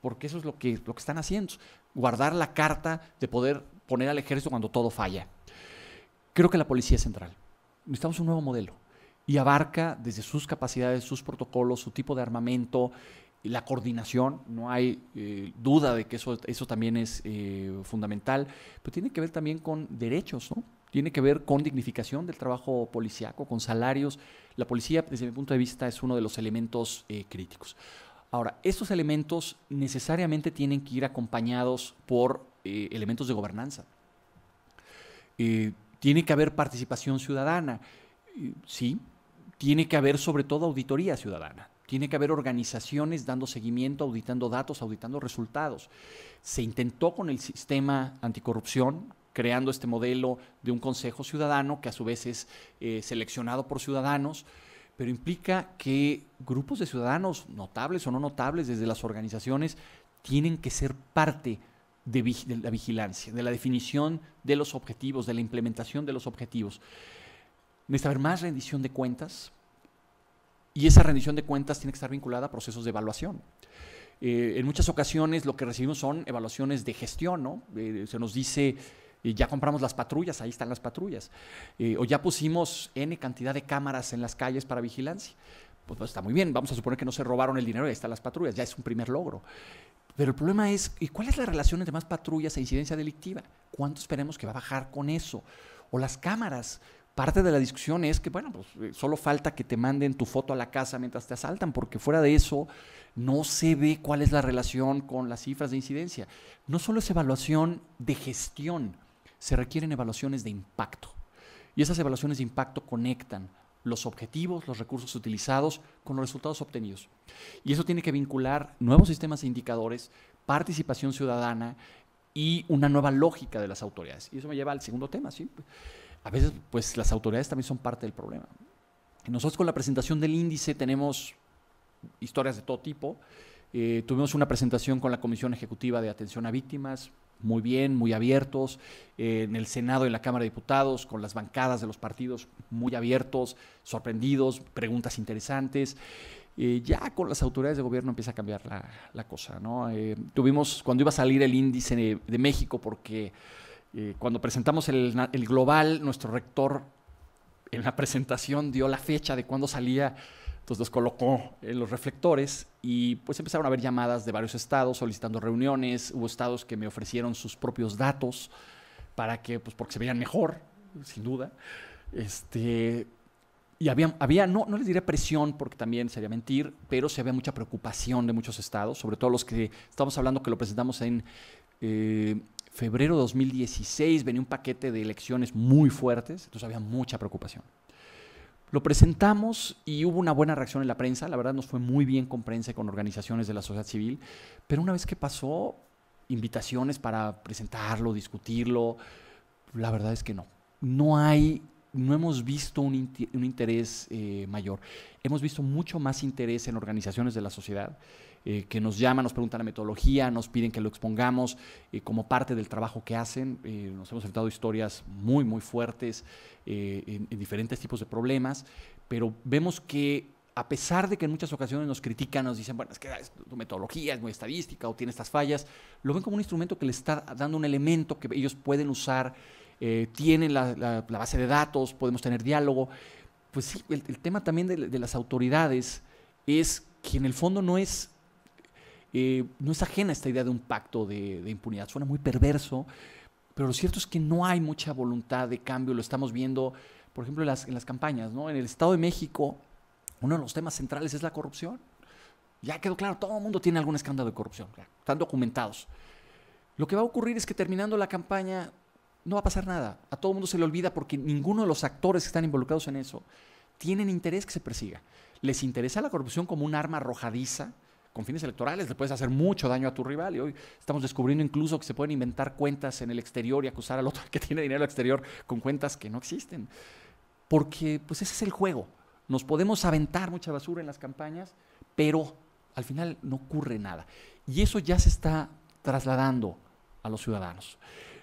H: Porque eso es lo que, lo que están haciendo, guardar la carta de poder poner al ejército cuando todo falla. Creo que la policía es central. Necesitamos un nuevo modelo y abarca desde sus capacidades, sus protocolos, su tipo de armamento, la coordinación, no hay eh, duda de que eso, eso también es eh, fundamental, pero tiene que ver también con derechos, ¿no? Tiene que ver con dignificación del trabajo policíaco, con salarios. La policía, desde mi punto de vista, es uno de los elementos eh, críticos. Ahora, estos elementos necesariamente tienen que ir acompañados por elementos de gobernanza. tiene que haber participación ciudadana, sí. Tiene que haber sobre todo auditoría ciudadana tiene que haber organizaciones dando seguimiento, auditando datos, auditando resultados. Se intentó con el sistema anticorrupción, creando este modelo de un consejo ciudadano que a su vez es eh, seleccionado por ciudadanos, pero implica que grupos de ciudadanos, notables o no notables, desde las organizaciones, tienen que ser parte de, de la vigilancia, de la definición de los objetivos, de la implementación de los objetivos. Necesita haber más rendición de cuentas, y esa rendición de cuentas tiene que estar vinculada a procesos de evaluación. Eh, en muchas ocasiones lo que recibimos son evaluaciones de gestión, ¿no? Eh, se nos dice, eh, ya compramos las patrullas, ahí están las patrullas, o ya pusimos N cantidad de cámaras en las calles para vigilancia. Pues, pues está muy bien, vamos a suponer que no se robaron el dinero, ahí están las patrullas, ya es un primer logro. Pero el problema es, ¿y cuál es la relación entre más patrullas e incidencia delictiva? ¿Cuánto esperemos que va a bajar con eso? O las cámaras, parte de la discusión es que, bueno, pues, eh, solo falta que te manden tu foto a la casa mientras te asaltan, porque fuera de eso no se ve cuál es la relación con las cifras de incidencia. No solo es evaluación de gestión, se requieren evaluaciones de impacto. Y esas evaluaciones de impacto conectan los objetivos, los recursos utilizados con los resultados obtenidos. Y eso tiene que vincular nuevos sistemas e indicadores, participación ciudadana y una nueva lógica de las autoridades. Y eso me lleva al segundo tema, ¿sí? a veces pues las autoridades también son parte del problema. nosotros con la presentación del índice tenemos historias de todo tipo. Eh, tuvimos una presentación con la Comisión Ejecutiva de Atención a Víctimas, muy bien, muy abiertos, eh, en el Senado y en la Cámara de Diputados, con las bancadas de los partidos muy abiertos, sorprendidos, preguntas interesantes. Eh, ya con las autoridades de gobierno empieza a cambiar la, cosa, tuvimos, cuando iba a salir el índice de México, porque eh, cuando presentamos el, global, nuestro rector en la presentación dio la fecha de cuándo salía, entonces los colocó en los reflectores y pues empezaron a haber llamadas de varios estados solicitando reuniones, hubo estados que me ofrecieron sus propios datos para que, pues porque se veían mejor, sin duda. Este, y había, había no, no les diré presión porque también sería mentir, pero se había mucha preocupación de muchos estados, sobre todo los que estamos hablando que lo presentamos en... Eh, febrero de 2016 venía un paquete de elecciones muy fuertes, entonces había mucha preocupación. Lo presentamos y hubo una buena reacción en la prensa, la verdad nos fue muy bien con prensa y con organizaciones de la sociedad civil, pero una vez que pasó, invitaciones para presentarlo, discutirlo, la verdad es que no. No hay, no hemos visto un, interés eh, mayor. Hemos visto mucho más interés en organizaciones de la sociedad eh, que nos llaman, nos preguntan la metodología, nos piden que lo expongamos eh, como parte del trabajo que hacen. Eh, nos hemos enfrentado historias muy, muy fuertes en, diferentes tipos de problemas, pero vemos que a pesar de que en muchas ocasiones nos critican, nos dicen, bueno, es que tu metodología es muy estadística o tiene estas fallas, lo ven como un instrumento que le está dando un elemento que ellos pueden usar, tienen la, base de datos, podemos tener diálogo. Pues sí, el, tema también de, las autoridades es que en el fondo no es eh, no es ajena esta idea de un pacto de, impunidad. Suena muy perverso, pero lo cierto es que no hay mucha voluntad de cambio. Lo estamos viendo, por ejemplo, en las, campañas. En el Estado de México, uno de los temas centrales es la corrupción. Ya quedó claro, todo el mundo tiene algún escándalo de corrupción. están documentados. Lo que va a ocurrir es que terminando la campaña no va a pasar nada. A todo el mundo se le olvida porque ninguno de los actores que están involucrados en eso tienen interés que se persiga. Les interesa la corrupción como un arma arrojadiza con fines electorales le puedes hacer mucho daño a tu rival. Y hoy estamos descubriendo incluso que se pueden inventar cuentas en el exterior y acusar al otro que tiene dinero exterior con cuentas que no existen. Porque pues ese es el juego. Nos podemos aventar mucha basura en las campañas, pero al final no ocurre nada. Y eso ya se está trasladando a los ciudadanos.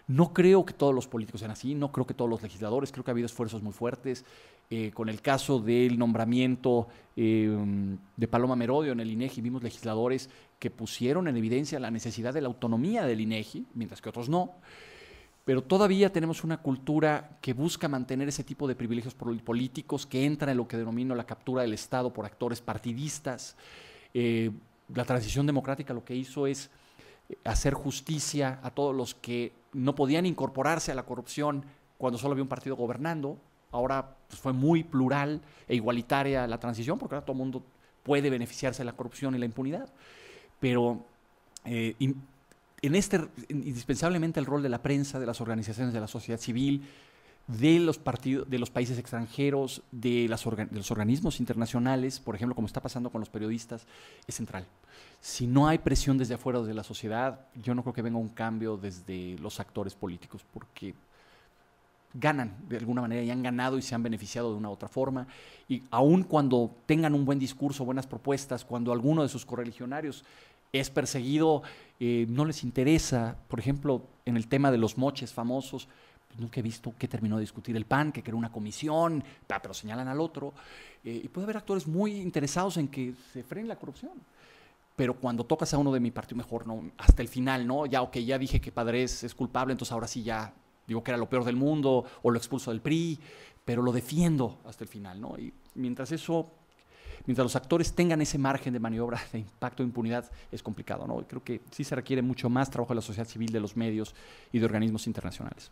H: No creo que todos los políticos sean así, no creo que todos los legisladores, creo que ha habido esfuerzos muy fuertes. Eh, con el caso del nombramiento eh, de Paloma Merodio en el INEGI, vimos legisladores que pusieron en evidencia la necesidad de la autonomía del INEGI, mientras que otros no. Pero todavía tenemos una cultura que busca mantener ese tipo de privilegios políticos que entra en lo que denomino la captura del Estado por actores partidistas. Eh, la transición democrática lo que hizo es hacer justicia a todos los que no podían incorporarse a la corrupción cuando solo había un partido gobernando. Ahora pues, fue muy plural e igualitaria la transición, porque ahora todo el mundo puede beneficiarse de la corrupción y la impunidad. Pero eh, en este, indispensablemente el rol de la prensa, de las organizaciones de la sociedad civil, de los partidos, de los países extranjeros, de, los organismos internacionales, por ejemplo, como está pasando con los periodistas, es central. Si no hay presión desde afuera, de la sociedad, yo no creo que venga un cambio desde los actores políticos, porque ganan de alguna manera y han ganado y se han beneficiado de una u otra forma. Y aun cuando tengan un buen discurso, buenas propuestas, cuando alguno de sus correligionarios es perseguido, eh, no les interesa. Por ejemplo, en el tema de los moches famosos, pues nunca he visto que terminó de discutir el PAN, que creó una comisión, pero señalan al otro. Eh, y puede haber actores muy interesados en que se frene la corrupción. Pero cuando tocas a uno de mi partido, mejor no, hasta el final, ¿no? Ya, que ya dije que Padres es culpable, entonces ahora sí ya digo que era lo peor del mundo o lo expulso del PRI, pero lo defiendo hasta el final, ¿no? Y mientras eso, mientras los actores tengan ese margen de maniobra de impacto de impunidad, es complicado, ¿no? creo que sí se requiere mucho más trabajo de la sociedad civil, de los medios y de organismos internacionales.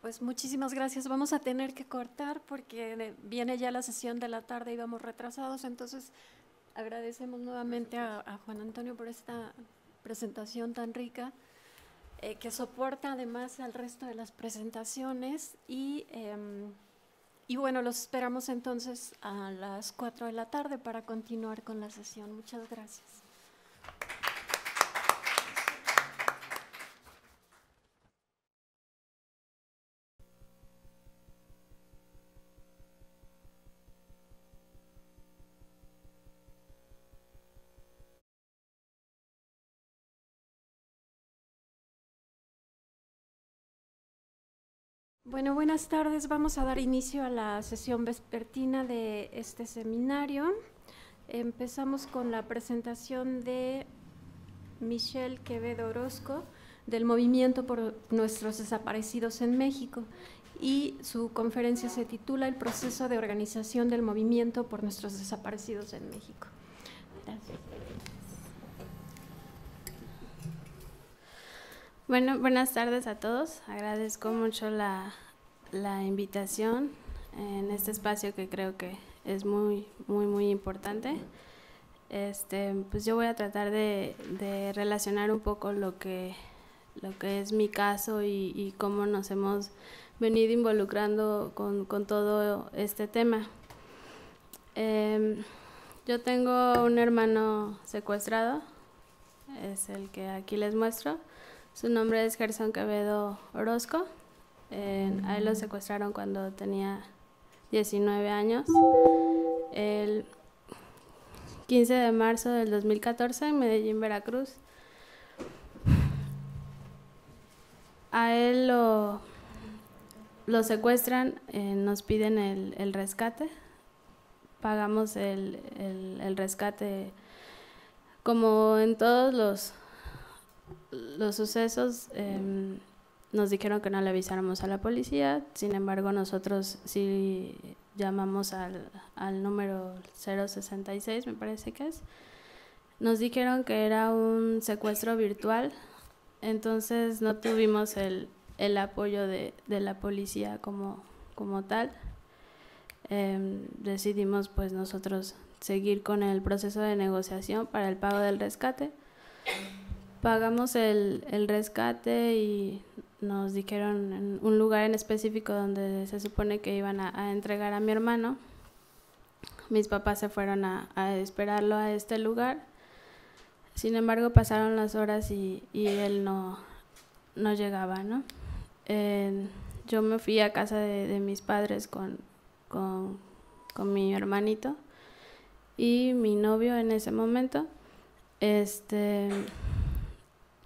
A: Pues muchísimas gracias. Vamos a tener que cortar porque viene ya la sesión de la tarde y vamos retrasados. Entonces, agradecemos nuevamente a Juan Antonio por esta presentación tan rica. Eh, que soporta además al resto de las presentaciones y, em, y bueno, los esperamos entonces a las 4 de la tarde para continuar con la sesión. Muchas gracias.
I: Bueno, buenas tardes. Vamos a dar inicio a la sesión
A: vespertina de este seminario. Empezamos con la presentación de Michelle Quevedo Orozco del Movimiento por Nuestros Desaparecidos en México y su conferencia se titula El proceso de organización del movimiento por nuestros desaparecidos en México. Gracias.
J: Bueno, buenas tardes a todos. Agradezco mucho la, invitación en este espacio que creo que es muy, muy, muy importante. Este, pues yo voy a tratar de, relacionar un poco lo que, lo que es mi caso y, cómo nos hemos venido involucrando con, todo este tema. Em, yo tengo un hermano secuestrado, es el que aquí les muestro. Su nombre es Gerson Quevedo Orozco. a él lo secuestraron cuando tenía 19 años. El 15 de marzo del 2014 en Medellín, Veracruz. A él lo, secuestran, eh, nos piden el, rescate, pagamos el rescate como en todos los los sucesos em, nos dijeron que no le avisáramos a la policía, sin embargo nosotros sí llamamos al, al número 066, me parece que es. Nos dijeron que era un secuestro virtual, entonces no tuvimos el, apoyo de, la policía como, como tal. Em, decidimos pues nosotros seguir con el proceso de negociación para el pago del rescate. Pagamos el, el rescate y nos dijeron en un lugar en específico donde se supone que iban a, a entregar a mi hermano. Mis papás se fueron a, a, esperarlo a este lugar. Sin embargo, pasaron las horas y, y él no, no llegaba, ¿no? yo me fui a casa de, de mis padres con, con, con, mi hermanito y mi novio en ese momento. Este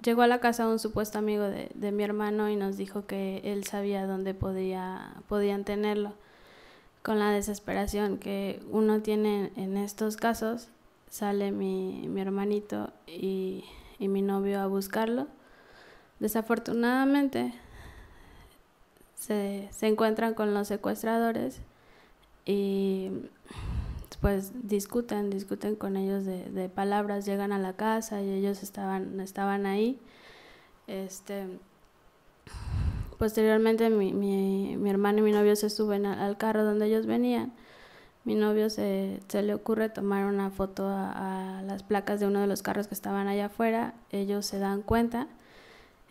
J: Llegó a la casa un supuesto amigo de, mi hermano y nos dijo que él sabía dónde podían tenerlo. Con la desesperación que uno tiene en estos casos, sale mi, hermanito y, mi novio a buscarlo. Desafortunadamente, se, encuentran con los secuestradores y pues discuten, discuten con ellos de, palabras, llegan a la casa y ellos estaban, estaban ahí. Este, posteriormente mi, mi, hermano y mi novio se suben al carro donde ellos venían. Mi novio se, se le ocurre tomar una foto a, las placas de uno de los carros que estaban allá afuera. Ellos se dan cuenta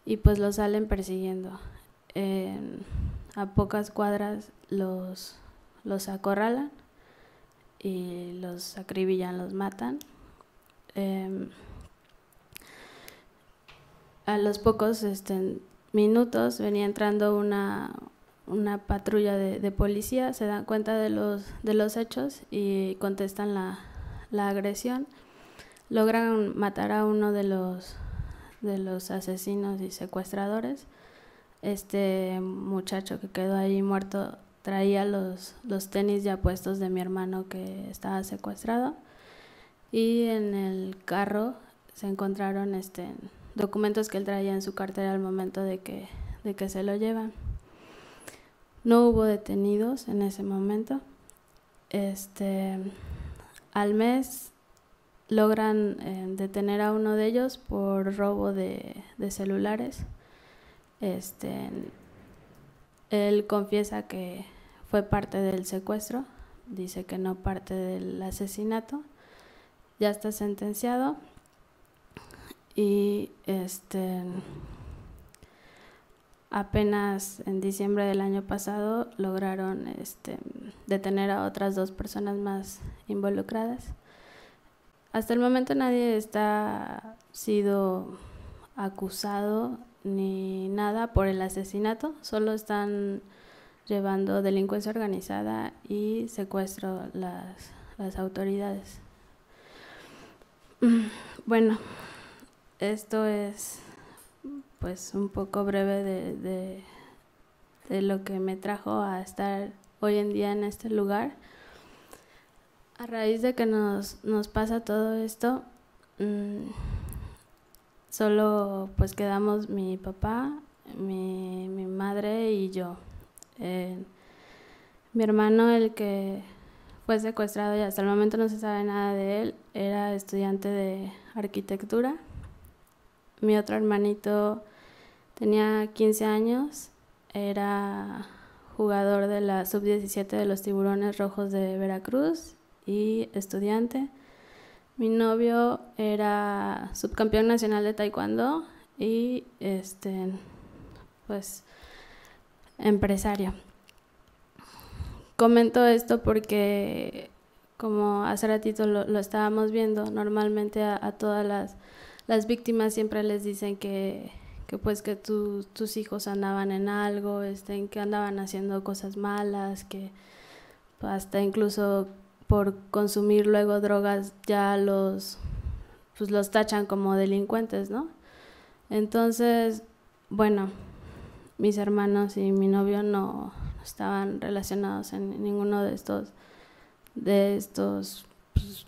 J: y pues lo salen persiguiendo. a pocas cuadras los, los acorralan y los acribillan, los matan. Em, a los pocos este, minutos venía entrando una, patrulla de, policía, se dan cuenta de los, de los hechos y contestan la, la agresión. Logran matar a uno de los, de los asesinos y secuestradores. Este muchacho que quedó ahí muerto traía los, tenis ya puestos de mi hermano que estaba secuestrado y en el carro se encontraron este, documentos que él traía en su cartera al momento de que, de que se lo llevan. No hubo detenidos en ese momento. Este, al mes logran eh, detener a uno de ellos por robo de, de celulares. Este, él confiesa que, fue parte del secuestro, dice que no parte del asesinato, ya está sentenciado y este apenas en diciembre del año pasado lograron este, detener a otras dos personas más involucradas. Hasta el momento nadie está sido acusado ni nada por el asesinato, solo están llevando delincuencia organizada y secuestro las, las autoridades. Mm, bueno, esto es pues un poco breve de, lo que me trajo a estar hoy en día en este lugar. A raíz de que nos, nos pasa todo esto, mm, solo pues quedamos mi papá, mi madre y yo. Eh, mi hermano, el que fue secuestrado y hasta el momento no se sabe nada de él, era estudiante de arquitectura. Mi otro hermanito tenía 15 años, era jugador de la sub-17 de los Tiburones Rojos de Veracruz y estudiante. Mi novio era subcampeón nacional de taekwondo y este pues empresario. Comento esto porque, como hace ratito lo, estábamos viendo, normalmente a, todas las, las, víctimas siempre les dicen que, pues que tus hijos andaban en algo, este, que andaban haciendo cosas malas, que hasta incluso por consumir luego drogas ya los, pues los tachan como delincuentes, ¿no? Entonces, bueno, mis hermanos y mi novio no estaban relacionados en ninguno de estos, de estos pues,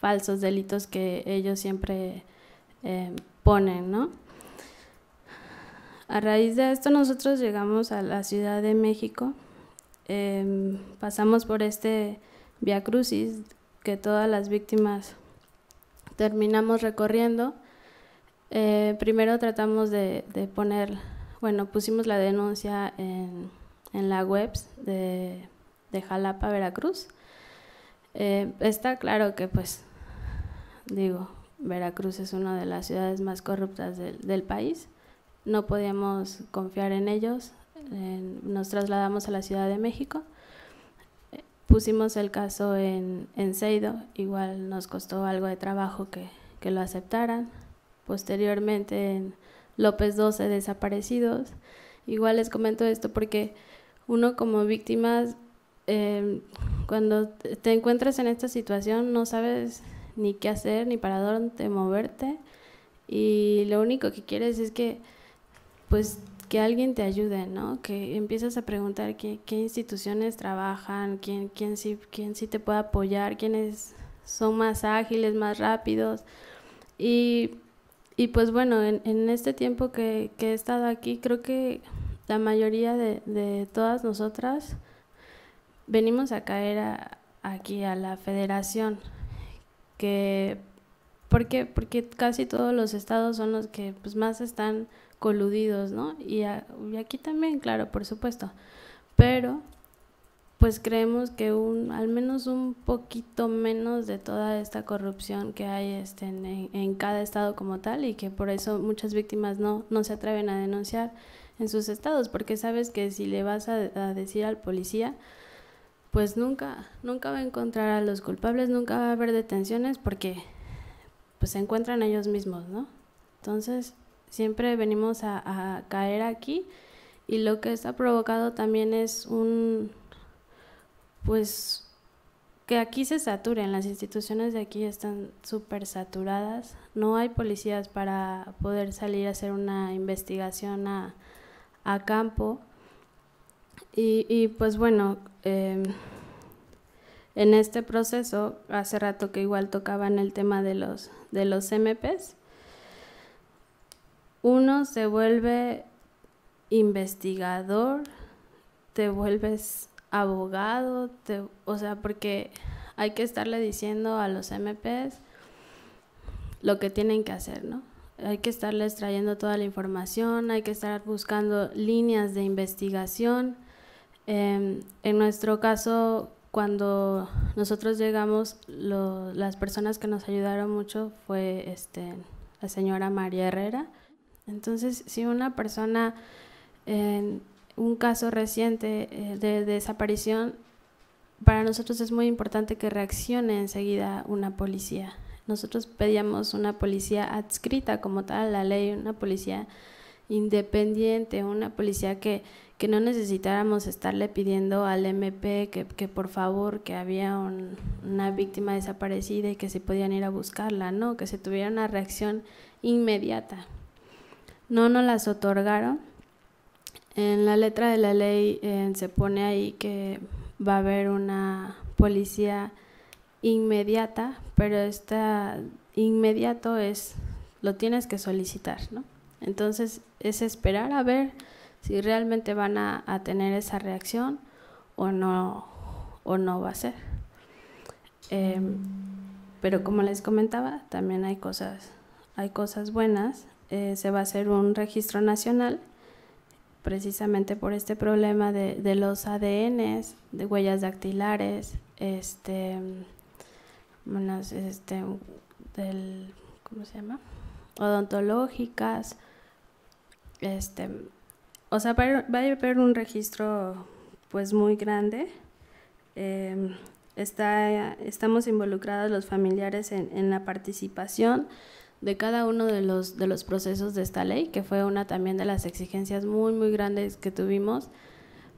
J: falsos delitos que ellos siempre eh, ponen, A raíz de esto nosotros llegamos a la Ciudad de México, em, pasamos por este Via Crucis que todas las víctimas terminamos recorriendo. Eh, primero tratamos de poner bueno, pusimos la denuncia en, la web de, de Jalapa, Veracruz. Eh, está claro que, pues, digo, Veracruz es una de las ciudades más corruptas del, país. No podíamos confiar en ellos. nos trasladamos a la Ciudad de México. pusimos el caso en, en Seido. Igual nos costó algo de trabajo que, que lo aceptaran. Posteriormente, en López 12 desaparecidos. Igual les comento esto porque uno como víctimas, em, cuando te encuentras en esta situación, no sabes ni qué hacer, ni para dónde moverte. Y lo único que quieres es que, pues, que alguien te ayude, ¿no? Que empiezas a preguntar qué, instituciones trabajan, quién, quién, sí, quién sí te puede apoyar, quiénes son más ágiles, más rápidos. Y y pues bueno, en, este tiempo que, he estado aquí, creo que la mayoría de, todas nosotras venimos a caer aquí a la federación, que ¿por porque casi todos los estados son los que pues, más están coludidos, ¿no? y aquí también, claro, por supuesto, pero pues creemos que un, al menos un poquito menos de toda esta corrupción que hay este, en, cada estado como tal y que por eso muchas víctimas no, no se atreven a denunciar en sus estados, porque sabes que si le vas a, decir al policía, pues nunca, nunca va a encontrar a los culpables, nunca va a haber detenciones porque pues se encuentran ellos mismos, ¿no? Entonces, siempre venimos a, a caer aquí y lo que está provocado también es un pues que aquí se saturen, las instituciones de aquí están súper saturadas, no hay policías para poder salir a hacer una investigación a, campo. Y, pues bueno, em, en este proceso, hace rato que igual tocaban el tema de los, de los MPs, uno se vuelve investigador, te vuelves abogado, o sea, porque hay que estarle diciendo a los MPs lo que tienen que hacer, ¿no? Hay que estarles trayendo toda la información, hay que estar buscando líneas de investigación. Em, en nuestro caso, cuando nosotros llegamos, las personas que nos ayudaron mucho fue este, la señora María Herrera. Entonces, si una persona em, un caso reciente eh, de desaparición, para nosotros es muy importante que reaccione enseguida una policía. Nosotros pedíamos una policía adscrita como tal a la ley, una policía independiente, una policía que, no necesitáramos estarle pidiendo al MP que, por favor que había una víctima desaparecida y que se podían ir a buscarla, no, que se tuviera una reacción inmediata. No nos las otorgaron en la letra de la ley eh, se pone ahí que va a haber una policía inmediata, pero esta inmediato es lo tienes que solicitar, ¿no? Entonces es esperar a ver si realmente van a, tener esa reacción o no, o no va a ser. Em, pero como les comentaba, también hay cosas, hay cosas buenas. Eh, se va a hacer un registro nacional precisamente por este problema de, los ADN, de huellas dactilares, este, este ¿cómo se llama? Odontológicas, este, o sea, va a haber un registro pues muy grande. Em, estamos involucrados los familiares en la participación de cada uno de los, de los procesos de esta ley, que fue una también de las exigencias muy, muy grandes que tuvimos,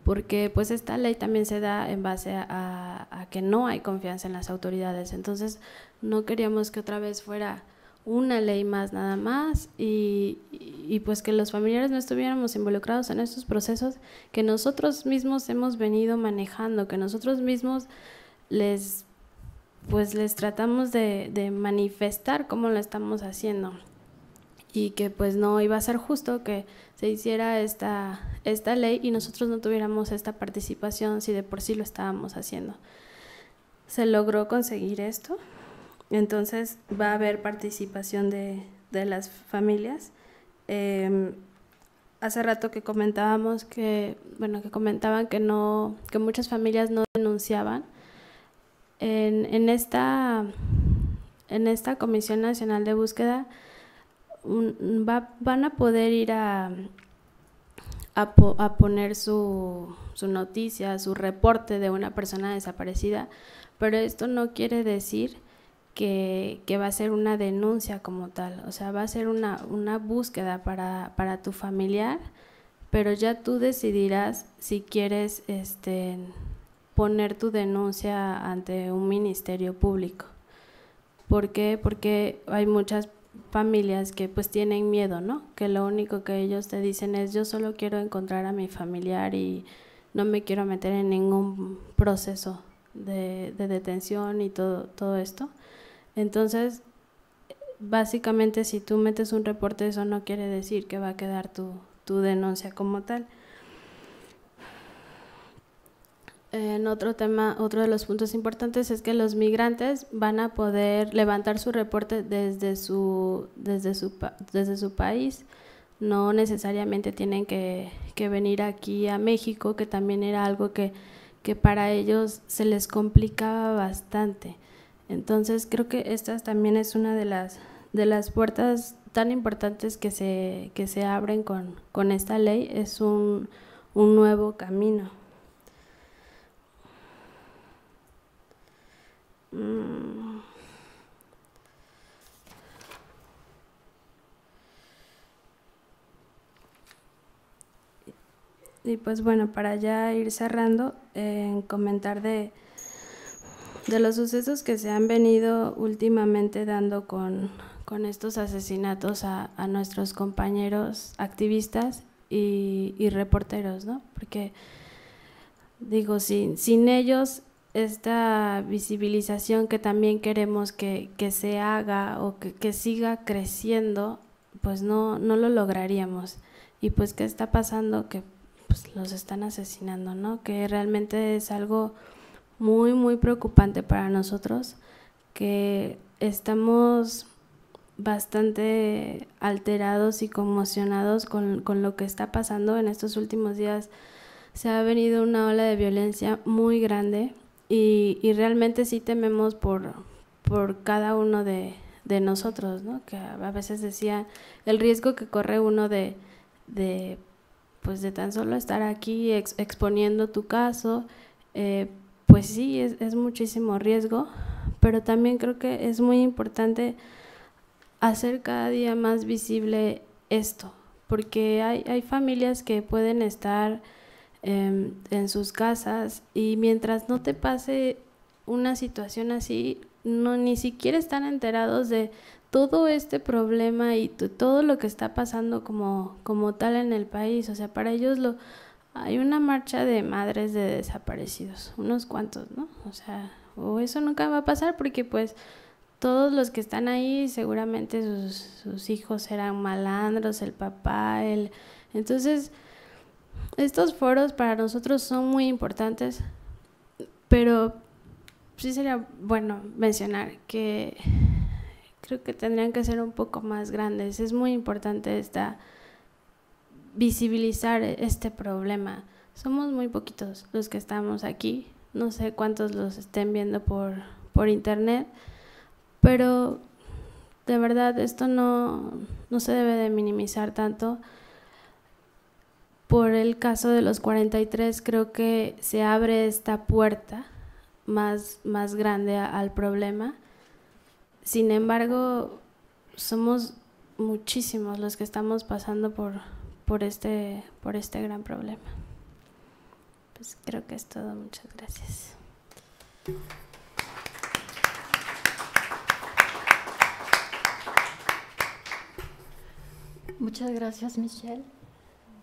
J: porque pues esta ley también se da en base a, que no hay confianza en las autoridades. Entonces, no queríamos que otra vez fuera una ley más nada más y, y, pues que los familiares no estuviéramos involucrados en estos procesos que nosotros mismos hemos venido manejando, que nosotros mismos les pues les tratamos de, manifestar cómo lo estamos haciendo y que pues no iba a ser justo que se hiciera esta, ley y nosotros no tuviéramos esta participación si de por sí lo estábamos haciendo. Se logró conseguir esto, entonces va a haber participación de, las familias. Em, hace rato que comentábamos que, bueno, que comentaban que no, que muchas familias no denunciaban en, esta, en esta Comisión Nacional de Búsqueda van a poder ir a, poner su, su, noticia, su reporte de una persona desaparecida, pero esto no quiere decir que, va a ser una denuncia como tal, o sea, va a ser una, búsqueda para, para tu familiar, pero ya tú decidirás si quieres... Este, poner tu denuncia ante un ministerio público. ¿Por qué? Porque hay muchas familias que pues tienen miedo, ¿no? Que lo único que ellos te dicen es yo solo quiero encontrar a mi familiar y no me quiero meter en ningún proceso de, detención y todo, todo esto. Entonces, básicamente si tú metes un reporte eso no quiere decir que va a quedar tu denuncia como tal. En otro tema, otro de los puntos importantes es que los migrantes van a poder levantar su reporte desde su, desde desde su país. No necesariamente tienen que, venir aquí a México, que también era algo que, para ellos se les complicaba bastante. Entonces creo que esta también es una de las, de las puertas tan importantes que se, que se abren con, con esta ley. Es un nuevo camino. Mm. Y pues bueno, para ya ir cerrando, comentar de, de los sucesos que se han venido últimamente dando con, estos asesinatos a, nuestros compañeros activistas y, reporteros, ¿no? Porque digo, sin, sin ellos esta visibilización que también queremos que, se haga o que, siga creciendo, pues no, no lo lograríamos. Y pues, ¿qué está pasando? Que pues, los están asesinando, ¿no? Que realmente es algo muy, muy preocupante para nosotros, que estamos bastante alterados y conmocionados con, con lo que está pasando en estos últimos días. Se ha venido una ola de violencia muy grande y, realmente sí tememos por, por cada uno de, nosotros, ¿no? que a veces decía el riesgo que corre uno de, de pues de tan solo estar aquí exponiendo tu caso, eh, pues sí, es, es, muchísimo riesgo, pero también creo que es muy importante hacer cada día más visible esto, porque hay, hay familias que pueden estar Em, en sus casas y mientras no te pase una situación así, no ni siquiera están enterados de todo este problema y todo lo que está pasando como, como tal en el país. O sea, para ellos lo, hay una marcha de madres de desaparecidos, unos cuantos, ¿no? O sea, o eso nunca va a pasar porque pues todos los que están ahí seguramente sus, sus hijos eran malandros, el papá, el... Entonces, estos foros para nosotros son muy importantes, pero sí sería bueno mencionar que creo que tendrían que ser un poco más grandes. Es muy importante esta visibilizar este problema. Somos muy poquitos los que estamos aquí. No sé cuántos los estén viendo por, por internet, pero de verdad esto no, no se debe de minimizar tanto por el caso de los 43 creo que se abre esta puerta más, más grande al problema. Sin embargo, somos muchísimos los que estamos pasando por, por, este, por este gran problema. Pues creo que es todo. Muchas gracias.
A: Muchas gracias, Michelle.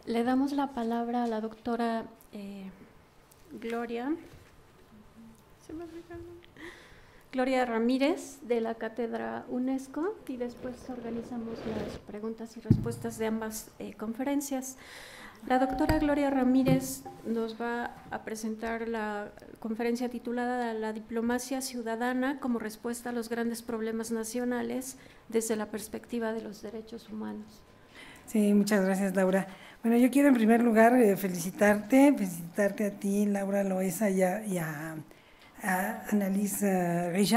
A: Le damos la palabra a la doctora eh, Gloria. Gloria Ramírez de la Cátedra UNESCO y después organizamos las preguntas y respuestas de ambas eh, conferencias. La doctora Gloria Ramírez nos va a presentar la conferencia titulada La diplomacia ciudadana como respuesta a los grandes problemas nacionales desde la perspectiva de los derechos humanos.
K: Sí, muchas gracias Laura. Bueno, yo quiero en primer lugar eh, felicitarte, felicitarte a ti, Laura Loesa, y a, a, Annalise eh,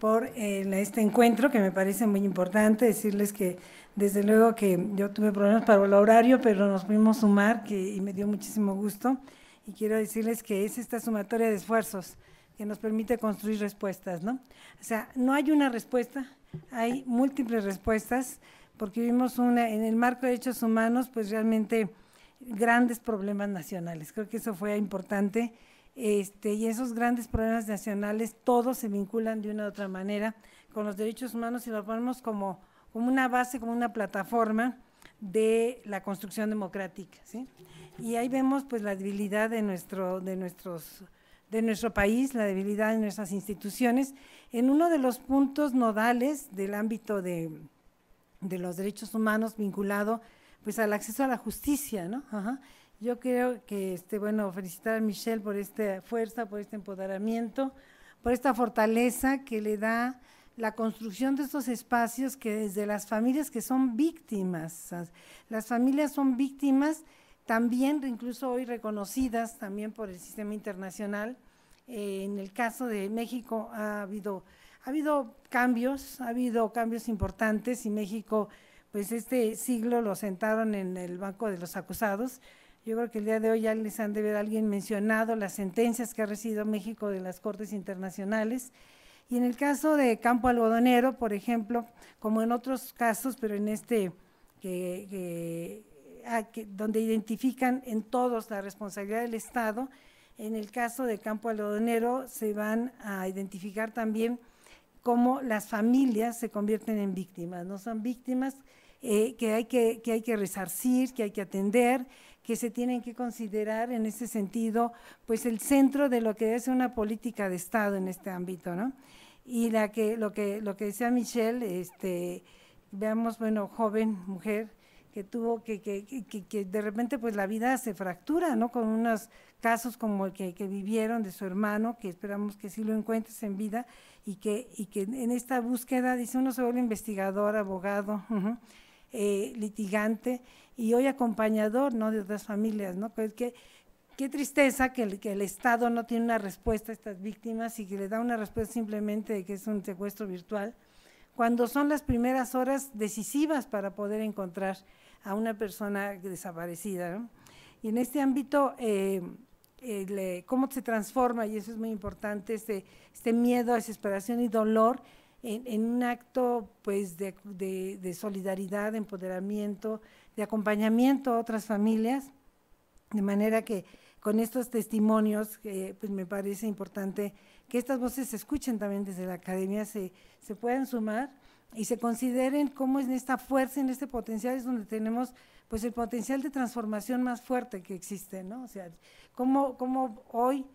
K: por eh, este encuentro que me parece muy importante. Decirles que desde luego que yo tuve problemas para el horario, pero nos pudimos sumar que, y me dio muchísimo gusto. Y quiero decirles que es esta sumatoria de esfuerzos que nos permite construir respuestas, ¿no? O sea, no hay una respuesta, hay múltiples respuestas porque vimos una, en el marco de derechos humanos, pues realmente grandes problemas nacionales. Creo que eso fue importante. Este, y esos grandes problemas nacionales todos se vinculan de una u otra manera con los derechos humanos y los ponemos como, como una base, como una plataforma de la construcción democrática. Y ahí vemos pues la debilidad de nuestro, de nuestros de nuestro país, la debilidad de nuestras instituciones, en uno de los puntos nodales del ámbito de, de los derechos humanos vinculado pues al acceso a la justicia, ¿no? Yo creo que, este, bueno, felicitar a Michelle por esta fuerza, por este empoderamiento, por esta fortaleza que le da la construcción de estos espacios que desde las familias que son víctimas, las familias son víctimas también, incluso hoy reconocidas también por el sistema internacional. Eh, en el caso de México ha habido ha habido cambios, ha habido cambios importantes y México, pues este siglo lo sentaron en el banco de los acusados. Yo creo que el día de hoy ya les han de ver alguien mencionado las sentencias que ha recibido México de las Cortes Internacionales. Y en el caso de Campo Algodonero, por ejemplo, como en otros casos, pero en este que ah, donde identifican en todos la responsabilidad del Estado. En el caso de Campo Algodonero se van a identificar también cómo las familias se convierten en víctimas, no son víctimas eh, que, hay que, hay que resarcir, que hay que atender, que se tienen que considerar en ese sentido, pues el centro de lo que es una política de Estado en este ámbito, ¿no? Y la que, lo, que, lo que decía Michelle, este, veamos, bueno, joven, mujer, que tuvo que, que, que, de repente pues la vida se fractura, ¿no? Con unos casos como el que, vivieron de su hermano, que esperamos que sí lo encuentres en vida, y que, que en esta búsqueda, dice uno, se vuelve investigador, abogado, eh, litigante, y hoy acompañador, ¿no? De otras familias, ¿no? Pues qué tristeza que el, que el Estado no tiene una respuesta a estas víctimas y que le da una respuesta simplemente de que es un secuestro virtual, cuando son las primeras horas decisivas para poder encontrar a una persona desaparecida. Y en este ámbito, eh, eh, cómo se transforma, y eso es muy importante, este, este miedo, desesperación y dolor en, un acto pues, de, solidaridad, de empoderamiento, de acompañamiento a otras familias, de manera que con estos testimonios, que eh, pues me parece importante que estas voces se escuchen también desde la academia, se, se puedan sumar y se consideren cómo en esta fuerza, en este potencial es donde tenemos pues el potencial de transformación más fuerte que existe, ¿no? O sea, cómo, cómo hoy,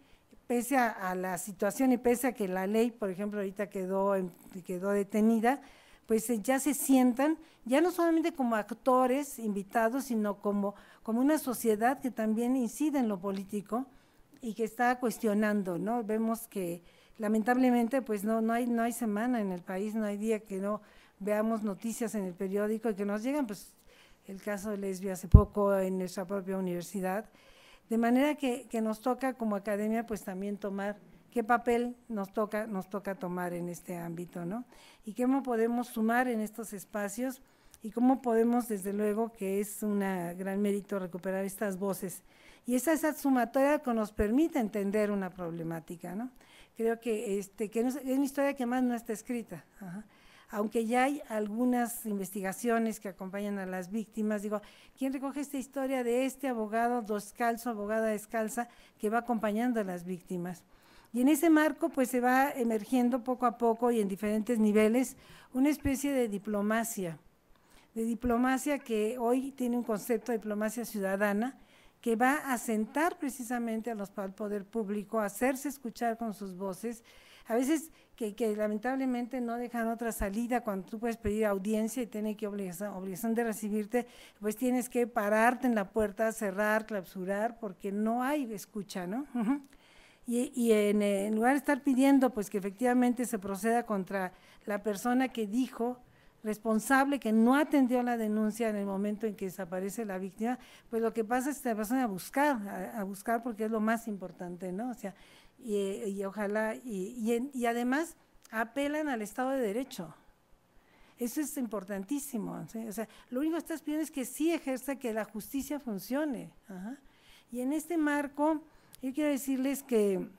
K: pese a, la situación y pese a que la ley, por ejemplo, ahorita quedó, quedó detenida, pues eh, ya se sientan, ya no solamente como actores invitados, sino como, como una sociedad que también incide en lo político y que está cuestionando, ¿no? Vemos que lamentablemente pues no, hay, no hay semana en el país, no hay día que no veamos noticias en el periódico y que nos llegan, pues el caso de lesbia hace poco en nuestra propia universidad. De manera que, nos toca como academia pues también tomar qué papel nos toca, nos toca tomar en este ámbito, ¿no? Y cómo podemos sumar en estos espacios y cómo podemos, desde luego, que es un gran mérito recuperar estas voces. Y esa, esa sumatoria que nos permite entender una problemática, ¿no? creo que, este, que es una historia que más no está escrita. Aunque ya hay algunas investigaciones que acompañan a las víctimas, digo, ¿quién recoge esta historia de este abogado descalzo, abogada descalza, que va acompañando a las víctimas? Y en ese marco, pues se va emergiendo poco a poco y en diferentes niveles una especie de diplomacia, de diplomacia que hoy tiene un concepto de diplomacia ciudadana, que va a sentar precisamente al poder público, a hacerse escuchar con sus voces, a veces que, lamentablemente no dejan otra salida cuando tú puedes pedir audiencia y tiene que obligación, obligación de recibirte, pues tienes que pararte en la puerta, cerrar, clausurar, porque no hay escucha, ¿no? Y, en, en, lugar de estar pidiendo pues que efectivamente se proceda contra la persona que dijo responsable que no atendió la denuncia en el momento en que desaparece la víctima, pues lo que pasa es que se pasan a buscar, a, buscar porque es lo más importante, ¿no? O sea, y, eh, ojalá, y, además apelan al Estado de Derecho. Eso es importantísimo. O sea, lo único que estás pidiendo es que sí ejerza, que la justicia funcione. Y en este marco, yo quiero decirles que,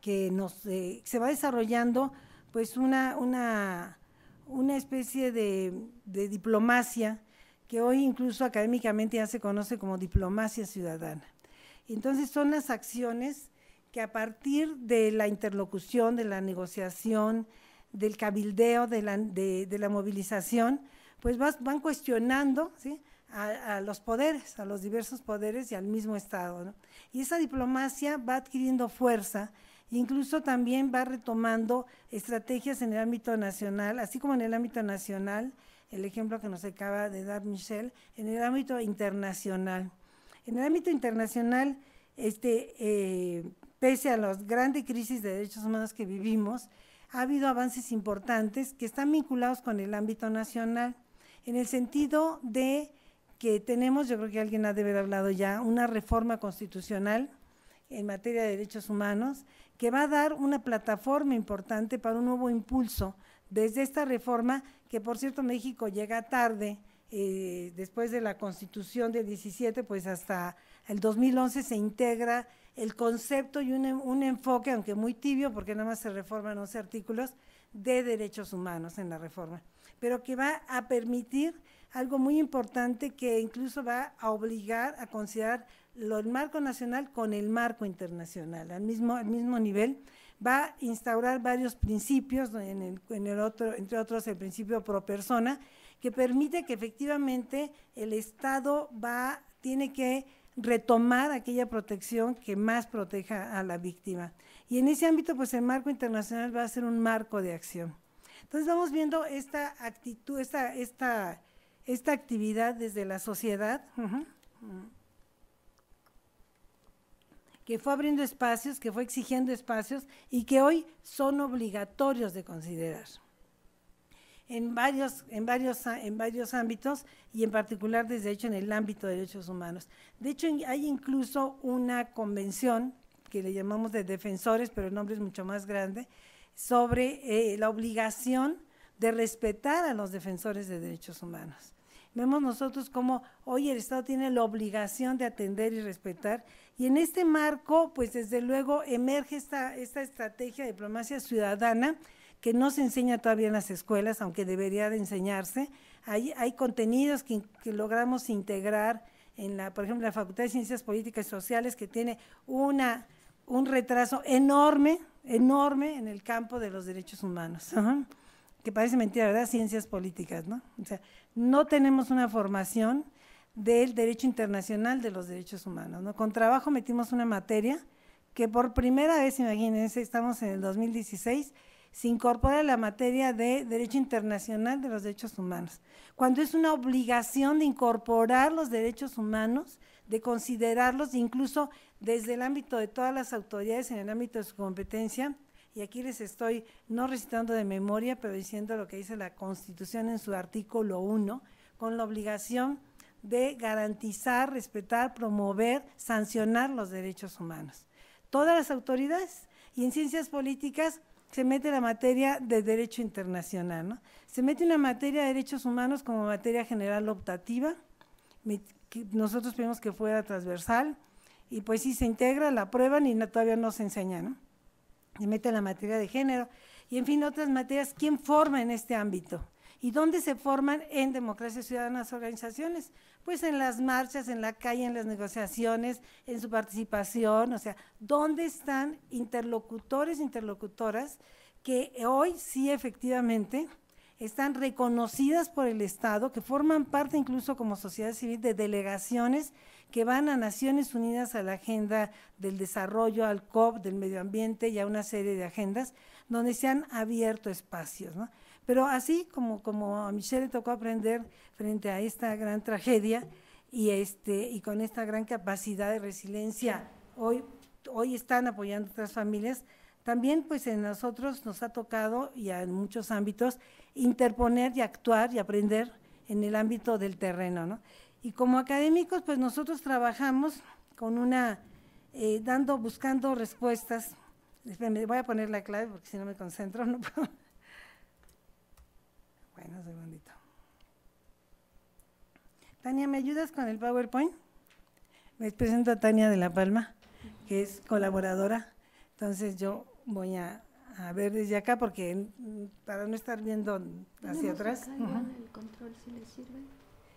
K: que eh, se va desarrollando pues una, una una especie de, diplomacia que hoy incluso académicamente ya se conoce como diplomacia ciudadana. Entonces son las acciones que a partir de la interlocución, de la negociación, del cabildeo, de la, movilización, pues van cuestionando a, los poderes, a los diversos poderes y al mismo Estado. Y esa diplomacia va adquiriendo fuerza Incluso también va retomando estrategias en el ámbito nacional, así como en el ámbito nacional, el ejemplo que nos acaba de dar Michelle, en el ámbito internacional. En el ámbito internacional, este, eh, pese a las grandes crisis de derechos humanos que vivimos, ha habido avances importantes que están vinculados con el ámbito nacional, en el sentido de que tenemos, yo creo que alguien ha de haber hablado ya, una reforma constitucional en materia de derechos humanos, que va a dar una plataforma importante para un nuevo impulso desde esta reforma, que por cierto México llega tarde, eh, después de la constitución del 17, pues hasta el 2011 se integra el concepto y un, un enfoque, aunque muy tibio, porque nada más se reforman 11 artículos, de derechos humanos en la reforma, pero que va a permitir algo muy importante que incluso va a obligar a considerar el marco nacional con el marco internacional, al mismo, al mismo nivel, va a instaurar varios principios, en el, otro, entre otros el principio pro persona, que permite que efectivamente el Estado va, tiene que retomar aquella protección que más proteja a la víctima. Y en ese ámbito, pues el marco internacional va a ser un marco de acción. Entonces vamos viendo esta actitud, esta, esta, esta actividad desde la sociedad que fue abriendo espacios, que fue exigiendo espacios y que hoy son obligatorios de considerar. En varios, en, varios, en varios ámbitos y en particular, desde hecho, en el ámbito de derechos humanos. De hecho, hay incluso una convención que le llamamos de defensores, pero el nombre es mucho más grande, sobre eh, la obligación de respetar a los defensores de derechos humanos. Vemos nosotros cómo hoy el Estado tiene la obligación de atender y respetar y en este marco, pues desde luego emerge esta, esta estrategia de diplomacia ciudadana que no se enseña todavía en las escuelas, aunque debería de enseñarse. Hay, hay contenidos que, logramos integrar en la, por ejemplo, la Facultad de Ciencias Políticas y Sociales, que tiene una, un retraso enorme, enorme en el campo de los derechos humanos. Que parece mentira, ¿verdad? Ciencias políticas, ¿no? O sea, no tenemos una formación del derecho internacional de los derechos humanos. ¿no? Con trabajo metimos una materia que por primera vez, imagínense, estamos en el 2016, se incorpora la materia de derecho internacional de los derechos humanos, cuando es una obligación de incorporar los derechos humanos, de considerarlos incluso desde el ámbito de todas las autoridades en el ámbito de su competencia. Y aquí les estoy no recitando de memoria, pero diciendo lo que dice la Constitución en su artículo 1, con la obligación de garantizar, respetar, promover, sancionar los derechos humanos. Todas las autoridades y en ciencias políticas se mete la materia de derecho internacional, ¿no? Se mete una materia de derechos humanos como materia general optativa, nosotros pedimos que fuera transversal, y pues sí se integra, la prueba, y todavía no se enseña, ¿no? Se mete la materia de género, y en fin, otras materias, ¿quién forma en este ámbito? ¿Y dónde se forman en democracia ciudadanas organizaciones? pues en las marchas, en la calle, en las negociaciones, en su participación, o sea, ¿dónde están interlocutores, interlocutoras que hoy sí efectivamente están reconocidas por el Estado, que forman parte incluso como sociedad civil de delegaciones que van a Naciones Unidas a la agenda del desarrollo, al COP, del medio ambiente y a una serie de agendas donde se han abierto espacios. ¿no? Pero así como, como a Michelle le tocó aprender frente a esta gran tragedia y, este, y con esta gran capacidad de resiliencia, hoy, hoy están apoyando otras familias. También pues en nosotros nos ha tocado, y en muchos ámbitos, interponer y actuar y aprender en el ámbito del terreno. ¿no? Y como académicos pues nosotros trabajamos con una, eh, dando, buscando respuestas. me voy a poner la clave porque si no me concentro no puedo. Tania, ¿me ayudas con el PowerPoint? Les presento a Tania de La Palma, que es colaboradora. Entonces yo voy a, ver desde acá porque para no estar viendo hacia atrás. el
A: control si sirve.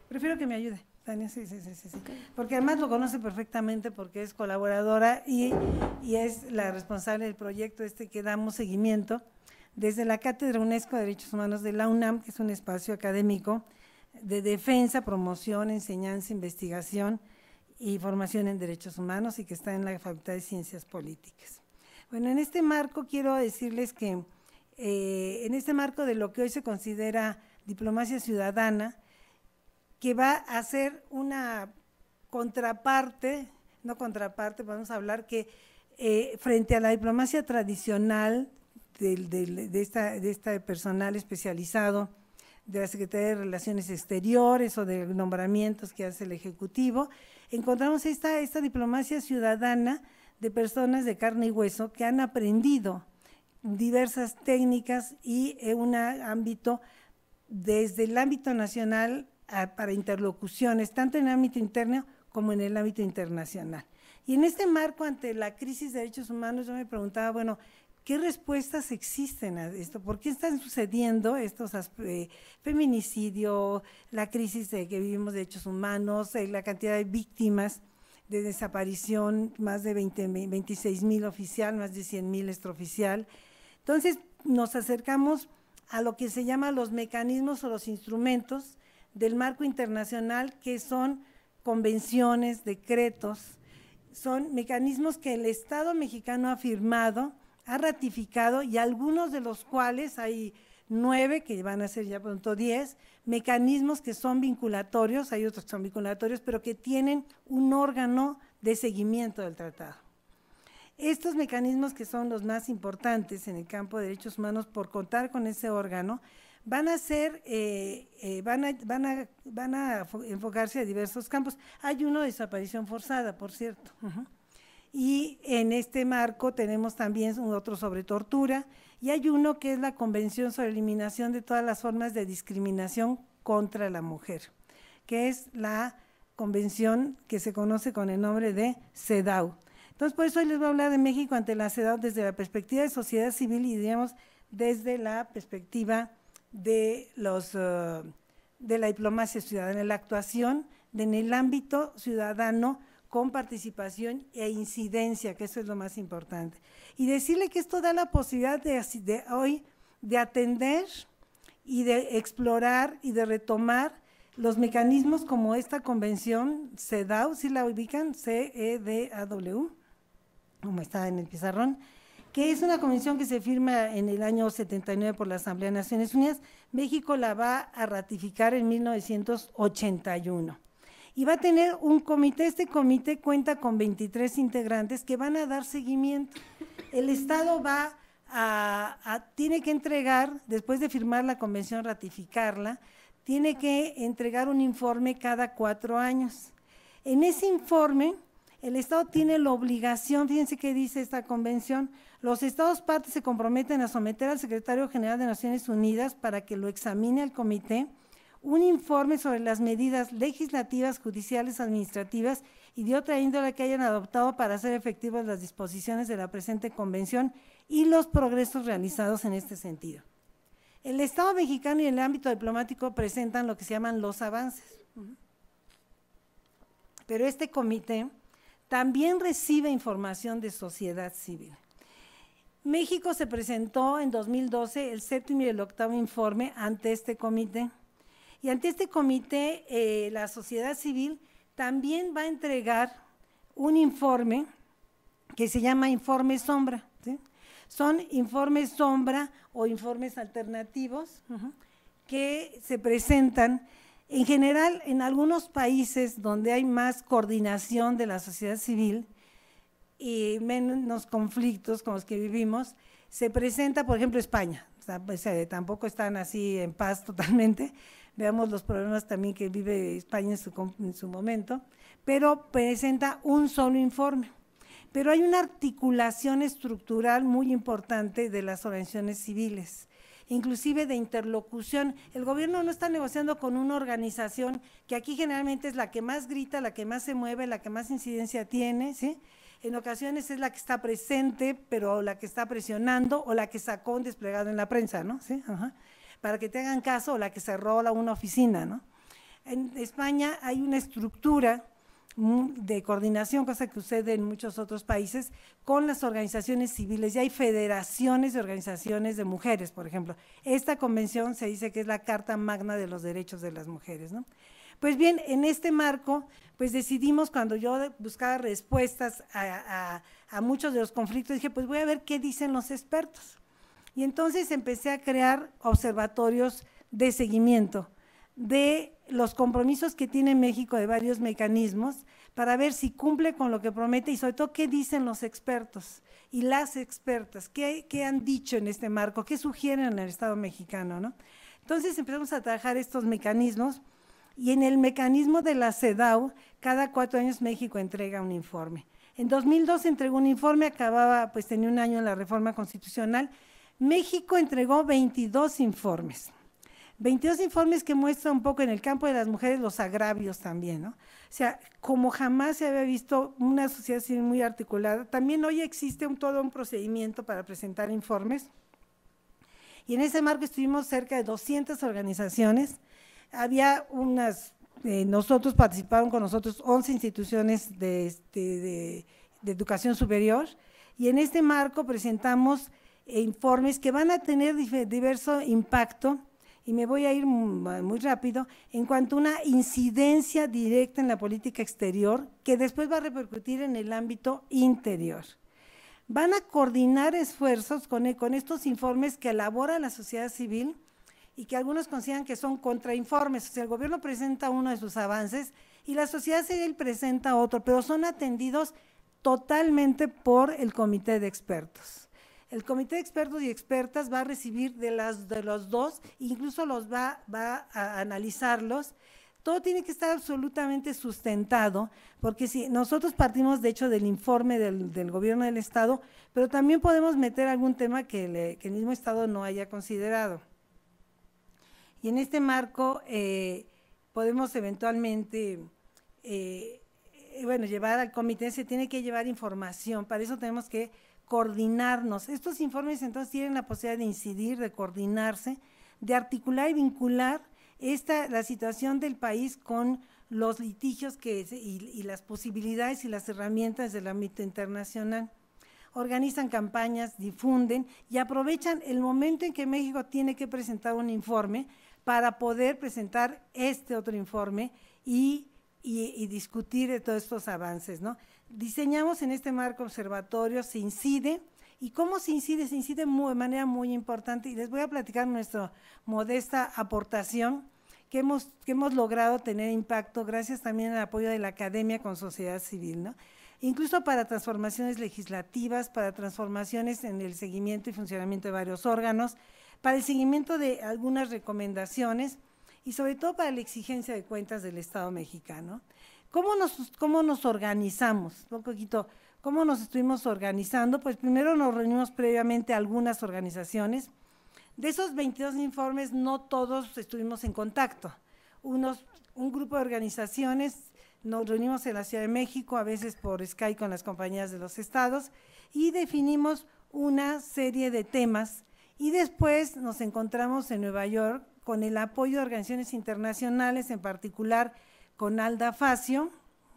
K: Prefiero que me ayude. Tania, sí, sí, sí, sí. Porque además lo conoce perfectamente porque es colaboradora y, y, es la responsable del proyecto este que damos seguimiento desde la Cátedra UNESCO de Derechos Humanos de la UNAM, que es un espacio académico de defensa, promoción, enseñanza, investigación y formación en derechos humanos y que está en la Facultad de Ciencias Políticas. Bueno, en este marco quiero decirles que eh, en este marco de lo que hoy se considera diplomacia ciudadana, que va a ser una contraparte, no contraparte, vamos a hablar que eh, frente a la diplomacia tradicional de, esta, de este personal especializado de la Secretaría de Relaciones Exteriores o de nombramientos que hace el Ejecutivo, encontramos esta, esta diplomacia ciudadana de personas de carne y hueso que han aprendido diversas técnicas y eh, un ámbito desde el ámbito nacional para interlocuciones, tanto en el ámbito interno como en el ámbito internacional. Y en este marco, ante la crisis de derechos humanos, yo me preguntaba, bueno, ¿Qué respuestas existen a esto? ¿Por qué están sucediendo estos feminicidios, eh, feminicidio, la crisis que vivimos de derechos humanos, eh, la cantidad de víctimas de desaparición, más de 20, 26 mil oficial, más de 100 mil extraoficial? Entonces, nos acercamos a lo que se llama los mecanismos o los instrumentos del marco internacional, que son convenciones, decretos, son mecanismos que el Estado mexicano ha firmado ha ratificado y algunos de los cuales hay nueve, que van a ser ya pronto diez, mecanismos que son vinculatorios, hay otros que son vinculatorios, pero que tienen un órgano de seguimiento del tratado. Estos mecanismos que son los más importantes en el campo de derechos humanos por contar con ese órgano, van a ser, eh, eh, van, a, enfocarse a diversos campos. Hay uno de desaparición forzada, por cierto y en este marco tenemos también otro sobre tortura y hay uno que es la Convención sobre Eliminación de todas las formas de discriminación contra la mujer, que es la convención que se conoce con el nombre de CEDAW. Entonces, por eso hoy les voy a hablar de México ante la CEDAW desde la perspectiva de sociedad civil y, digamos, desde la perspectiva de, los, eh, de la diplomacia ciudadana, la actuación en el ámbito ciudadano con participación e incidencia, que eso es lo más importante. Y decirle que esto da la posibilidad de, hoy de atender y de explorar y de retomar los mecanismos como esta convención CEDAW, si la ubican, CEDAW, como está en el pizarrón, que es una convención que se firma en el año 79 por la Asamblea de Naciones Unidas. México la va a ratificar en 1981 y va a tener un comité. Este comité cuenta con 23 integrantes que van a dar seguimiento. El Estado va a, tiene que entregar, después de firmar la convención, ratificarla, tiene que entregar un informe cada cuatro años. En ese informe, el Estado tiene la obligación, fíjense qué dice esta convención, los Estados partes se comprometen a someter al secretario general de Naciones Unidas para que lo examine al comité un informe sobre las medidas legislativas, judiciales, administrativas y de otra índole que hayan adoptado para hacer efectivas las disposiciones de la presente convención y los progresos realizados en este sentido. El Estado mexicano y el ámbito diplomático presentan lo que se llaman los avances. Pero este comité también recibe información de sociedad civil. México se presentó en 2012 el séptimo y el octavo informe ante este comité y ante este comité, eh, la sociedad civil también va a entregar un informe que se llama informe sombra. Son informes sombra o informes alternativos que se presentan en general en algunos países donde hay más coordinación de la sociedad civil y menos conflictos con los que vivimos. Se presenta, por ejemplo, España, pues, eh, tampoco están así en paz totalmente, veamos los problemas también que vive España en su, momento, pero presenta un solo informe. Pero hay una articulación estructural muy importante de las organizaciones civiles inclusive de interlocución. El gobierno no está negociando con una organización que aquí generalmente es la que más grita, la que más se mueve, la que más incidencia tiene, ¿sí? En ocasiones es la que está presente, pero la que está presionando o la que sacó un desplegado en la prensa, ¿no? ¿Sí? Ajá para que te hagan caso la que se rola una oficina, ¿no? En España hay una estructura de coordinación, cosa que sucede en muchos otros países, con las organizaciones civiles. y hay federaciones de organizaciones de mujeres, por ejemplo. Esta convención se dice que es la Carta Magna de los Derechos de las Mujeres. ¿no? Pues bien, en este marco, pues decidimos cuando yo buscaba respuestas a, a muchos de los conflictos, dije, pues voy a ver qué dicen los expertos. Y entonces empecé a crear observatorios de seguimiento de los compromisos que tiene México de varios mecanismos para ver si cumple con lo que promete y sobre todo qué dicen los expertos y las expertas, qué, qué han dicho en este marco, qué sugieren en el Estado mexicano. ¿no? Entonces empezamos a trabajar estos mecanismos y en el mecanismo de la CEDAW, cada cuatro años México entrega un informe. En 2002 entregó un informe, acababa, pues tenía un año en la reforma constitucional México entregó 22 informes. 22 informes que muestran un poco en el campo de las mujeres los agravios también, ¿no? O sea, como jamás se había visto una sociedad muy articulada, también hoy existe un, todo un procedimiento para presentar informes. Y en ese marco estuvimos cerca de 200 organizaciones. Había unas, eh, nosotros participaron con nosotros 11 instituciones este, de, de educación superior. Y en este marco presentamos e informes que van a tener diverso impacto, y me voy a ir muy rápido, en cuanto a una incidencia directa en la política exterior que después va a repercutir en el ámbito interior. Van a coordinar esfuerzos con, e-, con estos informes que elabora la sociedad civil y que algunos consideran que son contrainformes. O sea, el gobierno presenta uno de sus avances y la sociedad civil presenta otro, pero son atendidos totalmente por el comité de expertos. El comité de expertos y expertas va a recibir de, las, los dos, incluso los va, a analizarlos. Todo tiene que estar absolutamente sustentado, porque si nosotros partimos, de hecho, del informe del, gobierno del Estado, pero también podemos meter algún tema que, el mismo Estado no haya considerado. Y en este marco eh, podemos eventualmente, eh, eh, bueno, llevar al comité, se tiene que llevar información, para eso tenemos que coordinarnos. Estos informes entonces tienen la posibilidad de incidir, de coordinarse, de articular y vincular esta, la situación del país con los litigios que, y, las posibilidades y las herramientas del ámbito internacional organizan campañas, difunden y aprovechan el momento en que México tiene que presentar un informe para poder presentar este otro informe y, discutir de todos estos avances, ¿no? Diseñamos en este marco observatorio, se incide. ¿Y cómo se incide? Se incide de manera muy importante y les voy a platicar nuestra modesta aportación que hemos, que hemos logrado tener impacto gracias también al apoyo de la academia con sociedad civil, ¿no? incluso para transformaciones legislativas, para transformaciones en el seguimiento y funcionamiento de varios órganos, para el seguimiento de algunas recomendaciones y sobre todo para la exigencia de cuentas del Estado mexicano. ¿Cómo nos, cómo nos organizamos? Un poquito, ¿cómo nos estuvimos organizando? Pues primero nos reunimos previamente algunas organizaciones. De esos 22 informes, no todos estuvimos en contacto. Unos, un grupo de organizaciones nos reunimos en la Ciudad de México, a veces por Skype con las compañías de los estados, y definimos una serie de temas. Y después nos encontramos en Nueva York con el apoyo de organizaciones internacionales, en particular con Alda Facio.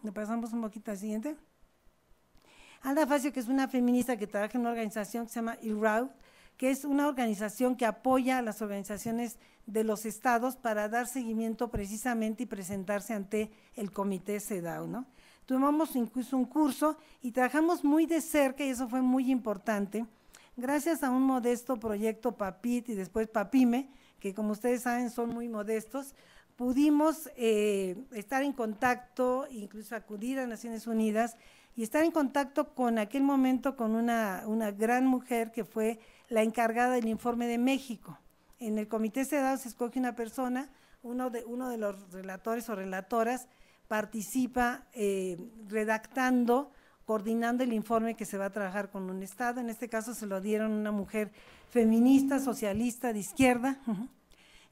K: Le pasamos un poquito al siguiente. Alda Facio, que es una feminista que trabaja en una organización que se llama IRAU, que es una organización que apoya a las organizaciones de los estados para dar seguimiento precisamente y presentarse ante el comité CEDAW, ¿no? Tomamos incluso un curso y trabajamos muy de cerca, y eso fue muy importante, gracias a un modesto proyecto PAPIT y después PAPIME, que como ustedes saben son muy modestos, pudimos eh, estar en contacto, incluso acudir a Naciones Unidas y estar en contacto con aquel momento con una, gran mujer que fue la encargada del informe de México. En el comité CEDAW se escoge una persona, uno de, uno de los relatores o relatoras participa eh, redactando, coordinando el informe que se va a trabajar con un Estado. En este caso se lo dieron una mujer feminista, socialista, de izquierda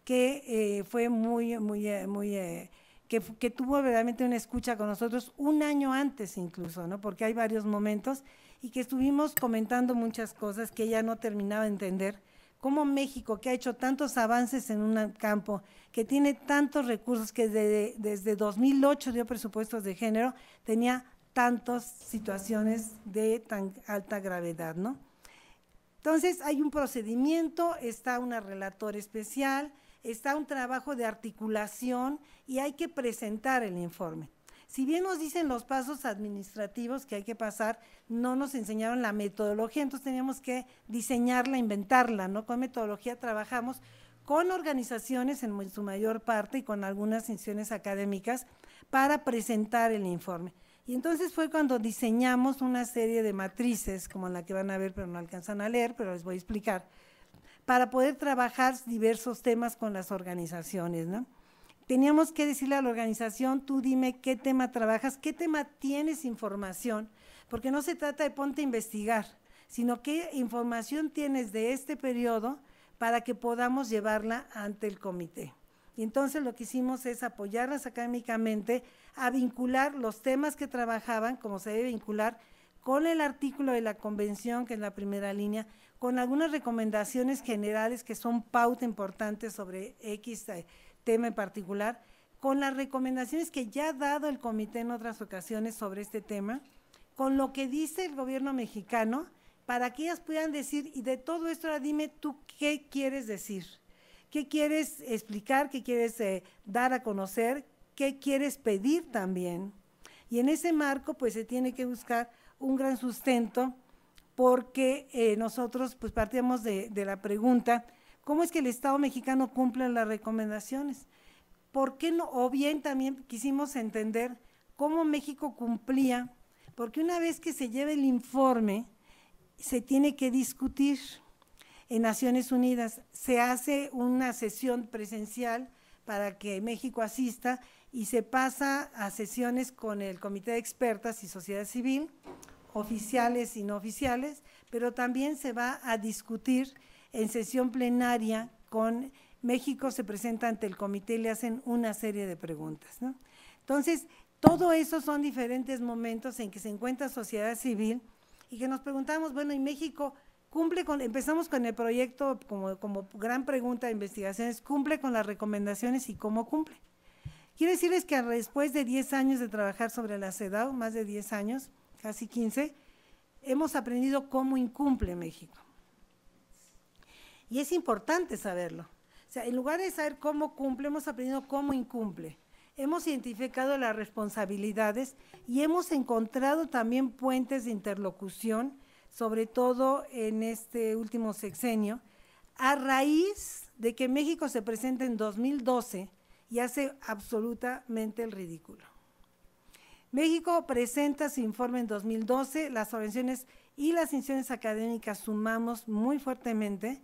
K: que eh, fue muy, muy, eh, muy, eh, que, que, tuvo verdaderamente una escucha con nosotros un año antes incluso, ¿no? Porque hay varios momentos y que estuvimos comentando muchas cosas que ella no terminaba de entender. Cómo México, que ha hecho tantos avances en un campo, que tiene tantos recursos, que desde, desde 2008 dio presupuestos de género, tenía tantas situaciones de tan alta gravedad, ¿no? Entonces hay un procedimiento, está una relatora especial, está un trabajo de articulación y hay que presentar el informe. Si bien nos dicen los pasos administrativos que hay que pasar, no nos enseñaron la metodología, entonces teníamos que diseñarla, inventarla, ¿no? Con metodología trabajamos con organizaciones en su mayor parte y con algunas instituciones académicas para presentar el informe. Y entonces fue cuando diseñamos una serie de matrices, como la que van a ver, pero no alcanzan a leer, pero les voy a explicar, para poder trabajar diversos temas con las organizaciones, ¿no? Teníamos que decirle a la organización, tú dime qué tema trabajas, qué tema tienes información, porque no se trata de ponte a investigar, sino qué información tienes de este periodo para que podamos llevarla ante el comité. Y entonces lo que hicimos es apoyarlas académicamente a vincular los temas que trabajaban, como se debe vincular, con el artículo de la convención, que es la primera línea, con algunas recomendaciones generales que son pauta importante sobre X eh, tema en particular, con las recomendaciones que ya ha dado el comité en otras ocasiones sobre este tema, con lo que dice el gobierno mexicano, para que ellas puedan decir, y de todo esto ahora dime tú qué quieres decir, qué quieres explicar, qué quieres eh, dar a conocer, qué quieres pedir también. Y en ese marco, pues se tiene que buscar un gran sustento porque eh, nosotros pues partíamos de, de, la pregunta, ¿cómo es que el Estado mexicano cumple las recomendaciones? ¿Por qué no? O bien también quisimos entender cómo México cumplía, porque una vez que se lleve el informe, se tiene que discutir en Naciones Unidas, se hace una sesión presencial para que México asista y se pasa a sesiones con el Comité de Expertas y Sociedad Civil, oficiales y no oficiales, pero también se va a discutir en sesión plenaria con México, se presenta ante el comité y le hacen una serie de preguntas. Entonces, todo eso son diferentes momentos en que se encuentra sociedad civil y que nos preguntamos, bueno, ¿y México cumple con, empezamos con el proyecto como, como gran pregunta de investigaciones, cumple con las recomendaciones y cómo cumple? Quiero decirles que después de 10 años de trabajar sobre la CEDAW, más de 10 años, casi 15, hemos aprendido cómo incumple México. Y es importante saberlo. O sea, en lugar de saber cómo cumple, hemos aprendido cómo incumple. Hemos identificado las responsabilidades y hemos encontrado también puentes de interlocución, sobre todo en este último sexenio, a raíz de que México se presenta en 2012 y hace absolutamente el ridículo. México presenta su informe en 2012, las organizaciones y las instituciones académicas sumamos muy fuertemente,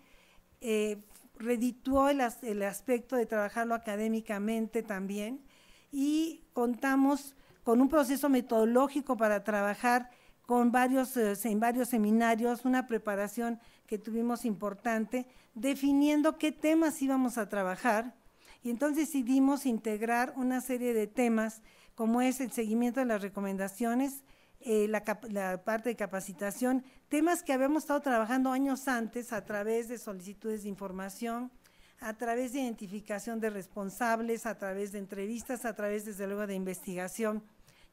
K: eh, redituó el, aspecto de trabajarlo académicamente también y contamos con un proceso metodológico para trabajar con varios, eh, en varios seminarios, una preparación que tuvimos importante, definiendo qué temas íbamos a trabajar, y entonces decidimos integrar una serie de temas como es el seguimiento de las recomendaciones, eh, la, la, parte de capacitación, temas que habíamos estado trabajando años antes a través de solicitudes de información, a través de identificación de responsables, a través de entrevistas, a través, desde luego, de investigación,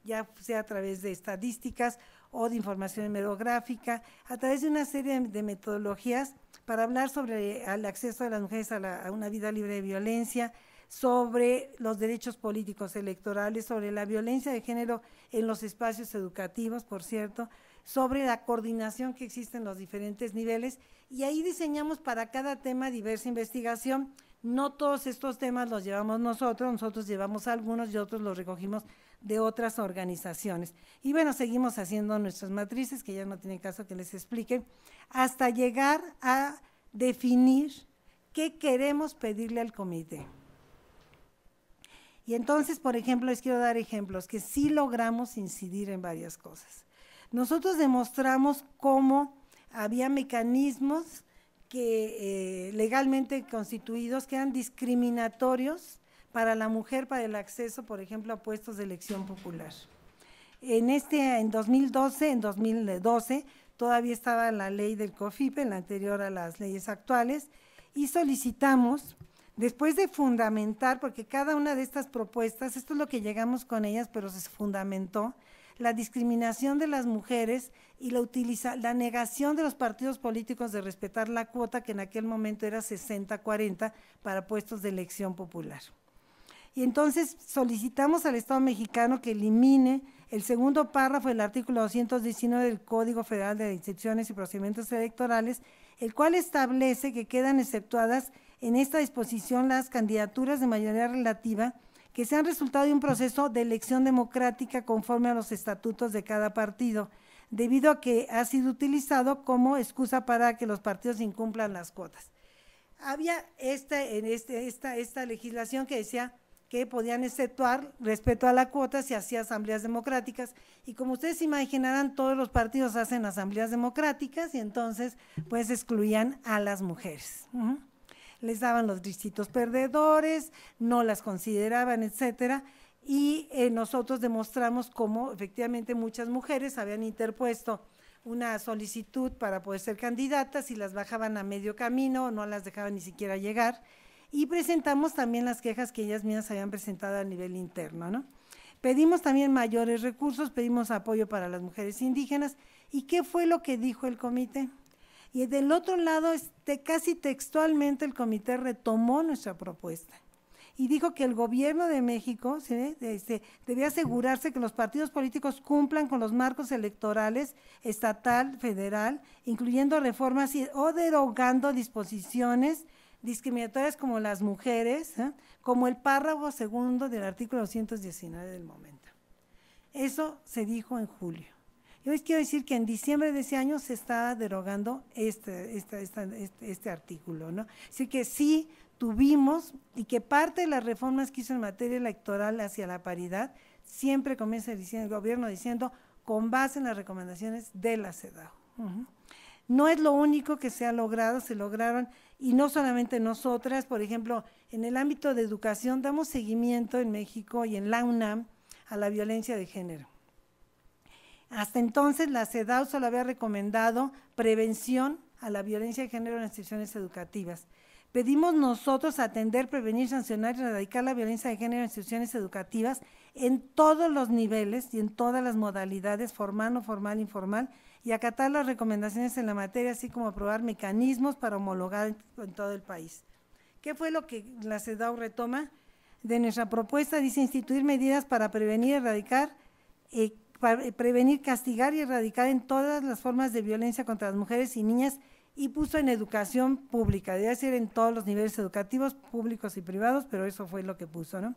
K: ya sea a través de estadísticas o de información hemerográfica, a través de una serie de metodologías para hablar sobre el acceso de las mujeres a, a una vida libre de violencia, sobre los derechos políticos electorales, sobre la violencia de género en los espacios educativos, por cierto, sobre la coordinación que existe en los diferentes niveles. Y ahí diseñamos para cada tema diversa investigación. No todos estos temas los llevamos nosotros, nosotros llevamos algunos y otros los recogimos de otras organizaciones. Y bueno, seguimos haciendo nuestras matrices, que ya no tiene caso que les explique, hasta llegar a definir qué queremos pedirle al comité. Y entonces, por ejemplo, les quiero dar ejemplos que sí logramos incidir en varias cosas. Nosotros demostramos cómo había mecanismos que eh, legalmente constituidos que eran discriminatorios para la mujer para el acceso, por ejemplo, a puestos de elección popular. En este, en 2012, en 2012 todavía estaba la ley del COFIPE, la anterior a las leyes actuales, y solicitamos, después de fundamentar, porque cada una de estas propuestas, esto es lo que llegamos con ellas, pero se fundamentó, la discriminación de las mujeres y la, la negación de los partidos políticos de respetar la cuota que en aquel momento era 60-40 para puestos de elección popular. Y entonces solicitamos al Estado mexicano que elimine el segundo párrafo del artículo 219 del Código Federal de Instituciones y Procedimientos Electorales, el cual establece que quedan exceptuadas en esta disposición las candidaturas de mayoría relativa que sean resultado de un proceso de elección democrática conforme a los estatutos de cada partido, debido a que ha sido utilizado como excusa para que los partidos incumplan las cuotas. Había esta, en este, esta, esta legislación que decía que podían exceptuar respecto a la cuota si hacía asambleas democráticas. Y como ustedes imaginarán, todos los partidos hacen asambleas democráticas y entonces pues excluían a las mujeres. Les daban los distritos perdedores, no las consideraban, etcétera. Y eh, nosotros demostramos cómo efectivamente muchas mujeres habían interpuesto una solicitud para poder ser candidatas y las bajaban a medio camino, no las dejaban ni siquiera llegar y presentamos también las quejas que ellas mismas habían presentado a nivel interno, ¿no? Pedimos también mayores recursos, pedimos apoyo para las mujeres indígenas. ¿Y qué fue lo que dijo el comité? Y del otro lado, este, casi textualmente, el comité retomó nuestra propuesta y dijo que el gobierno de México debe este, debía asegurarse que los partidos políticos cumplan con los marcos electorales estatal, federal, incluyendo reformas o derogando disposiciones discriminatorias como las mujeres, ¿eh? como el párrafo segundo del artículo 219 del momento. Eso se dijo en julio. Yo les quiero decir que en diciembre de ese año se estaba derogando este, este, este, artículo, ¿no? Así que sí tuvimos y que parte de las reformas que hizo en materia electoral hacia la paridad siempre comienza diciendo, el gobierno diciendo con base en las recomendaciones de la CEDAW. No es lo único que se ha logrado, se lograron y no solamente nosotras, por ejemplo, en el ámbito de educación damos seguimiento en México y en la UNAM a la violencia de género. Hasta entonces la CEDAW solo había recomendado prevención a la violencia de género en instituciones educativas. Pedimos nosotros atender, prevenir, sancionar y erradicar la violencia de género en instituciones educativas en todos los niveles y en todas las modalidades, formal, no formal, informal, y acatar las recomendaciones en la materia, así como aprobar mecanismos para homologar en, todo el país. ¿Qué fue lo que la CEDAW retoma? De nuestra propuesta dice instituir medidas para prevenir, erradicar, eh, eh, prevenir, castigar y erradicar en todas las formas de violencia contra las mujeres y niñas y puso en educación pública, debe ser en todos los niveles educativos, públicos y privados, pero eso fue lo que puso, ¿no?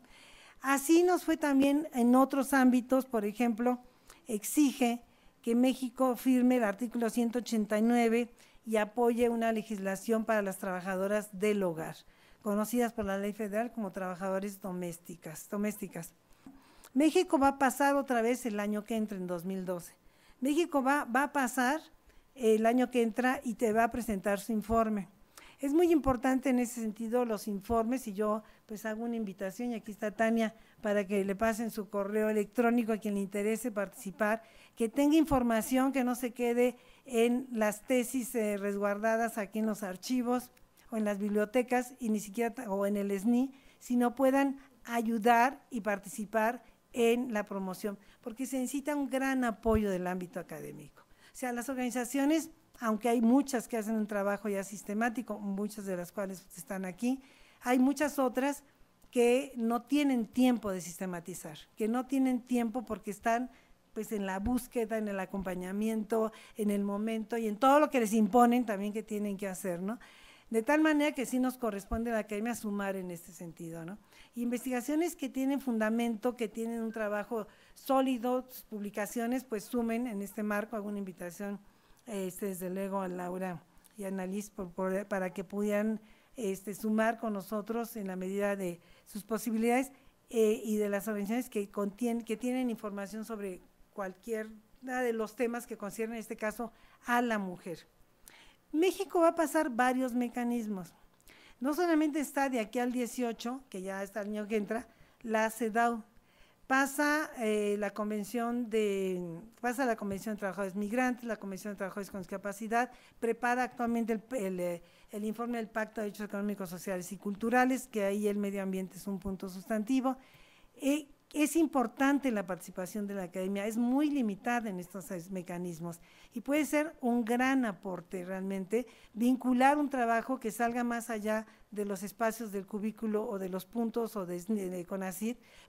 K: Así nos fue también en otros ámbitos, por ejemplo, exige que México firme el artículo 189 y apoye una legislación para las trabajadoras del hogar, conocidas por la ley federal como trabajadores domésticas. México va a pasar otra vez el año que entra, en 2012. México va, va a pasar el año que entra y te va a presentar su informe. Es muy importante en ese sentido los informes y yo pues hago una invitación y aquí está Tania para que le pasen su correo electrónico a quien le interese participar que tenga información que no se quede en las tesis eh, resguardadas aquí en los archivos o en las bibliotecas y ni siquiera o en el SNI, sino puedan ayudar y participar en la promoción, porque se necesita un gran apoyo del ámbito académico. O sea, las organizaciones, aunque hay muchas que hacen un trabajo ya sistemático, muchas de las cuales están aquí, hay muchas otras que no tienen tiempo de sistematizar, que no tienen tiempo porque están pues en la búsqueda, en el acompañamiento, en el momento y en todo lo que les imponen también que tienen que hacer, ¿no? De tal manera que sí nos corresponde a la academia sumar en este sentido, ¿no? Investigaciones que tienen fundamento, que tienen un trabajo sólido, publicaciones, pues sumen en este marco, alguna invitación, este, desde luego a Laura y a Annalise para que pudieran este, sumar con nosotros en la medida de sus posibilidades eh, y de las organizaciones que, que tienen información sobre cualquiera de los temas que concierne en este caso a la mujer. México va a pasar varios mecanismos. No solamente está de aquí al 18, que ya está el año que entra, la CEDAW, pasa eh, la convención de pasa la convención de trabajadores migrantes la convención de trabajadores con discapacidad prepara actualmente el, el, eh, informe del pacto de derechos económicos sociales y culturales que ahí el medio ambiente es un punto sustantivo es importante la participación de la academia, es muy limitada en estos mecanismos y puede ser un gran aporte realmente vincular un trabajo que salga más allá de los espacios del cubículo o de los puntos o de, de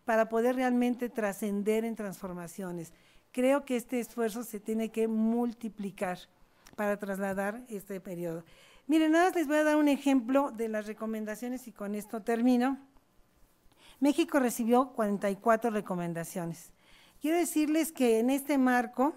K: para poder realmente trascender en transformaciones. Creo que este esfuerzo se tiene que multiplicar para trasladar este periodo. Miren, nada más les voy a dar un ejemplo de las recomendaciones y con esto termino México recibió 44 recomendaciones. Quiero decirles que en este marco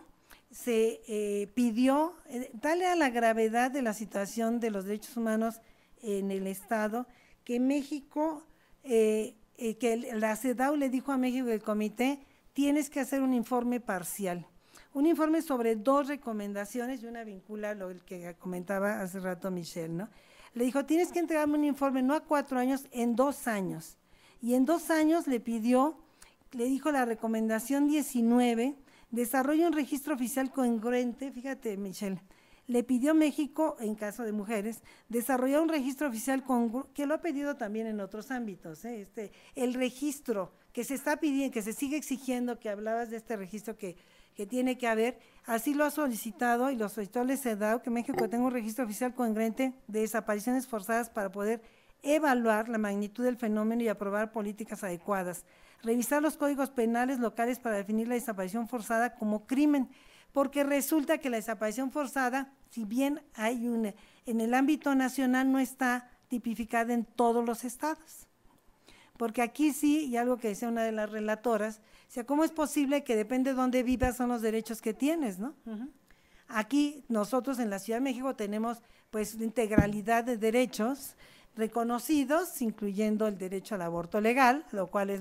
K: se eh, pidió, tal eh, la gravedad de la situación de los derechos humanos en el Estado, que México, eh, que la CEDAW le dijo a México el comité, tienes que hacer un informe parcial. Un informe sobre dos recomendaciones y una vincula a lo que comentaba hace rato Michelle, ¿no? Le dijo, tienes que entregarme un informe no a cuatro años, en dos años y en dos años le pidió, le dijo la recomendación 19, desarrolla un registro oficial congruente, fíjate Michelle, le pidió México, en caso de mujeres, desarrollar un registro oficial congruente, que lo ha pedido también en otros ámbitos, ¿eh? este, el registro que se está pidiendo, que se sigue exigiendo, que hablabas de este registro que, que tiene que haber, así lo ha solicitado y lo solicitó el e dado que México tenga un registro oficial congruente de desapariciones forzadas para poder evaluar la magnitud del fenómeno y aprobar políticas adecuadas, revisar los códigos penales locales para definir la desaparición forzada como crimen, porque resulta que la desaparición forzada, si bien hay una, en el ámbito nacional no está tipificada en todos los estados. Porque aquí sí, y algo que decía una de las relatoras, sea, ¿cómo es posible que depende de dónde vivas son los derechos que tienes, no? Aquí nosotros en la Ciudad de México tenemos pues integralidad de derechos, reconocidos, incluyendo el derecho al aborto legal, lo cual es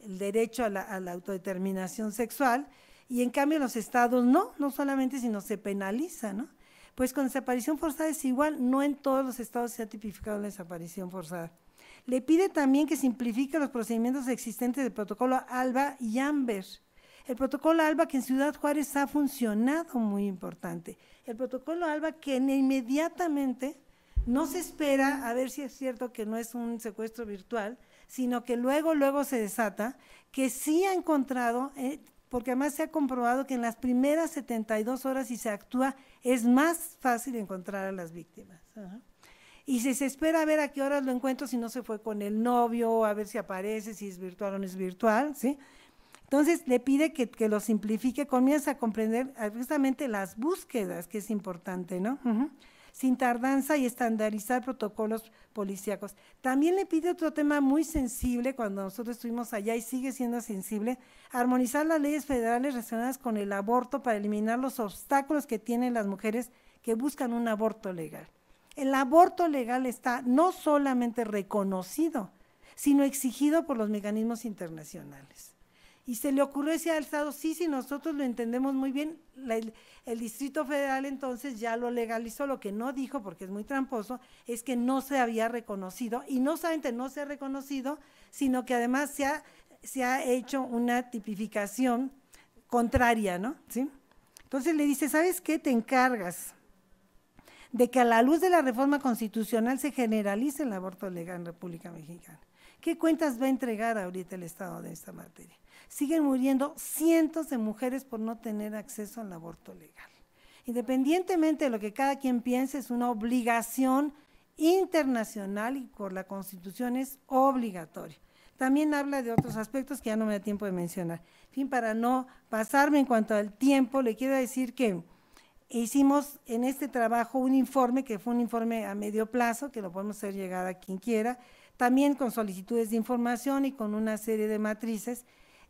K: el derecho a la, autodeterminación sexual, y en cambio los estados no, no solamente, sino se penaliza, ¿no? Pues con desaparición forzada es igual, no en todos los estados se ha tipificado la desaparición forzada. Le pide también que simplifique los procedimientos existentes del protocolo ALBA y AMBER. El protocolo ALBA que en Ciudad Juárez ha funcionado muy importante. El protocolo ALBA que inmediatamente no se espera a ver si es cierto que no es un secuestro virtual, sino que luego, luego se desata, que sí ha encontrado, eh, porque además se ha comprobado que en las primeras 72 horas si se actúa es más fácil encontrar a las víctimas. Y si se espera a ver a qué horas lo encuentro, si no se fue con el novio, a ver si aparece, si es virtual o no es virtual, ¿sí? Entonces le pide que, lo simplifique, comienza a comprender ah, justamente las búsquedas, que es importante, ¿no? sin tardanza y estandarizar protocolos policíacos. También le pide otro tema muy sensible cuando nosotros estuvimos allá y sigue siendo sensible, armonizar las leyes federales relacionadas con el aborto para eliminar los obstáculos que tienen las mujeres que buscan un aborto legal. El aborto legal está no solamente reconocido, sino exigido por los mecanismos internacionales. Y se le ocurrió decir al Estado, sí, sí, nosotros lo entendemos muy bien. el, Distrito Federal entonces ya lo legalizó, lo que no dijo, porque es muy tramposo, es que no se había reconocido, y no solamente no se ha reconocido, sino que además se ha, se ha hecho una tipificación contraria, ¿no? ¿Sí? Entonces le dice, ¿sabes qué? Te encargas de que a la luz de la reforma constitucional se generalice el aborto legal en República Mexicana. ¿Qué cuentas va a entregar ahorita el Estado de esta materia? siguen muriendo cientos de mujeres por no tener acceso al aborto legal. Independientemente de lo que cada quien piense, es una obligación internacional y por la Constitución es obligatorio. También habla de otros aspectos que ya no me da tiempo de mencionar. En fin, para no pasarme en cuanto al tiempo, le quiero decir que hicimos en este trabajo un informe, que fue un informe a medio plazo, que lo podemos hacer llegar a quien quiera, también con solicitudes de información y con una serie de matrices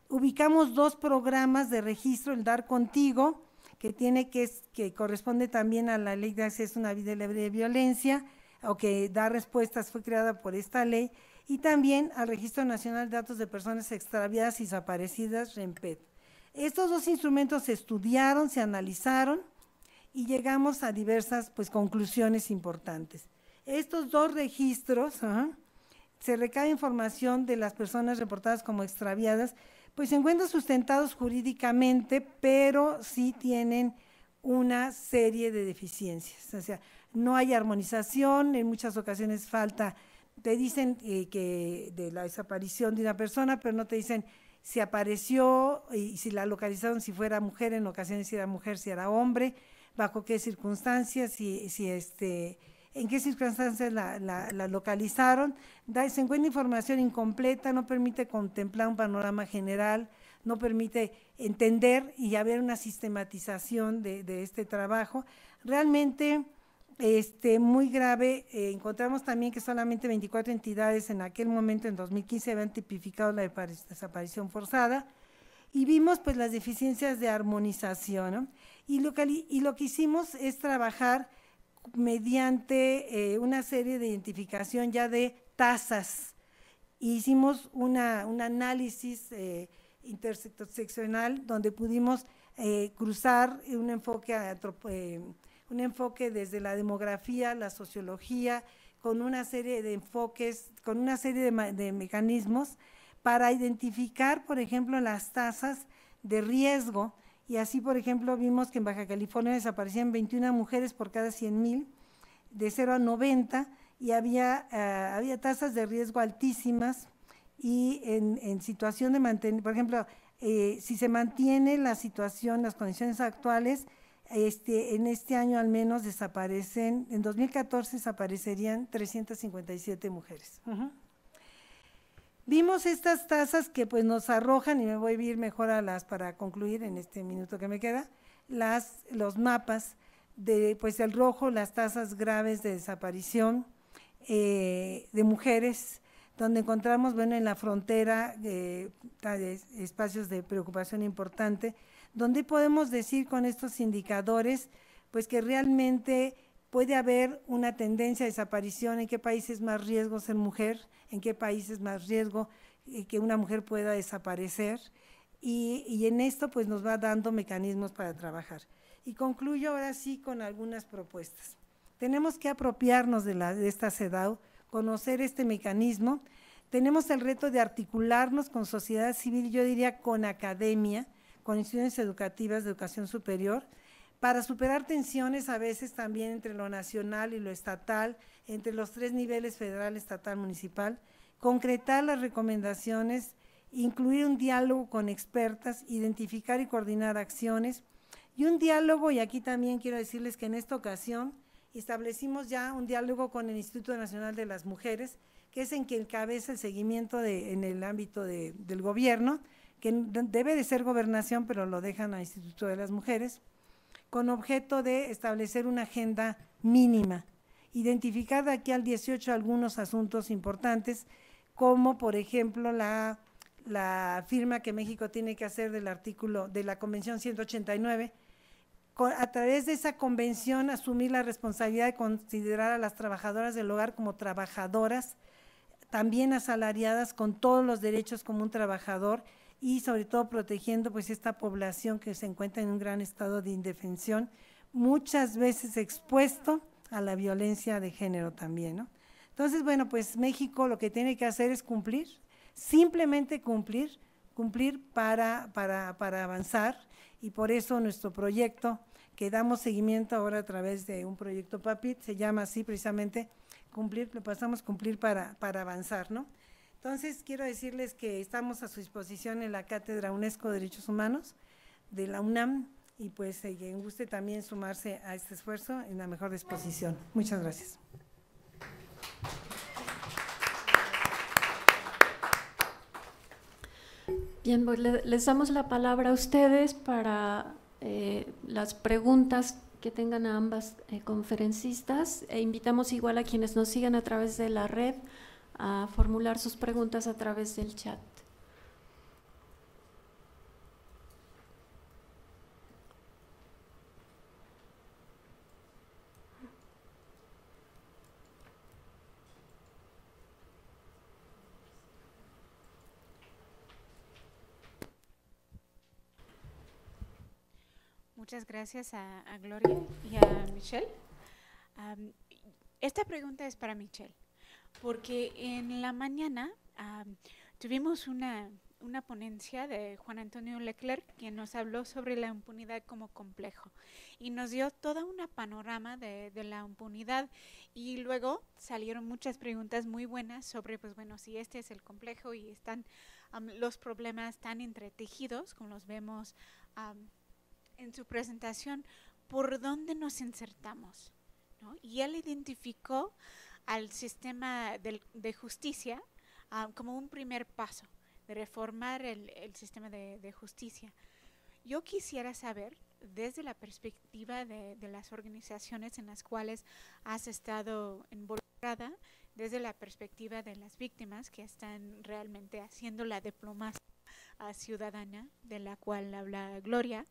K: ubicamos dos programas de registro, el Dar Contigo, que tiene que, corresponde también a la Ley de Acceso a una Vida Libre de Violencia, o que da respuestas, fue creada por esta ley, y también al Registro Nacional de Datos de Personas Extraviadas y Desaparecidas, REMPED. Estos dos instrumentos se estudiaron, se analizaron y llegamos a diversas pues, conclusiones importantes. Estos dos registros, se recae información de las personas reportadas como extraviadas, pues se encuentran sustentados jurídicamente, pero sí tienen una serie de deficiencias. O sea, no hay armonización, en muchas ocasiones falta, te dicen eh, que de la desaparición de una persona, pero no te dicen si apareció y si la localizaron, si fuera mujer, en ocasiones si era mujer, si era hombre, bajo qué circunstancias, si este en qué circunstancias la, localizaron. Da, se encuentra información incompleta, no permite contemplar un panorama general, no permite entender y haber una sistematización de, este trabajo. Realmente este, muy grave, eh, encontramos también que solamente 24 entidades en aquel momento, en 2015, habían tipificado la desaparición forzada y vimos pues las deficiencias de armonización. Y, y lo que hicimos es trabajar mediante eh, una serie de identificación ya de tasas. Hicimos un análisis eh, interseccional donde pudimos eh, cruzar un enfoque, un enfoque desde la demografía, la sociología, con una serie de enfoques, con una serie de mecanismos para identificar, por ejemplo, las tasas de riesgo y así, por ejemplo, vimos que en Baja California desaparecían 21 mujeres por cada 100 mil, de 0 a 90, y había, eh, había tasas de riesgo altísimas. Y en, situación de mantener, por ejemplo, eh, si se mantiene la situación, las condiciones actuales, este, en este año al menos desaparecen, en 2014 desaparecerían 357 mujeres. Vimos estas tasas que pues nos arrojan, y me voy a ir mejor a las para concluir en este minuto que me queda, las, los mapas de pues el rojo, las tasas graves de desaparición eh, de mujeres, donde encontramos, bueno, en la frontera eh, espacios de preocupación importante, donde podemos decir con estos indicadores, pues que realmente puede haber una tendencia a desaparición, en qué países más riesgo ser mujer, en qué países más riesgo eh, que una mujer pueda desaparecer. Y, en esto pues nos va dando mecanismos para trabajar. Y concluyo ahora sí con algunas propuestas. Tenemos que apropiarnos de, de esta CEDAW, conocer este mecanismo. Tenemos el reto de articularnos con sociedad civil, yo diría con academia, con instituciones educativas de educación superior, para superar tensiones a veces también entre lo nacional y lo estatal, entre los tres niveles federal, estatal, municipal, concretar las recomendaciones, incluir un diálogo con expertas, identificar y coordinar acciones y un diálogo, y aquí también quiero decirles que en esta ocasión establecimos ya un diálogo con el Instituto Nacional de las Mujeres, que es en quien cabeza el seguimiento en el ámbito del gobierno, que debe de ser gobernación, pero lo dejan al Instituto de las Mujeres con objeto de establecer una agenda mínima, identificada aquí al 18 algunos asuntos importantes, como por ejemplo la, la firma que México tiene que hacer del artículo de la Convención 189 a través de esa convención asumir la responsabilidad de considerar a las trabajadoras del hogar como trabajadoras, también asalariadas con todos los derechos como un trabajador y sobre todo protegiendo pues esta población que se encuentra en un gran estado de indefensión, muchas veces expuesto a la violencia de género también, ¿no? Entonces, bueno, pues México lo que tiene que hacer es cumplir, simplemente cumplir, cumplir para, avanzar y por eso nuestro proyecto que damos seguimiento ahora a través de un proyecto PAPIT, se llama así precisamente, cumplir, lo pasamos cumplir para, para avanzar, ¿no? Entonces, quiero decirles que estamos a su disposición en la Cátedra UNESCO de Derechos Humanos de la UNAM y pues eh, quien guste también sumarse a este esfuerzo en la mejor disposición. Muchas gracias.
A: Bien, pues, les damos la palabra a ustedes para eh, las preguntas que tengan a ambas eh, conferencistas e invitamos igual a quienes nos sigan a través de la red a formular sus preguntas a través del chat.
B: Muchas gracias a, Gloria y a Michelle. esta pregunta es para Michelle porque en la mañana tuvimos una, ponencia de Juan Antonio Leclerc, que nos habló sobre la impunidad como complejo y nos dio toda una panorama de, la impunidad y luego salieron muchas preguntas muy buenas sobre, pues bueno, si este es el complejo y están los problemas tan entretejidos como los vemos en su presentación, ¿por dónde nos insertamos? Y él identificó al sistema de, justicia ah, como un primer paso de reformar el, sistema de, justicia. Yo quisiera saber, desde la perspectiva de, las organizaciones en las cuales has estado involucrada, desde la perspectiva de las víctimas que están realmente haciendo la diplomacia ciudadana de la cual habla Gloria,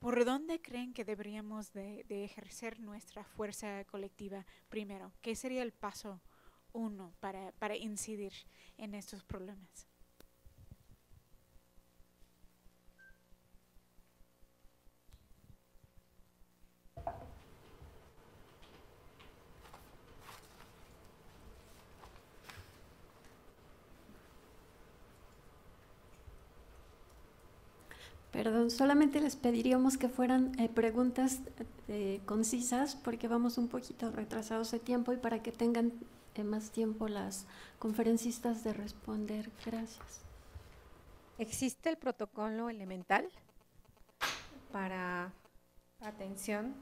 B: ¿Por dónde creen que deberíamos de, ejercer nuestra fuerza colectiva primero? ¿Qué sería el paso uno para incidir en estos problemas?
A: Perdón, solamente les pediríamos que fueran eh, preguntas eh, concisas porque vamos un poquito retrasados de tiempo y para que tengan eh, más tiempo las conferencistas de responder. Gracias.
D: ¿Existe el protocolo elemental para atención,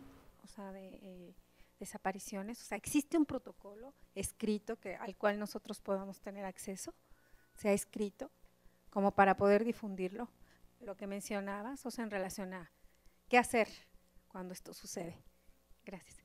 D: de desapariciones? O sea, ¿existe un protocolo escrito que, al cual nosotros podamos tener acceso? ¿Se ha escrito como para poder difundirlo? lo que mencionabas, o sea, en relación a qué hacer cuando esto sucede. Gracias.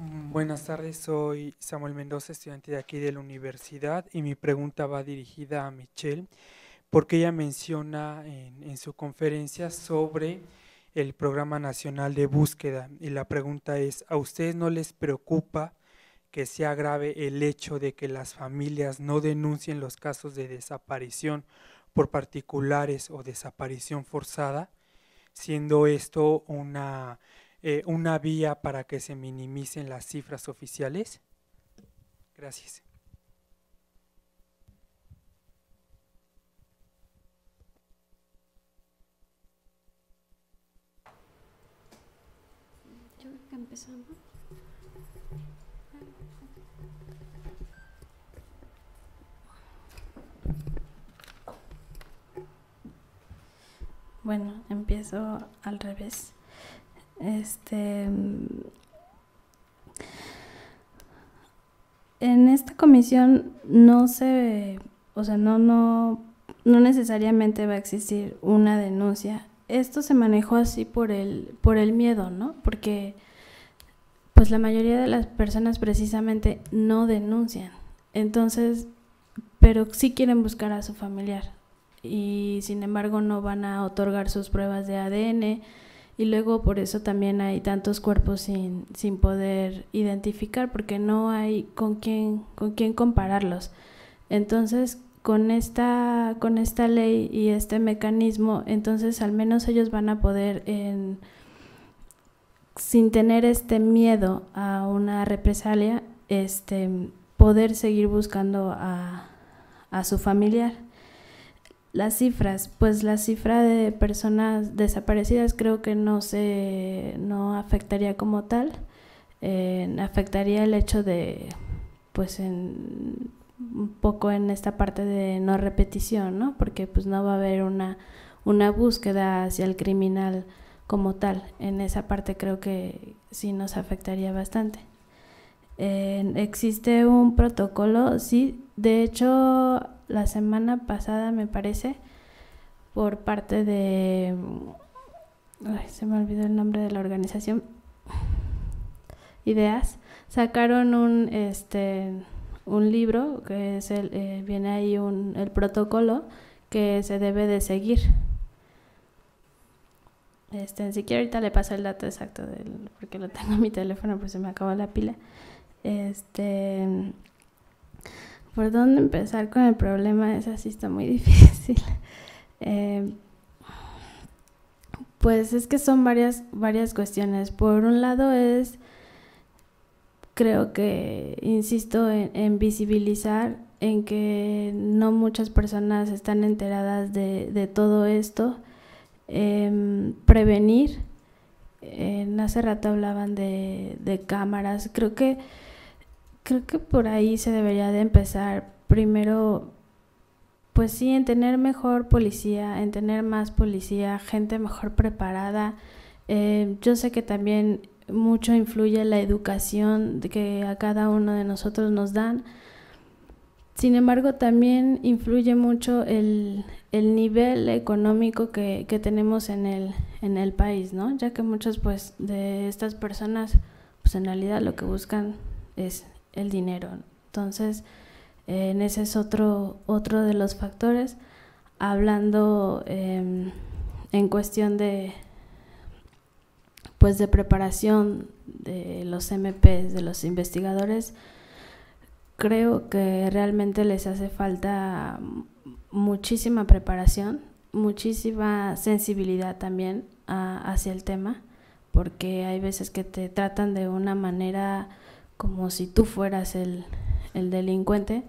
C: Mm, buenas tardes, soy Samuel Mendoza, estudiante de
I: aquí de la universidad y mi pregunta va dirigida a Michelle porque ella menciona en, su conferencia sobre el Programa Nacional de Búsqueda.
C: Y la pregunta es, ¿a ustedes no les preocupa que sea grave el hecho de que las familias no denuncien los casos de desaparición por particulares o desaparición forzada, siendo esto una, eh, una vía para que se minimicen las cifras oficiales?
I: Gracias.
J: Bueno, empiezo al revés. Este. En esta comisión no se. O sea, no, no, no necesariamente va a existir una denuncia. Esto se manejó así por el, por el miedo, ¿no? Porque pues la mayoría de las personas precisamente no denuncian. Entonces, pero sí quieren buscar a su familiar y sin embargo no van a otorgar sus pruebas de ADN y luego por eso también hay tantos cuerpos sin, sin poder identificar porque no hay con quién, con quién compararlos. Entonces, con esta, con esta ley y este mecanismo, entonces al menos ellos van a poder... En, sin tener este miedo a una represalia, este, poder seguir buscando a, a su familiar. Las cifras, pues la cifra de personas desaparecidas creo que no se no afectaría como tal, eh, afectaría el hecho de, pues un poco en esta parte de no repetición, ¿no? Porque pues no va a haber una, una búsqueda hacia el criminal como tal. En esa parte creo que sí nos afectaría bastante. existe un protocolo, sí, de hecho la semana pasada me parece, por parte de... se me olvidó el nombre de la organización. Ideas. Sacaron un, este, un libro que es el, eh, viene ahí un, el protocolo que se debe de seguir este, si siquiera ahorita le paso el dato exacto porque lo tengo en mi teléfono, pues se me acabó la pila. Este, ¿por dónde empezar con el problema? es así está muy difícil. Eh, pues es que son varias, varias cuestiones. Por un lado es, creo que, insisto, en, en visibilizar en que no muchas personas están enteradas de, de todo esto eh, prevenir. hace rato hablaban de, de, cámaras. Creo que, creo que por ahí se debería de empezar. Primero, pues sí, en tener mejor policía, en tener más policía, gente mejor preparada. Em, yo sé que también mucho influye la educación que a cada uno de nosotros nos dan. Sin embargo, también influye mucho el, nivel económico que, tenemos en el, país, ¿no? Ya que muchas pues, de estas personas, pues en realidad lo que buscan es el dinero. Entonces, ese es otro, de los factores. Hablando em, en cuestión de pues de preparación de los MPs, de los investigadores, creo que realmente les hace falta muchísima preparación, muchísima sensibilidad también hacia el tema, porque hay veces que te tratan de una manera como si tú fueras el, delincuente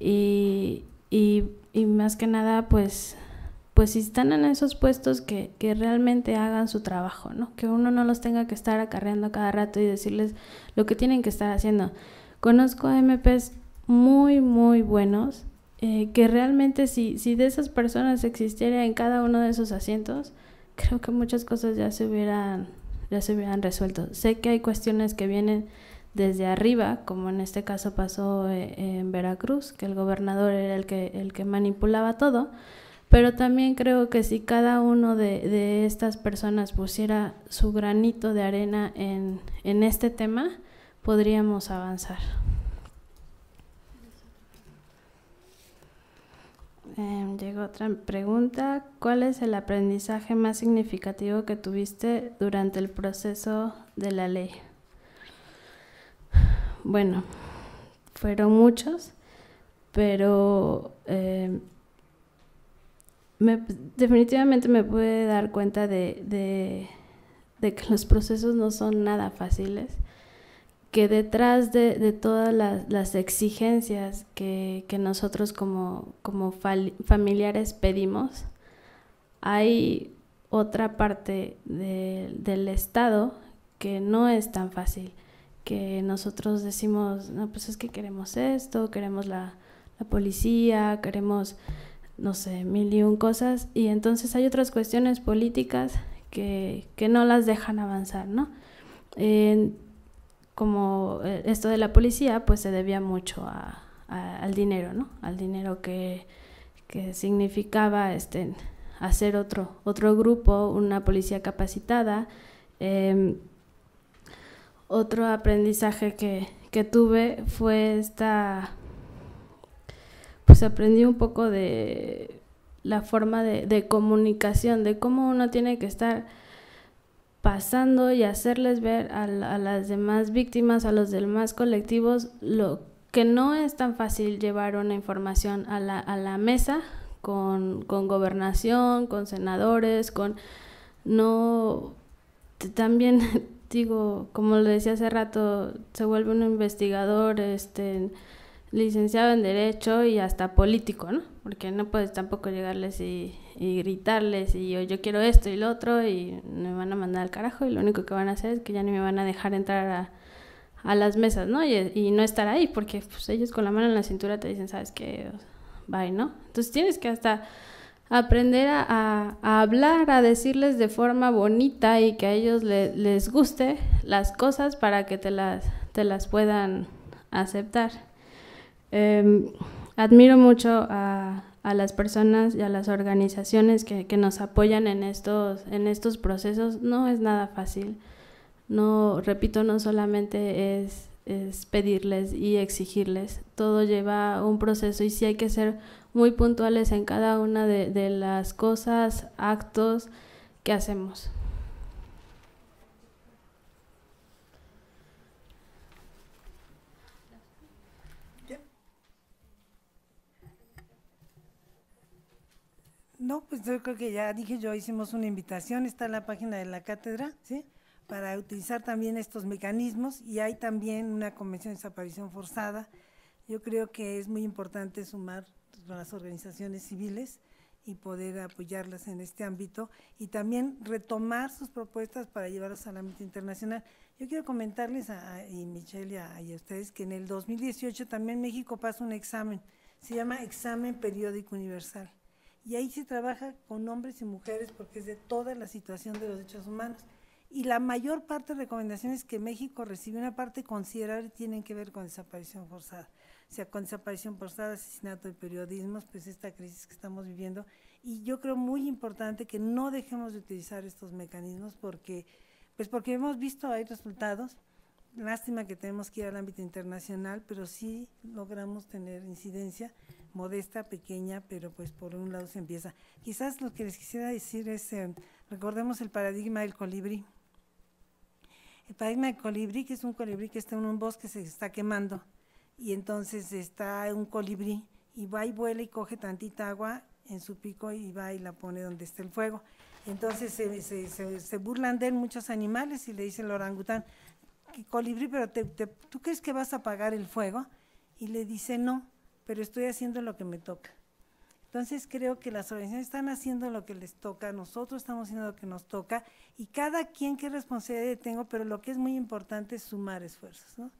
J: y, y, más que nada pues pues si están en esos puestos que, que realmente hagan su trabajo, ¿no? Que uno no los tenga que estar acarreando cada rato y decirles lo que tienen que estar haciendo. Conozco MPs muy, muy buenos, eh, que realmente si, de esas personas existiera en cada uno de esos asientos, creo que muchas cosas ya se hubieran, ya se hubieran resuelto. Sé que hay cuestiones que vienen desde arriba, como en este caso pasó eh, en Veracruz, que el gobernador era el que, el que manipulaba todo, pero también creo que si cada uno de, estas personas pusiera su granito de arena en, en este tema, podríamos avanzar. Em, llegó otra pregunta. ¿Cuál es el aprendizaje más significativo que tuviste durante el proceso de la ley? Bueno, fueron muchos, pero em, definitivamente me pude dar cuenta de que los procesos no son nada fáciles que detrás de, todas las, exigencias que, nosotros como, como familiares pedimos, hay otra parte del Estado que no es tan fácil, que nosotros decimos, no, pues es que queremos esto, queremos la, policía, queremos, no sé, mil y un cosas, y entonces hay otras cuestiones políticas que, no las dejan avanzar, ¿no? como eh, esto de la policía, pues se debía mucho al dinero, ¿no? Al dinero que, significaba este, hacer otro, otro grupo, una policía capacitada. Em, otro aprendizaje que, tuve fue esta, pues aprendí un poco de la forma de comunicación, de cómo uno tiene que estar pasando y hacerles ver a, las demás víctimas, a los demás colectivos, lo que no es tan fácil llevar una información a la, a la mesa con, con, gobernación, con senadores, con no también digo, como lo decía hace rato, se vuelve un investigador, este licenciado en derecho y hasta político, ¿no? Porque no puedes tampoco llegarles y y gritarles y yo, quiero esto y lo otro y me van a mandar al carajo y lo único que van a hacer es que ya ni me van a dejar entrar a, las mesas, ¿no? Y, no estar ahí porque pues, ellos con la mano en la cintura te dicen, ¿sabes que Bye, ¿no? Entonces tienes que hasta aprender a, hablar, a decirles de forma bonita y que a ellos les guste las cosas para que te las, te las puedan aceptar. Em, admiro mucho a a las personas y a las organizaciones que, nos apoyan en estos, en estos procesos, no es nada fácil. No, repito, no solamente es, pedirles y exigirles, todo lleva un proceso y sí hay que ser muy puntuales en cada una de las cosas, actos que hacemos.
K: No, pues yo creo que ya dije yo, hicimos una invitación, está en la página de la cátedra, ¿sí? Para utilizar también estos mecanismos y hay también una convención de desaparición forzada. Yo creo que es muy importante sumar las organizaciones civiles y poder apoyarlas en este ámbito y también retomar sus propuestas para llevarlas al ámbito internacional. Yo quiero comentarles a, y Michelle a, y a, ustedes que en el 2018 también México pasa un examen, se llama Examen Periódico Universal y ahí se trabaja con hombres y mujeres porque es de toda la situación de los derechos humanos. Y la mayor parte de recomendaciones que México recibe, una parte considerable, tienen que ver con desaparición forzada. O sea, con desaparición forzada, asesinato de periodismos, pues esta crisis que estamos viviendo. Y yo creo muy importante que no dejemos de utilizar estos mecanismos porque, pues porque hemos visto, hay resultados. Lástima que tenemos que ir al ámbito internacional, pero sí logramos tener incidencia modesta, pequeña, pero pues por un lado se empieza. Quizás lo que les quisiera decir es, eh, recordemos el paradigma del colibrí. El paradigma del colibrí, que es un colibrí que está en un bosque, se está quemando, y entonces está un colibrí, y va y vuela y coge tantita agua en su pico y va y la pone donde está el fuego. Entonces se, burlan de él muchos animales y le dicen el orangután, colibrí, pero ¿tú crees que vas a apagar el fuego? Y le dice, no, pero estoy haciendo lo que me toca. Entonces creo que las organizaciones están haciendo lo que les toca, nosotros estamos haciendo lo que nos toca y cada quien que responsabilidad tengo, pero lo que es muy importante es sumar esfuerzos, ¿no?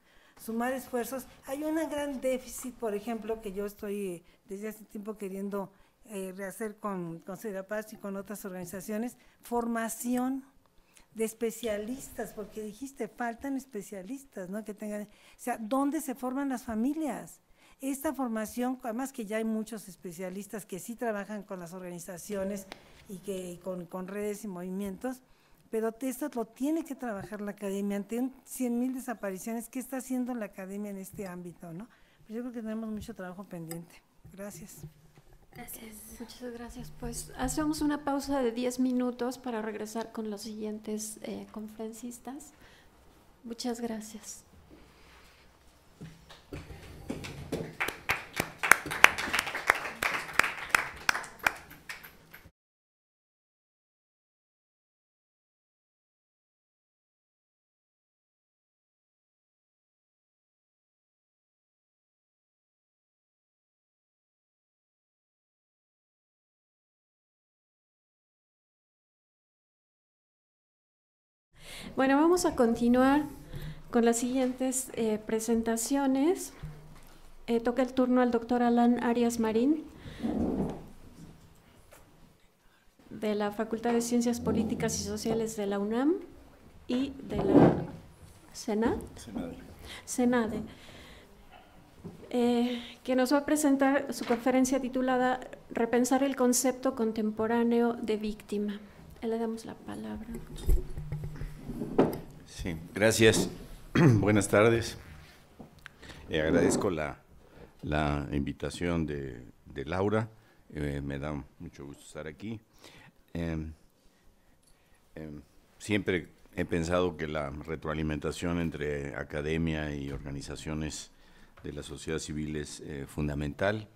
K: Sumar esfuerzos. Hay un gran déficit, por ejemplo, que yo estoy eh, desde hace tiempo queriendo eh, rehacer con, con Paz y con otras organizaciones, formación de especialistas, porque dijiste, faltan especialistas, ¿no? Que tengan, o sea, ¿dónde se forman las familias? Esta formación, además que ya hay muchos especialistas que sí trabajan con las organizaciones y que con, redes y movimientos, pero esto lo tiene que trabajar la academia ante 100.000 desapariciones. ¿Qué está haciendo la academia en este ámbito? Pues yo creo que tenemos
A: mucho trabajo pendiente. Gracias. Gracias. Muchas gracias. Pues hacemos una pausa de 10 minutos para regresar con los siguientes eh, conferencistas. Muchas gracias.
H: Bueno, vamos a continuar
A: con las siguientes eh, presentaciones. Eh, toca el turno al doctor Alan Arias Marín de la Facultad de Ciencias Políticas y Sociales de la UNAM y de la Senad, eh, que nos va a presentar su conferencia titulada Repensar el concepto contemporáneo de víctima. Le damos la palabra.
L: Sí, gracias. Buenas tardes. Eh, agradezco la, invitación de, de Laura. Eh, me da mucho gusto estar aquí. Em, em, siempre he pensado que la retroalimentación entre academia y organizaciones de la sociedad civil es eh, fundamental.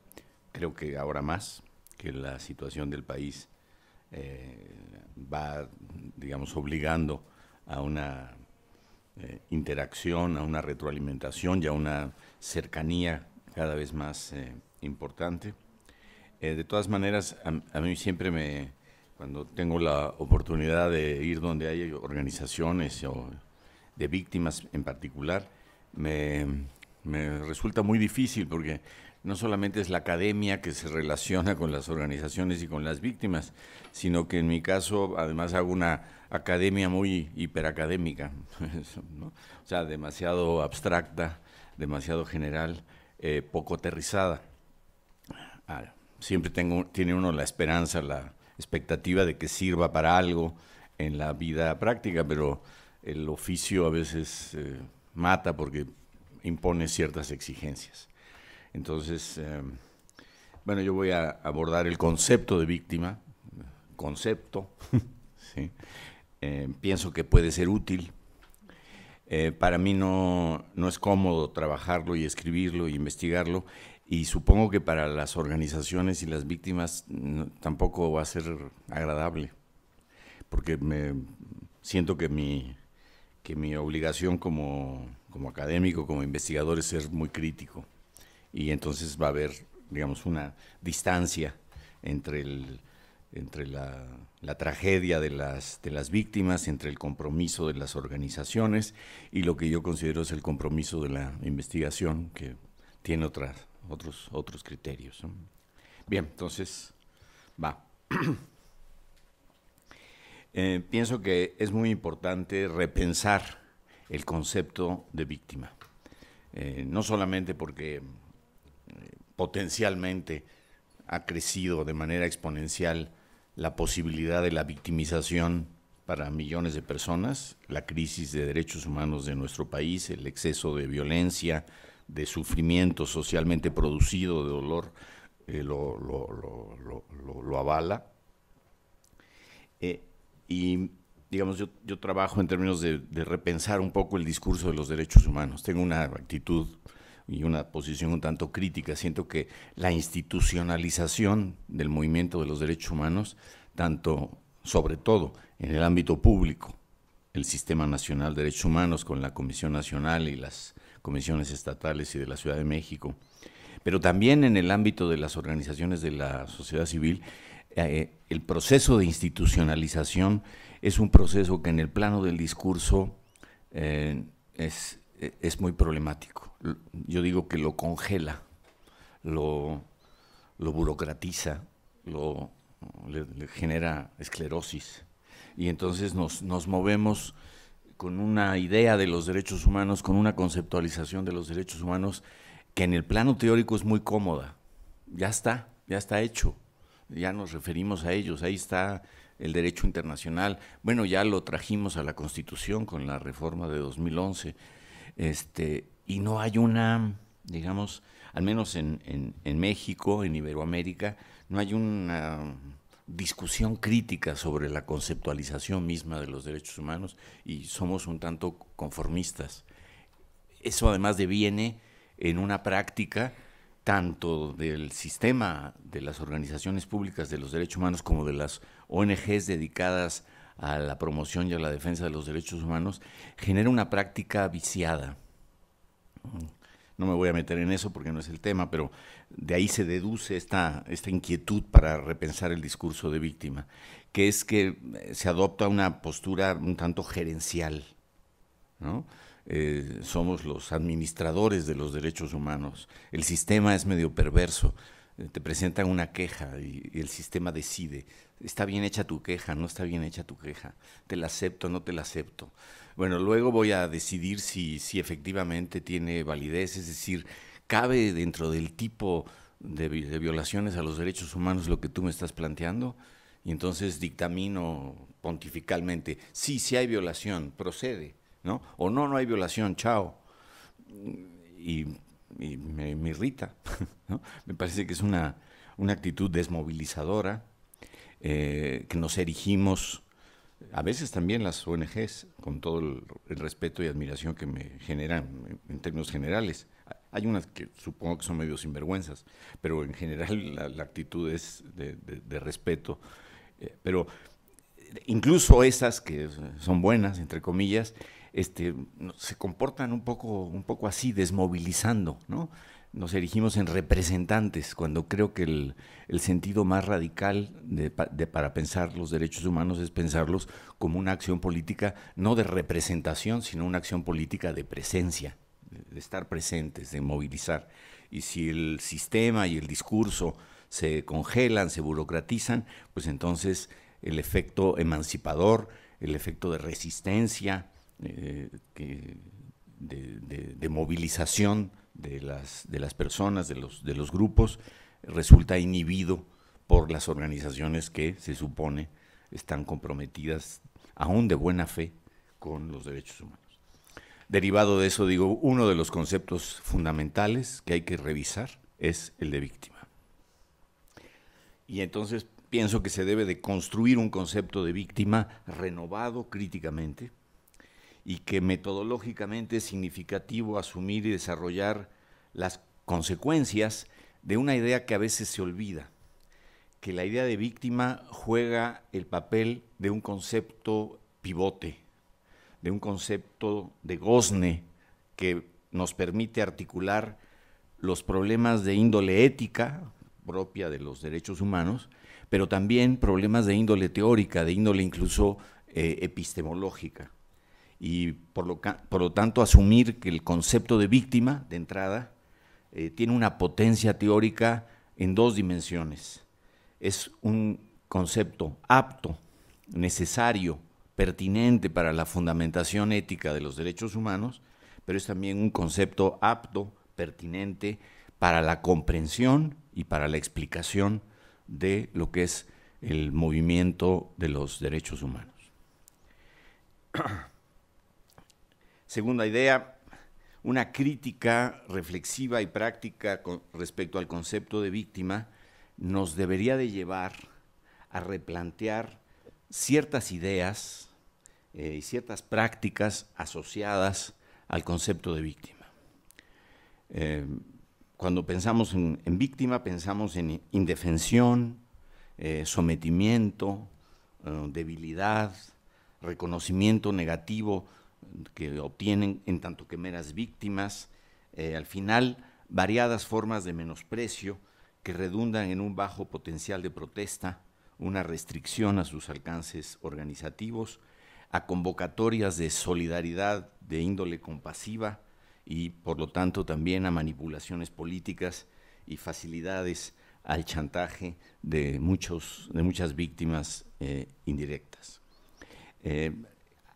L: Creo que ahora más que la situación del país va, digamos, obligando a una eh, interacción, a una retroalimentación y a una cercanía cada vez más eh, importante. Eh, de todas maneras, a, mí siempre me, cuando tengo la oportunidad de ir donde hay organizaciones o de víctimas en particular, me, me resulta muy difícil porque no solamente es la academia que se relaciona con las organizaciones y con las víctimas, sino que en mi caso además hago una academia muy hiperacadémica, o sea, demasiado abstracta, demasiado general, eh, poco aterrizada. Ah, siempre tiene uno la esperanza, la expectativa de que sirva para algo en la vida práctica, pero el oficio a veces eh, mata porque impone ciertas exigencias. Entonces, eh, bueno, yo voy a abordar el concepto de víctima, concepto, ¿sí? Eh, pienso que puede ser útil. Eh, para mí no, es cómodo trabajarlo y escribirlo y investigarlo y supongo que para las organizaciones y las víctimas mm, tampoco va a ser agradable, porque me siento que mi, que mi obligación como académico, como investigador es ser muy crítico y entonces va a haber, digamos, una distancia entre, el, entre la, tragedia de las, de las víctimas, entre el compromiso de las organizaciones y lo que yo considero es el compromiso de la investigación, que tiene otras, otros, otros criterios. Bien, entonces, va. Eh, pienso que es muy importante repensar el concepto de víctima, eh, no solamente porque potencialmente ha crecido de manera exponencial la posibilidad de la victimización para millones de personas, la crisis de derechos humanos de nuestro país, el exceso de violencia, de sufrimiento socialmente producido, de dolor, eh, lo, avala. Eh, y digamos, yo, trabajo en términos de, de, repensar un poco el discurso de los derechos humanos. Tengo una actitud y una posición un tanto crítica. Siento que la institucionalización del movimiento de los derechos humanos, tanto, sobre todo, en el ámbito público, el Sistema Nacional de Derechos Humanos con la Comisión Nacional y las comisiones estatales y de la Ciudad de México, pero también en el ámbito de las organizaciones de la sociedad civil, eh, eh, el proceso de institucionalización es un proceso que en el plano del discurso eh, es, es muy problemático yo digo que lo congela, lo, lo burocratiza, lo, le, genera esclerosis. Y entonces nos, nos movemos con una idea de los derechos humanos, con una conceptualización de los derechos humanos que en el plano teórico es muy cómoda. Ya está, ya está hecho. Ya nos referimos a ellos. Ahí está el derecho internacional. Bueno, ya lo trajimos a la Constitución con la reforma de 2011. Este, y no hay una, digamos, al menos en, México, en Iberoamérica, no hay una discusión crítica sobre la conceptualización misma de los derechos humanos y somos un tanto conformistas. Eso además deviene en una práctica tanto del sistema de las organizaciones públicas de los derechos humanos como de las ONGs dedicadas a la promoción y a la defensa de los derechos humanos, genera una práctica viciada no me voy a meter en eso porque no es el tema, pero de ahí se deduce esta, inquietud para repensar el discurso de víctima, que es que eh, se adopta una postura un tanto gerencial, eh, somos los administradores de los derechos humanos, el sistema es medio perverso, eh, te presentan una queja y, el sistema decide, está bien hecha tu queja, no está bien hecha tu queja, te la acepto, no te la acepto. Bueno, luego voy a decidir si, si efectivamente tiene validez, es decir, cabe dentro del tipo de, violaciones a los derechos humanos lo que tú me estás planteando, y entonces dictamino pontificalmente, sí, sí hay violación, procede, ¿no? O no, no hay violación, chao. Y, me, irrita, ¿no? Me parece que es una, una actitud desmovilizadora, eh, que nos erigimos a veces también las ONGs, con todo el, respeto y admiración que me generan en términos generales. Hay unas que supongo que son medio sinvergüenzas, pero en general la, actitud es de, respeto. Eh, pero incluso esas que son buenas, entre comillas, este, se comportan un poco, un poco así, desmovilizando, ¿no? nos erigimos en representantes, cuando creo que el, sentido más radical de, para pensar los derechos humanos es pensarlos como una acción política, no de representación, sino una acción política de presencia, de estar presentes, de movilizar. Y si el sistema y el discurso se congelan, se burocratizan, pues entonces el efecto emancipador, el efecto de resistencia, eh, de movilización, de las, de las personas, de los, de los grupos, resulta inhibido por las organizaciones que se supone están comprometidas, aún de buena fe, con los derechos humanos. Derivado de eso, digo, uno de los conceptos fundamentales que hay que revisar es el de víctima. Y entonces pienso que se debe de construir un concepto de víctima renovado críticamente, y que metodológicamente es significativo asumir y desarrollar las consecuencias de una idea que a veces se olvida, que la idea de víctima juega el papel de un concepto pivote, de un concepto de gozne que nos permite articular los problemas de índole ética propia de los derechos humanos, pero también problemas de índole teórica, de índole incluso eh, epistemológica y por lo, por lo tanto asumir que el concepto de víctima de entrada eh, tiene una potencia teórica en dos dimensiones. Es un concepto apto, necesario, pertinente para la fundamentación ética de los derechos humanos, pero es también un concepto apto, pertinente para la comprensión y para la explicación de lo que es el movimiento de los derechos humanos. Segunda idea, una crítica reflexiva y práctica respecto al concepto de víctima nos debería de llevar a replantear ciertas ideas eh, y ciertas prácticas asociadas al concepto de víctima. Eh, cuando pensamos en, víctima, pensamos en indefensión, eh, sometimiento, debilidad, reconocimiento negativo que obtienen en tanto que meras víctimas, eh, al final variadas formas de menosprecio que redundan en un bajo potencial de protesta, una restricción a sus alcances organizativos, a convocatorias de solidaridad de índole compasiva y por lo tanto también a manipulaciones políticas y facilidades al chantaje de, muchos, de muchas víctimas eh, indirectas. Eh,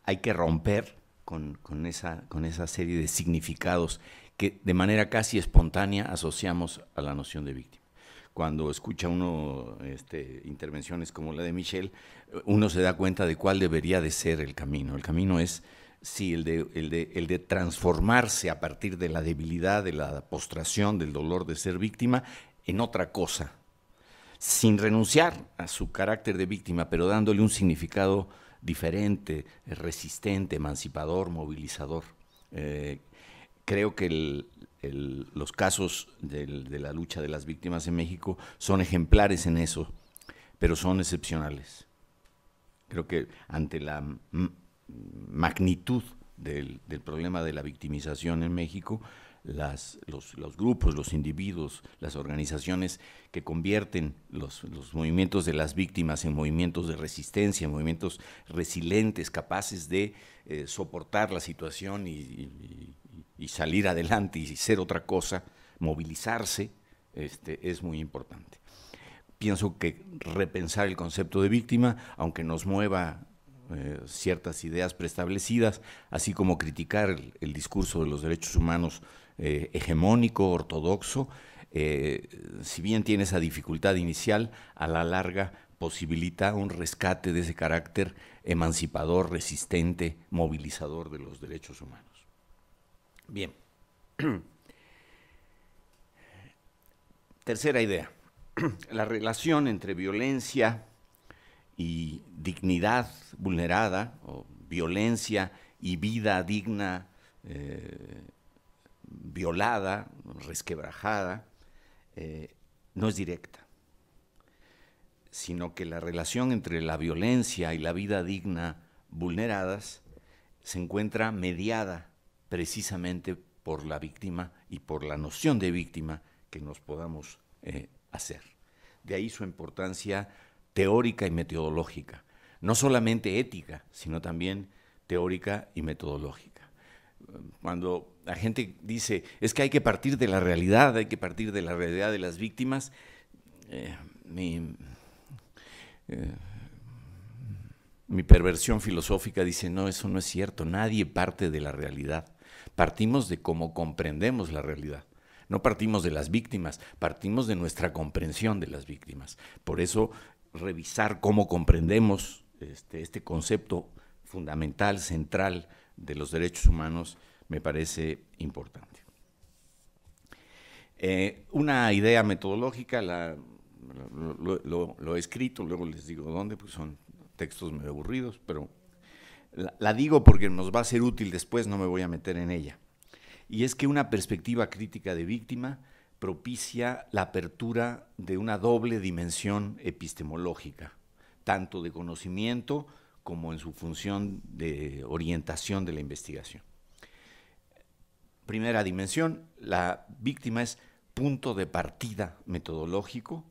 L: hay que romper con, esa, serie de significados que de manera casi espontánea asociamos a la noción de víctima. Cuando escucha uno este, intervenciones como la de Michelle, uno se da cuenta de cuál debería de ser el camino. El camino es, sí, el de transformarse a partir de la debilidad, de la postración, del dolor de ser víctima, en otra cosa, sin renunciar a su carácter de víctima, pero dándole un significado diferente, eh, resistente, emancipador, movilizador. Eh, creo que los casos de la lucha de las víctimas en México son ejemplares en eso, pero son excepcionales. Creo que ante la magnitud del problema de la victimización en México, los, grupos, los individuos, las organizaciones que convierten los, movimientos de las víctimas en movimientos de resistencia, en movimientos resilientes, capaces de eh, soportar la situación y, salir adelante y ser otra cosa, movilizarse, este, es muy importante. Pienso que repensar el concepto de víctima, aunque nos mueva eh, ciertas ideas preestablecidas, así como criticar el discurso de los derechos humanos eh, hegemónico, ortodoxo, eh, si bien tiene esa dificultad inicial, a la larga posibilita un rescate de ese carácter emancipador, resistente, movilizador de los derechos humanos. Bien. Tercera idea, la relación entre violencia y dignidad vulnerada, o violencia y vida digna eh, violada, resquebrajada, eh, no es directa, sino que la relación entre la violencia y la vida digna vulneradas se encuentra mediada precisamente por la víctima y por la noción de víctima que nos podamos eh, hacer. De ahí su importancia teórica y metodológica, no solamente ética, sino también teórica y metodológica cuando la gente dice, es que hay que partir de la realidad, hay que partir de la realidad de las víctimas, eh, eh, mi, perversión filosófica dice, no, eso no es cierto, nadie parte de la realidad, partimos de cómo comprendemos la realidad. No partimos de las víctimas, partimos de nuestra comprensión de las víctimas. Por eso, revisar cómo comprendemos este, este concepto fundamental, central, de los derechos humanos me parece importante. Eh, una idea metodológica, la, lo, he escrito, luego les digo dónde, pues son textos medio aburridos, pero la digo porque nos va a ser útil después, no me voy a meter en ella. Y es que una perspectiva crítica de víctima propicia la apertura de una doble dimensión epistemológica, tanto de conocimiento, como en su función de orientación de la investigación. Primera dimensión, la víctima es punto de partida metodológico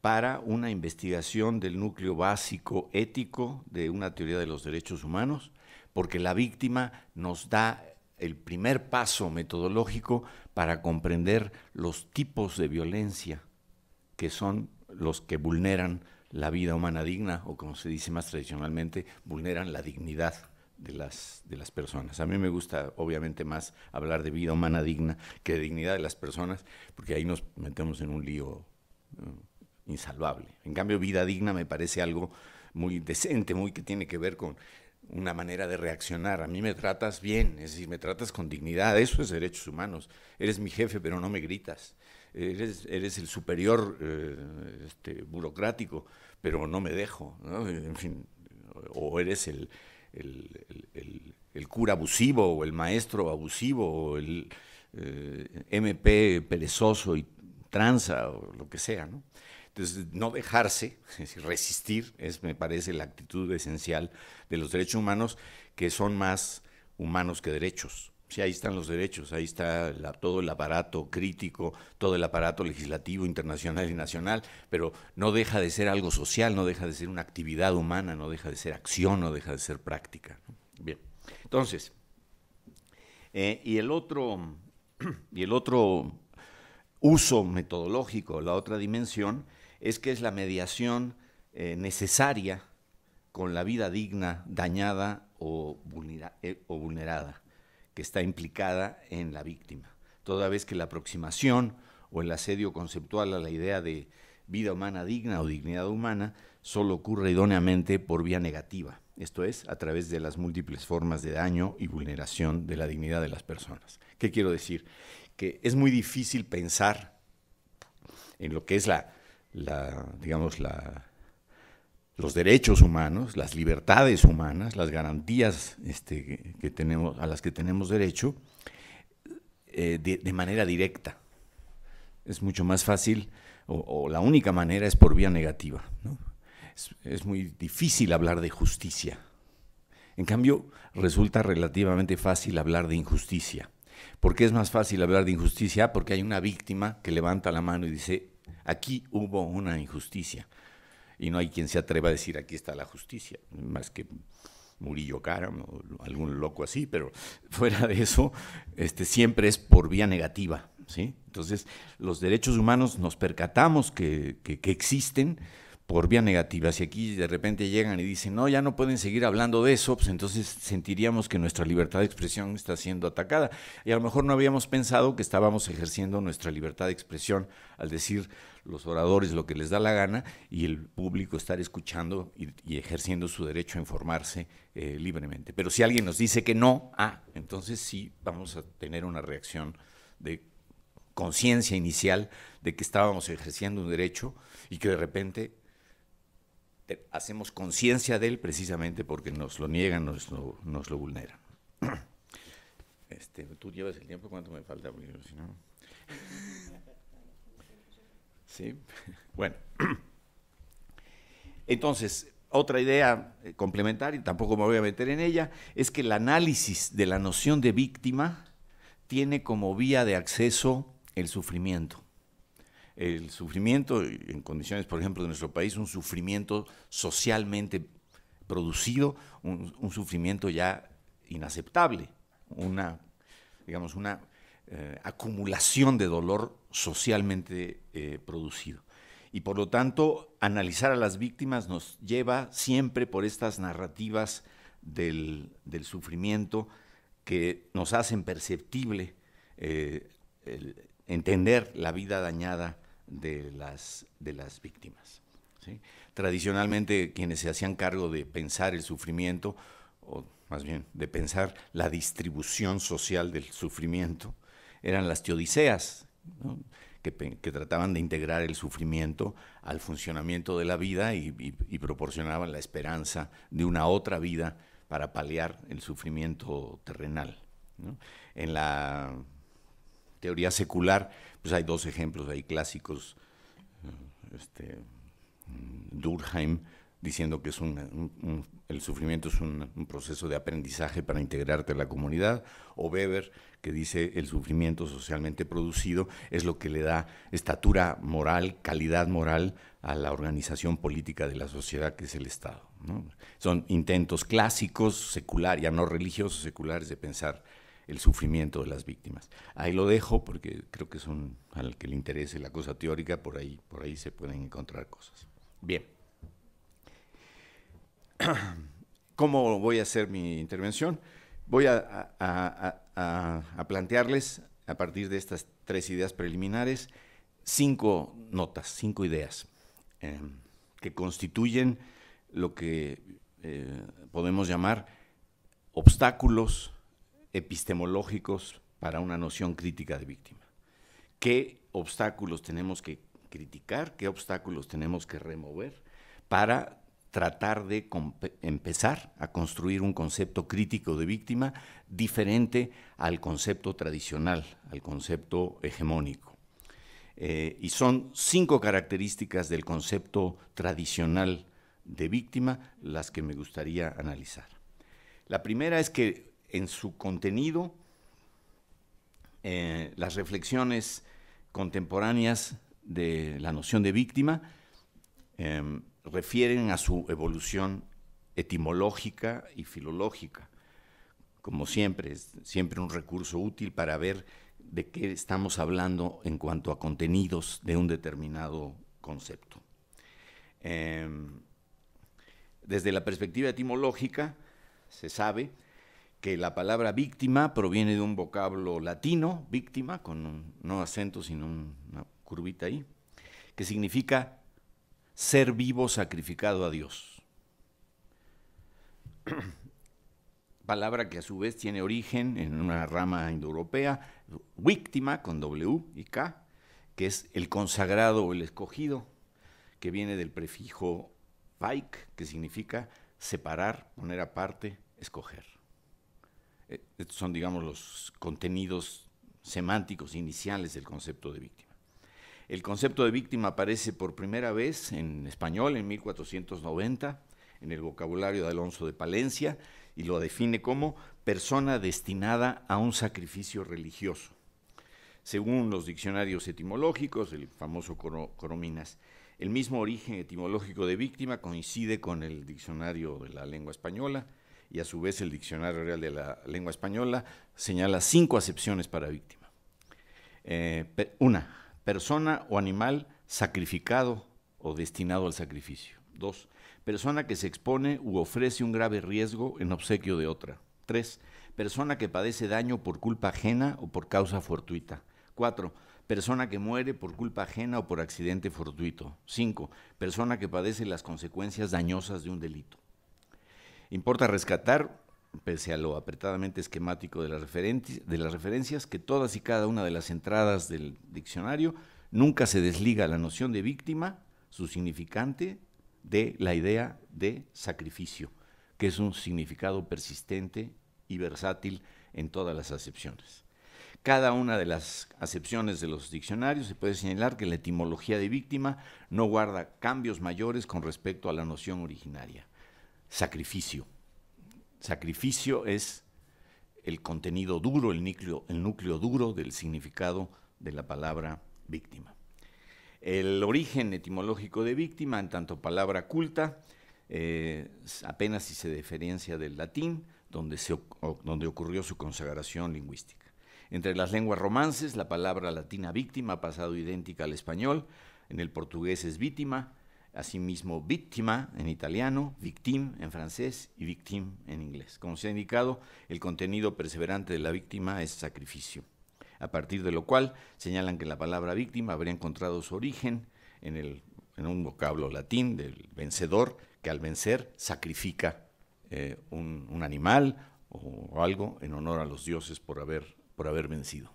L: para una investigación del núcleo básico ético de una teoría de los derechos humanos, porque la víctima nos da el primer paso metodológico para comprender los tipos de violencia que son los que vulneran la vida humana digna, o como se dice más tradicionalmente, vulneran la dignidad de las, de las personas. A mí me gusta, obviamente, más hablar de vida humana digna que de dignidad de las personas, porque ahí nos metemos en un lío eh, insalvable. En cambio, vida digna me parece algo muy decente, muy que tiene que ver con una manera de reaccionar. A mí me tratas bien, es decir, me tratas con dignidad. Eso es derechos humanos. Eres mi jefe, pero no me gritas. Eres, eres el superior eh, este, burocrático, pero no me dejo. En fin, o eres el, cura abusivo, o el maestro abusivo, o el eh, MP perezoso y tranza, o lo que sea. Entonces, no dejarse, resistir, es, me parece, la actitud esencial de los derechos humanos, que son más humanos que derechos ahí están los derechos, ahí está todo el aparato crítico, todo el aparato legislativo internacional y nacional, pero no deja de ser algo social, no deja de ser una actividad humana, no deja de ser acción, no deja de ser práctica. Bien, entonces, eh, y el otro, y el otro uso metodológico, la otra dimensión, es que es la mediación eh, necesaria con la vida digna, dañada o eh, vulnerada que está implicada en la víctima, toda vez que la aproximación o el asedio conceptual a la idea de vida humana digna o dignidad humana solo ocurre idóneamente por vía negativa, esto es, a través de las múltiples formas de daño y vulneración de la dignidad de las personas. ¿Qué quiero decir? Que es muy difícil pensar en lo que es la, digamos, la, los derechos humanos, las libertades humanas, las garantías este, que, tenemos, a las que tenemos derecho eh, de, manera directa. Es mucho más fácil, o, la única manera es por vía negativa. Es, es muy difícil hablar de justicia. En cambio, resulta relativamente fácil hablar de injusticia. ¿Por qué es más fácil hablar de injusticia? Porque hay una víctima que levanta la mano y dice, aquí hubo una injusticia y no hay quien se atreva a decir aquí está la justicia, más que Murillo Karam o algún loco así, pero fuera de eso, este, siempre es por vía negativa. ¿sí? Entonces, los derechos humanos nos percatamos que, que existen por vía negativa. Si aquí de repente llegan y dicen, no, ya no pueden seguir hablando de eso, pues entonces sentiríamos que nuestra libertad de expresión está siendo atacada. Y a lo mejor no habíamos pensado que estábamos ejerciendo nuestra libertad de expresión al decir, los oradores lo que les da la gana y el público estar escuchando y, ejerciendo su derecho a informarse eh, libremente. Pero si alguien nos dice que no, ah, entonces sí vamos a tener una reacción de conciencia inicial de que estábamos ejerciendo un derecho y que de repente eh, hacemos conciencia de él precisamente porque nos lo niegan, nos lo, nos vulneran. Este, Tú llevas el tiempo, ¿cuánto me falta? Si no? ¿Sí? Bueno. Entonces, otra idea eh, complementaria, tampoco me voy a meter en ella, es que el análisis de la noción de víctima tiene como vía de acceso el sufrimiento. El sufrimiento, en condiciones, por ejemplo, de nuestro país, un sufrimiento socialmente producido, un, un sufrimiento ya inaceptable, una, digamos, una eh, acumulación de dolor socialmente eh, producido. Y por lo tanto, analizar a las víctimas nos lleva siempre por estas narrativas del, sufrimiento que nos hacen perceptible eh, entender la vida dañada de las, de las víctimas. Tradicionalmente quienes se hacían cargo de pensar el sufrimiento, o más bien de pensar la distribución social del sufrimiento, eran las teodiceas, que, trataban de integrar el sufrimiento al funcionamiento de la vida y, proporcionaban la esperanza de una otra vida para paliar el sufrimiento terrenal. En la teoría secular, pues hay dos ejemplos hay clásicos, este, diciendo que es un, el sufrimiento es un, proceso de aprendizaje para integrarte a la comunidad, o Weber, que dice el sufrimiento socialmente producido es lo que le da estatura moral, calidad moral a la organización política de la sociedad que es el Estado. Son intentos clásicos, secular, ya no religiosos, seculares de pensar el sufrimiento de las víctimas. Ahí lo dejo porque creo que es al que le interese la cosa teórica, por ahí, por ahí se pueden encontrar cosas. Bien. ¿Cómo voy a hacer mi intervención? Voy a, plantearles, a partir de estas tres ideas preliminares, cinco notas, cinco ideas em, que constituyen lo que eh, podemos llamar obstáculos epistemológicos para una noción crítica de víctima. ¿Qué obstáculos tenemos que criticar? ¿Qué obstáculos tenemos que remover para tratar de empezar a construir un concepto crítico de víctima diferente al concepto tradicional, al concepto hegemónico. Eh, y son cinco características del concepto tradicional de víctima las que me gustaría analizar. La primera es que en su contenido eh, las reflexiones contemporáneas de la noción de víctima em, refieren a su evolución etimológica y filológica. Como siempre, es siempre un recurso útil para ver de qué estamos hablando en cuanto a contenidos de un determinado concepto. Em, desde la perspectiva etimológica, se sabe que la palabra víctima proviene de un vocablo latino, víctima, con un, no acento, sino una curvita ahí, que significa ser vivo sacrificado a Dios. Palabra que a su vez tiene origen en una rama indoeuropea, víctima con W y K, que es el consagrado o el escogido, que viene del prefijo vaik, que significa separar, poner aparte, escoger. Eh, estos son, digamos, los contenidos semánticos iniciales del concepto de víctima. El concepto de víctima aparece por primera vez en español en 1490 en el vocabulario de Alonso de Palencia y lo define como persona destinada a un sacrificio religioso. Según los diccionarios etimológicos, el famoso Corominas, el mismo origen etimológico de víctima coincide con el diccionario de la lengua española y a su vez el diccionario real de la lengua española señala cinco acepciones para víctima. Eh, una, persona o animal sacrificado o destinado al sacrificio. 2. Persona que se expone u ofrece un grave riesgo en obsequio de otra. 3. Persona que padece daño por culpa ajena o por causa fortuita. 4. Persona que muere por culpa ajena o por accidente fortuito. 5. Persona que padece las consecuencias dañosas de un delito. Importa rescatar pese a lo apretadamente esquemático de las, de las referencias, que todas y cada una de las entradas del diccionario nunca se desliga la noción de víctima, su significante, de la idea de sacrificio, que es un significado persistente y versátil en todas las acepciones. Cada una de las acepciones de los diccionarios se puede señalar que la etimología de víctima no guarda cambios mayores con respecto a la noción originaria. Sacrificio Sacrificio es el contenido duro, el núcleo, duro del significado de la palabra víctima. El origen etimológico de víctima, en tanto palabra culta, eh, apenas si se diferencia del latín, donde, se, donde ocurrió su consagración lingüística. Entre las lenguas romances, la palabra latina víctima ha pasado idéntica al español, en el portugués es víctima asimismo víctima en italiano, victim en francés y victim en inglés. Como se ha indicado, el contenido perseverante de la víctima es sacrificio, a partir de lo cual señalan que la palabra víctima habría encontrado su origen en, un vocablo latín del vencedor, que al vencer sacrifica eh, un, un, animal o algo en honor a los dioses por haber, por haber vencido.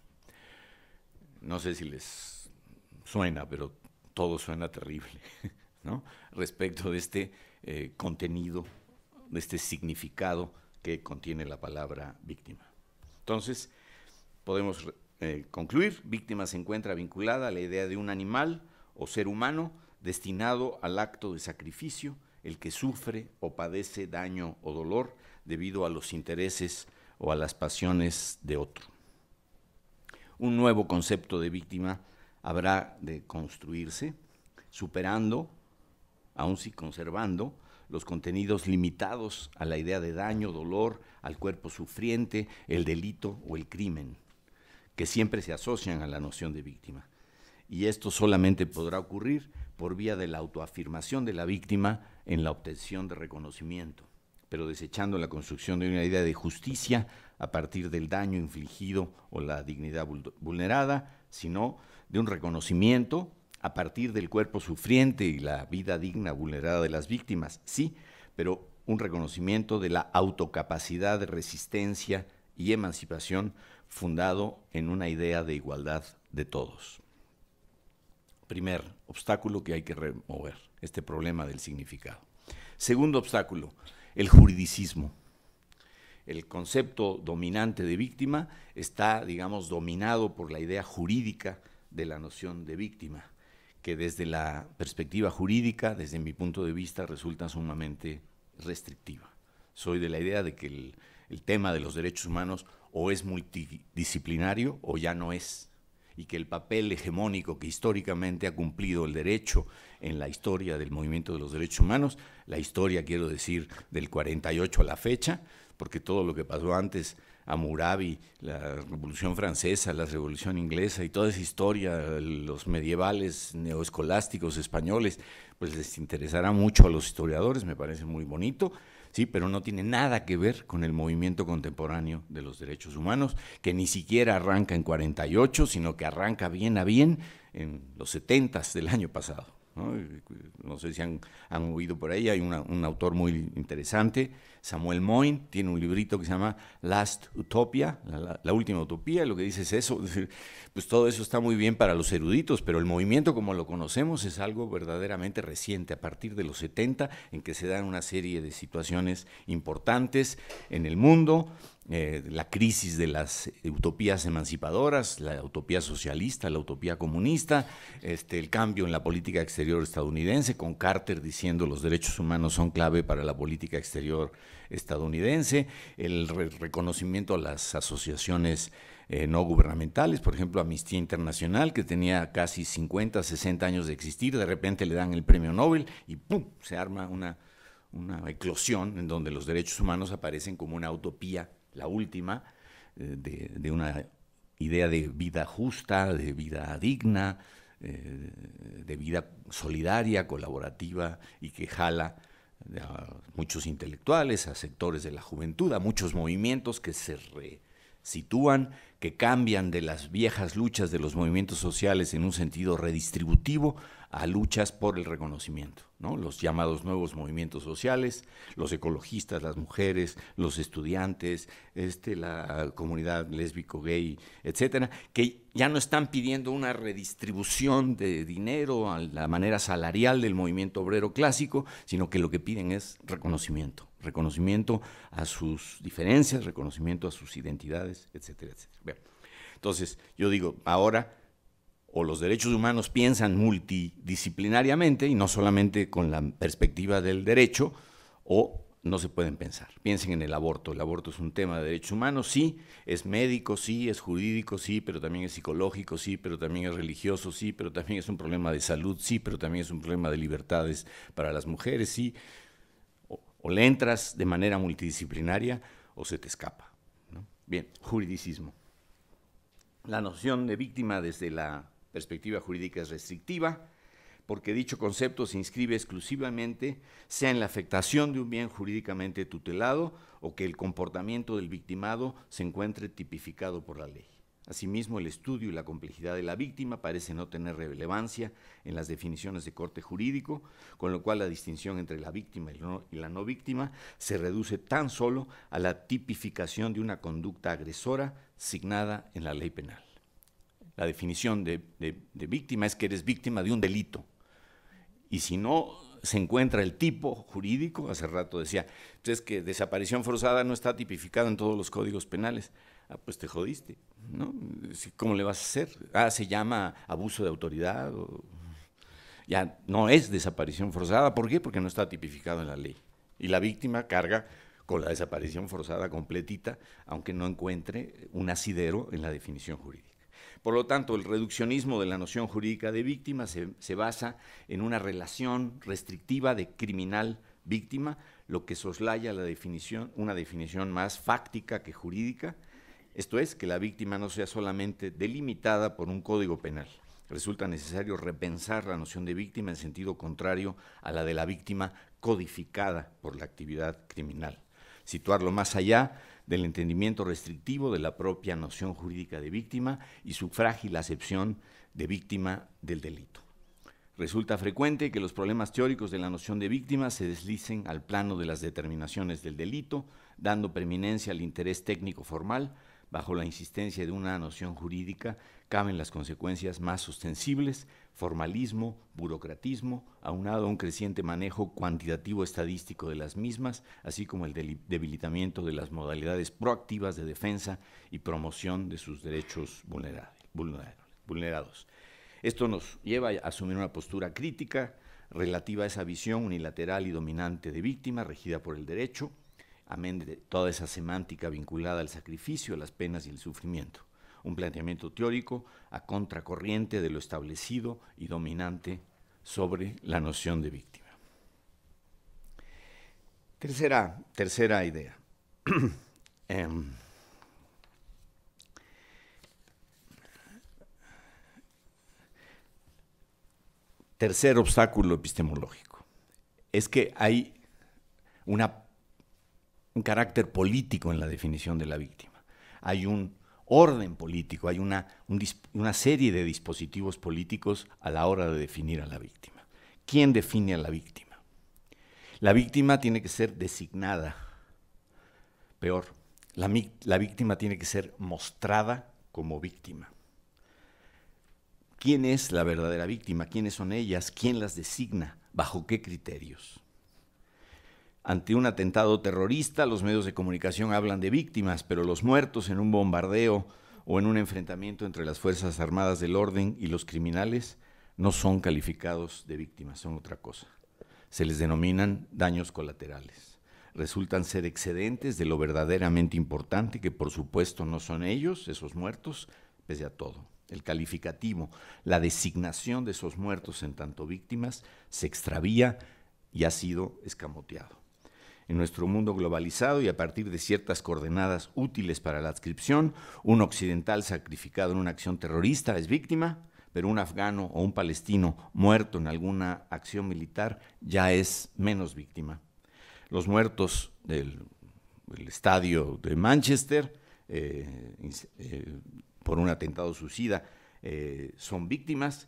L: No sé si les suena, pero todo suena terrible. respecto de este eh, contenido, de este significado que contiene la palabra víctima. Entonces, podemos eh, concluir, víctima se encuentra vinculada a la idea de un animal o ser humano destinado al acto de sacrificio, el que sufre o padece daño o dolor debido a los intereses o a las pasiones de otro. Un nuevo concepto de víctima habrá de construirse, superando aun si conservando los contenidos limitados a la idea de daño, dolor, al cuerpo sufriente, el delito o el crimen, que siempre se asocian a la noción de víctima. Y esto solamente podrá ocurrir por vía de la autoafirmación de la víctima en la obtención de reconocimiento, pero desechando la construcción de una idea de justicia a partir del daño infligido o la dignidad vulnerada, sino de un reconocimiento a partir del cuerpo sufriente y la vida digna vulnerada de las víctimas, sí, pero un reconocimiento de la autocapacidad de resistencia y emancipación fundado en una idea de igualdad de todos. Primer obstáculo que hay que remover, este problema del significado. Segundo obstáculo, el juridicismo. El concepto dominante de víctima está, digamos, dominado por la idea jurídica de la noción de víctima que desde la perspectiva jurídica, desde mi punto de vista, resulta sumamente restrictiva. Soy de la idea de que el, tema de los derechos humanos o es multidisciplinario o ya no es, y que el papel hegemónico que históricamente ha cumplido el derecho en la historia del movimiento de los derechos humanos, la historia quiero decir del 48 a la fecha, porque todo lo que pasó antes a Muravi, la Revolución Francesa, la Revolución Inglesa y toda esa historia, los medievales neoescolásticos españoles, pues les interesará mucho a los historiadores, me parece muy bonito, sí, pero no tiene nada que ver con el movimiento contemporáneo de los derechos humanos, que ni siquiera arranca en 48, sino que arranca bien a bien en los 70 del año pasado. ¿no? sé si han, han, oído por ahí, hay un autor muy interesante, Samuel Moyne, tiene un librito que se llama Last Utopia, la, última utopía, lo que dice es eso, pues todo eso está muy bien para los eruditos, pero el movimiento como lo conocemos es algo verdaderamente reciente, a partir de los 70, en que se dan una serie de situaciones importantes en el mundo, eh, la crisis de las utopías emancipadoras, la utopía socialista, la utopía comunista, este, el cambio en la política exterior estadounidense, con Carter diciendo los derechos humanos son clave para la política exterior estadounidense, el reconocimiento a las asociaciones eh, no gubernamentales, por ejemplo Amnistía Internacional, que tenía casi 50, 60 años de existir, de repente le dan el premio Nobel y ¡pum! se arma una, una eclosión en donde los derechos humanos aparecen como una utopía la última, eh, de, una idea de vida justa, de vida digna, eh, de vida solidaria, colaborativa y que jala a muchos intelectuales, a sectores de la juventud, a muchos movimientos que se resitúan, que cambian de las viejas luchas de los movimientos sociales en un sentido redistributivo a luchas por el reconocimiento los llamados nuevos movimientos sociales, los ecologistas, las mujeres, los estudiantes, este, la comunidad lésbico, gay, etcétera, que ya no están pidiendo una redistribución de dinero a la manera salarial del movimiento obrero clásico, sino que lo que piden es reconocimiento, reconocimiento a sus diferencias, reconocimiento a sus identidades, etcétera, etcétera. Entonces, yo digo, ahora o los derechos humanos piensan multidisciplinariamente y no solamente con la perspectiva del derecho, o no se pueden pensar. Piensen en el aborto. El aborto es un tema de derechos humanos, sí, es médico, sí, es jurídico, sí, pero también es psicológico, sí, pero también es religioso, sí, pero también es un problema de salud, sí, pero también es un problema de libertades para las mujeres, sí. O, le entras de manera multidisciplinaria o se te escapa. Bien, juridicismo. La noción de víctima desde la perspectiva jurídica es restrictiva, porque dicho concepto se inscribe exclusivamente sea en la afectación de un bien jurídicamente tutelado o que el comportamiento del victimado se encuentre tipificado por la ley. Asimismo, el estudio y la complejidad de la víctima parece no tener relevancia en las definiciones de corte jurídico, con lo cual la distinción entre la víctima y, y la no víctima se reduce tan solo a la tipificación de una conducta agresora signada en la ley penal la definición de, víctima es que eres víctima de un delito. Y si no se encuentra el tipo jurídico, hace rato decía, entonces que desaparición forzada no está tipificada en todos los códigos penales. Ah, pues te jodiste, ¿no? ¿Cómo le vas a hacer? Ah, se llama abuso de autoridad. Ya no es desaparición forzada. ¿Por qué? Porque no está tipificado en la ley. Y la víctima carga con la desaparición forzada completita, aunque no encuentre un asidero en la definición jurídica. Por lo tanto, el reduccionismo de la noción jurídica de víctima se, basa en una relación restrictiva de criminal-víctima, lo que soslaya la definición, una definición más fáctica que jurídica, esto es, que la víctima no sea solamente delimitada por un código penal. Resulta necesario repensar la noción de víctima en sentido contrario a la de la víctima codificada por la actividad criminal. Situarlo más allá del entendimiento restrictivo de la propia noción jurídica de víctima y su frágil acepción de víctima del delito. Resulta frecuente que los problemas teóricos de la noción de víctima se deslicen al plano de las determinaciones del delito, dando preeminencia al interés técnico formal bajo la insistencia de una noción jurídica, caben las consecuencias más ostensibles, formalismo, burocratismo, aunado a un creciente manejo cuantitativo estadístico de las mismas, así como el debilitamiento de las modalidades proactivas de defensa y promoción de sus derechos vulnerados. Esto nos lleva a asumir una postura crítica relativa a esa visión unilateral y dominante de víctima regida por el derecho, amén de toda esa semántica vinculada al sacrificio, las penas y el sufrimiento. Un planteamiento teórico a contracorriente de lo establecido y dominante sobre la noción de víctima. Tercera, tercera idea. Em, tercer obstáculo epistemológico es que hay una un carácter político en la definición de la víctima. Hay un orden político, hay una, serie de dispositivos políticos a la hora de definir a la víctima. ¿Quién define a la víctima? La víctima tiene que ser designada. Peor, la, la víctima tiene que ser mostrada como víctima. ¿Quién es la verdadera víctima? ¿Quiénes son ellas? ¿Quién las designa? ¿Bajo qué criterios? Ante un atentado terrorista, los medios de comunicación hablan de víctimas, pero los muertos en un bombardeo o en un enfrentamiento entre las Fuerzas Armadas del Orden y los criminales no son calificados de víctimas, son otra cosa. Se les denominan daños colaterales. Resultan ser excedentes de lo verdaderamente importante, que por supuesto no son ellos, esos muertos, pese a todo. El calificativo, la designación de esos muertos en tanto víctimas, se extravía y ha sido escamoteado en nuestro mundo globalizado y a partir de ciertas coordenadas útiles para la adscripción, un occidental sacrificado en una acción terrorista es víctima, pero un afgano o un palestino muerto en alguna acción militar ya es menos víctima. Los muertos del, estadio de Manchester eh, eh, por un atentado suicida eh, son víctimas,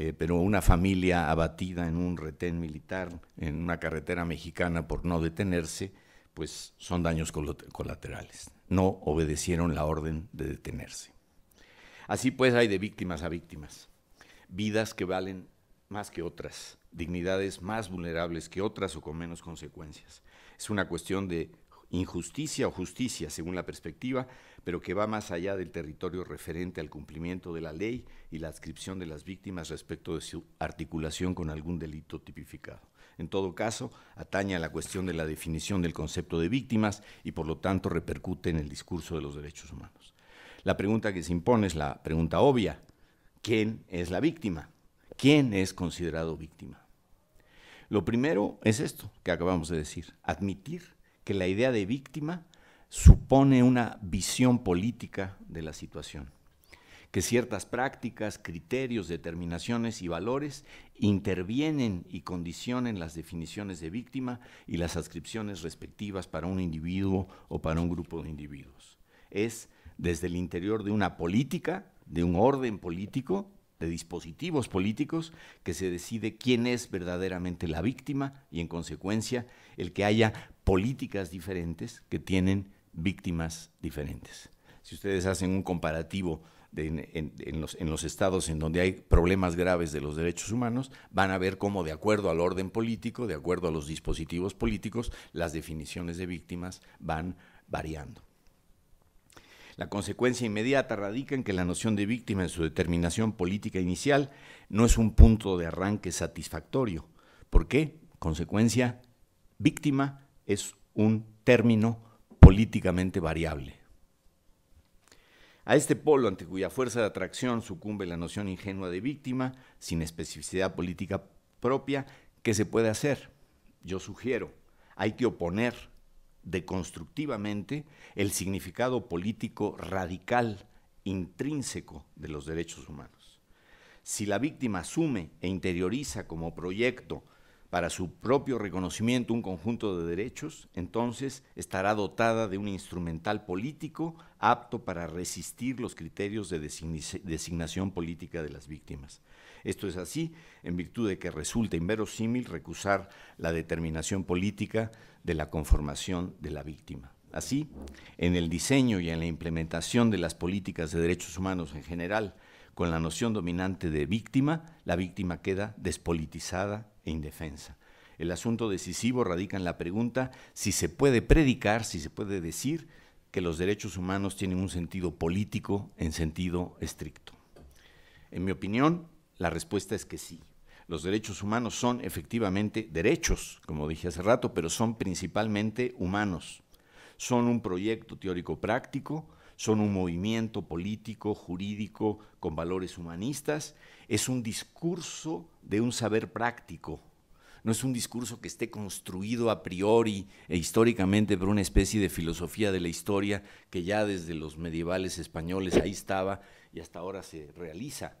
L: eh, pero una familia abatida en un retén militar, en una carretera mexicana por no detenerse, pues son daños colaterales. No obedecieron la orden de detenerse. Así pues hay de víctimas a víctimas, vidas que valen más que otras, dignidades más vulnerables que otras o con menos consecuencias. Es una cuestión de injusticia o justicia según la perspectiva, pero que va más allá del territorio referente al cumplimiento de la ley y la adscripción de las víctimas respecto de su articulación con algún delito tipificado. En todo caso, atañe a la cuestión de la definición del concepto de víctimas y por lo tanto repercute en el discurso de los derechos humanos. La pregunta que se impone es la pregunta obvia, ¿quién es la víctima? ¿Quién es considerado víctima? Lo primero es esto que acabamos de decir, admitir que la idea de víctima supone una visión política de la situación, que ciertas prácticas, criterios, determinaciones y valores intervienen y condicionen las definiciones de víctima y las adscripciones respectivas para un individuo o para un grupo de individuos. Es desde el interior de una política, de un orden político, de dispositivos políticos que se decide quién es verdaderamente la víctima y en consecuencia el que haya políticas diferentes que tienen víctimas diferentes. Si ustedes hacen un comparativo en los estados en donde hay problemas graves de los derechos humanos, van a ver cómo de acuerdo al orden político, de acuerdo a los dispositivos políticos, las definiciones de víctimas van variando. La consecuencia inmediata radica en que la noción de víctima en su determinación política inicial no es un punto de arranque satisfactorio. porque Consecuencia, víctima es un término políticamente variable. A este polo ante cuya fuerza de atracción sucumbe la noción ingenua de víctima, sin especificidad política propia, ¿qué se puede hacer? Yo sugiero, hay que oponer deconstructivamente el significado político radical, intrínseco de los derechos humanos. Si la víctima asume e interioriza como proyecto para su propio reconocimiento un conjunto de derechos, entonces estará dotada de un instrumental político apto para resistir los criterios de designación política de las víctimas. Esto es así en virtud de que resulta inverosímil recusar la determinación política de la conformación de la víctima. Así, en el diseño y en la implementación de las políticas de derechos humanos en general, con la noción dominante de víctima, la víctima queda despolitizada e indefensa. El asunto decisivo radica en la pregunta si se puede predicar, si se puede decir que los derechos humanos tienen un sentido político en sentido estricto. En mi opinión, la respuesta es que sí. Los derechos humanos son efectivamente derechos, como dije hace rato, pero son principalmente humanos. Son un proyecto teórico-práctico, son un movimiento político, jurídico, con valores humanistas, es un discurso de un saber práctico. No es un discurso que esté construido a priori e históricamente por una especie de filosofía de la historia que ya desde los medievales españoles ahí estaba y hasta ahora se realiza.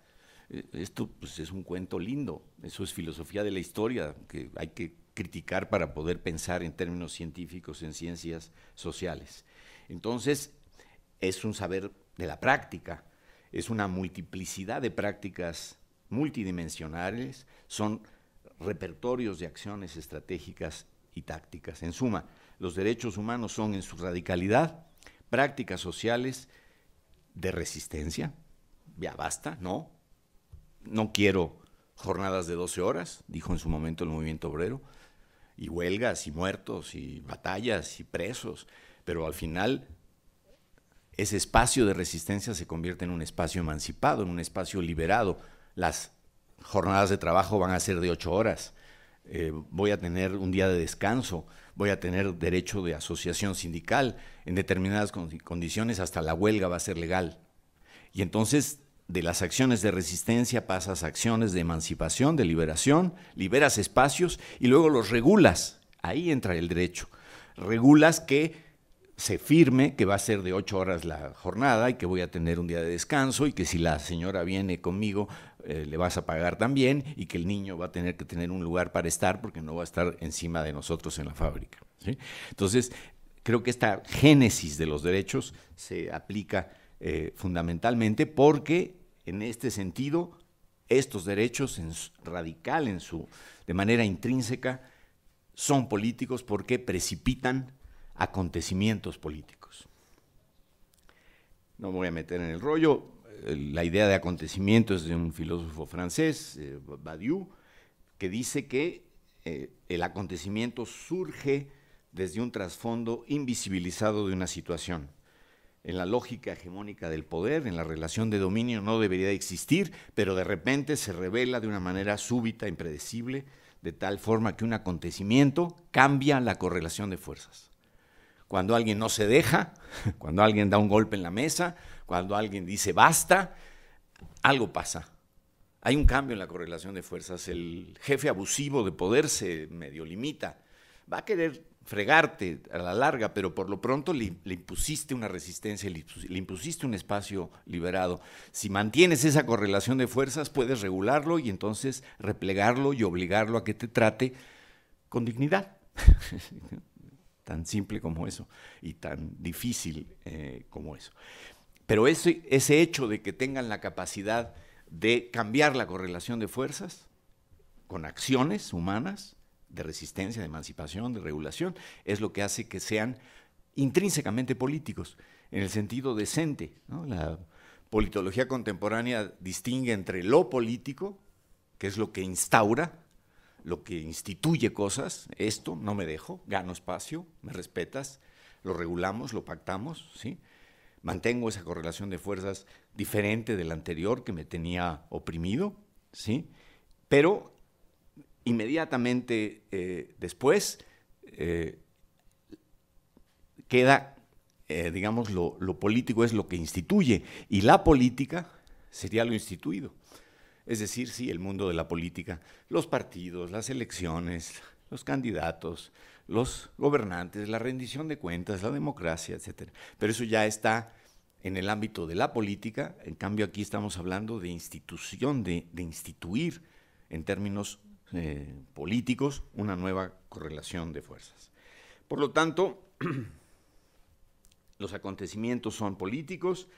L: Eh, esto pues, es un cuento lindo, eso es filosofía de la historia, que hay que criticar para poder pensar en términos científicos, en ciencias sociales. Entonces, es un saber de la práctica, es una multiplicidad de prácticas multidimensionales, son repertorios de acciones estratégicas y tácticas. En suma, los derechos humanos son en su radicalidad prácticas sociales de resistencia, ya basta, ¿no? no quiero jornadas de 12 horas, dijo en su momento el movimiento obrero, y huelgas y muertos y batallas y presos, pero al final ese espacio de resistencia se convierte en un espacio emancipado, en un espacio liberado. Las jornadas de trabajo van a ser de 8 horas, eh, voy a tener un día de descanso, voy a tener derecho de asociación sindical, en determinadas condiciones hasta la huelga va a ser legal. Y entonces de las acciones de resistencia pasas a acciones de emancipación, de liberación, liberas espacios y luego los regulas. Ahí entra el derecho. Regulas que se firme que va a ser de ocho horas la jornada y que voy a tener un día de descanso y que si la señora viene conmigo eh, le vas a pagar también y que el niño va a tener que tener un lugar para estar porque no va a estar encima de nosotros en la fábrica. Entonces, creo que esta génesis de los derechos se aplica eh, fundamentalmente porque en este sentido estos derechos en, radical en su de manera intrínseca son políticos porque precipitan acontecimientos políticos. No me voy a meter en el rollo, eh, la idea de acontecimiento es de un filósofo francés, eh, Badiou, que dice que eh, el acontecimiento surge desde un trasfondo invisibilizado de una situación en la lógica hegemónica del poder, en la relación de dominio, no debería existir, pero de repente se revela de una manera súbita, impredecible, de tal forma que un acontecimiento cambia la correlación de fuerzas. Cuando alguien no se deja, cuando alguien da un golpe en la mesa, cuando alguien dice basta, algo pasa. Hay un cambio en la correlación de fuerzas. El jefe abusivo de poder se medio limita. Va a querer fregarte a la larga, pero por lo pronto le, impusiste una resistencia, le, impusiste un espacio liberado. Si mantienes esa correlación de fuerzas, puedes regularlo y entonces replegarlo y obligarlo a que te trate con dignidad. tan simple como eso y tan difícil eh, como eso. Pero ese, ese hecho de que tengan la capacidad de cambiar la correlación de fuerzas con acciones humanas, de resistencia, de emancipación, de regulación, es lo que hace que sean intrínsecamente políticos, en el sentido decente. La politología contemporánea distingue entre lo político, que es lo que instaura, lo que instituye cosas, esto no me dejo, gano espacio, me respetas, lo regulamos, lo pactamos, ¿sí? mantengo esa correlación de fuerzas diferente de la anterior que me tenía oprimido, ¿sí? pero inmediatamente eh, después eh, queda, eh, digamos, lo, político es lo que instituye y la política sería lo instituido. Es decir, sí, el mundo de la política, los partidos, las elecciones, los candidatos, los gobernantes, la rendición de cuentas, la democracia, etc. Pero eso ya está en el ámbito de la política, en cambio aquí estamos hablando de institución, de, de instituir en términos eh, políticos una nueva correlación de fuerzas. Por lo tanto, los acontecimientos son políticos,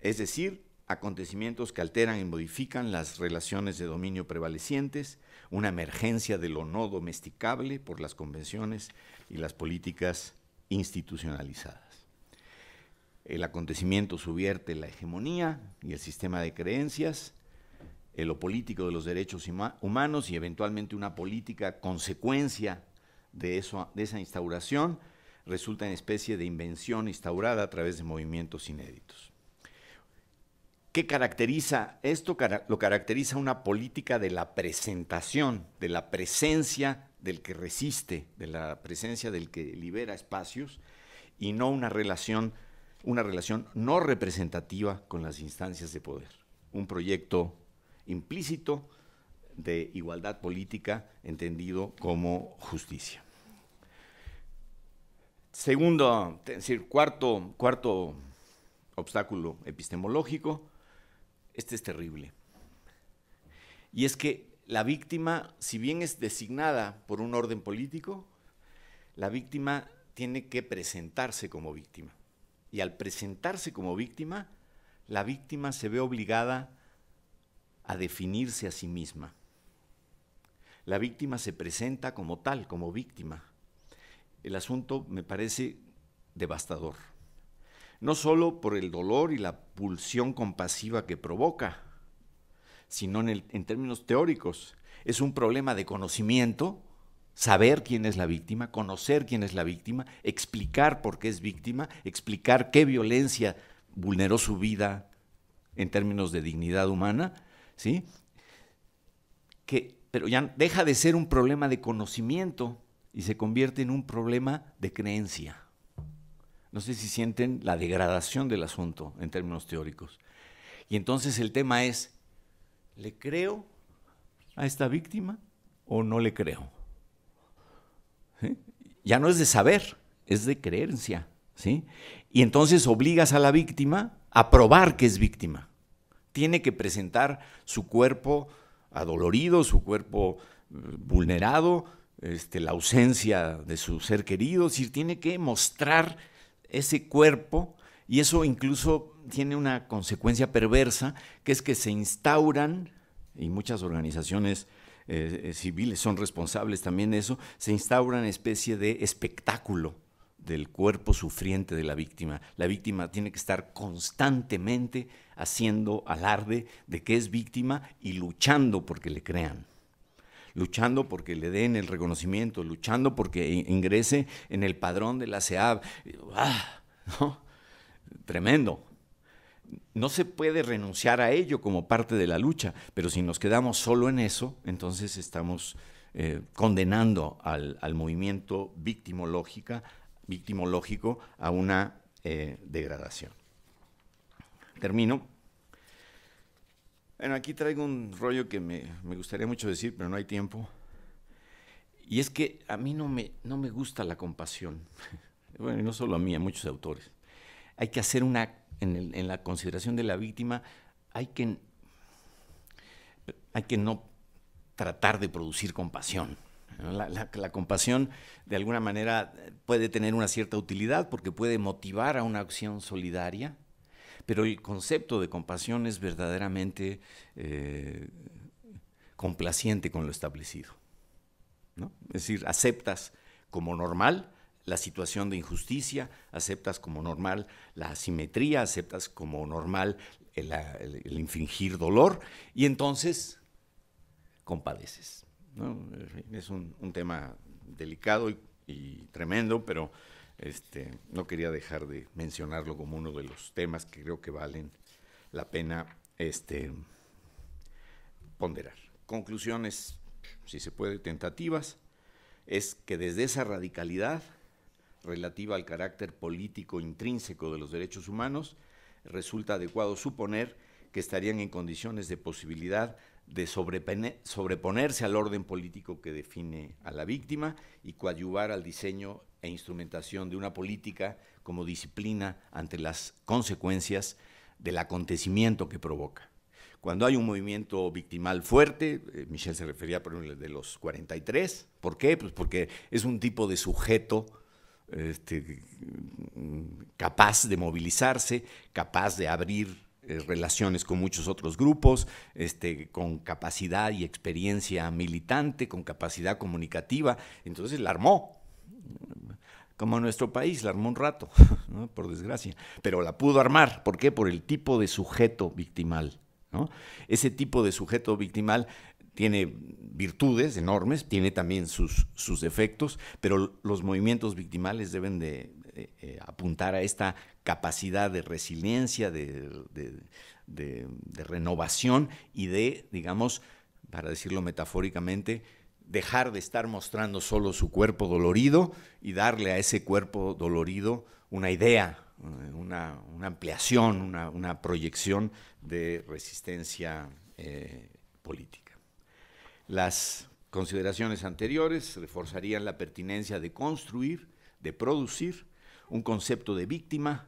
L: es decir, acontecimientos que alteran y modifican las relaciones de dominio prevalecientes, una emergencia de lo no domesticable por las convenciones y las políticas institucionalizadas. El acontecimiento subvierte la hegemonía y el sistema de creencias, en eh, lo político de los derechos humanos y eventualmente una política consecuencia de, eso, de esa instauración, resulta en especie de invención instaurada a través de movimientos inéditos. ¿Qué caracteriza? Esto lo caracteriza una política de la presentación, de la presencia del que resiste, de la presencia del que libera espacios y no una relación, una relación no representativa con las instancias de poder. Un proyecto implícito de igualdad política entendido como justicia. Segundo, decir, cuarto, cuarto obstáculo epistemológico, este es terrible. Y es que la víctima, si bien es designada por un orden político, la víctima tiene que presentarse como víctima. Y al presentarse como víctima, la víctima se ve obligada a definirse a sí misma. La víctima se presenta como tal, como víctima. El asunto me parece devastador. No solo por el dolor y la pulsión compasiva que provoca, sino en, en términos teóricos. Es un problema de conocimiento, saber quién es la víctima, conocer quién es la víctima, explicar por qué es víctima, explicar qué violencia vulneró su vida en términos de dignidad humana ¿sí? Que, pero ya deja de ser un problema de conocimiento y se convierte en un problema de creencia. No sé si sienten la degradación del asunto en términos teóricos. Y entonces el tema es, ¿le creo a esta víctima o no le creo? Ya no es de saber, es de creencia. ¿sí? Y entonces obligas a la víctima a probar que es víctima tiene que presentar su cuerpo adolorido, su cuerpo eh, vulnerado, este, la ausencia de su ser querido, tiene que mostrar ese cuerpo y eso incluso tiene una consecuencia perversa, que es que se instauran, y muchas organizaciones eh, eh, civiles son responsables también de eso, se instauran una especie de espectáculo del cuerpo sufriente de la víctima. La víctima tiene que estar constantemente haciendo alarde de que es víctima y luchando porque le crean luchando porque le den el reconocimiento, luchando porque ingrese en el padrón de la CEAB. Ah, Tremendo. No se puede renunciar a ello como parte de la lucha, pero si nos quedamos solo en eso, entonces estamos eh, condenando al, al movimiento victimológica victimológico a una eh, degradación. Termino. Bueno, aquí traigo un rollo que me, gustaría mucho decir, pero no hay tiempo. Y es que a mí no me, no me gusta la compasión. Bueno, y no solo a mí, a muchos autores. Hay que hacer una, en, en la consideración de la víctima, hay que, hay que no tratar de producir compasión. La, compasión de alguna manera puede tener una cierta utilidad porque puede motivar a una acción solidaria, pero el concepto de compasión es verdaderamente eh, complaciente con lo establecido. Es decir, aceptas como normal la situación de injusticia, aceptas como normal la asimetría, aceptas como normal el, el infringir dolor y entonces compadeces. ¿no? Es un, tema delicado y, y tremendo, pero este, no quería dejar de mencionarlo como uno de los temas que creo que valen la pena este, ponderar. Conclusiones, si se puede, tentativas, es que desde esa radicalidad relativa al carácter político intrínseco de los derechos humanos, resulta adecuado suponer que estarían en condiciones de posibilidad de sobreponerse al orden político que define a la víctima y coadyuvar al diseño e instrumentación de una política como disciplina ante las consecuencias del acontecimiento que provoca. Cuando hay un movimiento victimal fuerte, eh, Michel se refería por ejemplo de los 43, ¿por qué? Pues porque es un tipo de sujeto este, mm, capaz de movilizarse, capaz de abrir eh, relaciones con muchos otros grupos, este, con capacidad y experiencia militante, con capacidad comunicativa. Entonces la armó. Como nuestro país, la armó un rato, por desgracia. Pero la pudo armar. ¿Por qué? Por el tipo de sujeto victimal. ¿no? Ese tipo de sujeto victimal tiene virtudes enormes, tiene también sus, sus defectos, pero los movimientos victimales deben de, eh, eh, apuntar a esta capacidad de resiliencia, de, renovación y de, digamos, para decirlo metafóricamente, dejar de estar mostrando solo su cuerpo dolorido y darle a ese cuerpo dolorido una idea, eh, una, ampliación, una, proyección de resistencia política. Las consideraciones anteriores reforzarían la pertinencia de construir, de producir un concepto de víctima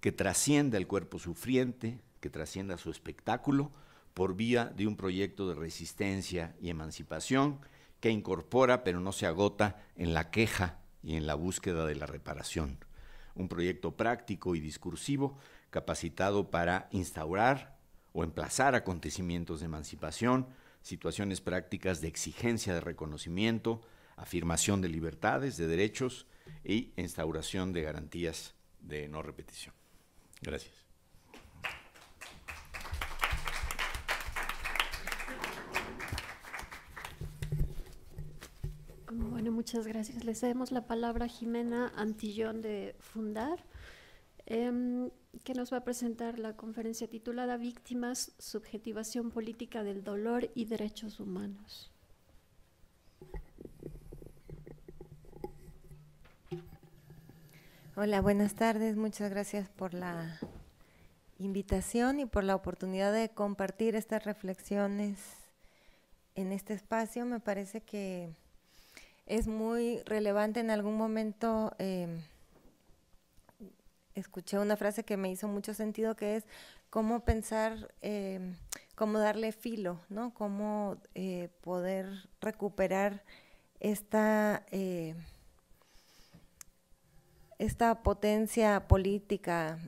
L: que trasciende el cuerpo sufriente, que trascienda su espectáculo, por vía de un proyecto de resistencia y emancipación que incorpora pero no se agota en la queja y en la búsqueda de la reparación. Un proyecto práctico y discursivo capacitado para instaurar o emplazar acontecimientos de emancipación, situaciones prácticas de exigencia de reconocimiento, afirmación de libertades, de derechos, y instauración de garantías de no repetición. Gracias.
A: Bueno, muchas gracias. Le cedemos la palabra a Jimena Antillón de Fundar, em, que nos va a presentar la conferencia titulada Víctimas, Subjetivación Política del Dolor y Derechos Humanos.
M: Hola, buenas tardes. Muchas gracias por la invitación y por la oportunidad de compartir estas reflexiones en este espacio. Me parece que es muy relevante en algún momento. Em, escuché una frase que me hizo mucho sentido que es cómo pensar, em, cómo darle filo, ¿no? Cómo eh, poder recuperar esta eh, esta potencia política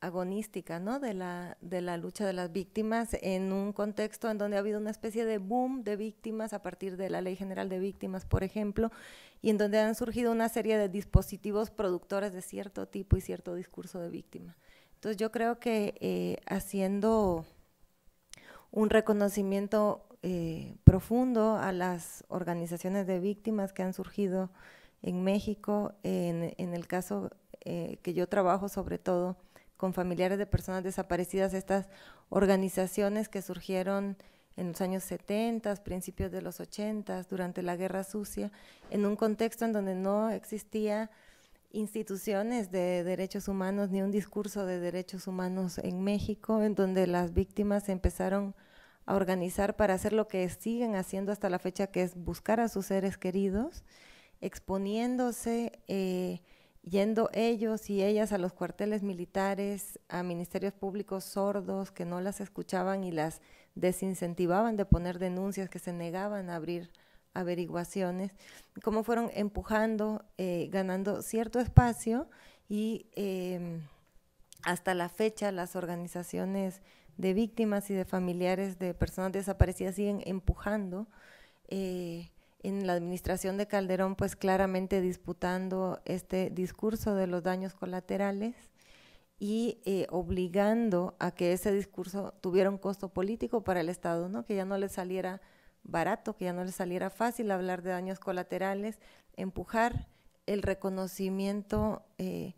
M: agonística ¿no? de, la, de la lucha de las víctimas en un contexto en donde ha habido una especie de boom de víctimas a partir de la Ley General de Víctimas, por ejemplo, y en donde han surgido una serie de dispositivos productores de cierto tipo y cierto discurso de víctima. Entonces yo creo que eh, haciendo un reconocimiento eh, profundo a las organizaciones de víctimas que han surgido, en México, en, el caso eh, que yo trabajo sobre todo con familiares de personas desaparecidas, estas organizaciones que surgieron en los años 70, principios de los 80, durante la Guerra Sucia, en un contexto en donde no existía instituciones de derechos humanos ni un discurso de derechos humanos en México, en donde las víctimas empezaron a organizar para hacer lo que siguen haciendo hasta la fecha, que es buscar a sus seres queridos exponiéndose, eh, yendo ellos y ellas a los cuarteles militares, a ministerios públicos sordos que no las escuchaban y las desincentivaban de poner denuncias, que se negaban a abrir averiguaciones, cómo fueron empujando, eh, ganando cierto espacio y em, hasta la fecha las organizaciones de víctimas y de familiares de personas desaparecidas siguen empujando eh, en la administración de Calderón, pues claramente disputando este discurso de los daños colaterales y eh, obligando a que ese discurso tuviera un costo político para el Estado, ¿no? que ya no le saliera barato, que ya no le saliera fácil hablar de daños colaterales, empujar el reconocimiento eh,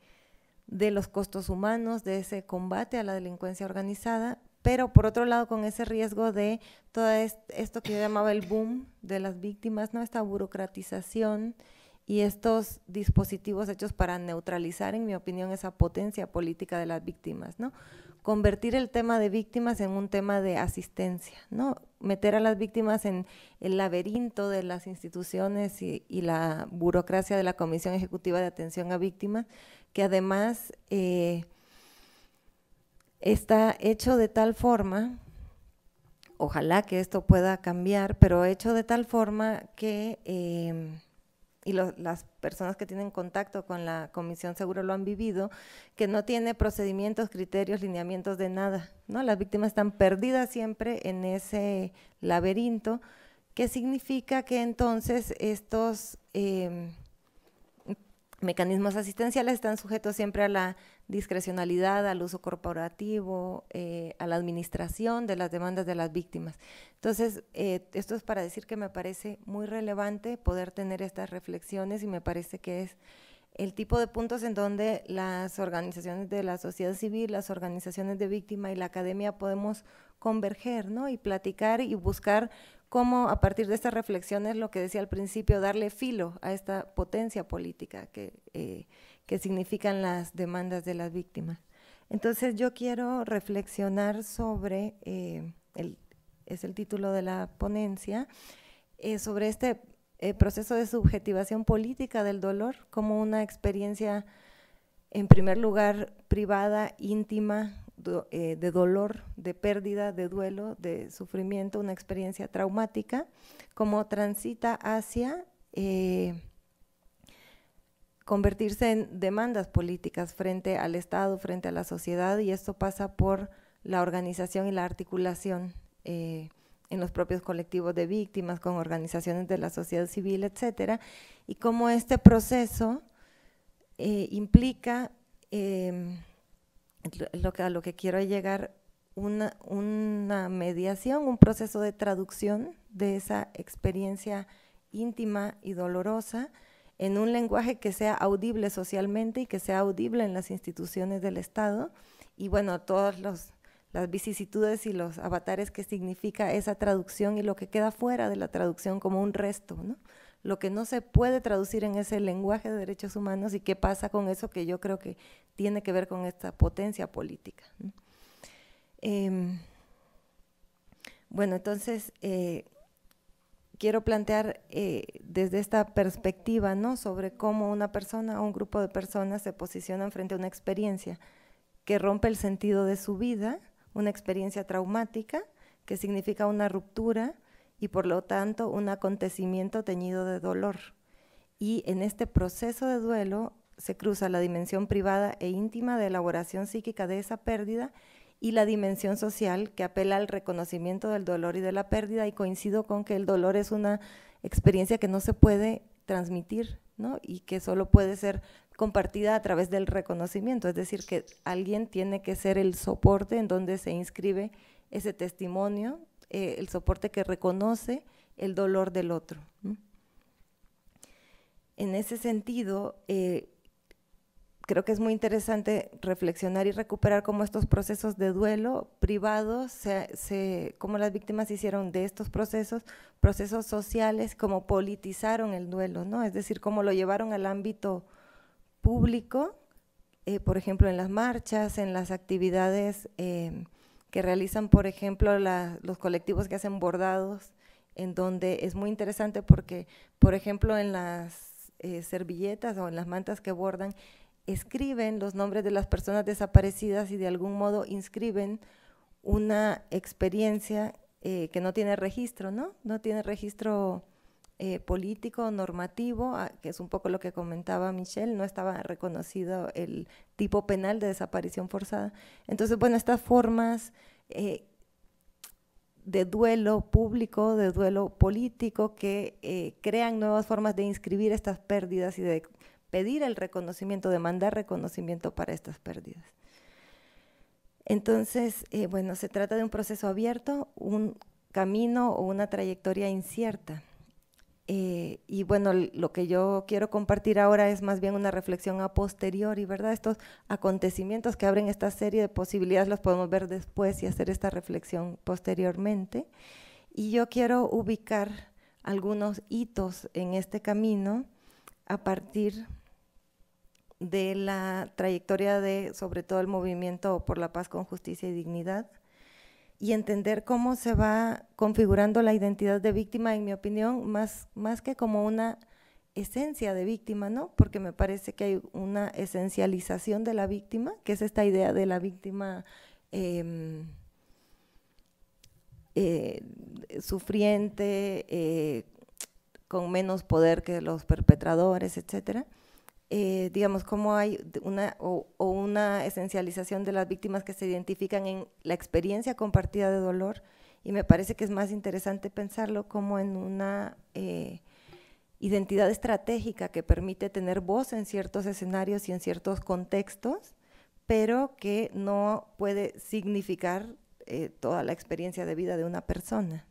M: de los costos humanos, de ese combate a la delincuencia organizada, pero por otro lado con ese riesgo de todo esto que yo llamaba el boom de las víctimas, ¿no? Esta burocratización y estos dispositivos hechos para neutralizar, en mi opinión, esa potencia política de las víctimas, ¿no? Convertir el tema de víctimas en un tema de asistencia, ¿no? Meter a las víctimas en el laberinto de las instituciones y, la burocracia de la Comisión Ejecutiva de Atención a Víctimas, que además... Eh, está hecho de tal forma, ojalá que esto pueda cambiar, pero hecho de tal forma que, em, y las personas que tienen contacto con la comisión seguro lo han vivido, que no tiene procedimientos, criterios, lineamientos de nada. ¿no? Las víctimas están perdidas siempre en ese laberinto, que significa que entonces estos... Em, mecanismos asistenciales están sujetos siempre a la discrecionalidad al uso corporativo, eh, a la administración de las demandas de las víctimas. Entonces, eh, esto es para decir que me parece muy relevante poder tener estas reflexiones y me parece que es el tipo de puntos en donde las organizaciones de la sociedad civil, las organizaciones de víctima y la academia podemos converger, Y platicar y buscar cómo a partir de estas reflexiones, lo que decía al principio, darle filo a esta potencia política que... Eh, que significan las demandas de las víctimas. Entonces yo quiero reflexionar sobre, eh, el, es el título de la ponencia, eh, sobre este eh, proceso de subjetivación política del dolor como una experiencia, en primer lugar, privada, íntima, de dolor, de pérdida, de duelo, de sufrimiento, una experiencia traumática, como transita hacia convertirse en demandas políticas frente al Estado, frente a la sociedad, y esto pasa por la organización y la articulación eh, en los propios colectivos de víctimas, con organizaciones de la sociedad civil, etcétera, y cómo este proceso eh, implica, em, a lo que quiero llegar, una mediación, un proceso de traducción de esa experiencia íntima y dolorosa en un lenguaje que sea audible socialmente y que sea audible en las instituciones del Estado. Y bueno, todas las vicisitudes y los avatares que significa esa traducción y lo que queda fuera de la traducción como un resto, ¿no? lo que no se puede traducir en ese lenguaje de derechos humanos y qué pasa con eso que yo creo que tiene que ver con esta potencia política. Em, bueno, entonces, eh, quiero plantear eh, desde esta perspectiva, ¿no? Sobre cómo una persona o un grupo de personas se posicionan frente a una experiencia que rompe el sentido de su vida, una experiencia traumática, que significa una ruptura y por lo tanto un acontecimiento teñido de dolor. Y en este proceso de duelo se cruza la dimensión privada e íntima de elaboración psíquica de esa pérdida y la dimensión social que apela al reconocimiento del dolor y de la pérdida y coincido con que el dolor es una experiencia que no se puede transmitir y que solo puede ser compartida a través del reconocimiento, es decir, que alguien tiene que ser el soporte en donde se inscribe ese testimonio, eh, el soporte que reconoce el dolor del otro. En ese sentido, eh, creo que es muy interesante reflexionar y recuperar cómo estos procesos de duelo privados, se, cómo las víctimas hicieron de estos procesos, procesos sociales, cómo politizaron el duelo, ¿no? Es decir, cómo lo llevaron al ámbito público, eh, por ejemplo, en las marchas, en las actividades eh, que realizan, por ejemplo, los colectivos que hacen bordados, en donde es muy interesante porque, por ejemplo, en las eh, servilletas o en las mantas que bordan, escriben los nombres de las personas desaparecidas y de algún modo inscriben una experiencia eh, que no tiene registro, ¿no? No tiene registro eh, político, normativo, ah, que es un poco lo que comentaba Michelle, no estaba reconocido el tipo penal de desaparición forzada. Entonces, bueno, estas formas eh, de duelo público, de duelo político, que crean nuevas formas de inscribir estas pérdidas y de pedir el reconocimiento, demandar reconocimiento para estas pérdidas. Entonces, eh, bueno, se trata de un proceso abierto, un camino o una trayectoria incierta. Eh, y bueno, lo que yo quiero compartir ahora es más bien una reflexión a posteriori, ¿verdad? Estos acontecimientos que abren esta serie de posibilidades los podemos ver después y hacer esta reflexión posteriormente. Y yo quiero ubicar algunos hitos en este camino a partir de la trayectoria de, sobre todo, el movimiento por la paz con justicia y dignidad y entender cómo se va configurando la identidad de víctima, en mi opinión, más, que como una esencia de víctima, ¿no? Porque me parece que hay una esencialización de la víctima, que es esta idea de la víctima em, eh, sufriente, eh, con menos poder que los perpetradores, etcétera eh, digamos, cómo hay una o, una esencialización de las víctimas que se identifican en la experiencia compartida de dolor. Y me parece que es más interesante pensarlo como en una eh, identidad estratégica que permite tener voz en ciertos escenarios y en ciertos contextos, pero que no puede significar eh, toda la experiencia de vida de una persona.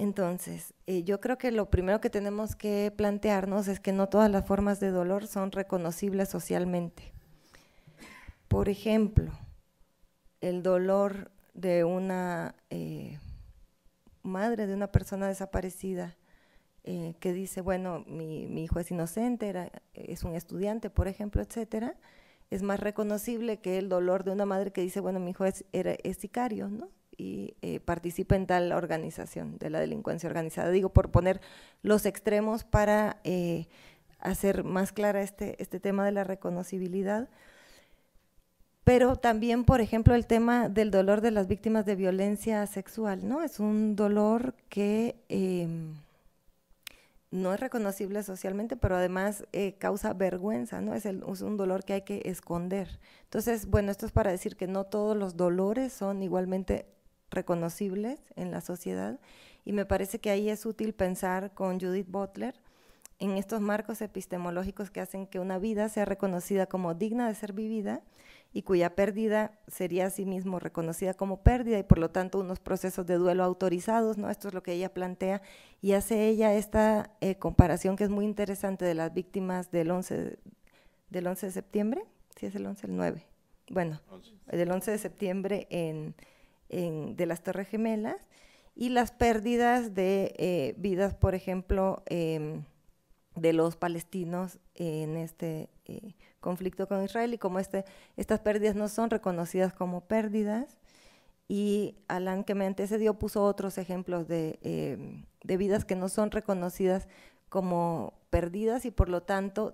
M: Entonces, eh, yo creo que lo primero que tenemos que plantearnos es que no todas las formas de dolor son reconocibles socialmente. Por ejemplo, el dolor de una eh, madre de una persona desaparecida eh, que dice, bueno, mi, hijo es inocente, era, es un estudiante, por ejemplo, etcétera, es más reconocible que el dolor de una madre que dice, bueno, mi hijo es, era, es sicario, ¿no? y eh, participa en tal organización de la delincuencia organizada. Digo, por poner los extremos para eh, hacer más clara este, este tema de la reconocibilidad. Pero también, por ejemplo, el tema del dolor de las víctimas de violencia sexual, ¿no? Es un dolor que em, no es reconocible socialmente, pero además eh, causa vergüenza, ¿no? Es, es, un dolor que hay que esconder. Entonces, bueno, esto es para decir que no todos los dolores son igualmente reconocibles en la sociedad y me parece que ahí es útil pensar con Judith Butler en estos marcos epistemológicos que hacen que una vida sea reconocida como digna de ser vivida y cuya pérdida sería a sí mismo reconocida como pérdida y por lo tanto unos procesos de duelo autorizados, ¿no? Esto es lo que ella plantea y hace ella esta eh, comparación que es muy interesante de las víctimas del 11, del 11 de septiembre, si es el 11, el 9, bueno, del 11 de septiembre en de las Torres Gemelas y las pérdidas de eh, vidas, por ejemplo, em, de los palestinos en este eh, conflicto con Israel y como este, estas pérdidas no son reconocidas como pérdidas. Y Alan que ese dio puso otros ejemplos em, de, vidas que no son reconocidas como pérdidas y por lo tanto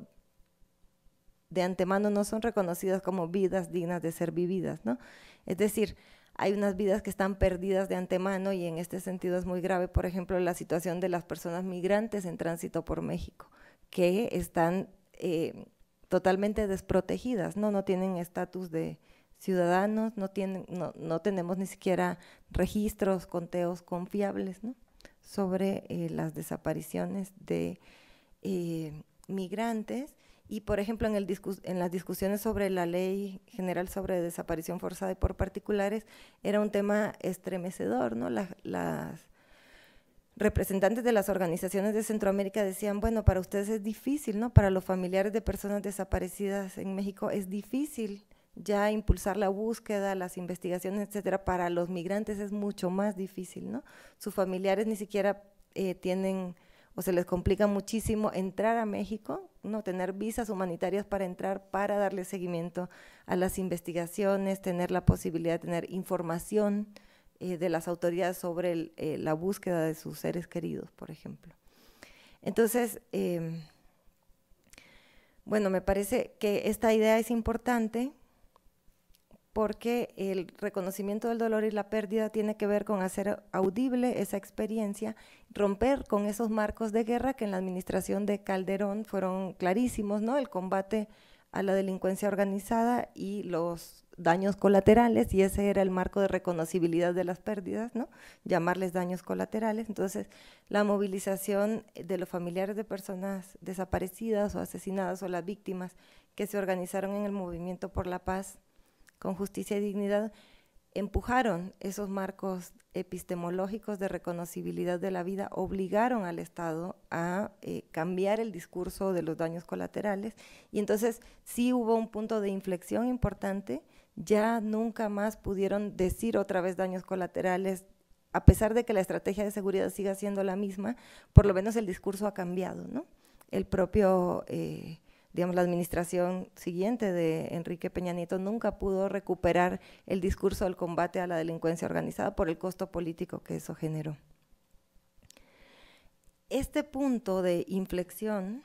M: de antemano no son reconocidas como vidas dignas de ser vividas, ¿no? Es decir, hay unas vidas que están perdidas de antemano y en este sentido es muy grave, por ejemplo, la situación de las personas migrantes en tránsito por México, que están eh, totalmente desprotegidas, no, no tienen estatus de ciudadanos, no, tienen, no, no, tenemos ni siquiera registros, conteos confiables sobre eh, las desapariciones de eh, migrantes y, por ejemplo, en, el en las discusiones sobre la ley general sobre desaparición forzada y por particulares, era un tema estremecedor, ¿no? las, representantes de las organizaciones de Centroamérica decían, bueno, para ustedes es difícil, ¿no? Para los familiares de personas desaparecidas en México es difícil ya impulsar la búsqueda, las investigaciones, etcétera. Para los migrantes es mucho más difícil, ¿no? Sus familiares ni siquiera eh, tienen o se les complica muchísimo entrar a México, no tener visas humanitarias para entrar, para darle seguimiento a las investigaciones, tener la posibilidad de tener información eh, de las autoridades sobre eh, la búsqueda de sus seres queridos, por ejemplo. Entonces, em, bueno, me parece que esta idea es importante porque el reconocimiento del dolor y la pérdida tiene que ver con hacer audible esa experiencia, romper con esos marcos de guerra que en la administración de Calderón fueron clarísimos, ¿no? El combate a la delincuencia organizada y los daños colaterales, y ese era el marco de reconocibilidad de las pérdidas, ¿no? Llamarles daños colaterales. Entonces, la movilización de los familiares de personas desaparecidas o asesinadas o las víctimas que se organizaron en el movimiento por la paz con justicia y dignidad, empujaron esos marcos epistemológicos de reconocibilidad de la vida, obligaron al Estado a eh, cambiar el discurso de los daños colaterales y entonces sí hubo un punto de inflexión importante, ya nunca más pudieron decir otra vez daños colaterales, a pesar de que la estrategia de seguridad siga siendo la misma, por lo menos el discurso ha cambiado, ¿no? El propio... Eh, la administración siguiente de Enrique Peña Nieto nunca pudo recuperar el discurso del combate a la delincuencia organizada por el costo político que eso generó. Este punto de inflexión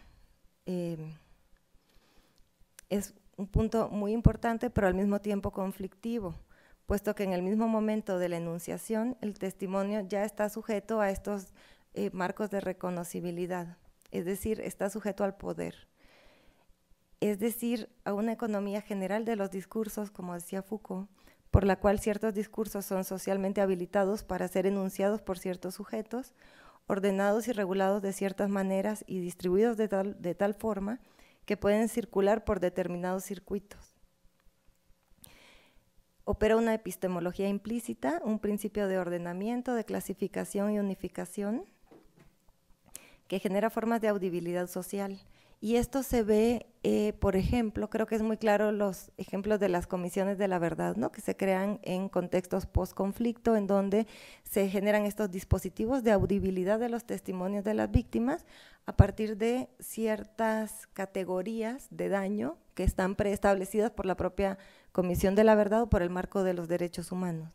M: em, es un punto muy importante, pero al mismo tiempo conflictivo, puesto que en el mismo momento de la enunciación, el testimonio ya está sujeto a estos eh, marcos de reconocibilidad, es decir, está sujeto al poder es decir, a una economía general de los discursos, como decía Foucault, por la cual ciertos discursos son socialmente habilitados para ser enunciados por ciertos sujetos, ordenados y regulados de ciertas maneras y distribuidos de tal, forma que pueden circular por determinados circuitos. Opera una epistemología implícita, un principio de ordenamiento, de clasificación y unificación que genera formas de audibilidad social y esto se ve, eh, por ejemplo, creo que es muy claro los ejemplos de las comisiones de la verdad, ¿no? que se crean en contextos post-conflicto, en donde se generan estos dispositivos de audibilidad de los testimonios de las víctimas a partir de ciertas categorías de daño que están preestablecidas por la propia Comisión de la Verdad o por el marco de los derechos humanos.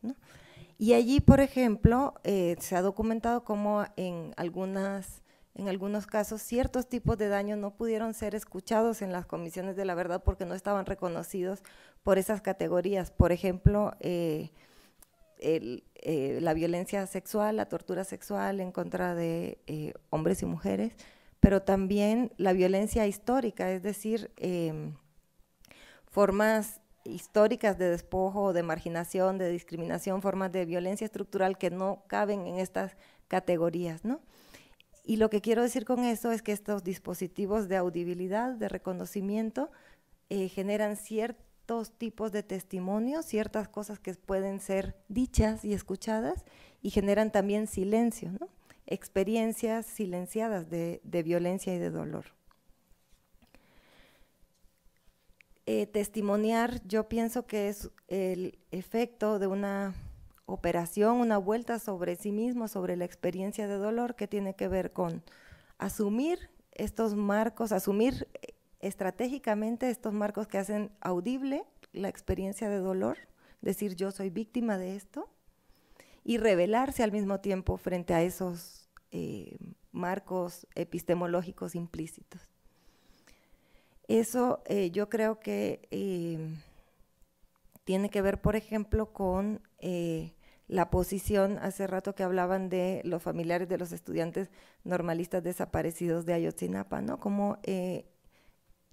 M: Y allí, por ejemplo, eh, se ha documentado cómo en algunas en algunos casos, ciertos tipos de daño no pudieron ser escuchados en las comisiones de la verdad porque no estaban reconocidos por esas categorías. Por ejemplo, eh, eh, la violencia sexual, la tortura sexual en contra de eh, hombres y mujeres, pero también la violencia histórica, es decir, em, formas históricas de despojo, de marginación, de discriminación, formas de violencia estructural que no caben en estas categorías, ¿no? Y lo que quiero decir con eso es que estos dispositivos de audibilidad, de reconocimiento, eh, generan ciertos tipos de testimonios, ciertas cosas que pueden ser dichas y escuchadas, y generan también silencio, experiencias silenciadas de, violencia y de dolor. Eh, testimoniar, yo pienso que es el efecto de una operación, una vuelta sobre sí mismo, sobre la experiencia de dolor que tiene que ver con asumir estos marcos, asumir eh, estratégicamente estos marcos que hacen audible la experiencia de dolor, decir yo soy víctima de esto y revelarse al mismo tiempo frente a esos eh, marcos epistemológicos implícitos. Eso eh, yo creo que tiene que ver, por ejemplo, con la posición, hace rato que hablaban de los familiares de los estudiantes normalistas desaparecidos de Ayotzinapa, ¿no? Cómo eh,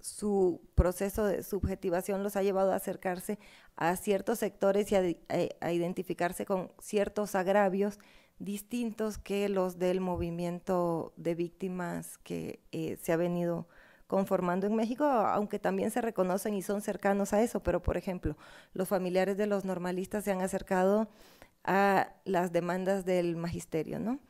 M: su proceso de subjetivación los ha llevado a acercarse a ciertos sectores y a, identificarse con ciertos agravios distintos que los del movimiento de víctimas que eh, se ha venido conformando en México, aunque también se reconocen y son cercanos a eso, pero por ejemplo, los familiares de los normalistas se han acercado a las demandas del magisterio, ¿no?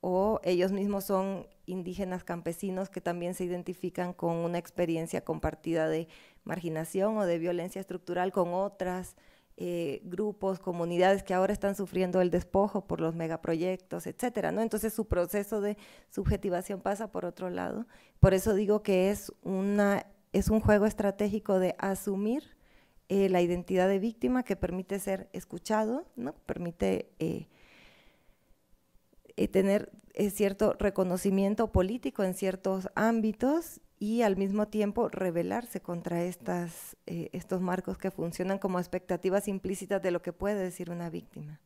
M: O ellos mismos son indígenas campesinos que también se identifican con una experiencia compartida de marginación o de violencia estructural con otras eh, grupos, comunidades que ahora están sufriendo el despojo por los megaproyectos, etcétera, ¿no? Entonces su proceso de subjetivación pasa por otro lado. Por eso digo que es, una, es un juego estratégico de asumir eh, la identidad de víctima que permite ser escuchado, ¿no? permite eh, eh, tener cierto reconocimiento político en ciertos ámbitos y al mismo tiempo rebelarse contra estas, estos marcos que funcionan como expectativas implícitas de lo que puede decir una víctima.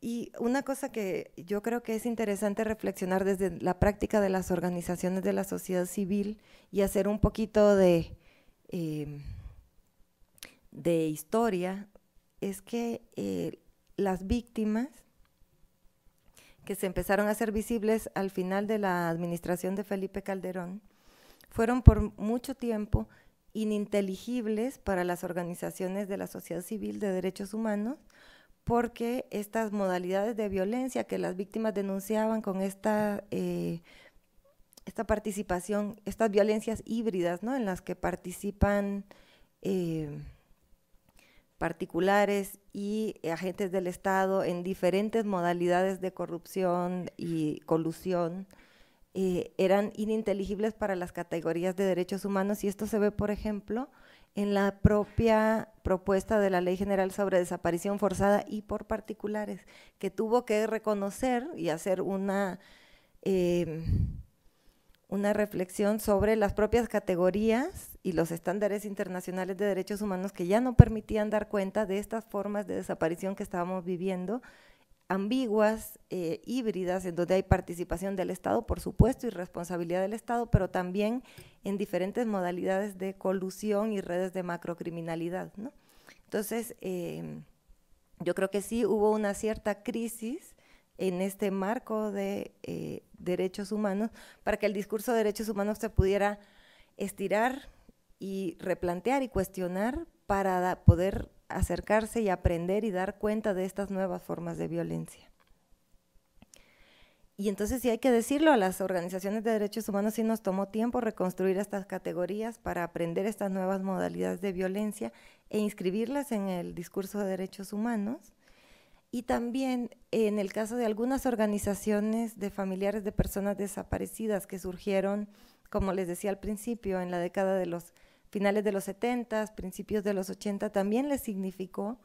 M: Y una cosa que yo creo que es interesante reflexionar desde la práctica de las organizaciones de la sociedad civil y hacer un poquito de Em, de historia es que eh, las víctimas que se empezaron a ser visibles al final de la administración de Felipe Calderón fueron por mucho tiempo ininteligibles para las organizaciones de la sociedad civil de derechos humanos porque estas modalidades de violencia que las víctimas denunciaban con esta eh, esta participación, estas violencias híbridas, ¿no? En las que participan eh, particulares y agentes del Estado en diferentes modalidades de corrupción y colusión, eh, eran ininteligibles para las categorías de derechos humanos y esto se ve, por ejemplo, en la propia propuesta de la Ley General sobre Desaparición Forzada y por particulares, que tuvo que reconocer y hacer una... Eh, una reflexión sobre las propias categorías y los estándares internacionales de derechos humanos que ya no permitían dar cuenta de estas formas de desaparición que estábamos viviendo, ambiguas, eh, híbridas, en donde hay participación del Estado, por supuesto, y responsabilidad del Estado, pero también en diferentes modalidades de colusión y redes de macrocriminalidad. ¿no? Entonces, eh, yo creo que sí hubo una cierta crisis en este marco de eh, derechos humanos, para que el discurso de derechos humanos se pudiera estirar y replantear y cuestionar para poder acercarse y aprender y dar cuenta de estas nuevas formas de violencia. Y entonces si hay que decirlo, a las organizaciones de derechos humanos sí nos tomó tiempo reconstruir estas categorías para aprender estas nuevas modalidades de violencia e inscribirlas en el discurso de derechos humanos. Y también en el caso de algunas organizaciones de familiares de personas desaparecidas que surgieron, como les decía al principio, en la década de los finales de los 70, principios de los 80, también les significó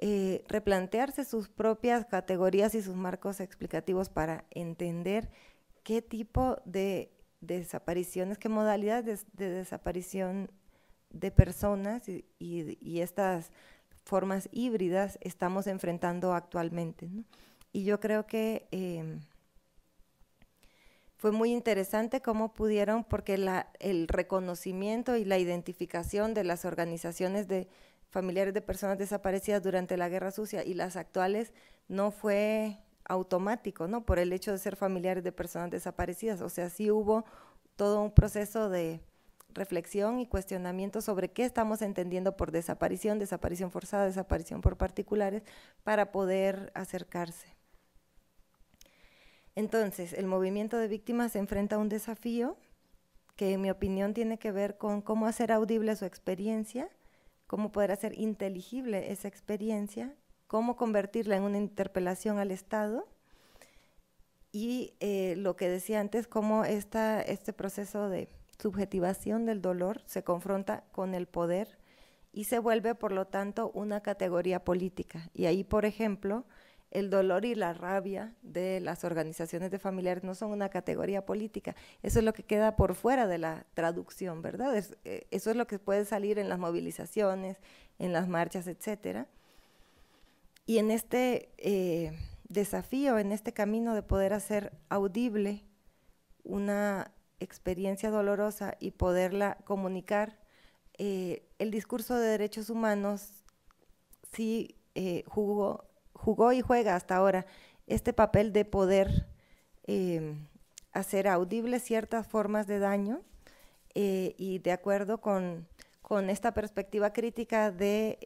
M: eh, replantearse sus propias categorías y sus marcos explicativos para entender qué tipo de desapariciones, qué modalidades de, desaparición de personas y estas formas híbridas estamos enfrentando actualmente. Y yo creo que eh, fue muy interesante cómo pudieron, porque el reconocimiento y la identificación de las organizaciones de familiares de personas desaparecidas durante la guerra sucia y las actuales no fue automático, ¿no? Por el hecho de ser familiares de personas desaparecidas. O sea, sí hubo todo un proceso de, reflexión y cuestionamiento sobre qué estamos entendiendo por desaparición, desaparición forzada, desaparición por particulares, para poder acercarse. Entonces, el movimiento de víctimas se enfrenta a un desafío que en mi opinión tiene que ver con cómo hacer audible su experiencia, cómo poder hacer inteligible esa experiencia, cómo convertirla en una interpelación al Estado y eh, lo que decía antes, cómo esta, este proceso de subjetivación del dolor se confronta con el poder y se vuelve, por lo tanto, una categoría política. Y ahí, por ejemplo, el dolor y la rabia de las organizaciones de familiares no son una categoría política. Eso es lo que queda por fuera de la traducción, ¿verdad? Eh, eso es lo que puede salir en las movilizaciones, en las marchas, etcétera. Y en este eh, desafío, en este camino de poder hacer audible una experiencia dolorosa y poderla comunicar, eh, el discurso de derechos humanos sí eh, jugó, y juega hasta ahora este papel de poder em, hacer audibles ciertas formas de daño eh, y de acuerdo con esta perspectiva crítica de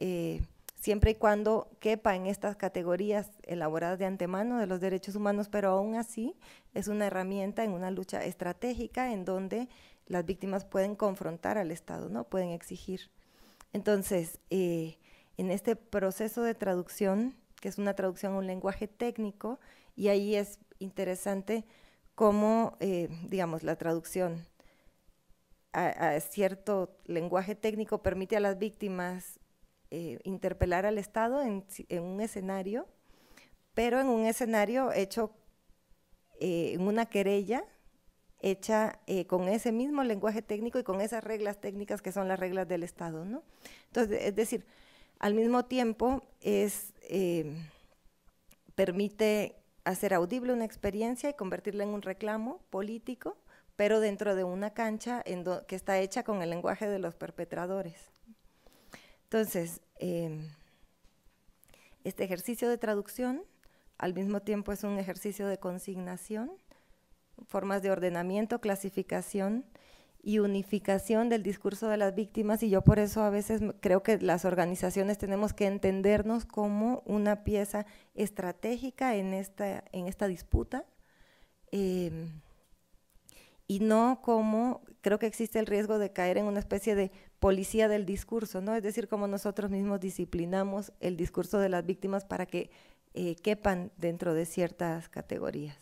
M: siempre y cuando quepa en estas categorías elaboradas de antemano de los derechos humanos, pero aún así es una herramienta en una lucha estratégica en donde las víctimas pueden confrontar al Estado, ¿no? Pueden exigir. Entonces, eh, en este proceso de traducción, que es una traducción a un lenguaje técnico, y ahí es interesante cómo, eh, digamos, la traducción a, cierto lenguaje técnico permite a las víctimas eh, interpelar al Estado en, un escenario, pero en un escenario hecho eh, en una querella hecha eh, con ese mismo lenguaje técnico y con esas reglas técnicas que son las reglas del Estado, ¿no? Entonces, es decir, al mismo tiempo es, permite hacer audible una experiencia y convertirla en un reclamo político, pero dentro de una cancha que está hecha con el lenguaje de los perpetradores. Entonces, em, este ejercicio de traducción al mismo tiempo es un ejercicio de consignación, formas de ordenamiento, clasificación y unificación del discurso de las víctimas y yo por eso a veces creo que las organizaciones tenemos que entendernos como una pieza estratégica en esta, en esta disputa em, y no como, creo que existe el riesgo de caer en una especie de policía del discurso, ¿no? Es decir, cómo nosotros mismos disciplinamos el discurso de las víctimas para que eh, quepan dentro de ciertas categorías.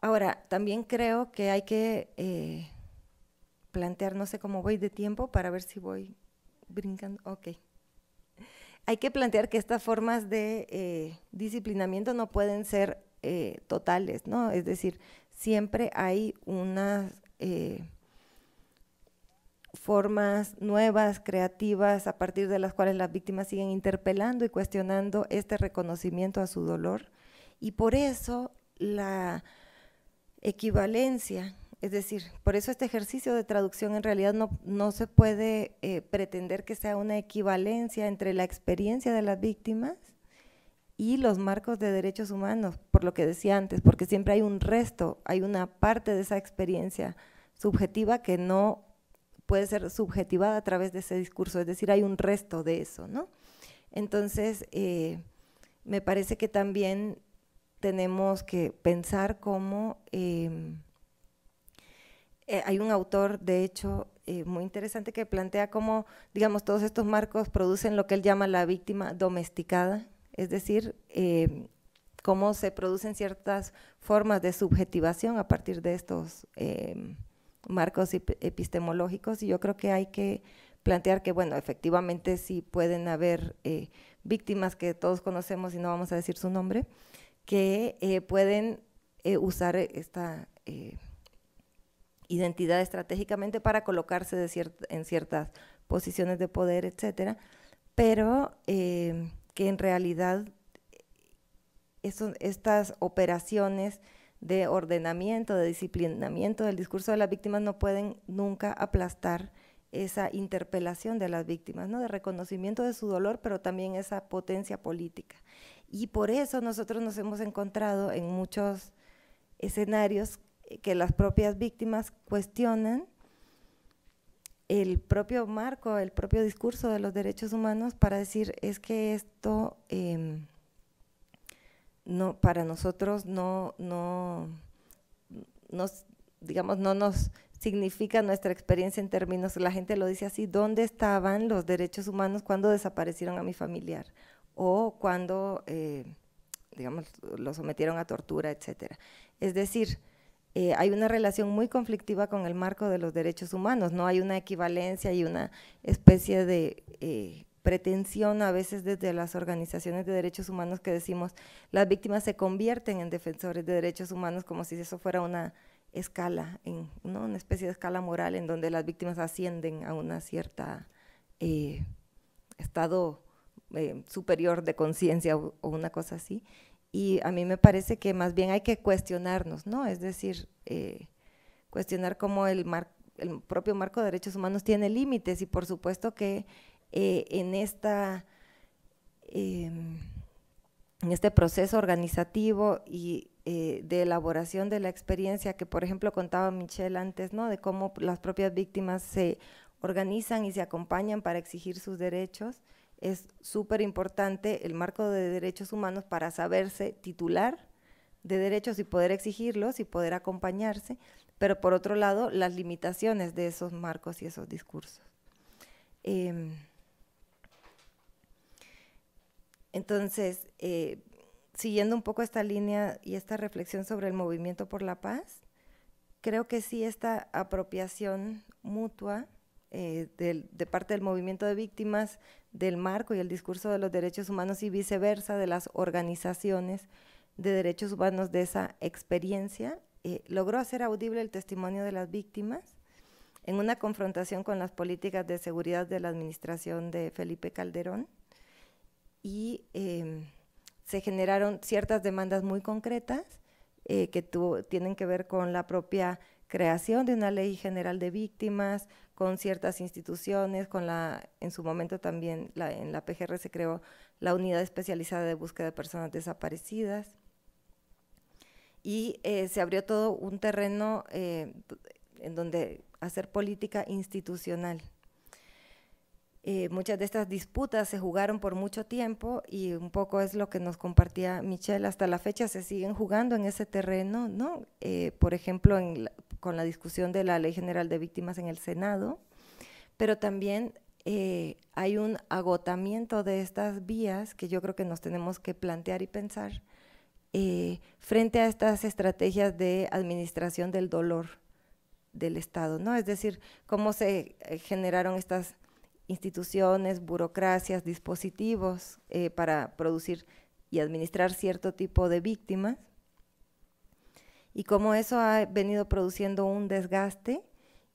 M: Ahora, también creo que hay que eh, plantear, no sé cómo voy de tiempo para ver si voy brincando. Ok. Hay que plantear que estas formas de eh, disciplinamiento no pueden ser totales, ¿no? Es decir, siempre hay unas formas nuevas, creativas, a partir de las cuales las víctimas siguen interpelando y cuestionando este reconocimiento a su dolor. Y por eso la equivalencia, es decir, por eso este ejercicio de traducción en realidad no, no se puede eh, pretender que sea una equivalencia entre la experiencia de las víctimas y los marcos de derechos humanos, por lo que decía antes, porque siempre hay un resto, hay una parte de esa experiencia subjetiva que no puede ser subjetivada a través de ese discurso, es decir, hay un resto de eso, ¿no? Entonces, eh, me parece que también tenemos que pensar cómo em, eh, hay un autor, de hecho, eh, muy interesante que plantea cómo, digamos, todos estos marcos producen lo que él llama la víctima domesticada, es decir, em, cómo se producen ciertas formas de subjetivación a partir de estos em, marcos epistemológicos y yo creo que hay que plantear que, bueno, efectivamente sí pueden haber eh, víctimas que todos conocemos y no vamos a decir su nombre, que eh, pueden eh, usar esta identidad estratégicamente para colocarse en ciertas posiciones de poder, etcétera, pero que en realidad estas operaciones de ordenamiento, de disciplinamiento del discurso de las víctimas no pueden nunca aplastar esa interpelación de las víctimas, ¿no? de reconocimiento de su dolor, pero también esa potencia política. Y por eso nosotros nos hemos encontrado en muchos escenarios que las propias víctimas cuestionan el propio marco, el propio discurso de los derechos humanos para decir, es que esto... Em, no, para nosotros no, no, nos, digamos, no nos significa nuestra experiencia en términos, la gente lo dice así, ¿dónde estaban los derechos humanos cuando desaparecieron a mi familiar? O cuando, eh, digamos, lo sometieron a tortura, etcétera. Es decir, eh, hay una relación muy conflictiva con el marco de los derechos humanos, no hay una equivalencia y una especie de eh, pretensión a veces desde las organizaciones de derechos humanos que decimos las víctimas se convierten en defensores de derechos humanos como si eso fuera una escala, en, una especie de escala moral en donde las víctimas ascienden a una cierta eh, estado eh, superior de conciencia o, una cosa así. Y a mí me parece que más bien hay que cuestionarnos, ¿no? Es decir, eh, cuestionar cómo el, el propio marco de derechos humanos tiene límites y por supuesto que eh, en, esta, em, en este proceso organizativo y eh, de elaboración de la experiencia que, por ejemplo, contaba Michelle antes, ¿no? de cómo las propias víctimas se organizan y se acompañan para exigir sus derechos. Es súper importante el marco de derechos humanos para saberse titular de derechos y poder exigirlos y poder acompañarse, pero por otro lado, las limitaciones de esos marcos y esos discursos. Em, entonces, eh, siguiendo un poco esta línea y esta reflexión sobre el movimiento por la paz, creo que sí esta apropiación mutua eh, de, parte del movimiento de víctimas del marco y el discurso de los derechos humanos y viceversa de las organizaciones de derechos humanos de esa experiencia, eh, logró hacer audible el testimonio de las víctimas en una confrontación con las políticas de seguridad de la administración de Felipe Calderón y em, se generaron ciertas demandas muy concretas eh, que tuvo, tienen que ver con la propia creación de una ley general de víctimas, con ciertas instituciones, con la, en su momento también en la PGR se creó la unidad especializada de búsqueda de personas desaparecidas. Y eh, se abrió todo un terreno eh, en donde hacer política institucional, eh, muchas de estas disputas se jugaron por mucho tiempo y un poco es lo que nos compartía Michelle. Hasta la fecha se siguen jugando en ese terreno, ¿no? Eh, por ejemplo, con la discusión de la Ley General de Víctimas en el Senado, pero también eh, hay un agotamiento de estas vías que yo creo que nos tenemos que plantear y pensar frente a estas estrategias de administración del dolor del Estado, ¿no? Es decir, cómo se generaron estas instituciones, burocracias, dispositivos eh, para producir y administrar cierto tipo de víctimas, y como eso ha venido produciendo un desgaste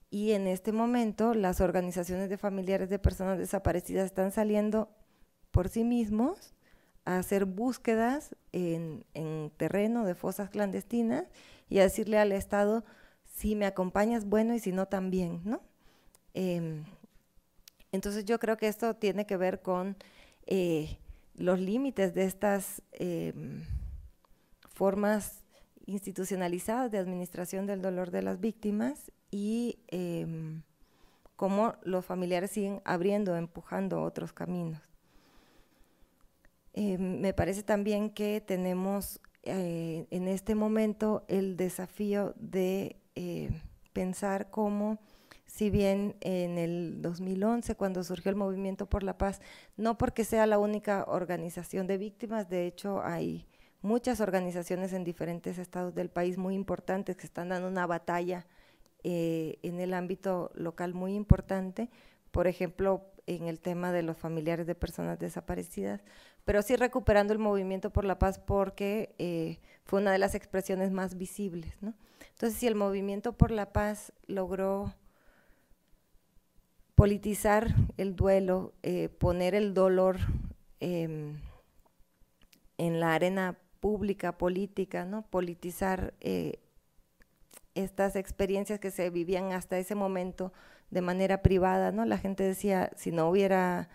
M: y en este momento las organizaciones de familiares de personas desaparecidas están saliendo por sí mismos a hacer búsquedas en, en terreno de fosas clandestinas y a decirle al Estado, si me acompañas, bueno, y si no, también, ¿no? Em, entonces yo creo que esto tiene que ver con eh, los límites de estas eh, formas institucionalizadas de administración del dolor de las víctimas y eh, cómo los familiares siguen abriendo, empujando otros caminos. me parece también que tenemos en este momento el desafío de pensar cómo si bien en el 2011, cuando surgió el Movimiento por la Paz, no porque sea la única organización de víctimas, de hecho hay muchas organizaciones en diferentes estados del país muy importantes que están dando una batalla eh, en el ámbito local muy importante, por ejemplo, en el tema de los familiares de personas desaparecidas, pero sí recuperando el movimiento por la paz porque eh, fue una de las expresiones más visibles. Entonces, si el movimiento por la paz logró politizar el duelo, eh, poner el dolor em, en la arena pública, política, ¿no? politizar eh, estas experiencias que se vivían hasta ese momento de manera privada. ¿no? La gente decía, si no hubiera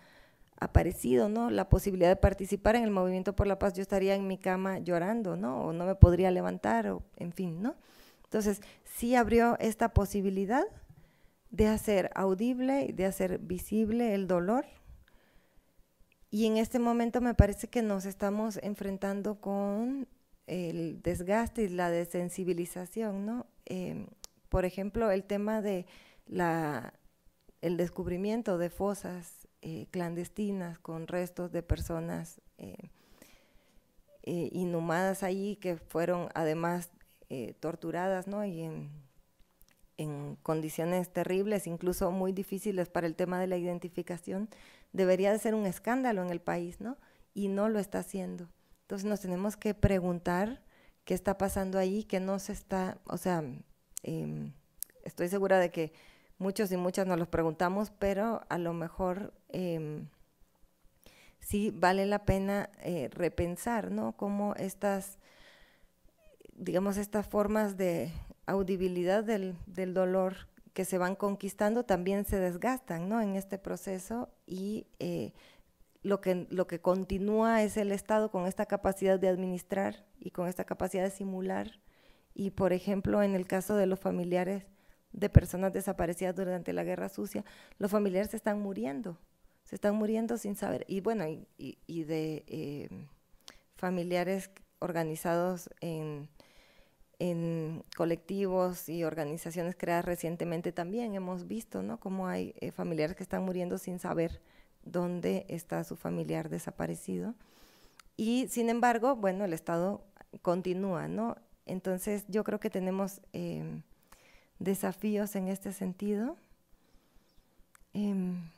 M: aparecido ¿no? la posibilidad de participar en el movimiento por la paz, yo estaría en mi cama llorando, ¿no? o no me podría levantar, o, en fin. ¿no? Entonces, sí abrió esta posibilidad de hacer audible y de hacer visible el dolor. Y en este momento me parece que nos estamos enfrentando con el desgaste y la desensibilización, ¿no? Em, por ejemplo, el tema de la, el descubrimiento de fosas eh, clandestinas con restos de personas eh, eh, inhumadas allí que fueron además torturadas, ¿no? Y en, en condiciones terribles, incluso muy difíciles para el tema de la identificación, debería de ser un escándalo en el país, ¿no? Y no lo está haciendo. Entonces nos tenemos que preguntar qué está pasando ahí, qué no se está, o sea, em, estoy segura de que muchos y muchas nos los preguntamos, pero a lo mejor em, sí vale la pena eh, repensar, ¿no? Cómo estas digamos, estas formas de audibilidad del, dolor que se van conquistando también se desgastan ¿no? en este proceso y eh, lo, que, lo que continúa es el Estado con esta capacidad de administrar y con esta capacidad de simular. Y por ejemplo, en el caso de los familiares de personas desaparecidas durante la guerra sucia, los familiares se están muriendo, se están muriendo sin saber. Y bueno, y, de eh, familiares organizados en en colectivos y organizaciones creadas recientemente también hemos visto, ¿no? Cómo hay eh, familiares que están muriendo sin saber dónde está su familiar desaparecido. Y sin embargo, bueno, el Estado continúa, ¿no? Entonces yo creo que tenemos em, desafíos en este sentido. Em,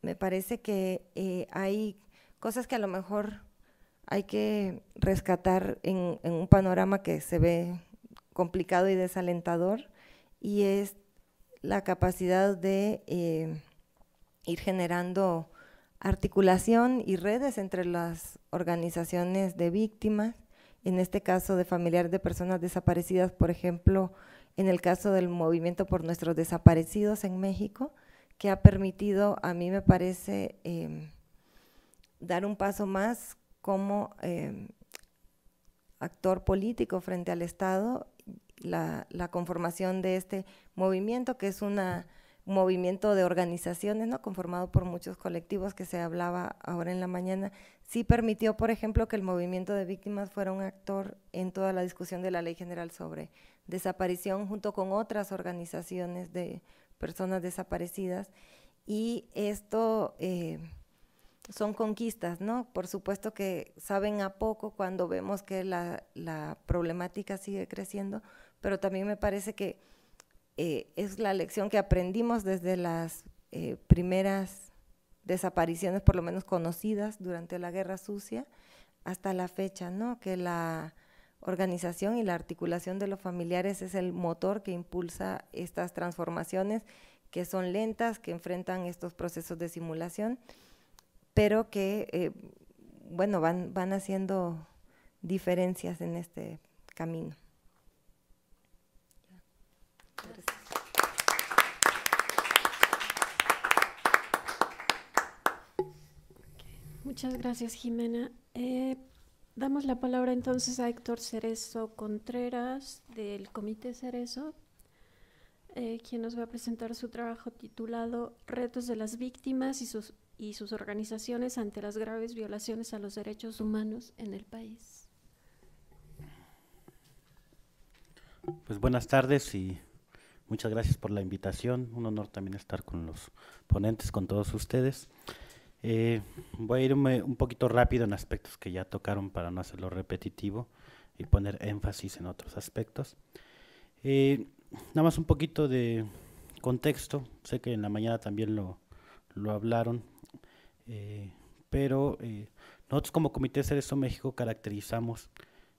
M: me parece que eh, hay cosas que a lo mejor hay que rescatar en, un panorama que se ve complicado y desalentador, y es la capacidad de eh, ir generando articulación y redes entre las organizaciones de víctimas, en este caso de familiares de personas desaparecidas, por ejemplo, en el caso del movimiento por nuestros desaparecidos en México, que ha permitido, a mí me parece, eh, dar un paso más como em, actor político frente al Estado la, conformación de este movimiento, que es un movimiento de organizaciones, ¿no? conformado por muchos colectivos que se hablaba ahora en la mañana, sí permitió, por ejemplo, que el movimiento de víctimas fuera un actor en toda la discusión de la Ley General sobre desaparición, junto con otras organizaciones de personas desaparecidas. Y esto... Eh, son conquistas, ¿no? Por supuesto que saben a poco cuando vemos que la, problemática sigue creciendo, pero también me parece que eh, es la lección que aprendimos desde las eh, primeras desapariciones, por lo menos conocidas, durante la Guerra Sucia hasta la fecha, ¿no? Que la organización y la articulación de los familiares es el motor que impulsa estas transformaciones que son lentas, que enfrentan estos procesos de simulación pero que, eh, bueno, van, van haciendo diferencias en este camino.
A: Muchas gracias, Jimena. Eh, damos la palabra entonces a Héctor Cerezo Contreras del Comité Cerezo, eh, quien nos va a presentar su trabajo titulado Retos de las Víctimas y sus y sus organizaciones ante las graves violaciones a los derechos humanos en el país.
N: Pues buenas tardes y muchas gracias por la invitación. Un honor también estar con los ponentes, con todos ustedes. Eh, voy a irme un poquito rápido en aspectos que ya tocaron para no hacerlo repetitivo y poner énfasis en otros aspectos. Eh, nada más un poquito de contexto. Sé que en la mañana también lo hablaron. Eh, pero eh, nosotros como Comité de Cerezo México caracterizamos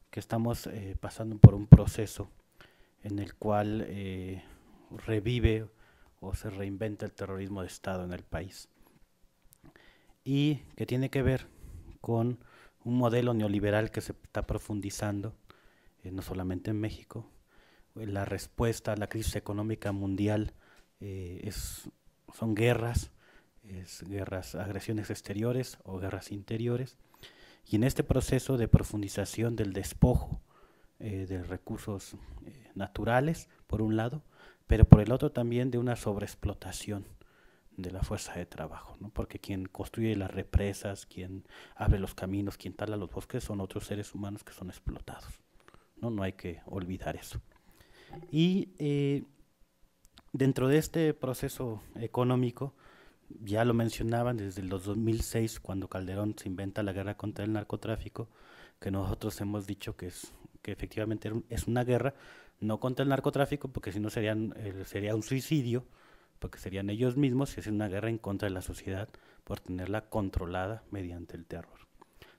N: que estamos eh, pasando por un proceso en el cual revive o se reinventa el terrorismo de Estado en el país y que tiene que ver con un modelo neoliberal que se está profundizando, no solamente en México. La respuesta a la crisis económica mundial es, son guerras, es guerras, agresiones exteriores o guerras interiores. Y en este proceso de profundización del despojo eh, de recursos eh, naturales, por un lado, pero por el otro también de una sobreexplotación de la fuerza de trabajo, ¿no? porque quien construye las represas, quien abre los caminos, quien tala los bosques, son otros seres humanos que son explotados. No, no hay que olvidar eso. Y eh, dentro de este proceso económico, ya lo mencionaban desde el 2006, cuando Calderón se inventa la guerra contra el narcotráfico, que nosotros hemos dicho que, es, que efectivamente es una guerra, no contra el narcotráfico, porque si no eh, sería un suicidio, porque serían ellos mismos, si es una guerra en contra de la sociedad por tenerla controlada mediante el terror.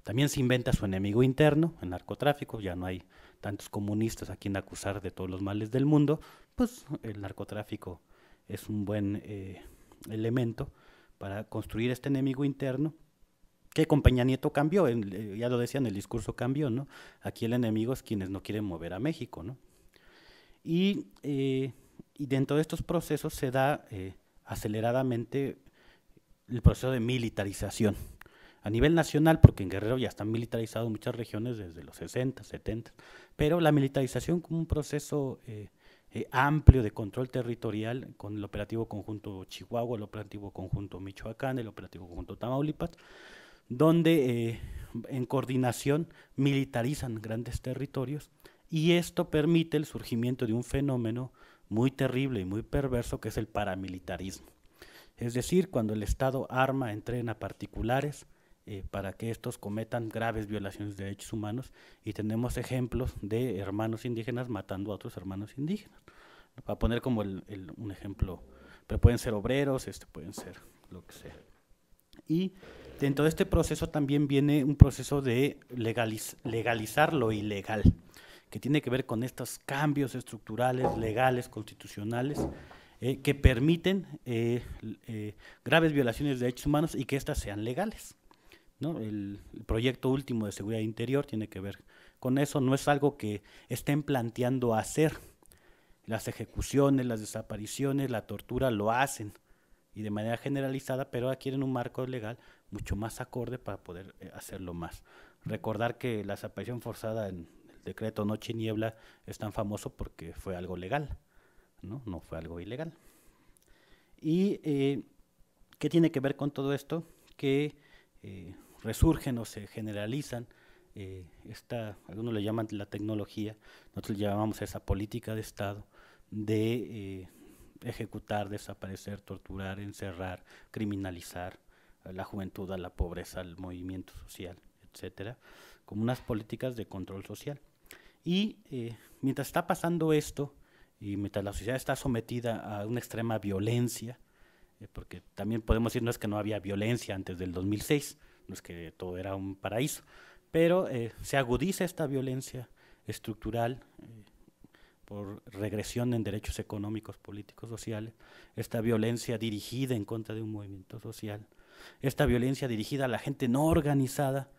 N: También se inventa su enemigo interno, el narcotráfico, ya no hay tantos comunistas a quien acusar de todos los males del mundo, pues el narcotráfico es un buen... Eh, elemento para construir este enemigo interno que con Peña Nieto cambió, eh, ya lo decían, el discurso cambió, ¿no? Aquí el enemigo es quienes no quieren mover a México, ¿no? Y, eh, dentro de estos procesos se da eh, aceleradamente el proceso de militarización a nivel nacional, porque en Guerrero ya están militarizados muchas regiones desde los 60, 70, pero la militarización como un proceso eh, amplio de control territorial con el operativo conjunto Chihuahua, el operativo conjunto Michoacán, el operativo conjunto Tamaulipas, donde eh, en coordinación militarizan grandes territorios y esto permite el surgimiento de un fenómeno muy terrible y muy perverso que es el paramilitarismo. Es decir, cuando el Estado arma, entrena particulares, eh, para que estos cometan graves violaciones de derechos humanos y tenemos ejemplos de hermanos indígenas matando a otros hermanos indígenas. Para poner como un ejemplo, pero pueden ser obreros, este, pueden ser lo que sea. Y dentro de este proceso también viene un proceso de legalizar lo ilegal, que tiene que ver con estos cambios estructurales, legales, constitucionales, eh, que permiten eh, graves violaciones de derechos humanos y que éstas sean legales. El, proyecto último de seguridad interior tiene que ver con eso, no es algo que estén planteando hacer. Las ejecuciones, las desapariciones, la tortura lo hacen y de manera generalizada, pero adquieren un marco legal mucho más acorde para poder eh, hacerlo más. Recordar que la desaparición forzada en el decreto Noche y Niebla es tan famoso porque fue algo legal, no, no fue algo ilegal. ¿Y eh, qué tiene que ver con todo esto? Que eh, resurgen o se generalizan. Eh, algunos le llaman la tecnología, nosotros le llamamos esa política de Estado de eh, ejecutar, desaparecer, torturar, encerrar, criminalizar a la juventud, a la pobreza, al movimiento social, etcétera, como unas políticas de control social. Y eh, mientras está pasando esto, y mientras la sociedad está sometida a una extrema violencia, porque también podemos decirnos que no había violencia antes del 2006, no es que todo era un paraíso, pero eh, se agudiza esta violencia estructural eh, por regresión en derechos económicos, políticos, sociales, esta violencia dirigida en contra de un movimiento social, esta violencia dirigida a la gente no organizada,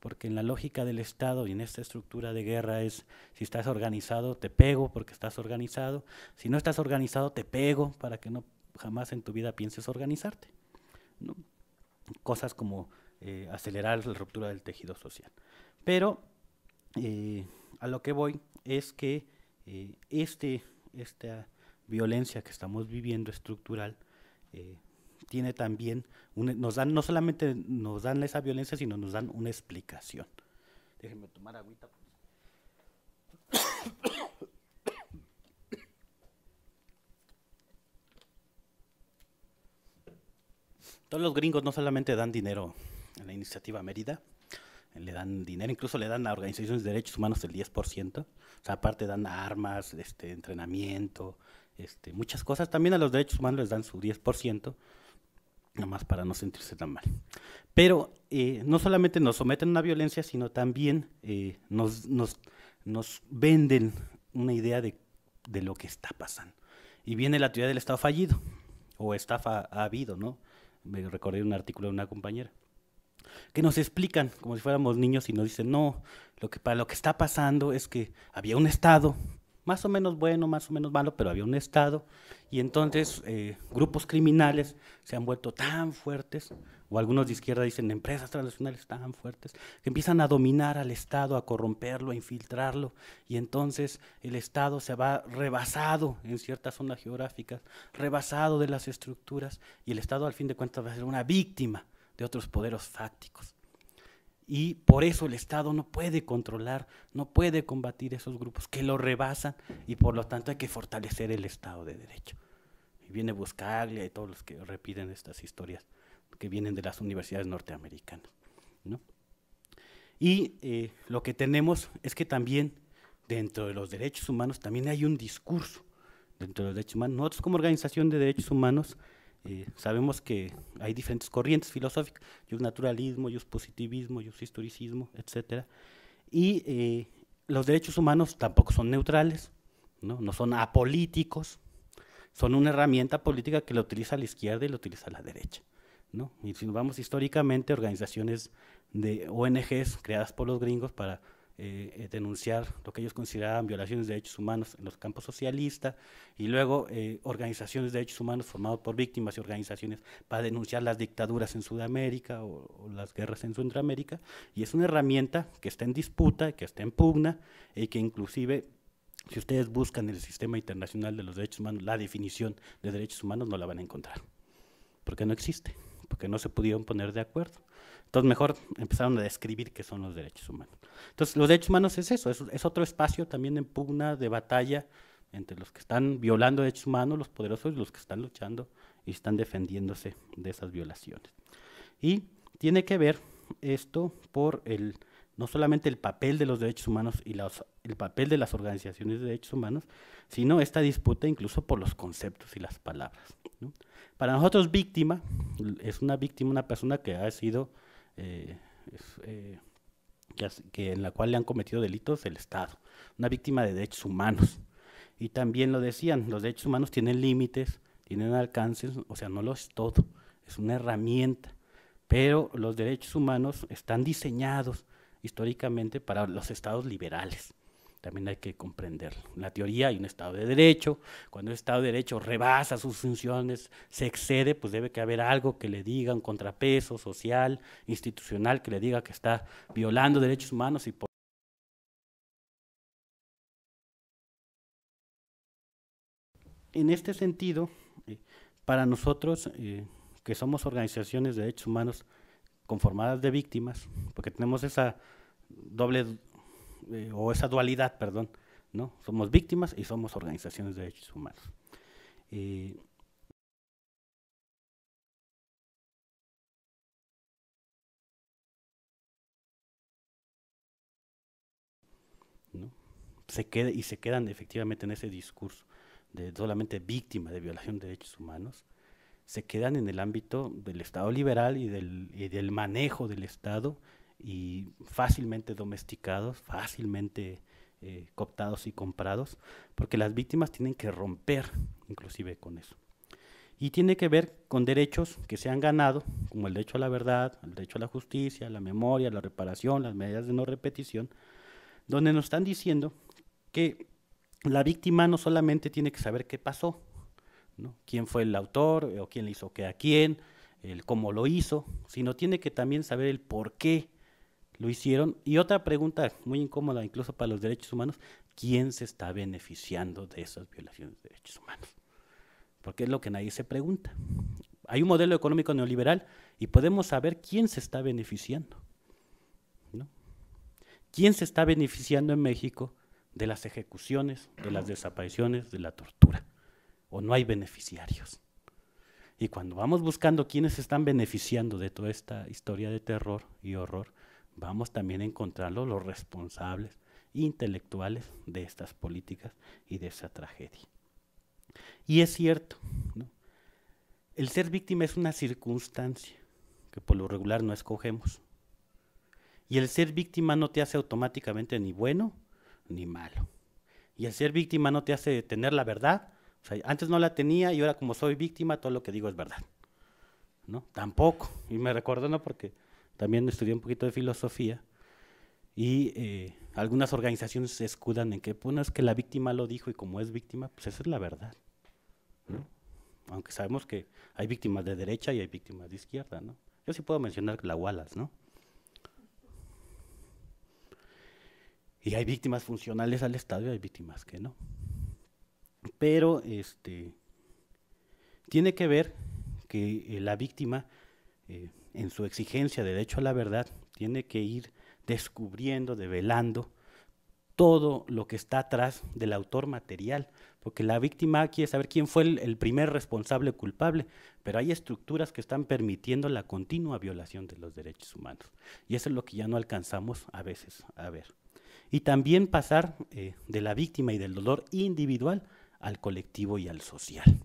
N: porque en la lógica del Estado y en esta estructura de guerra es, si estás organizado, te pego porque estás organizado, si no estás organizado, te pego para que no jamás en tu vida pienses organizarte. Cosas como eh, acelerar la ruptura del tejido social. Pero eh, a lo que voy es que eh, este, esta violencia que estamos viviendo estructural tiene también, nos dan, no solamente nos dan esa violencia, sino nos dan una explicación. Déjenme tomar agüita. Pues. Todos los gringos no solamente dan dinero en la iniciativa Mérida. Le dan dinero, incluso le dan a organizaciones de derechos humanos el 10%. O sea, aparte dan armas, este, entrenamiento, este, muchas cosas. También a los derechos humanos les dan su 10%, más para no sentirse tan mal. Pero eh, no solamente nos someten a una violencia, sino también eh, nos, nos, nos, venden una idea de, de, lo que está pasando. Y viene la teoría del Estado fallido, o estafa ha habido, ¿no? Me recordé un artículo de una compañera que nos explican como si fuéramos niños y nos dicen, no, lo que, para lo que está pasando es que había un Estado, más o menos bueno, más o menos malo, pero había un Estado, y entonces eh, grupos criminales se han vuelto tan fuertes, o algunos de izquierda dicen empresas transnacionales tan fuertes, que empiezan a dominar al Estado, a corromperlo, a infiltrarlo, y entonces el Estado se va rebasado en ciertas zonas geográficas, rebasado de las estructuras, y el Estado al fin de cuentas va a ser una víctima de otros poderes fácticos. Y por eso el Estado no puede controlar, no puede combatir esos grupos que lo rebasan y por lo tanto hay que fortalecer el Estado de Derecho. Y viene Buscaglia y todos los que repiten estas historias que vienen de las universidades norteamericanas. Y eh, lo que tenemos es que también dentro de los derechos humanos también hay un discurso dentro de los derechos humanos. Nosotros como organización de derechos humanos eh, sabemos que hay diferentes corrientes filosóficas, yo naturalismo, yo positivismo, yo historicismo, etc. Y eh, los derechos humanos tampoco son neutrales, ¿no? no son apolíticos, son una herramienta política que la utiliza la izquierda y la utiliza la derecha. ¿no? Y si nos vamos históricamente, organizaciones de ONGs creadas por los gringos para eh, eh, denunciar lo que ellos consideraban violaciones de derechos humanos en los campos socialistas y luego eh, organizaciones de derechos humanos formadas por víctimas y organizaciones para denunciar las dictaduras en Sudamérica o, las guerras en Centroamérica y es una herramienta que está en disputa, que está en pugna y que inclusive si ustedes buscan el sistema internacional de los derechos humanos la definición de derechos humanos no la van a encontrar porque no existe, porque no se pudieron poner de acuerdo. Entonces, mejor empezaron a describir qué son los derechos humanos. Entonces, los derechos humanos es eso, es, otro espacio también en pugna, de batalla, entre los que están violando derechos humanos, los poderosos, y los que están luchando y están defendiéndose de esas violaciones. Y tiene que ver esto por el, no solamente el papel de los derechos humanos y el papel de las organizaciones de derechos humanos, sino esta disputa incluso por los conceptos y las palabras. Para nosotros víctima es una víctima, una persona que ha sido eh, eh, en la cual le han cometido delitos el Estado, una víctima de derechos humanos. Y también lo decían, los derechos humanos tienen límites, tienen alcances, o sea, no lo es todo, es una herramienta, pero los derechos humanos están diseñados históricamente para los estados liberales también hay que comprender la teoría y un Estado de Derecho, cuando el Estado de Derecho rebasa sus funciones, se excede, pues debe que haber algo que le diga, un contrapeso social, institucional, que le diga que está violando derechos humanos y por En este sentido, eh, para nosotros, eh, que somos organizaciones de derechos humanos conformadas de víctimas, porque tenemos esa doble eh, o esa dualidad, perdón, ¿no? Somos víctimas y somos organizaciones de derechos humanos. Eh,
I: ¿no? se queda, y
N: se quedan efectivamente en ese discurso de solamente víctima de violación de derechos humanos, se quedan en el ámbito del Estado liberal y del, y del manejo del Estado y fácilmente domesticados, fácilmente eh, cooptados y comprados, porque las víctimas tienen que romper inclusive con eso. Y tiene que ver con derechos que se han ganado, como el derecho a la verdad, el derecho a la justicia, la memoria, la reparación, las medidas de no repetición, donde nos están diciendo que la víctima no solamente tiene que saber qué pasó, ¿no? quién fue el autor eh, o quién le hizo qué a quién, el cómo lo hizo, sino tiene que también saber el por qué lo hicieron. Y otra pregunta muy incómoda, incluso para los derechos humanos, ¿quién se está beneficiando de esas violaciones de derechos humanos? Porque es lo que nadie se pregunta. Hay un modelo económico neoliberal y podemos saber quién se está beneficiando. ¿no? ¿Quién se está beneficiando en México de las ejecuciones, de las desapariciones, de la tortura? ¿O no hay beneficiarios? Y cuando vamos buscando quiénes están beneficiando de toda esta historia de terror y horror, vamos también a encontrarlo los responsables intelectuales de estas políticas y de esa tragedia. Y es cierto, ¿no? el ser víctima es una circunstancia que por lo regular no escogemos. Y el ser víctima no te hace automáticamente ni bueno ni malo. Y el ser víctima no te hace tener la verdad. O sea, antes no la tenía y ahora como soy víctima, todo lo que digo es verdad. ¿No? Tampoco. Y me recuerdo, ¿no? Porque también estudié un poquito de filosofía y eh, algunas organizaciones se escudan en que, bueno, pues, es que la víctima lo dijo y como es víctima, pues esa es la verdad. Aunque sabemos que hay víctimas de derecha y hay víctimas de izquierda, ¿no? Yo sí puedo mencionar la Wallace, ¿no? Y hay víctimas funcionales al Estado y hay víctimas que no. Pero este tiene que ver que eh, la víctima eh, en su exigencia de derecho a la verdad, tiene que ir descubriendo, develando todo lo que está atrás del autor material, porque la víctima quiere saber quién fue el, primer responsable culpable, pero hay estructuras que están permitiendo la continua violación de los derechos humanos, y eso es lo que ya no alcanzamos a veces a ver. Y también pasar eh, de la víctima y del dolor individual al colectivo y al social.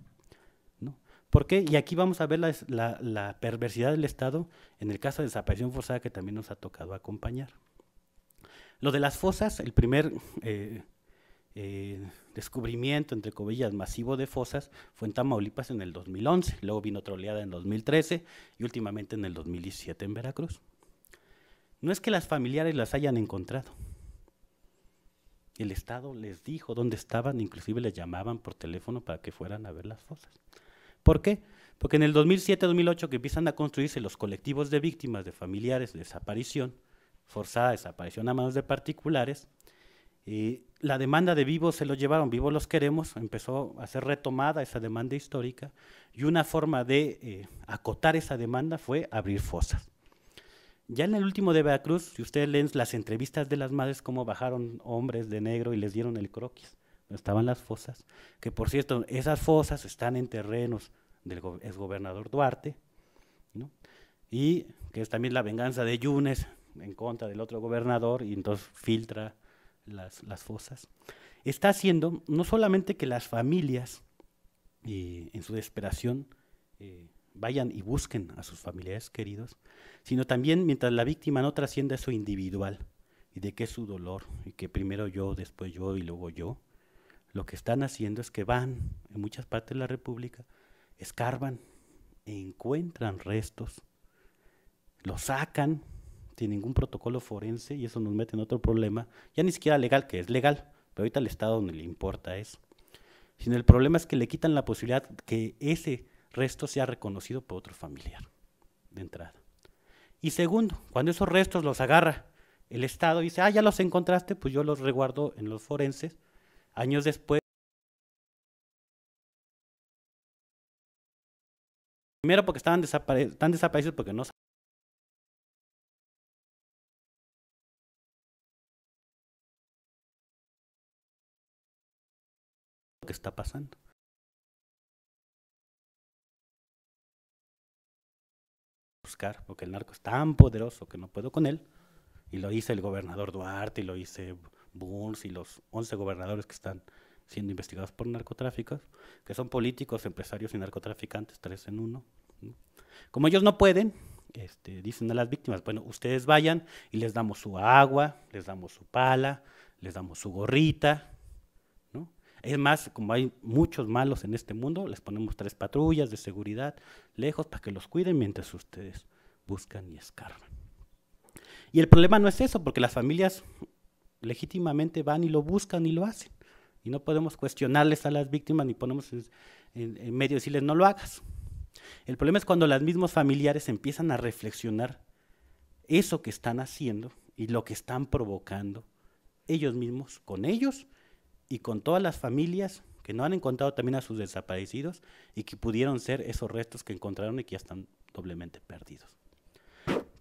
N: ¿Por qué? Y aquí vamos a ver la, perversidad del Estado en el caso de desaparición forzada que también nos ha tocado acompañar. Lo de las fosas, el primer eh, eh, descubrimiento, entre comillas, masivo de fosas fue en Tamaulipas en el 2011, luego vino otra oleada en 2013 y últimamente en el 2017 en Veracruz. No es que las familiares las hayan encontrado. El Estado les dijo dónde estaban, inclusive les llamaban por teléfono para que fueran a ver las fosas. ¿Por qué? Porque en el 2007-2008 que empiezan a construirse los colectivos de víctimas de familiares de desaparición, forzada desaparición a manos de particulares, eh, la demanda de vivos se lo llevaron, vivos los queremos, empezó a ser retomada esa demanda histórica y una forma de eh, acotar esa demanda fue abrir fosas. Ya en el último de Veracruz, si ustedes leen las entrevistas de las madres, cómo bajaron hombres de negro y les dieron el croquis, estaban las fosas, que por cierto, esas fosas están en terrenos del gobernador Duarte, y que es también la venganza de Yunes en contra del otro gobernador, y entonces filtra las, fosas, está haciendo no solamente que las familias, y en su desesperación, eh, vayan y busquen a sus familiares queridos, sino también mientras la víctima no trascienda su individual y de que es su dolor, y que primero yo, después yo y luego yo, lo que están haciendo es que van en muchas partes de la República escarban, encuentran restos, los sacan sin ningún protocolo forense y eso nos mete en otro problema, ya ni siquiera legal, que es legal, pero ahorita al Estado no le importa eso. Sino el problema es que le quitan la posibilidad que ese resto sea reconocido por otro familiar de entrada. Y segundo, cuando esos restos los agarra el Estado y dice, ah, ya los encontraste, pues yo los reguardo en los forenses.
I: Años después Primero porque estaban están desaparecidos porque no lo que está pasando. Buscar, porque el narco es tan poderoso que no puedo con
N: él. Y lo hice el gobernador Duarte, y lo hice Burns y los 11 gobernadores que están siendo investigados por narcotráficos, que son políticos, empresarios y narcotraficantes, tres en uno. Como ellos no pueden, este, dicen a las víctimas, bueno, ustedes vayan y les damos su agua, les damos su pala, les damos su gorrita. Es más, como hay muchos malos en este mundo, les ponemos tres patrullas de seguridad lejos para que los cuiden mientras ustedes buscan y escarban. Y el problema no es eso, porque las familias legítimamente van y lo buscan y lo hacen. Y no podemos cuestionarles a las víctimas ni ponemos en, medio de decirles no lo hagas. El problema es cuando los mismos familiares empiezan a reflexionar eso que están haciendo y lo que están provocando ellos mismos, con ellos y con todas las familias que no han encontrado también a sus desaparecidos y que pudieron ser esos restos que encontraron y que ya están doblemente perdidos.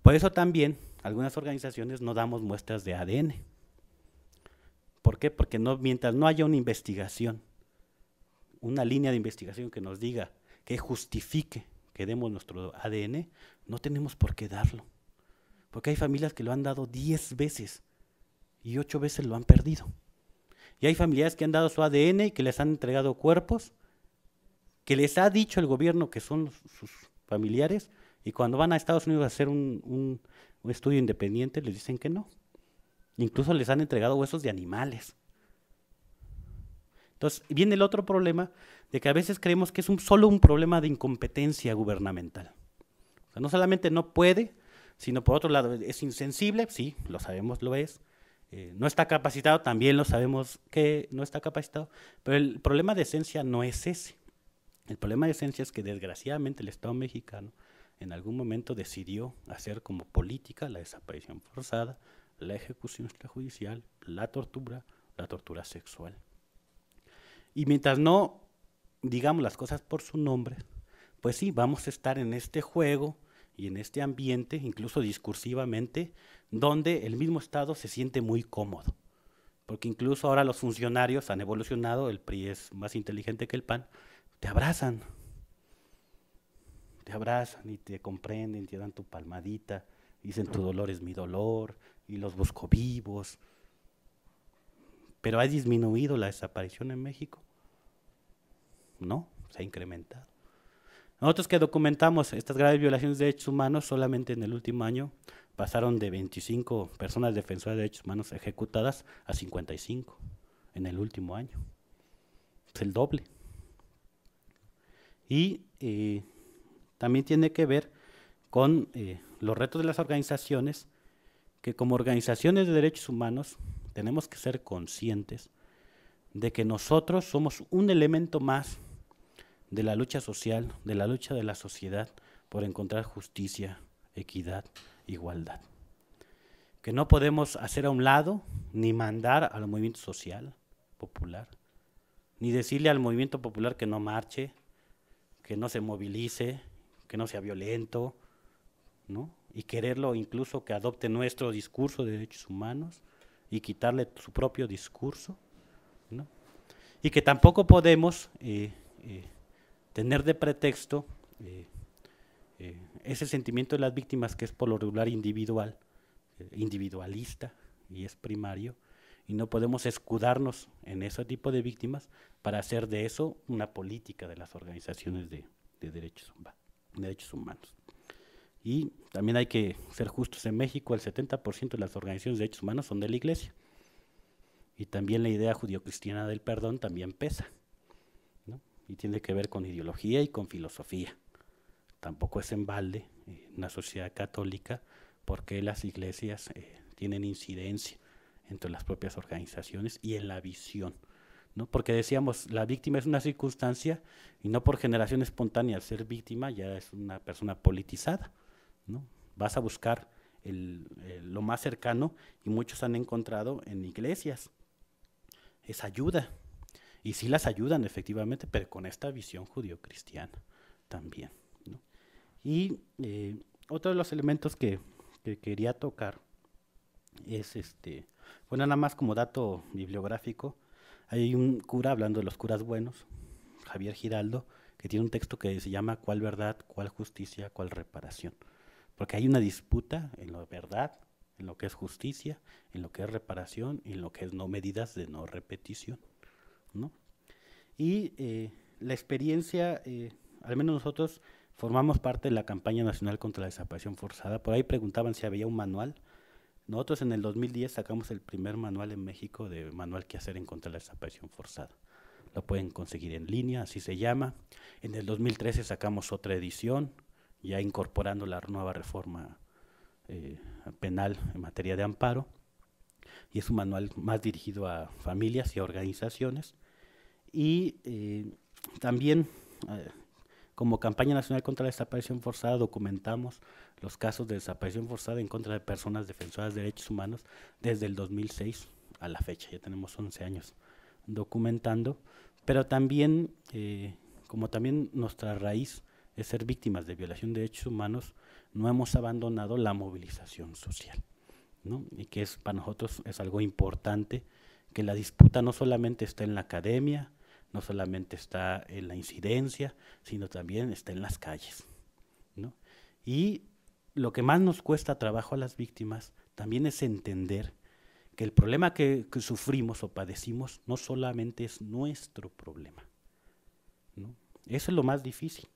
N: Por eso también algunas organizaciones no damos muestras de ADN. ¿Por qué? Porque mientras no haya una investigación, una línea de investigación que nos diga, que justifique que demos nuestro ADN, no tenemos por qué darlo. Porque hay familias que lo han dado 10 veces y 8 veces lo han perdido. Y hay familias que han dado su ADN y que les han entregado cuerpos que les ha dicho el gobierno que son sus familiares y cuando van a Estados Unidos a hacer un estudio independiente les dicen que no, Incluso les han entregado huesos de animales. Entonces, viene el otro problema de que a veces creemos que es un, solo un problema de incompetencia gubernamental. no solamente no puede, sino por otro lado es insensible, sí, lo sabemos, lo es. Eh, no está capacitado, también lo sabemos que no está capacitado. Pero el problema de esencia no es ese. El problema de esencia es que desgraciadamente el Estado mexicano en algún momento decidió hacer como política la desaparición forzada, la ejecución extrajudicial, la tortura, la tortura sexual. Y mientras no digamos las cosas por su nombre, pues sí, vamos a estar en este juego y en este ambiente, incluso discursivamente, donde el mismo Estado se siente muy cómodo. Porque incluso ahora los funcionarios han evolucionado, el PRI es más inteligente que el PAN, te abrazan, te abrazan y te comprenden, te dan tu palmadita, dicen tu dolor es mi dolor, y los busco vivos. Pero ha disminuido la desaparición en México. No, se ha incrementado. Nosotros que documentamos estas graves violaciones de derechos humanos, solamente en el último año pasaron de 25 personas defensoras de derechos humanos ejecutadas a 55 en el último año. Es el doble. Y eh, también tiene que ver con eh, los retos de las organizaciones que como organizaciones de derechos humanos tenemos que ser conscientes de que nosotros somos un elemento más de la lucha social, de la lucha de la sociedad por encontrar justicia, equidad, igualdad. Que no podemos hacer a un lado ni mandar al movimiento social, popular, ni decirle al movimiento popular que no marche, que no se movilice, que no sea violento, ¿no? y quererlo incluso que adopte nuestro discurso de derechos humanos y quitarle su propio discurso. ¿no? Y que tampoco podemos eh, eh, tener de pretexto eh, ese sentimiento de las víctimas que es por lo regular individual, individualista y es primario, y no podemos escudarnos en ese tipo de víctimas para hacer de eso una política de las organizaciones de, de derechos humanos. Y también hay que ser justos, en México el 70% de las organizaciones de derechos humanos son de la iglesia. Y también la idea judio-cristiana del perdón también pesa. Y tiene que ver con ideología y con filosofía. Tampoco es en balde eh, una sociedad católica porque las iglesias eh, tienen incidencia entre las propias organizaciones y en la visión. ¿no? Porque decíamos, la víctima es una circunstancia y no por generación espontánea, ser víctima ya es una persona politizada. Vas a buscar eh, lo más cercano y muchos han encontrado en iglesias. Es ayuda. Y sí las ayudan efectivamente, pero con esta visión judío-cristiana también. Y eh, otro de los elementos que, quería tocar es este, bueno, nada más como dato bibliográfico, hay un cura hablando de los curas buenos, Javier Giraldo, que tiene un texto que se llama ¿Cuál verdad, cuál justicia, cuál reparación? porque hay una disputa en la verdad, en lo que es justicia, en lo que es reparación y en lo que es no medidas de no repetición. ¿no? Y eh, la experiencia, eh, al menos nosotros formamos parte de la campaña nacional contra la desaparición forzada. Por ahí preguntaban si había un manual. Nosotros en el 2010 sacamos el primer manual en México de manual que hacer en contra de la desaparición forzada. Lo pueden conseguir en línea, así se llama. En el 2013 sacamos otra edición ya incorporando la nueva reforma eh, penal en materia de amparo. Y es un manual más dirigido a familias y a organizaciones. Y eh, también, eh, como campaña nacional contra la desaparición forzada, documentamos los casos de desaparición forzada en contra de personas defensoras de derechos humanos desde el 2006 a la fecha. Ya tenemos 11 años documentando. Pero también, como también nuestra raíz es ser víctimas de violación de derechos humanos, no hemos abandonado la movilización social. ¿no? Y que es, para nosotros es algo importante, que la disputa no solamente está en la academia, no solamente está en la incidencia, sino también está en las calles. ¿no? Y lo que más nos cuesta trabajo a las víctimas también es entender que el problema que, sufrimos o padecimos no solamente es nuestro problema. ¿no? Eso es lo más difícil.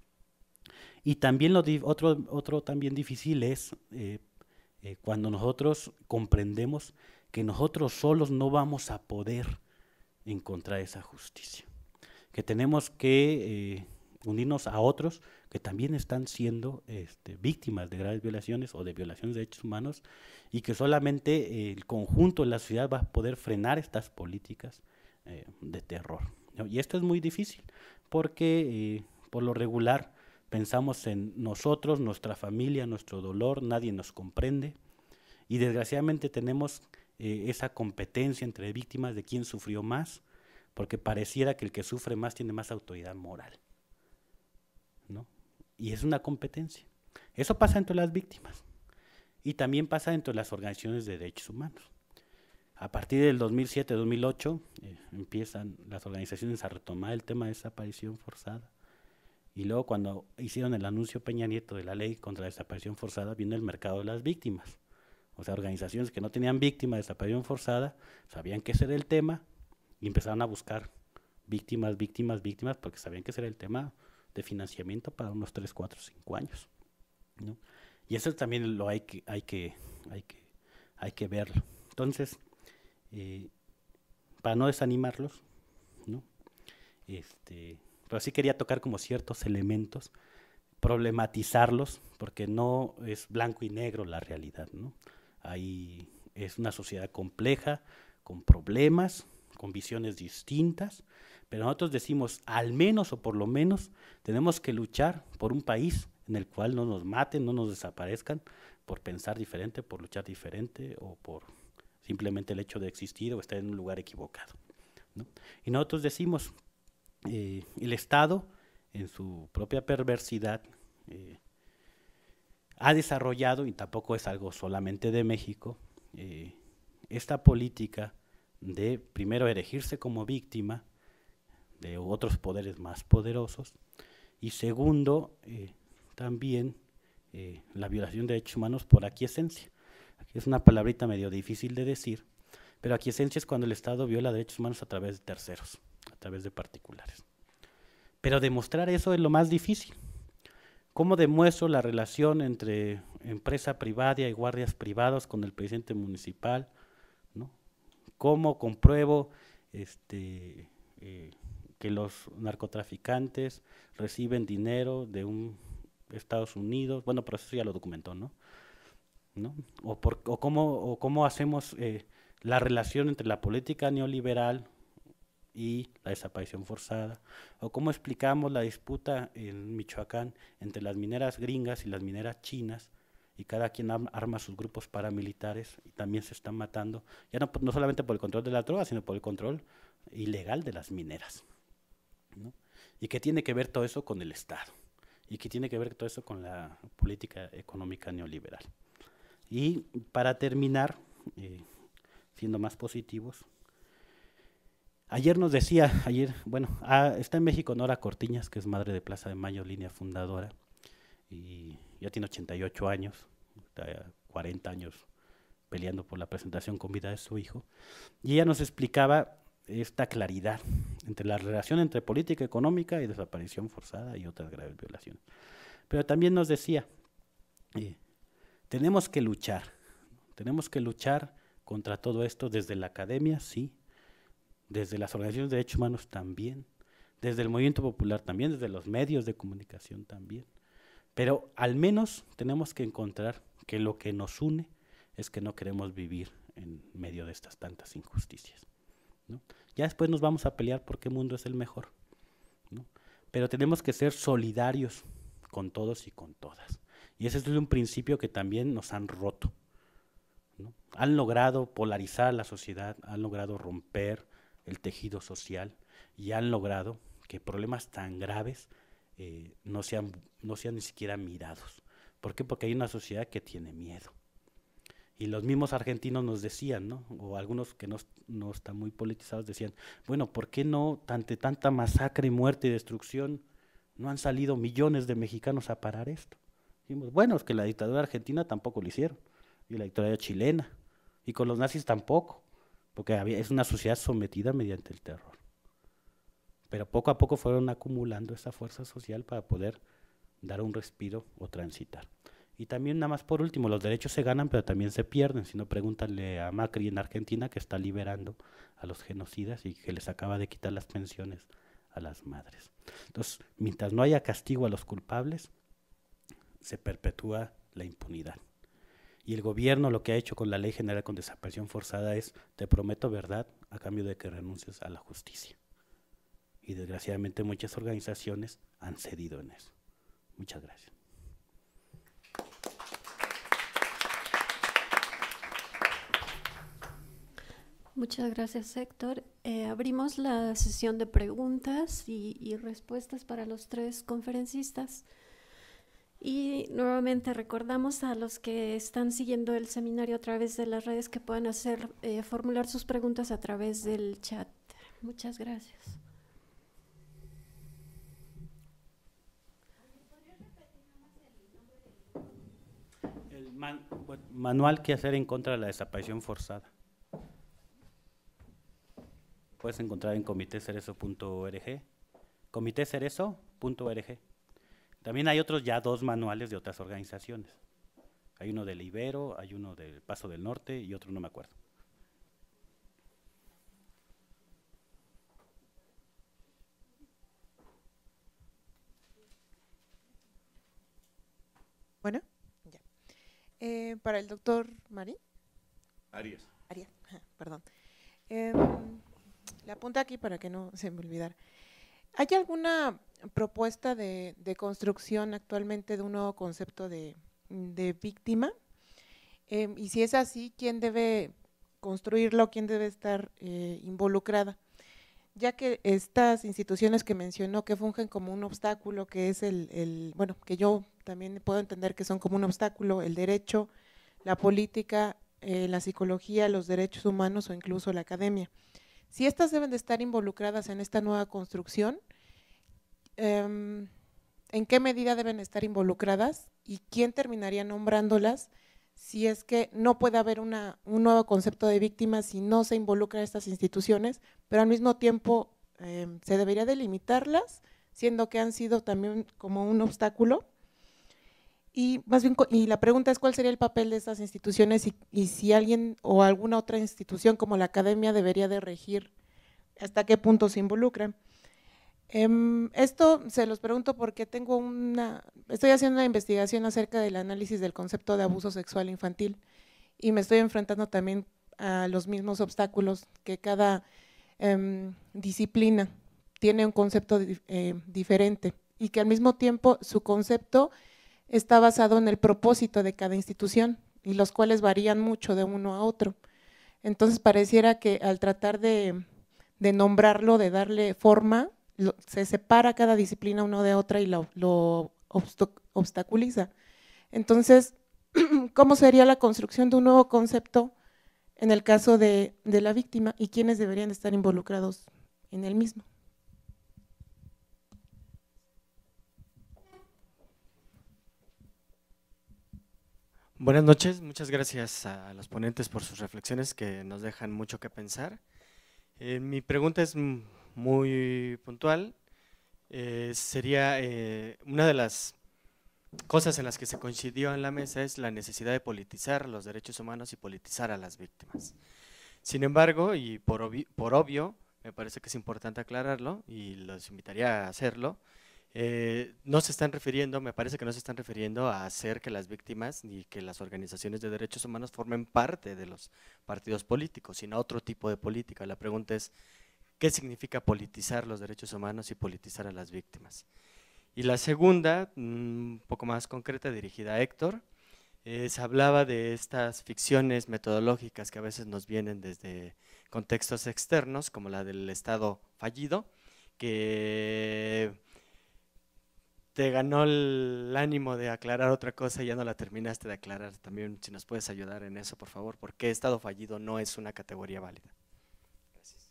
N: Y también lo otro, otro también difícil es eh, eh, cuando nosotros comprendemos que nosotros solos no vamos a poder encontrar esa justicia, que tenemos que eh, unirnos a otros que también están siendo este, víctimas de graves violaciones o de violaciones de derechos humanos y que solamente el conjunto de la ciudad va a poder frenar estas políticas de terror. Y esto es muy difícil porque por lo regular pensamos en nosotros, nuestra familia, nuestro dolor, nadie nos comprende y desgraciadamente tenemos eh, esa competencia entre víctimas de quién sufrió más, porque pareciera que el que sufre más tiene más autoridad moral. ¿no? Y es una competencia. Eso pasa entre las víctimas y también pasa entre las organizaciones de derechos humanos. A partir del 2007-2008 eh, empiezan las organizaciones a retomar el tema de desaparición forzada y luego cuando hicieron el anuncio Peña Nieto de la ley contra la desaparición forzada, vino el mercado de las víctimas. O sea, organizaciones que no tenían víctimas de desaparición forzada, sabían que era el tema y empezaron a buscar víctimas, víctimas, víctimas, porque sabían que era el tema de financiamiento para unos 3, 4, 5 años. Y eso también lo hay que, hay que, hay que, hay que verlo. Entonces, eh, para no desanimarlos, ¿no? Este, pero sí quería tocar como ciertos elementos, problematizarlos, porque no es blanco y negro la realidad, ¿no? Ahí es una sociedad compleja, con problemas, con visiones distintas, pero nosotros decimos, al menos o por lo menos, tenemos que luchar por un país en el cual no nos maten, no nos desaparezcan por pensar diferente, por luchar diferente o por simplemente el hecho de existir o estar en un lugar equivocado. Y nosotros decimos, eh, el Estado, en su propia perversidad, eh, ha desarrollado, y tampoco es algo solamente de México, eh, esta política de primero erigirse como víctima de otros poderes más poderosos, y segundo, también la violación de derechos humanos por aquiescencia. Aquí es una palabrita medio difícil de decir, pero aquiescencia es cuando el Estado viola derechos humanos a través de terceros a través de particulares. Pero demostrar eso es lo más difícil. ¿Cómo demuestro la relación entre empresa privada y guardias privados con el presidente municipal? ¿no? ¿Cómo compruebo este, eh, que los narcotraficantes reciben dinero de un Estados Unidos? Bueno, pero eso ya lo documentó, ¿no? O, cómo, hacemos eh, la relación entre la política neoliberal y la desaparición forzada, o cómo explicamos la disputa en Michoacán entre las mineras gringas y las mineras chinas, y cada quien arma sus grupos paramilitares y también se están matando, ya no, no solamente por el control de la droga, sino por el control ilegal de las mineras. ¿Y qué tiene que ver todo eso con el Estado? ¿Y qué tiene que ver todo eso con la política económica neoliberal? Y para terminar, eh, siendo más positivos, Ayer nos decía, ayer, bueno, ah, está en México Nora Cortiñas, que es madre de Plaza de Mayo, línea fundadora, y ya tiene 88 años, 40 años peleando por la presentación con vida de su hijo, y ella nos explicaba esta claridad entre la relación entre política económica y desaparición forzada y otras graves violaciones. Pero también nos decía, eh, tenemos que luchar, tenemos que luchar contra todo esto desde la academia, sí, desde las organizaciones de derechos humanos también, desde el movimiento popular también, desde los medios de comunicación también. Pero al menos tenemos que encontrar que lo que nos une es que no queremos vivir en medio de estas tantas injusticias. Ya después nos vamos a pelear por qué mundo es el mejor. Pero tenemos que ser solidarios con todos y con todas. Y ese es un principio que también nos han roto. Han logrado polarizar la sociedad, han logrado romper el tejido social y han logrado que problemas tan graves eh, no, sean, no sean ni siquiera mirados. ¿Por qué? Porque hay una sociedad que tiene miedo. Y los mismos argentinos nos decían, ¿no? o algunos que no, no están muy politizados decían, bueno, ¿por qué no, ante tanta masacre, muerte y destrucción, no han salido millones de mexicanos a parar esto? Dijimos, bueno, es que la dictadura argentina tampoco lo hicieron, y la dictadura chilena, y con los nazis tampoco porque es una sociedad sometida mediante el terror. Pero poco a poco fueron acumulando esa fuerza social para poder dar un respiro o transitar. Y también nada más por último, los derechos se ganan pero también se pierden. Si no, pregúntale a Macri en Argentina que está liberando a los genocidas y que les acaba de quitar las pensiones a las madres. Entonces, mientras no haya castigo a los culpables, se perpetúa la impunidad. Y el gobierno lo que ha hecho con la ley general con desaparición forzada es, te prometo verdad a cambio de que renuncies a la justicia. Y desgraciadamente muchas organizaciones han cedido en eso. Muchas gracias.
A: Muchas gracias, Héctor. Eh, abrimos la sesión de preguntas y respuestas para los tres conferencistas. Y nuevamente recordamos a los que están siguiendo el seminario a través de las redes que puedan hacer, eh, formular sus preguntas a través del chat. Muchas gracias.
N: El manual que hacer en contra de la desaparición forzada. Puedes encontrar en punto Org. También hay otros ya dos manuales de otras organizaciones. Hay uno del Ibero, hay uno del Paso del Norte y otro no me acuerdo.
O: Bueno, ya. Eh, para el doctor Marín. Arias. Arias, perdón. Em, la apunta aquí para que no se me olvide. ¿Hay alguna propuesta de, construcción actualmente de un nuevo concepto de, víctima? Eh, y si es así, ¿quién debe construirlo? ¿Quién debe estar eh, involucrada? Ya que estas instituciones que mencionó que fungen como un obstáculo, que es el, bueno, que yo también puedo entender que son como un obstáculo, el derecho, la política, eh, la psicología, los derechos humanos o incluso la academia. Si estas deben de estar involucradas en esta nueva construcción, em, ¿en qué medida deben estar involucradas y quién terminaría nombrándolas si es que no puede haber un nuevo concepto de víctimas si no se involucran estas instituciones, pero al mismo tiempo em, se debería delimitarlas, siendo que han sido también como un obstáculo? Y más bien, y la pregunta es cuál sería el papel de estas instituciones y, si alguien o alguna otra institución como la academia debería de regir, hasta qué punto se involucra. Em, esto se los pregunto porque tengo una, estoy haciendo una investigación acerca del análisis del concepto de abuso sexual infantil y me estoy enfrentando también a los mismos obstáculos que cada em, disciplina tiene un concepto eh, diferente y que al mismo tiempo su concepto está basado en el propósito de cada institución y los cuales varían mucho de uno a otro. Entonces pareciera que al tratar de, nombrarlo, de darle forma, se separa cada disciplina uno de otra y lo, obstaculiza. Entonces, ¿cómo sería la construcción de un nuevo concepto en el caso de, de la víctima y quiénes deberían estar involucrados en el mismo?
I: Buenas noches, muchas gracias a los ponentes por sus reflexiones que nos dejan mucho que pensar. Eh, mi pregunta es muy puntual. Eh, sería eh, una de las cosas en las que se coincidió en la mesa es la necesidad de politizar los derechos humanos y politizar a las víctimas. Sin embargo, y por por obvio me parece que es importante aclararlo y los invitaría a hacerlo, eh, no se están refiriendo, me parece que no se están refiriendo a hacer que las víctimas ni que las organizaciones de derechos humanos formen parte de los partidos políticos, sino a otro tipo de política. La pregunta es, ¿qué significa politizar los derechos humanos y politizar a las víctimas? Y la segunda, un mm, poco más concreta, dirigida a Héctor, se hablaba de estas ficciones metodológicas que a veces nos vienen desde contextos externos, como la del Estado fallido, que te ganó el ánimo de aclarar otra cosa ya no la terminaste de aclarar. También, si nos puedes ayudar en eso, por favor, porque estado fallido no es una categoría válida. Gracias.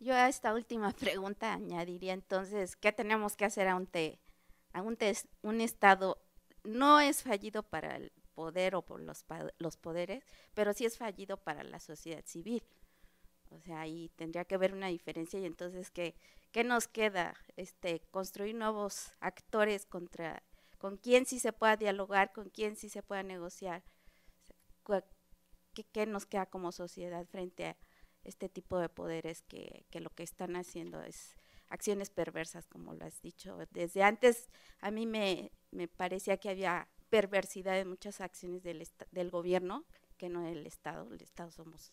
E: Yo a esta última pregunta añadiría entonces, ¿qué tenemos que hacer a un, un estado no es fallido para, el, poder o por los, los poderes, pero sí es fallido para la sociedad civil. O sea, ahí tendría que haber una diferencia y entonces, ¿qué, qué nos queda? Este, construir nuevos actores contra, con quién sí se pueda dialogar, con quién sí se pueda negociar. ¿qué, ¿Qué, nos queda como sociedad frente a este tipo de poderes que, que lo que están haciendo es acciones perversas, como lo has dicho? Desde antes a mí me, me parecía que había perversidad de muchas acciones del, gobierno, que no del Estado, el Estado somos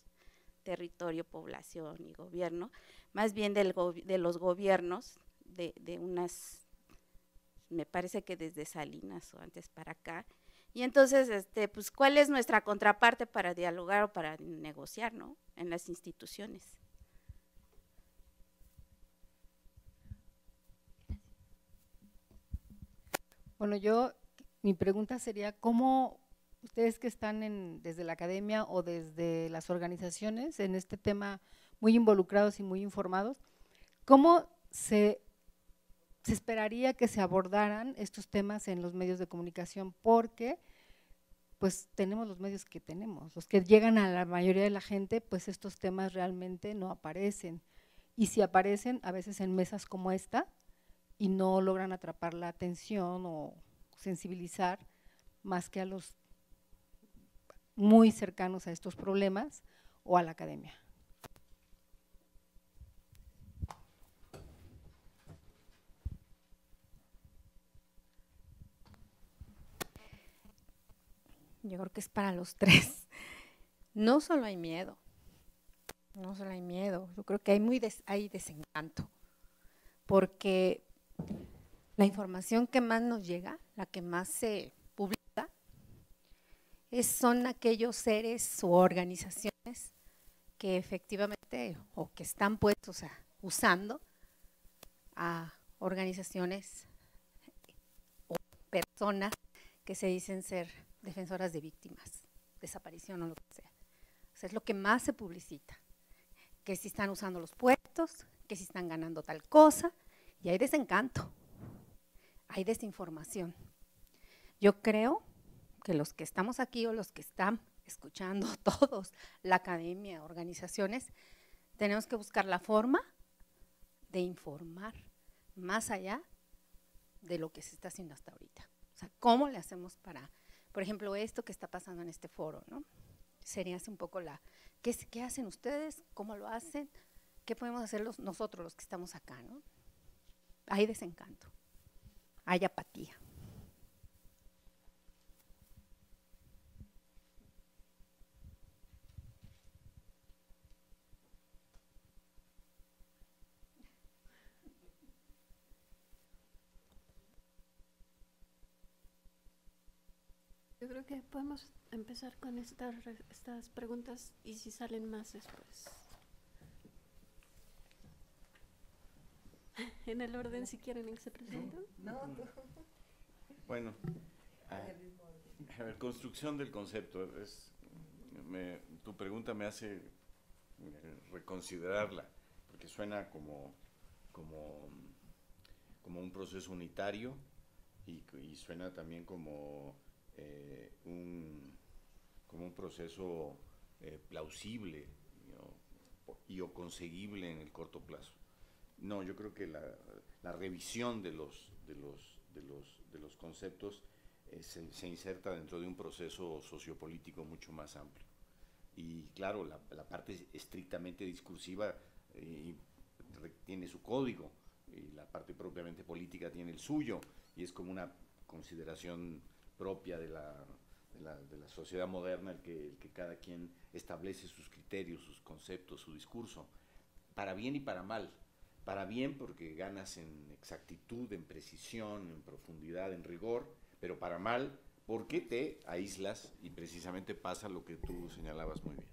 E: territorio, población y gobierno, más bien de los gobiernos de, unas, me parece que desde Salinas o antes para acá. Y entonces, este, pues, ¿cuál es nuestra contraparte para dialogar o para negociar, no? En las instituciones.
D: Bueno, yo mi pregunta sería, ¿cómo ustedes que están en, desde la academia o desde las organizaciones en este tema muy involucrados y muy informados, cómo se, se esperaría que se abordaran estos temas en los medios de comunicación? Porque pues tenemos los medios que tenemos, los que llegan a la mayoría de la gente, pues estos temas realmente no aparecen. Y si aparecen, a veces en mesas como esta, y no logran atrapar la atención o sensibilizar más que a los muy cercanos a estos problemas o a la academia. Yo creo que es para los tres. No solo hay miedo, no solo hay miedo, yo creo que hay, muy hay desencanto, porque la información que más nos llega, la que más se publica, es, son aquellos seres o organizaciones que efectivamente o que están puestos a, usando a organizaciones o personas que se dicen ser defensoras de víctimas, desaparición o lo que sea. es lo que más se publicita, que si están usando los puestos, que si están ganando tal cosa, y hay desencanto hay desinformación. Yo creo que los que estamos aquí o los que están escuchando, todos, la academia, organizaciones, tenemos que buscar la forma de informar más allá de lo que se está haciendo hasta ahorita. O sea, ¿cómo le hacemos para, por ejemplo, esto que está pasando en este foro, ¿no? Sería un poco la, ¿qué, hacen ustedes? ¿Cómo lo hacen? ¿Qué podemos hacer nosotros los que estamos acá, ¿no? Hay desencanto hay apatía.
A: Yo creo que podemos empezar con estas, estas preguntas y si salen más después. en el orden si quieren que se presentan. No,
L: Bueno, a, ver, construcción del concepto. Es, tu pregunta me hace eh, reconsiderarla, porque suena como, como, como un proceso unitario y, suena también como, eh, un, como un proceso eh, plausible y o conseguible en el corto plazo. No, yo creo que la, revisión de los, de los, conceptos eh, se, inserta dentro de un proceso sociopolítico mucho más amplio. Y claro, la, parte estrictamente discursiva eh, tiene su código, y la parte propiamente política tiene el suyo, y es como una consideración propia de la, sociedad moderna el que cada quien establece sus criterios, sus conceptos, su discurso, para bien y para mal para bien porque ganas en exactitud, en precisión, en profundidad, en rigor, pero para mal porque te aíslas y precisamente pasa lo que tú señalabas muy bien.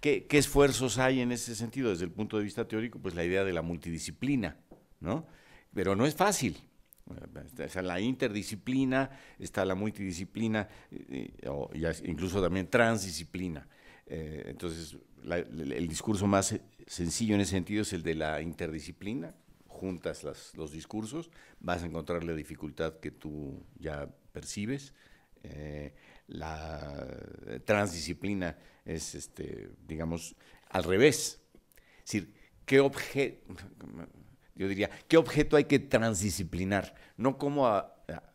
L: ¿Qué, esfuerzos hay en ese sentido? Desde el punto de vista teórico, pues la idea de la multidisciplina, ¿no? Pero no es fácil. Está la interdisciplina, está la multidisciplina, eh, eh, incluso también transdisciplina. Eh, entonces, el discurso más sencillo en ese sentido es el de la interdisciplina. Juntas los discursos, vas a encontrar la dificultad que tú ya percibes. Eh, la transdisciplina es, este, digamos, al revés. Es decir, ¿qué objeto, yo diría, qué objeto hay que transdisciplinar? No cómo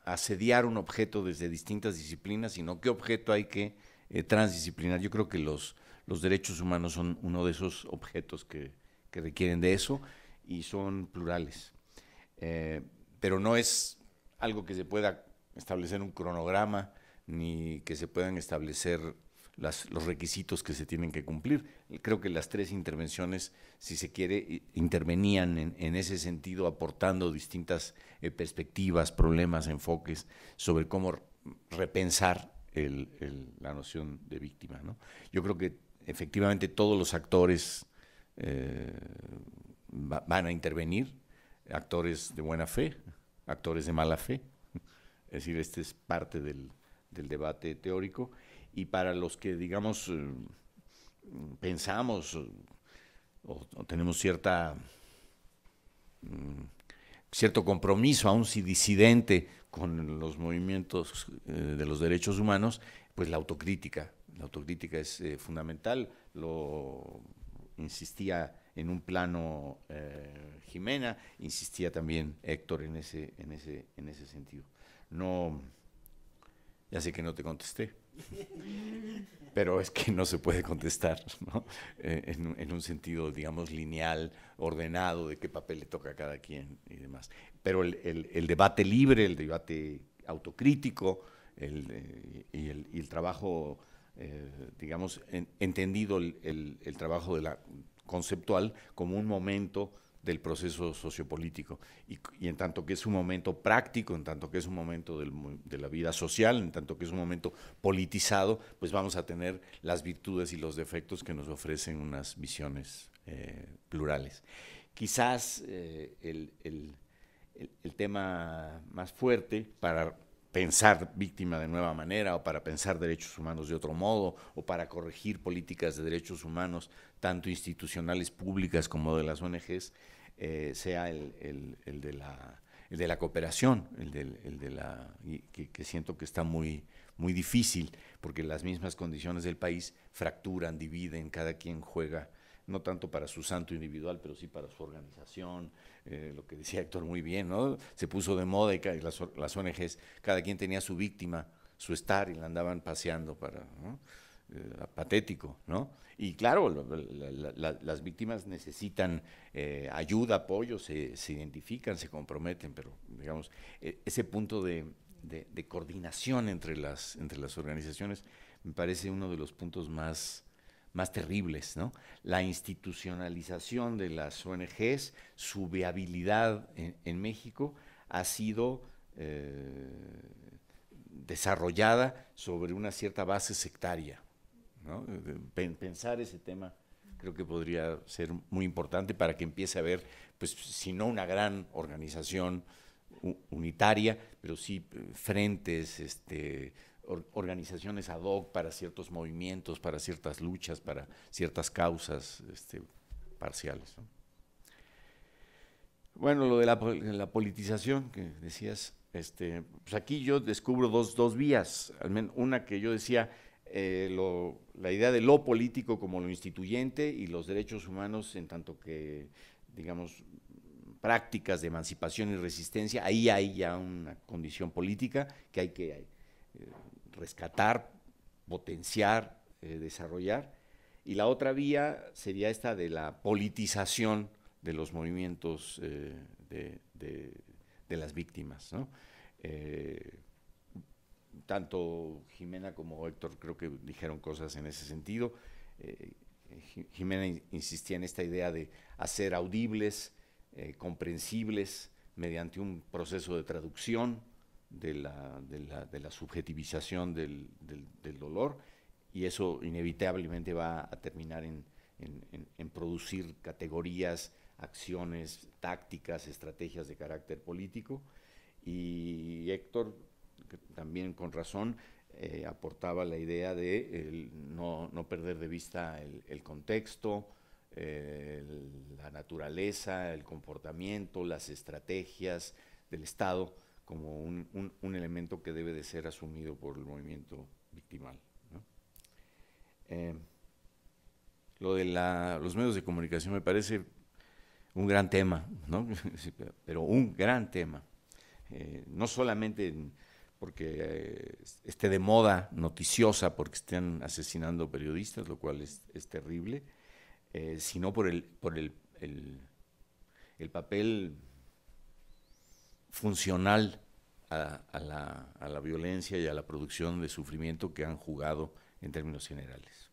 L: asediar un objeto desde distintas disciplinas, sino qué objeto hay que eh, transdisciplinar. Yo creo que los, derechos humanos son uno de esos objetos que, requieren de eso y son plurales. Eh, pero no es algo que se pueda establecer un cronograma ni que se puedan establecer los requisitos que se tienen que cumplir. Creo que las tres intervenciones, si se quiere, intervenían en, ese sentido, aportando distintas eh, perspectivas, problemas, enfoques sobre cómo repensar la noción de víctima. Yo creo que efectivamente todos los actores eh, van a intervenir, actores de buena fe, actores de mala fe. Es decir, este es parte del, debate teórico. Y para los que, digamos, eh, pensamos o, tenemos cierta mm, cierto compromiso, aun si disidente, con los movimientos eh, de los derechos humanos, pues la autocrítica. La autocrítica es eh, fundamental, lo insistía en un plano eh, Jimena, insistía también Héctor en ese, en ese, en ese sentido. No, ya sé que no te contesté. Pero es que no se puede contestar eh, en, un sentido, digamos, lineal, ordenado, de qué papel le toca a cada quien y demás. Pero el, debate libre, el debate autocrítico eh, y, el, trabajo, eh, digamos, entendido el trabajo de la, conceptual como un momento del proceso sociopolítico. Y, en tanto que es un momento práctico, en tanto que es un momento de la vida social, en tanto que es un momento politizado, pues vamos a tener las virtudes y los defectos que nos ofrecen unas visiones eh, plurales. Quizás eh, el tema más fuerte para pensar víctima de nueva manera o para pensar derechos humanos de otro modo o para corregir políticas de derechos humanos, tanto institucionales públicas como de las ONGs, eh, sea el, de la, de la, cooperación, el de, la, que, que, siento que está muy, muy difícil, porque las mismas condiciones del país fracturan, dividen, cada quien juega no tanto para su santo individual, pero sí para su organización, eh, lo que decía Héctor muy bien, ¿no? Se puso de moda y las, ONGs, cada quien tenía su víctima, su estar, y la andaban paseando para... Eh, patético, ¿no? Y claro, las víctimas necesitan eh, ayuda, apoyo, se, identifican, se comprometen, pero digamos, e, ese punto de, de, coordinación entre las, entre las organizaciones me parece uno de los puntos más más terribles, ¿no? La institucionalización de las ONGs, su viabilidad en, México ha sido eh, desarrollada sobre una cierta base sectaria. Pensar ese tema creo que podría ser muy importante para que empiece a haber, pues, si no una gran organización unitaria, pero sí eh, frentes, este, organizaciones ad hoc para ciertos movimientos, para ciertas luchas, para ciertas causas este, parciales. Bueno, lo de la, politización que decías, este, pues aquí yo descubro dos, vías, al menos una que yo decía, eh, la idea de lo político como lo instituyente y los derechos humanos en tanto que, digamos, prácticas de emancipación y resistencia, ahí hay ya una condición política que hay que eh, rescatar, potenciar, eh, desarrollar. Y la otra vía sería esta de la politización de los movimientos eh, de, las víctimas. Eh, tanto Jimena como Héctor creo que dijeron cosas en ese sentido. Jimena insistía en esta idea de hacer audibles, comprensibles, mediante un proceso de traducción, de la, de la, subjetivización del, del, dolor y eso inevitablemente va a terminar en, en, producir categorías, acciones, tácticas, estrategias de carácter político. Y Héctor, también con razón, eh, aportaba la idea de no, perder de vista el, contexto, eh, la naturaleza, el comportamiento, las estrategias del Estado como un, elemento que debe de ser asumido por el movimiento victimal. Eh, lo de los medios de comunicación me parece un gran tema, pero un gran tema. Eh, no solamente porque eh, esté de moda noticiosa, porque estén asesinando periodistas, lo cual es, terrible, sino por el, por el, el papel funcional a, la, violencia y a la producción de sufrimiento que han jugado en términos generales.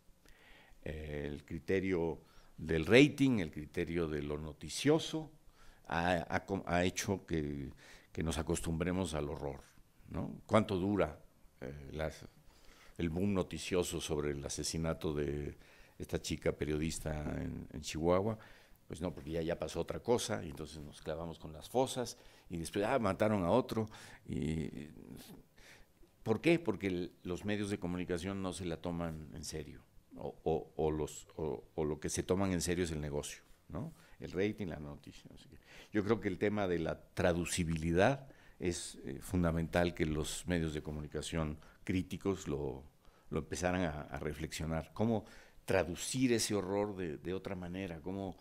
L: El criterio del rating, el criterio de lo noticioso, ha, hecho que, nos acostumbremos al horror. ¿Cuánto dura eh, el boom noticioso sobre el asesinato de esta chica periodista en, Chihuahua? Pues no, porque ya, ya pasó otra cosa y entonces nos clavamos con las fosas y después, ah, mataron a otro. Y, ¿Por qué? Porque los medios de comunicación no se la toman en serio, o, los, lo que se toman en serio es el negocio, ¿no? El rating, la noticia. yo creo que el tema de la traducibilidad es eh, fundamental que los medios de comunicación críticos lo, lo empezaran a, reflexionar. ¿Cómo traducir ese horror de, otra manera? ¿Cómo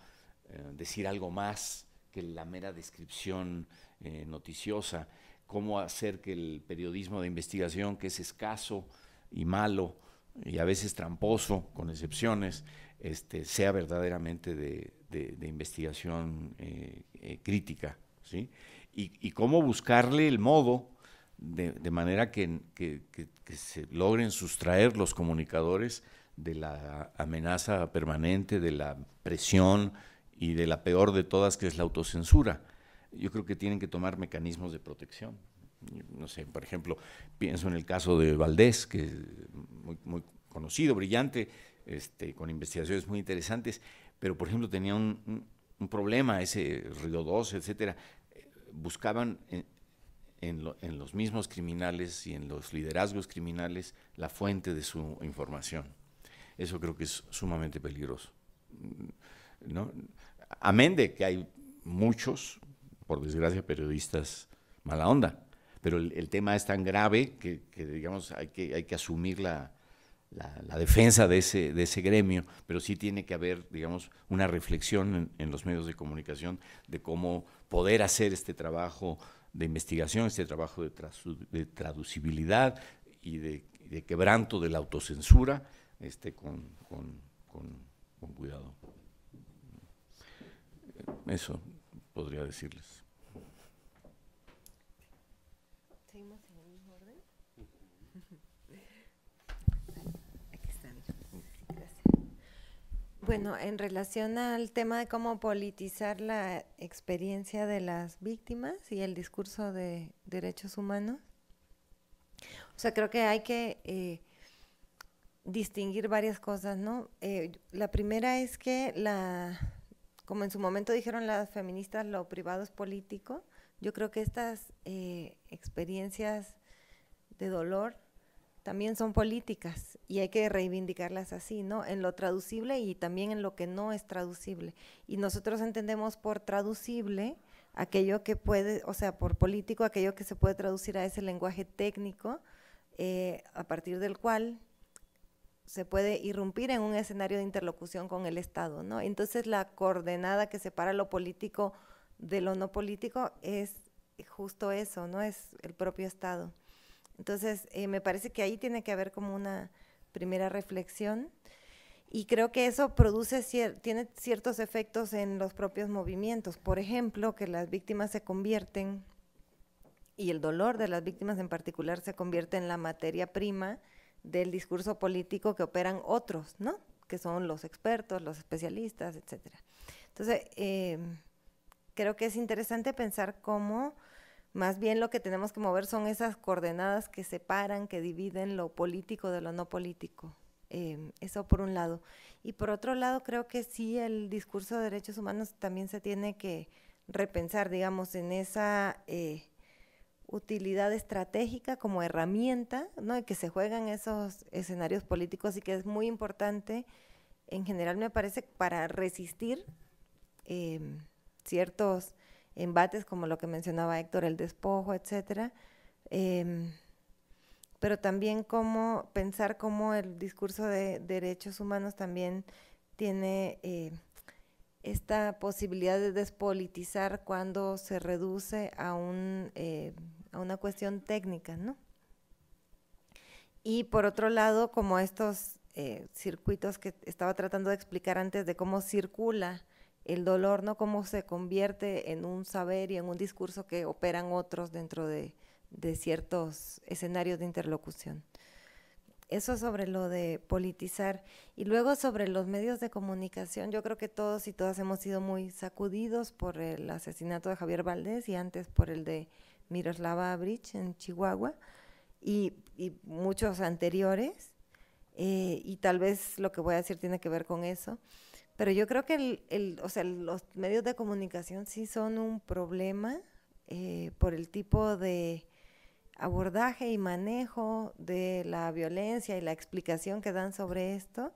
L: eh, decir algo más que la mera descripción eh, noticiosa, cómo hacer que el periodismo de investigación, que es escaso y malo y a veces tramposo, con excepciones, este, sea verdaderamente de, investigación eh, eh, crítica, Y, cómo buscarle el modo de, manera que, que se logren sustraer los comunicadores de la amenaza permanente, de la presión y de la peor de todas, que es la autocensura yo creo que tienen que tomar mecanismos de protección. No sé, por ejemplo, pienso en el caso de Valdés, que es muy, conocido, brillante, este, con investigaciones muy interesantes, pero por ejemplo tenía un, problema, ese Río 12, etcétera. Buscaban en, los mismos criminales y en los liderazgos criminales la fuente de su información. Eso creo que es sumamente peligroso. ¿no? Amén de que hay muchos por desgracia, periodistas mala onda. Pero el, tema es tan grave que, digamos, hay que, hay que asumir la, la, defensa de ese, de ese gremio, pero sí tiene que haber, digamos, una reflexión en, los medios de comunicación de cómo poder hacer este trabajo de investigación, este trabajo de, traducibilidad y de, quebranto de la autocensura este, con cuidado. Eso podría decirles.
M: Bueno, en relación al tema de cómo politizar la experiencia de las víctimas y el discurso de derechos humanos, o sea, creo que hay que eh, distinguir varias cosas, ¿no? Eh, la primera es que la, como en su momento dijeron las feministas, lo privado es político. Yo creo que estas eh, experiencias de dolor también son políticas y hay que reivindicarlas así, ¿no? En lo traducible y también en lo que no es traducible. Y nosotros entendemos por traducible aquello que puede, o sea, por político, aquello que se puede traducir a ese lenguaje técnico eh, a partir del cual se puede irrumpir en un escenario de interlocución con el Estado, ¿no? Entonces la coordenada que separa lo político de lo no político es justo eso, ¿no? Es el propio Estado. Entonces, eh, me parece que ahí tiene que haber como una primera reflexión y creo que eso produce tiene ciertos efectos en los propios movimientos. Por ejemplo, que las víctimas se convierten y el dolor de las víctimas en particular se convierte en la materia prima del discurso político que operan otros, ¿no? Que son los expertos, los especialistas, etcétera. Entonces, eh, creo que es interesante pensar cómo más bien lo que tenemos que mover son esas coordenadas que separan, que dividen lo político de lo no político. Em, eso por un lado. Y por otro lado, creo que sí, el discurso de derechos humanos también se tiene que repensar, digamos, en esa eh, utilidad estratégica como herramienta, ¿no? que se juegan esos escenarios políticos y que es muy importante, en general me parece, para resistir em, ciertos embates como lo que mencionaba Héctor, el despojo, etcétera. Em, pero también cómo pensar cómo el discurso de derechos humanos también tiene eh, esta posibilidad de despolitizar cuando se reduce a, eh, una cuestión técnica, Y por otro lado, como estos eh, circuitos que estaba tratando de explicar antes de cómo circula el dolor, ¿no? Cómo se convierte en un saber y en un discurso que operan otros dentro de, ciertos escenarios de interlocución. Eso sobre lo de politizar. Y luego sobre los medios de comunicación, yo creo que todos y todas hemos sido muy sacudidos por el asesinato de Javier Valdés y antes por el de Miroslava Bridge en Chihuahua y, muchos anteriores. Eh, y tal vez lo que voy a decir tiene que ver con eso. Pero yo creo que el, o sea, los medios de comunicación sí son un problema eh, por el tipo de abordaje y manejo de la violencia y la explicación que dan sobre esto,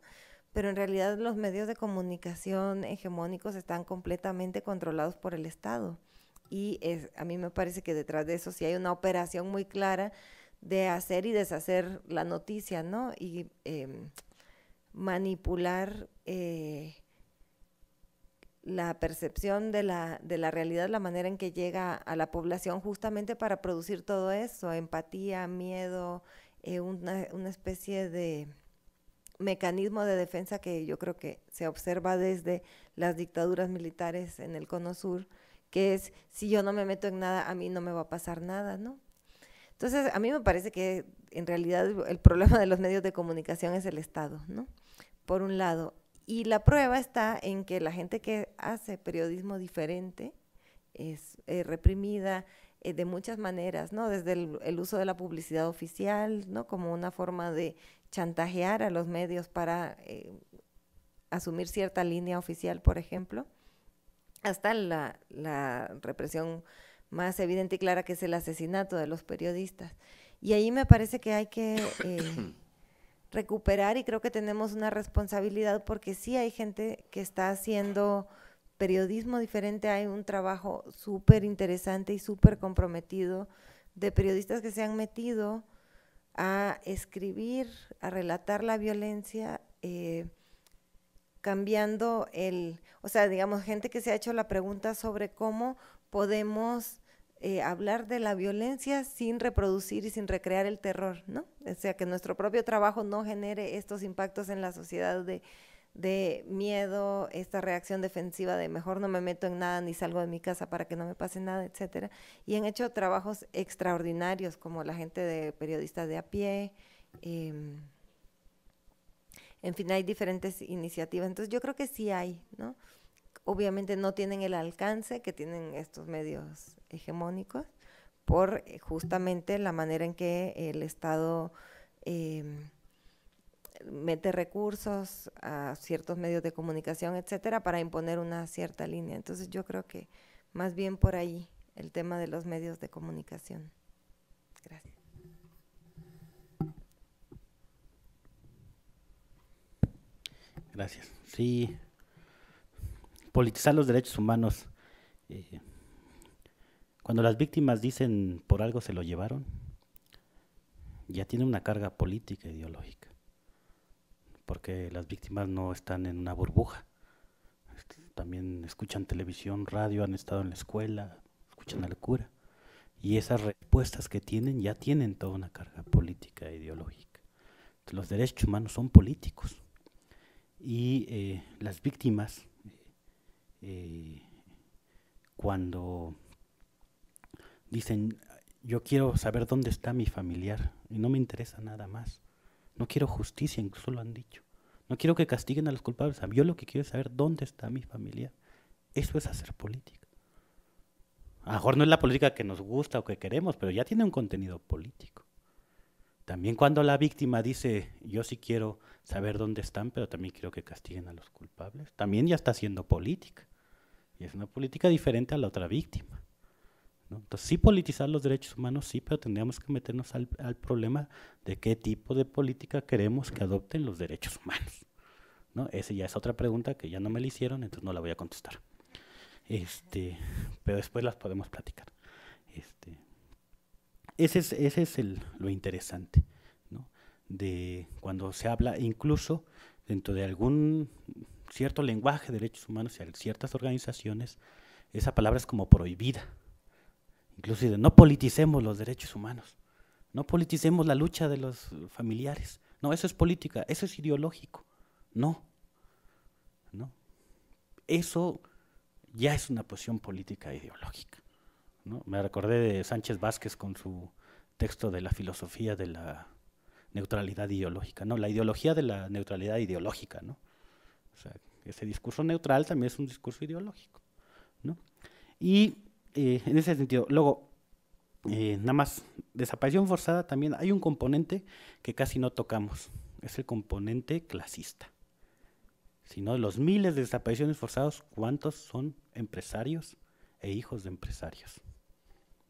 M: pero en realidad los medios de comunicación hegemónicos están completamente controlados por el Estado. Y es, a mí me parece que detrás de eso sí hay una operación muy clara de hacer y deshacer la noticia, ¿no? Y em, manipular eh, la percepción de la, realidad, la manera en que llega a la población justamente para producir todo eso, empatía, miedo, eh, una, una, especie de mecanismo de defensa que yo creo que se observa desde las dictaduras militares en el Cono Sur, que es, si yo no me meto en nada, a mí no me va a pasar nada, ¿no? Entonces, a mí me parece que en realidad el problema de los medios de comunicación es el Estado, ¿no? Por un lado, y la prueba está en que la gente que hace periodismo diferente es eh, reprimida eh, de muchas maneras, ¿no? Desde el, uso de la publicidad oficial, ¿no? Como una forma de chantajear a los medios para eh, asumir cierta línea oficial, por ejemplo, hasta la, represión más evidente y clara que es el asesinato de los periodistas. Y ahí me parece que hay que recuperar y creo que tenemos una responsabilidad porque sí hay gente que está haciendo periodismo diferente, hay un trabajo súper interesante y súper comprometido de periodistas que se han metido a escribir, a relatar la violencia, eh, cambiando el, o sea, digamos, gente que se ha hecho la pregunta sobre cómo podemos eh, hablar de la violencia sin reproducir y sin recrear el terror, ¿no? O sea, que nuestro propio trabajo no genere estos impactos en la sociedad de, miedo, esta reacción defensiva de mejor no me meto en nada ni salgo de mi casa para que no me pase nada, etcétera. Y han hecho trabajos extraordinarios como la gente de periodistas de a pie. Em, en fin, hay diferentes iniciativas. Entonces yo creo que sí hay, ¿no? Obviamente no tienen el alcance que tienen estos medios hegemónicos por eh, justamente la manera en que el Estado em, mete recursos a ciertos medios de comunicación, etcétera, para imponer una cierta línea. Entonces yo creo que más bien por ahí el tema de los medios de comunicación. Gracias.
N: Gracias. Sí, politizar los derechos humanos. Eh, cuando las víctimas dicen por algo se lo llevaron, ya tiene una carga política e ideológica, porque las víctimas no están en una burbuja. Este, también escuchan televisión, radio, han estado en la escuela, escuchan la cura. Y esas respuestas que tienen ya tienen toda una carga política e ideológica. los derechos humanos son políticos. Y eh, las víctimas, eh, eh, cuando Dicen, yo quiero saber dónde está mi familiar y no me interesa nada más. No quiero justicia, incluso lo han dicho. No quiero que castiguen a los culpables. Yo lo que quiero es saber dónde está mi familiar. Eso es hacer política. A lo mejor no es la política que nos gusta o que queremos, pero ya tiene un contenido político. También cuando la víctima dice, yo sí quiero saber dónde están, pero también quiero que castiguen a los culpables, también ya está haciendo política. Y es una política diferente a la otra víctima. Entonces, sí politizar los derechos humanos, sí, pero tendríamos que meternos al, problema de qué tipo de política queremos que adopten los derechos humanos. ¿no? Esa ya es otra pregunta que ya no me la hicieron, entonces no la voy a contestar. Este, pero después las podemos platicar. Este, ese es, ese es lo interesante, ¿no? De cuando se habla, incluso dentro de algún cierto lenguaje de derechos humanos y ciertas organizaciones, esa palabra es como prohibida, inclusive no politicemos los derechos humanos, no politicemos la lucha de los familiares. No, eso es política, eso es ideológico. No, no. Eso ya es una posición política e ideológica. ¿no? Me recordé de Sánchez Vázquez con su texto de la filosofía de la neutralidad ideológica, ¿no? La ideología de la neutralidad ideológica, ¿no? ese discurso neutral también es un discurso ideológico, ¿no? Y eh, en ese sentido. Luego, eh, nada más, desaparición forzada también hay un componente que casi no tocamos, es el componente clasista. Si no, los miles de desapariciones forzadas, ¿cuántos son empresarios e hijos de empresarios?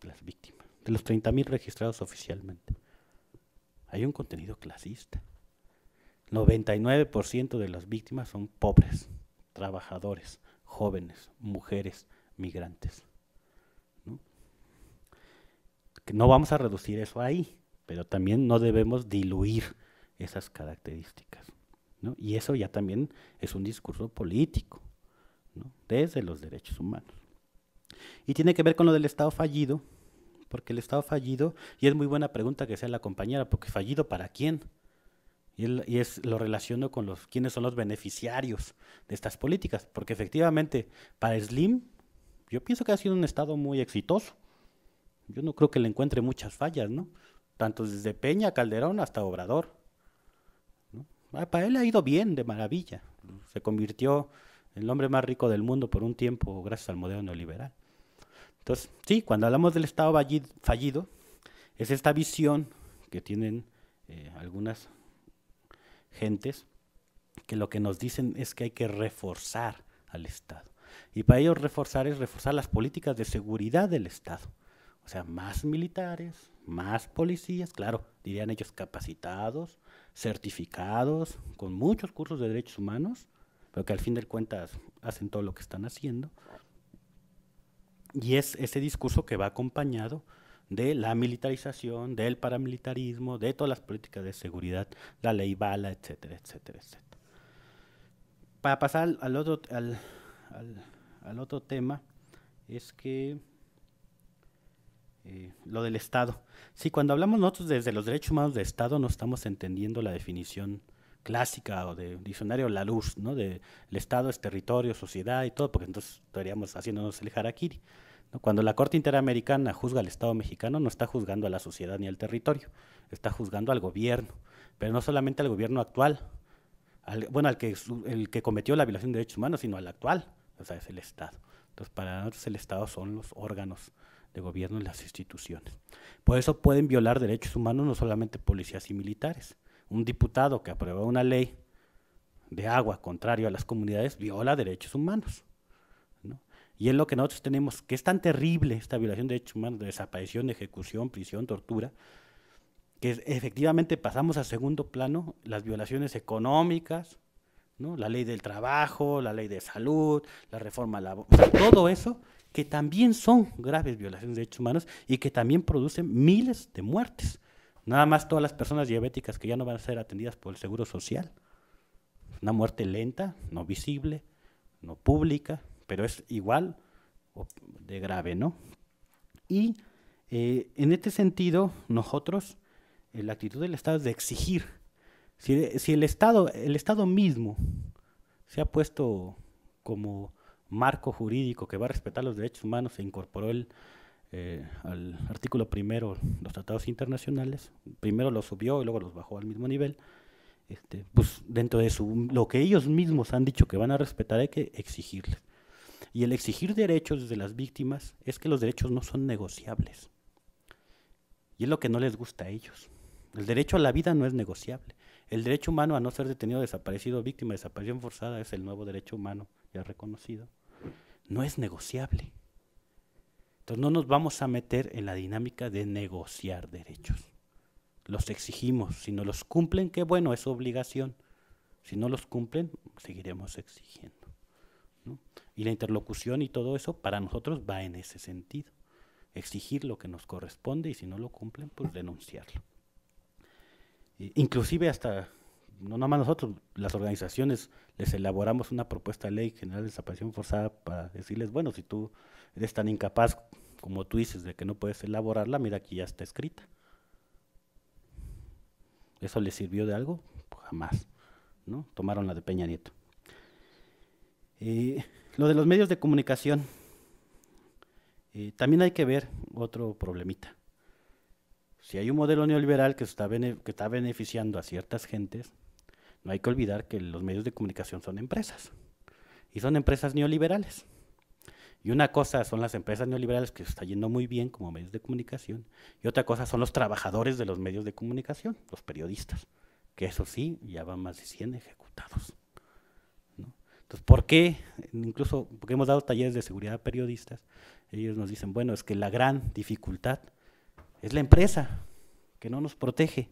N: Las víctimas, de los 30.000 registrados oficialmente. Hay un contenido clasista. 99% de las víctimas son pobres, trabajadores, jóvenes, mujeres, migrantes no vamos a reducir eso ahí, pero también no debemos diluir esas características. Y eso ya también es un discurso político, desde los derechos humanos. Y tiene que ver con lo del Estado fallido, porque el Estado fallido, y es muy buena pregunta que sea la compañera, porque fallido para quién? Y, es, lo relaciono con los quiénes son los beneficiarios de estas políticas, porque efectivamente para Slim yo pienso que ha sido un Estado muy exitoso, yo no creo que le encuentre muchas fallas, ¿no? Tanto desde Peña, Calderón hasta Obrador. Ah, para él ha ido bien, de maravilla. Se convirtió en el hombre más rico del mundo por un tiempo gracias al modelo neoliberal. Entonces, sí, cuando hablamos del Estado fallido, es esta visión que tienen eh, algunas gentes que lo que nos dicen es que hay que reforzar al Estado. Y para ellos reforzar es reforzar las políticas de seguridad del Estado sea, más militares, más policías, claro, dirían ellos capacitados, certificados, con muchos cursos de derechos humanos, pero que al fin de cuentas hacen todo lo que están haciendo. Y es ese discurso que va acompañado de la militarización, del paramilitarismo, de todas las políticas de seguridad, la ley bala, etcétera, etcétera, etcétera. Para pasar al, otro, al otro tema, es que eh, lo del Estado. Sí, cuando hablamos nosotros desde los derechos humanos de Estado no estamos entendiendo la definición clásica o de diccionario la luz, ¿no? De el Estado es territorio, sociedad y todo, porque entonces estaríamos haciéndonos el jaraquiri, Cuando la Corte Interamericana juzga al Estado mexicano, no está juzgando a la sociedad ni al territorio, está juzgando al gobierno, pero no solamente al gobierno actual, bueno, al que, el que cometió la violación de derechos humanos, sino al actual, o sea, es el Estado. Entonces, para nosotros el Estado son los órganos de gobierno y las instituciones. Por eso pueden violar derechos humanos no solamente policías y militares. Un diputado que aprueba una ley de agua contrario a las comunidades viola derechos humanos. Y es lo que nosotros tenemos, que es tan terrible esta violación de derechos humanos, de desaparición, ejecución, prisión, tortura, que efectivamente pasamos a segundo plano las violaciones económicas, ¿no? la ley del trabajo, la ley de salud, la reforma laboral, todo eso que también son graves violaciones de derechos humanos y que también producen miles de muertes. Nada más todas las personas diabéticas que ya no van a ser atendidas por el Seguro Social. Una muerte lenta, no visible, no pública, pero es igual de grave, ¿no? Y eh, en este sentido, nosotros, eh, la actitud del Estado es de exigir. Si, si el Estado, el Estado mismo se ha puesto como marco jurídico que va a respetar los derechos humanos, se incorporó el, eh, al artículo primero los tratados internacionales, primero los subió y luego los bajó al mismo nivel. Este, pues dentro de su, lo que ellos mismos han dicho que van a respetar hay que exigirles. Y el exigir derechos de las víctimas es que los derechos no son negociables. Y es lo que no les gusta a ellos. El derecho a la vida no es negociable. El derecho humano a no ser detenido, desaparecido, víctima, de desaparición forzada es el nuevo derecho humano ya reconocido no es negociable. Entonces no nos vamos a meter en la dinámica de negociar derechos. Los exigimos. Si no los cumplen, qué bueno, es obligación. Si no los cumplen, seguiremos exigiendo. Y la interlocución y todo eso para nosotros va en ese sentido. Exigir lo que nos corresponde y si no lo cumplen, pues denunciarlo. Eh, inclusive hasta no nada más nosotros, las organizaciones, les elaboramos una propuesta de ley general de desaparición forzada para decirles, bueno, si tú eres tan incapaz como tú dices de que no puedes elaborarla, mira aquí ya está escrita. ¿Eso les sirvió de algo? jamás. ¿no? Tomaron la de Peña Nieto. Eh, lo de los medios de comunicación. Eh, también hay que ver otro problemita. Si hay un modelo neoliberal que está, que está beneficiando a ciertas gentes, no hay que olvidar que los medios de comunicación son empresas y son empresas neoliberales. Y una cosa son las empresas neoliberales que se está yendo muy bien como medios de comunicación, y otra cosa son los trabajadores de los medios de comunicación, los periodistas, que eso sí, ya van más de 100 ejecutados. Entonces, ¿por qué? Incluso porque hemos dado talleres de seguridad a periodistas, ellos nos dicen, bueno, es que la gran dificultad es la empresa, que no nos protege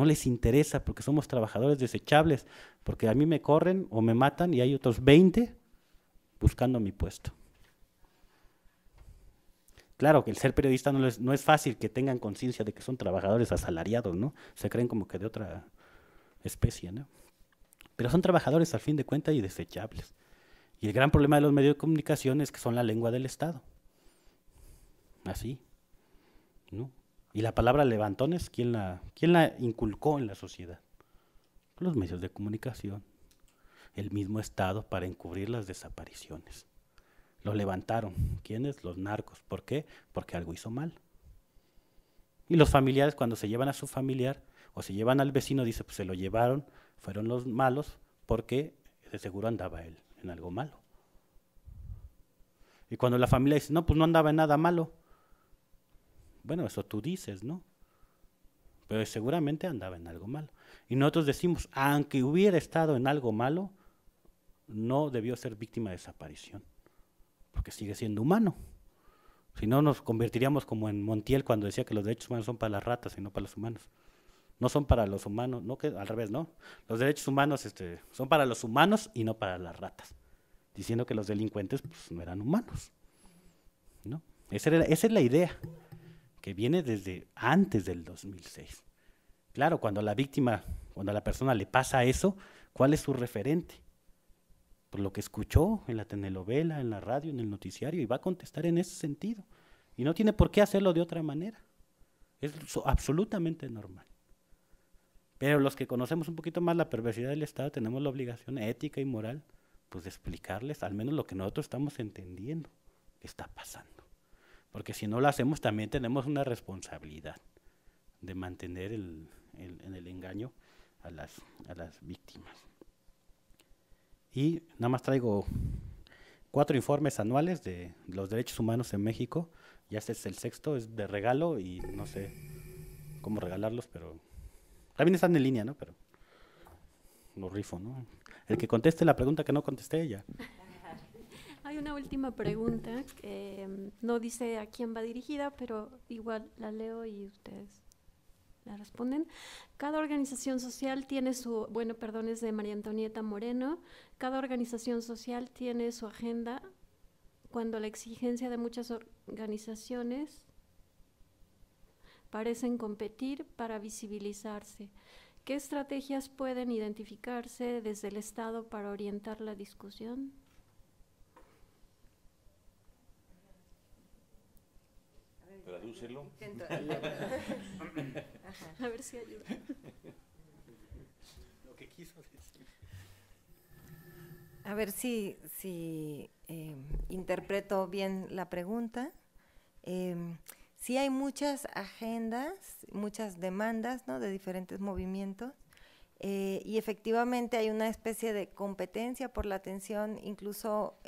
N: no les interesa porque somos trabajadores desechables, porque a mí me corren o me matan y hay otros 20 buscando mi puesto. Claro que el ser periodista no, no es fácil que tengan conciencia de que son trabajadores asalariados, ¿no? Se creen como que de otra especie, ¿no? Pero son trabajadores al fin de cuentas y desechables. Y el gran problema de los medios de comunicación es que son la lengua del Estado. Así, ¿no? Y la palabra levantones, ¿quién la, la inculcó en la sociedad? Los medios de comunicación. El mismo Estado para encubrir las desapariciones. Lo levantaron. ¿Quiénes? Los narcos. ¿Por qué? Porque algo hizo mal. Y los familiares cuando se llevan a su familiar o se llevan al vecino, dice, pues se lo llevaron, fueron los malos, porque de seguro andaba él en algo malo. Y cuando la familia dice, no, pues no andaba en nada malo, bueno, eso tú dices, ¿no? Pero seguramente andaba en algo malo. Y nosotros decimos, aunque hubiera estado en algo malo, no debió ser víctima de desaparición, porque sigue siendo humano. Si no, nos convertiríamos como en Montiel cuando decía que los derechos humanos son para las ratas y no para los humanos. No son para los humanos, no que al revés, no. Los derechos humanos este, son para los humanos y no para las ratas, diciendo que los delincuentes pues, no eran humanos. ¿no? Esa, era, esa es la idea que viene desde antes del 2006. Claro, cuando a la víctima, cuando a la persona le pasa eso, ¿cuál es su referente? Por pues lo que escuchó en la telenovela, en la radio, en el noticiario, y va a contestar en ese sentido. Y no tiene por qué hacerlo de otra manera. Es absolutamente normal. Pero los que conocemos un poquito más la perversidad del Estado tenemos la obligación ética y moral pues de explicarles al menos lo que nosotros estamos entendiendo que está pasando. Porque si no lo hacemos, también tenemos una responsabilidad de mantener el, en el engaño a las, a las víctimas. Y nada más traigo cuatro informes anuales de los derechos humanos en México. Ya este es el sexto, es de regalo y no sé cómo regalarlos, pero también están en línea, ¿no? Pero lo rifo, ¿no? El que conteste la pregunta que no contesté, ya.
A: Hay una última pregunta. que em, no dice a quién va dirigida, pero igual la leo y ustedes la responden. Cada organización social tiene su, bueno, perdón, es de María Antonieta Moreno. Cada organización social tiene su agenda cuando la exigencia de muchas organizaciones parecen competir para visibilizarse. ¿Qué estrategias pueden identificarse desde el Estado para orientar la discusión?
I: A ver si ayuda.
M: A ver si, eh, interpreto bien la pregunta. Eh, sí hay muchas agendas, muchas demandas ¿no? de diferentes movimientos eh, y efectivamente hay una especie de competencia por la atención, incluso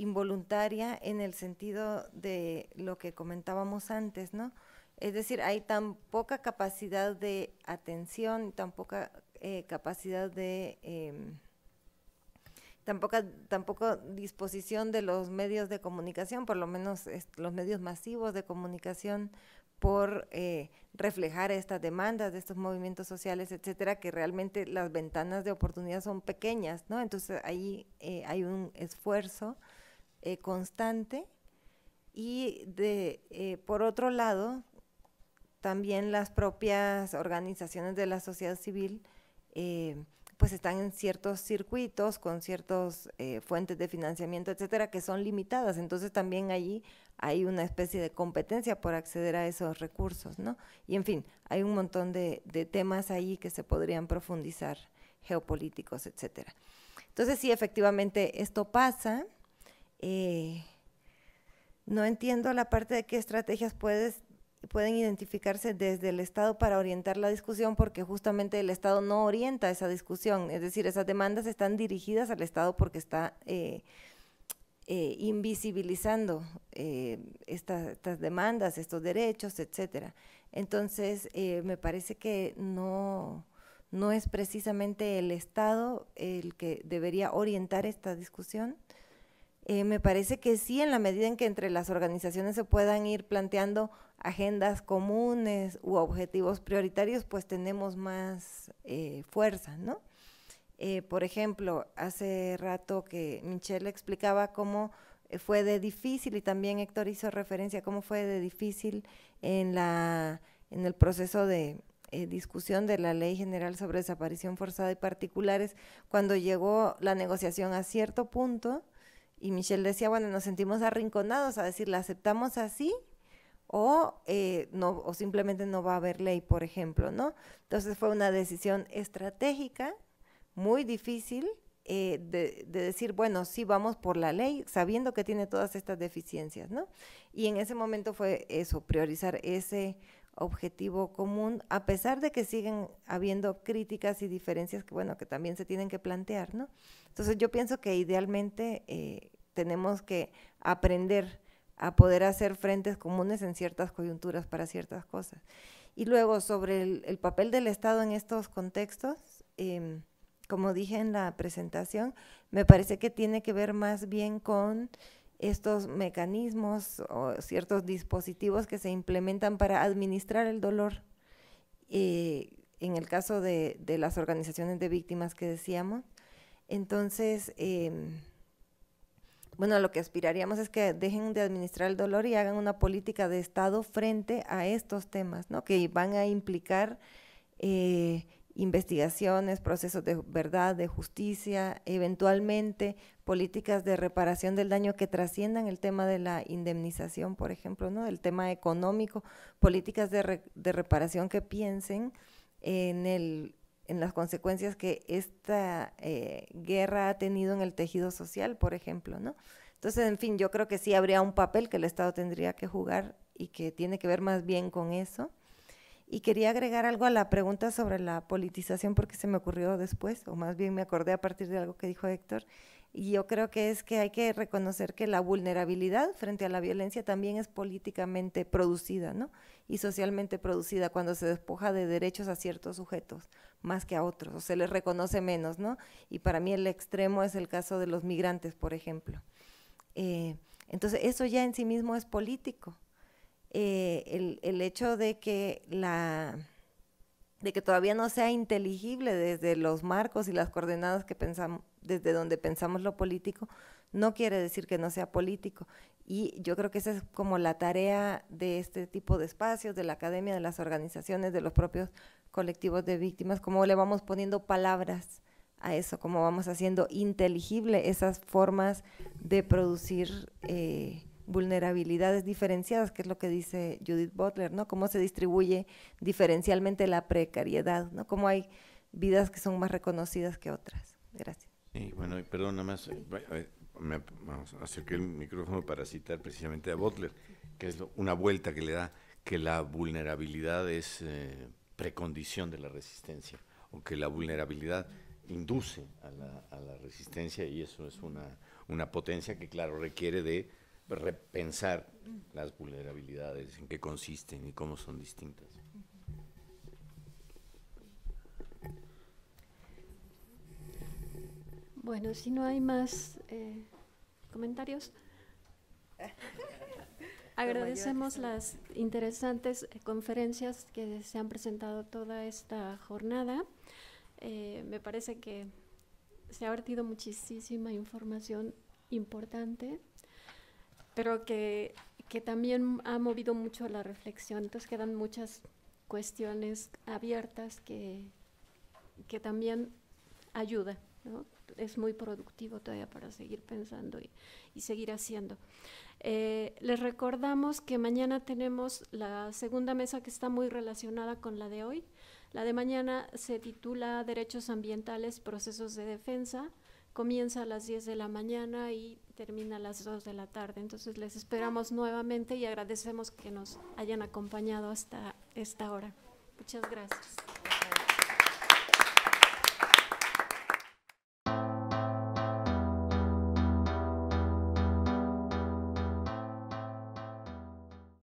M: involuntaria en el sentido de lo que comentábamos antes, ¿no? Es decir, hay tan poca capacidad de atención, tan poca eh, capacidad de... Eh, em, tampoco, disposición de los medios de comunicación, por lo menos los medios masivos de comunicación, por eh, reflejar estas demandas de estos movimientos sociales, etcétera, que realmente las ventanas de oportunidad son pequeñas, ¿no? Entonces ahí eh, hay un esfuerzo eh, constante y de, eh, por otro lado, también las propias organizaciones de la sociedad civil eh, pues están en ciertos circuitos con ciertas fuentes de financiamiento, etcétera, que son limitadas. Entonces también allí hay una especie de competencia por acceder a esos recursos, ¿no? Y en fin, hay un montón de, de temas ahí que se podrían profundizar, geopolíticos, etcétera. Entonces sí, efectivamente, esto pasa. Eh, no entiendo la parte de qué estrategias puedes, pueden identificarse desde el Estado para orientar la discusión, porque justamente el Estado no orienta esa discusión. Es decir, esas demandas están dirigidas al Estado porque está eh, eh, invisibilizando estas demandas, estos derechos, etcétera. Entonces, me parece que no, no es precisamente el Estado el que debería orientar esta discusión, eh, me parece que sí, en la medida en que entre las organizaciones se puedan ir planteando agendas comunes u objetivos prioritarios, pues tenemos más eh, fuerza, ¿no? Eh, por ejemplo, hace rato que Michelle explicaba cómo fue de difícil, y también Héctor hizo referencia a cómo fue de difícil en, el proceso de discusión de la Ley General sobre Desaparición Forzada y Particulares, cuando llegó la negociación a cierto punto, y Michelle decía, bueno, nos sentimos arrinconados a decir, la aceptamos así o, eh, no, o simplemente no va a haber ley, por ejemplo, ¿no? Entonces fue una decisión estratégica, muy difícil, eh, de, de, decir, bueno, sí vamos por la ley, sabiendo que tiene todas estas deficiencias, ¿no? Y en ese momento fue eso, priorizar ese objetivo común, a pesar de que siguen habiendo críticas y diferencias que, bueno, que también se tienen que plantear, ¿no? Entonces yo pienso que idealmente eh, tenemos que aprender a poder hacer frentes comunes en ciertas coyunturas para ciertas cosas. Y luego, sobre el, papel del Estado en estos contextos, em, como dije en la presentación, me parece que tiene que ver más bien con estos mecanismos o ciertos dispositivos que se implementan para administrar el dolor. Eh, en el caso de, las organizaciones de víctimas que decíamos. Entonces, em, bueno, lo que aspiraríamos es que dejen de administrar el dolor y hagan una política de Estado frente a estos temas, ¿no? Que van a implicar eh, investigaciones, procesos de verdad, de justicia, eventualmente políticas de reparación del daño que trasciendan el tema de la indemnización, por ejemplo, ¿no? El tema económico, políticas de, reparación que piensen en, el, en las consecuencias que esta eh, guerra ha tenido en el tejido social, por ejemplo, ¿no? Entonces, en fin, yo creo que sí habría un papel que el Estado tendría que jugar y que tiene que ver más bien con eso y quería agregar algo a la pregunta sobre la politización porque se me ocurrió después, o más bien me acordé a partir de algo que dijo Héctor. Y yo creo que es que hay que reconocer que la vulnerabilidad frente a la violencia también es políticamente producida, ¿no? Y socialmente producida cuando se despoja de derechos a ciertos sujetos más que a otros, o se les reconoce menos, ¿no? Y para mí el extremo es el caso de los migrantes, por ejemplo. Eh, entonces, eso ya en sí mismo es político. Eh, el, hecho de que la de que todavía no sea inteligible desde los marcos y las coordenadas que pensamos, desde donde pensamos lo político, no quiere decir que no sea político. Y yo creo que esa es como la tarea de este tipo de espacios, de la academia, de las organizaciones, de los propios colectivos de víctimas, cómo le vamos poniendo palabras a eso, cómo vamos haciendo inteligible esas formas de producir eh, vulnerabilidades diferenciadas, que es lo que dice Judith Butler, ¿no? Cómo se distribuye diferencialmente la precariedad, ¿no? Cómo hay vidas que son más reconocidas que otras. Gracias.
L: Sí, bueno, perdón, nada más, me acerqué el micrófono para citar precisamente a Butler, que es una vuelta que le da que la vulnerabilidad es eh, precondición de la resistencia, o que la vulnerabilidad induce a la, a la resistencia y eso es una, una potencia que, claro, requiere de repensar las vulnerabilidades, en qué consisten y cómo son distintas.
A: Bueno, si no hay más eh, comentarios,
G: agradecemos las
A: interesantes eh, conferencias que se han presentado toda esta jornada. Eh, me parece que se ha vertido muchísima información importante pero que, también ha movido mucho la reflexión. Entonces quedan muchas cuestiones abiertas que, también ayuda. ¿no? Es muy productivo todavía para seguir pensando y, seguir haciendo. Eh, les recordamos que mañana tenemos la segunda mesa que está muy relacionada con la de hoy. La de mañana se titula Derechos ambientales, procesos de defensa comienza a las 10 de la mañana y termina a las 2 de la tarde. Entonces les esperamos nuevamente y agradecemos que nos hayan acompañado hasta esta hora. Muchas gracias.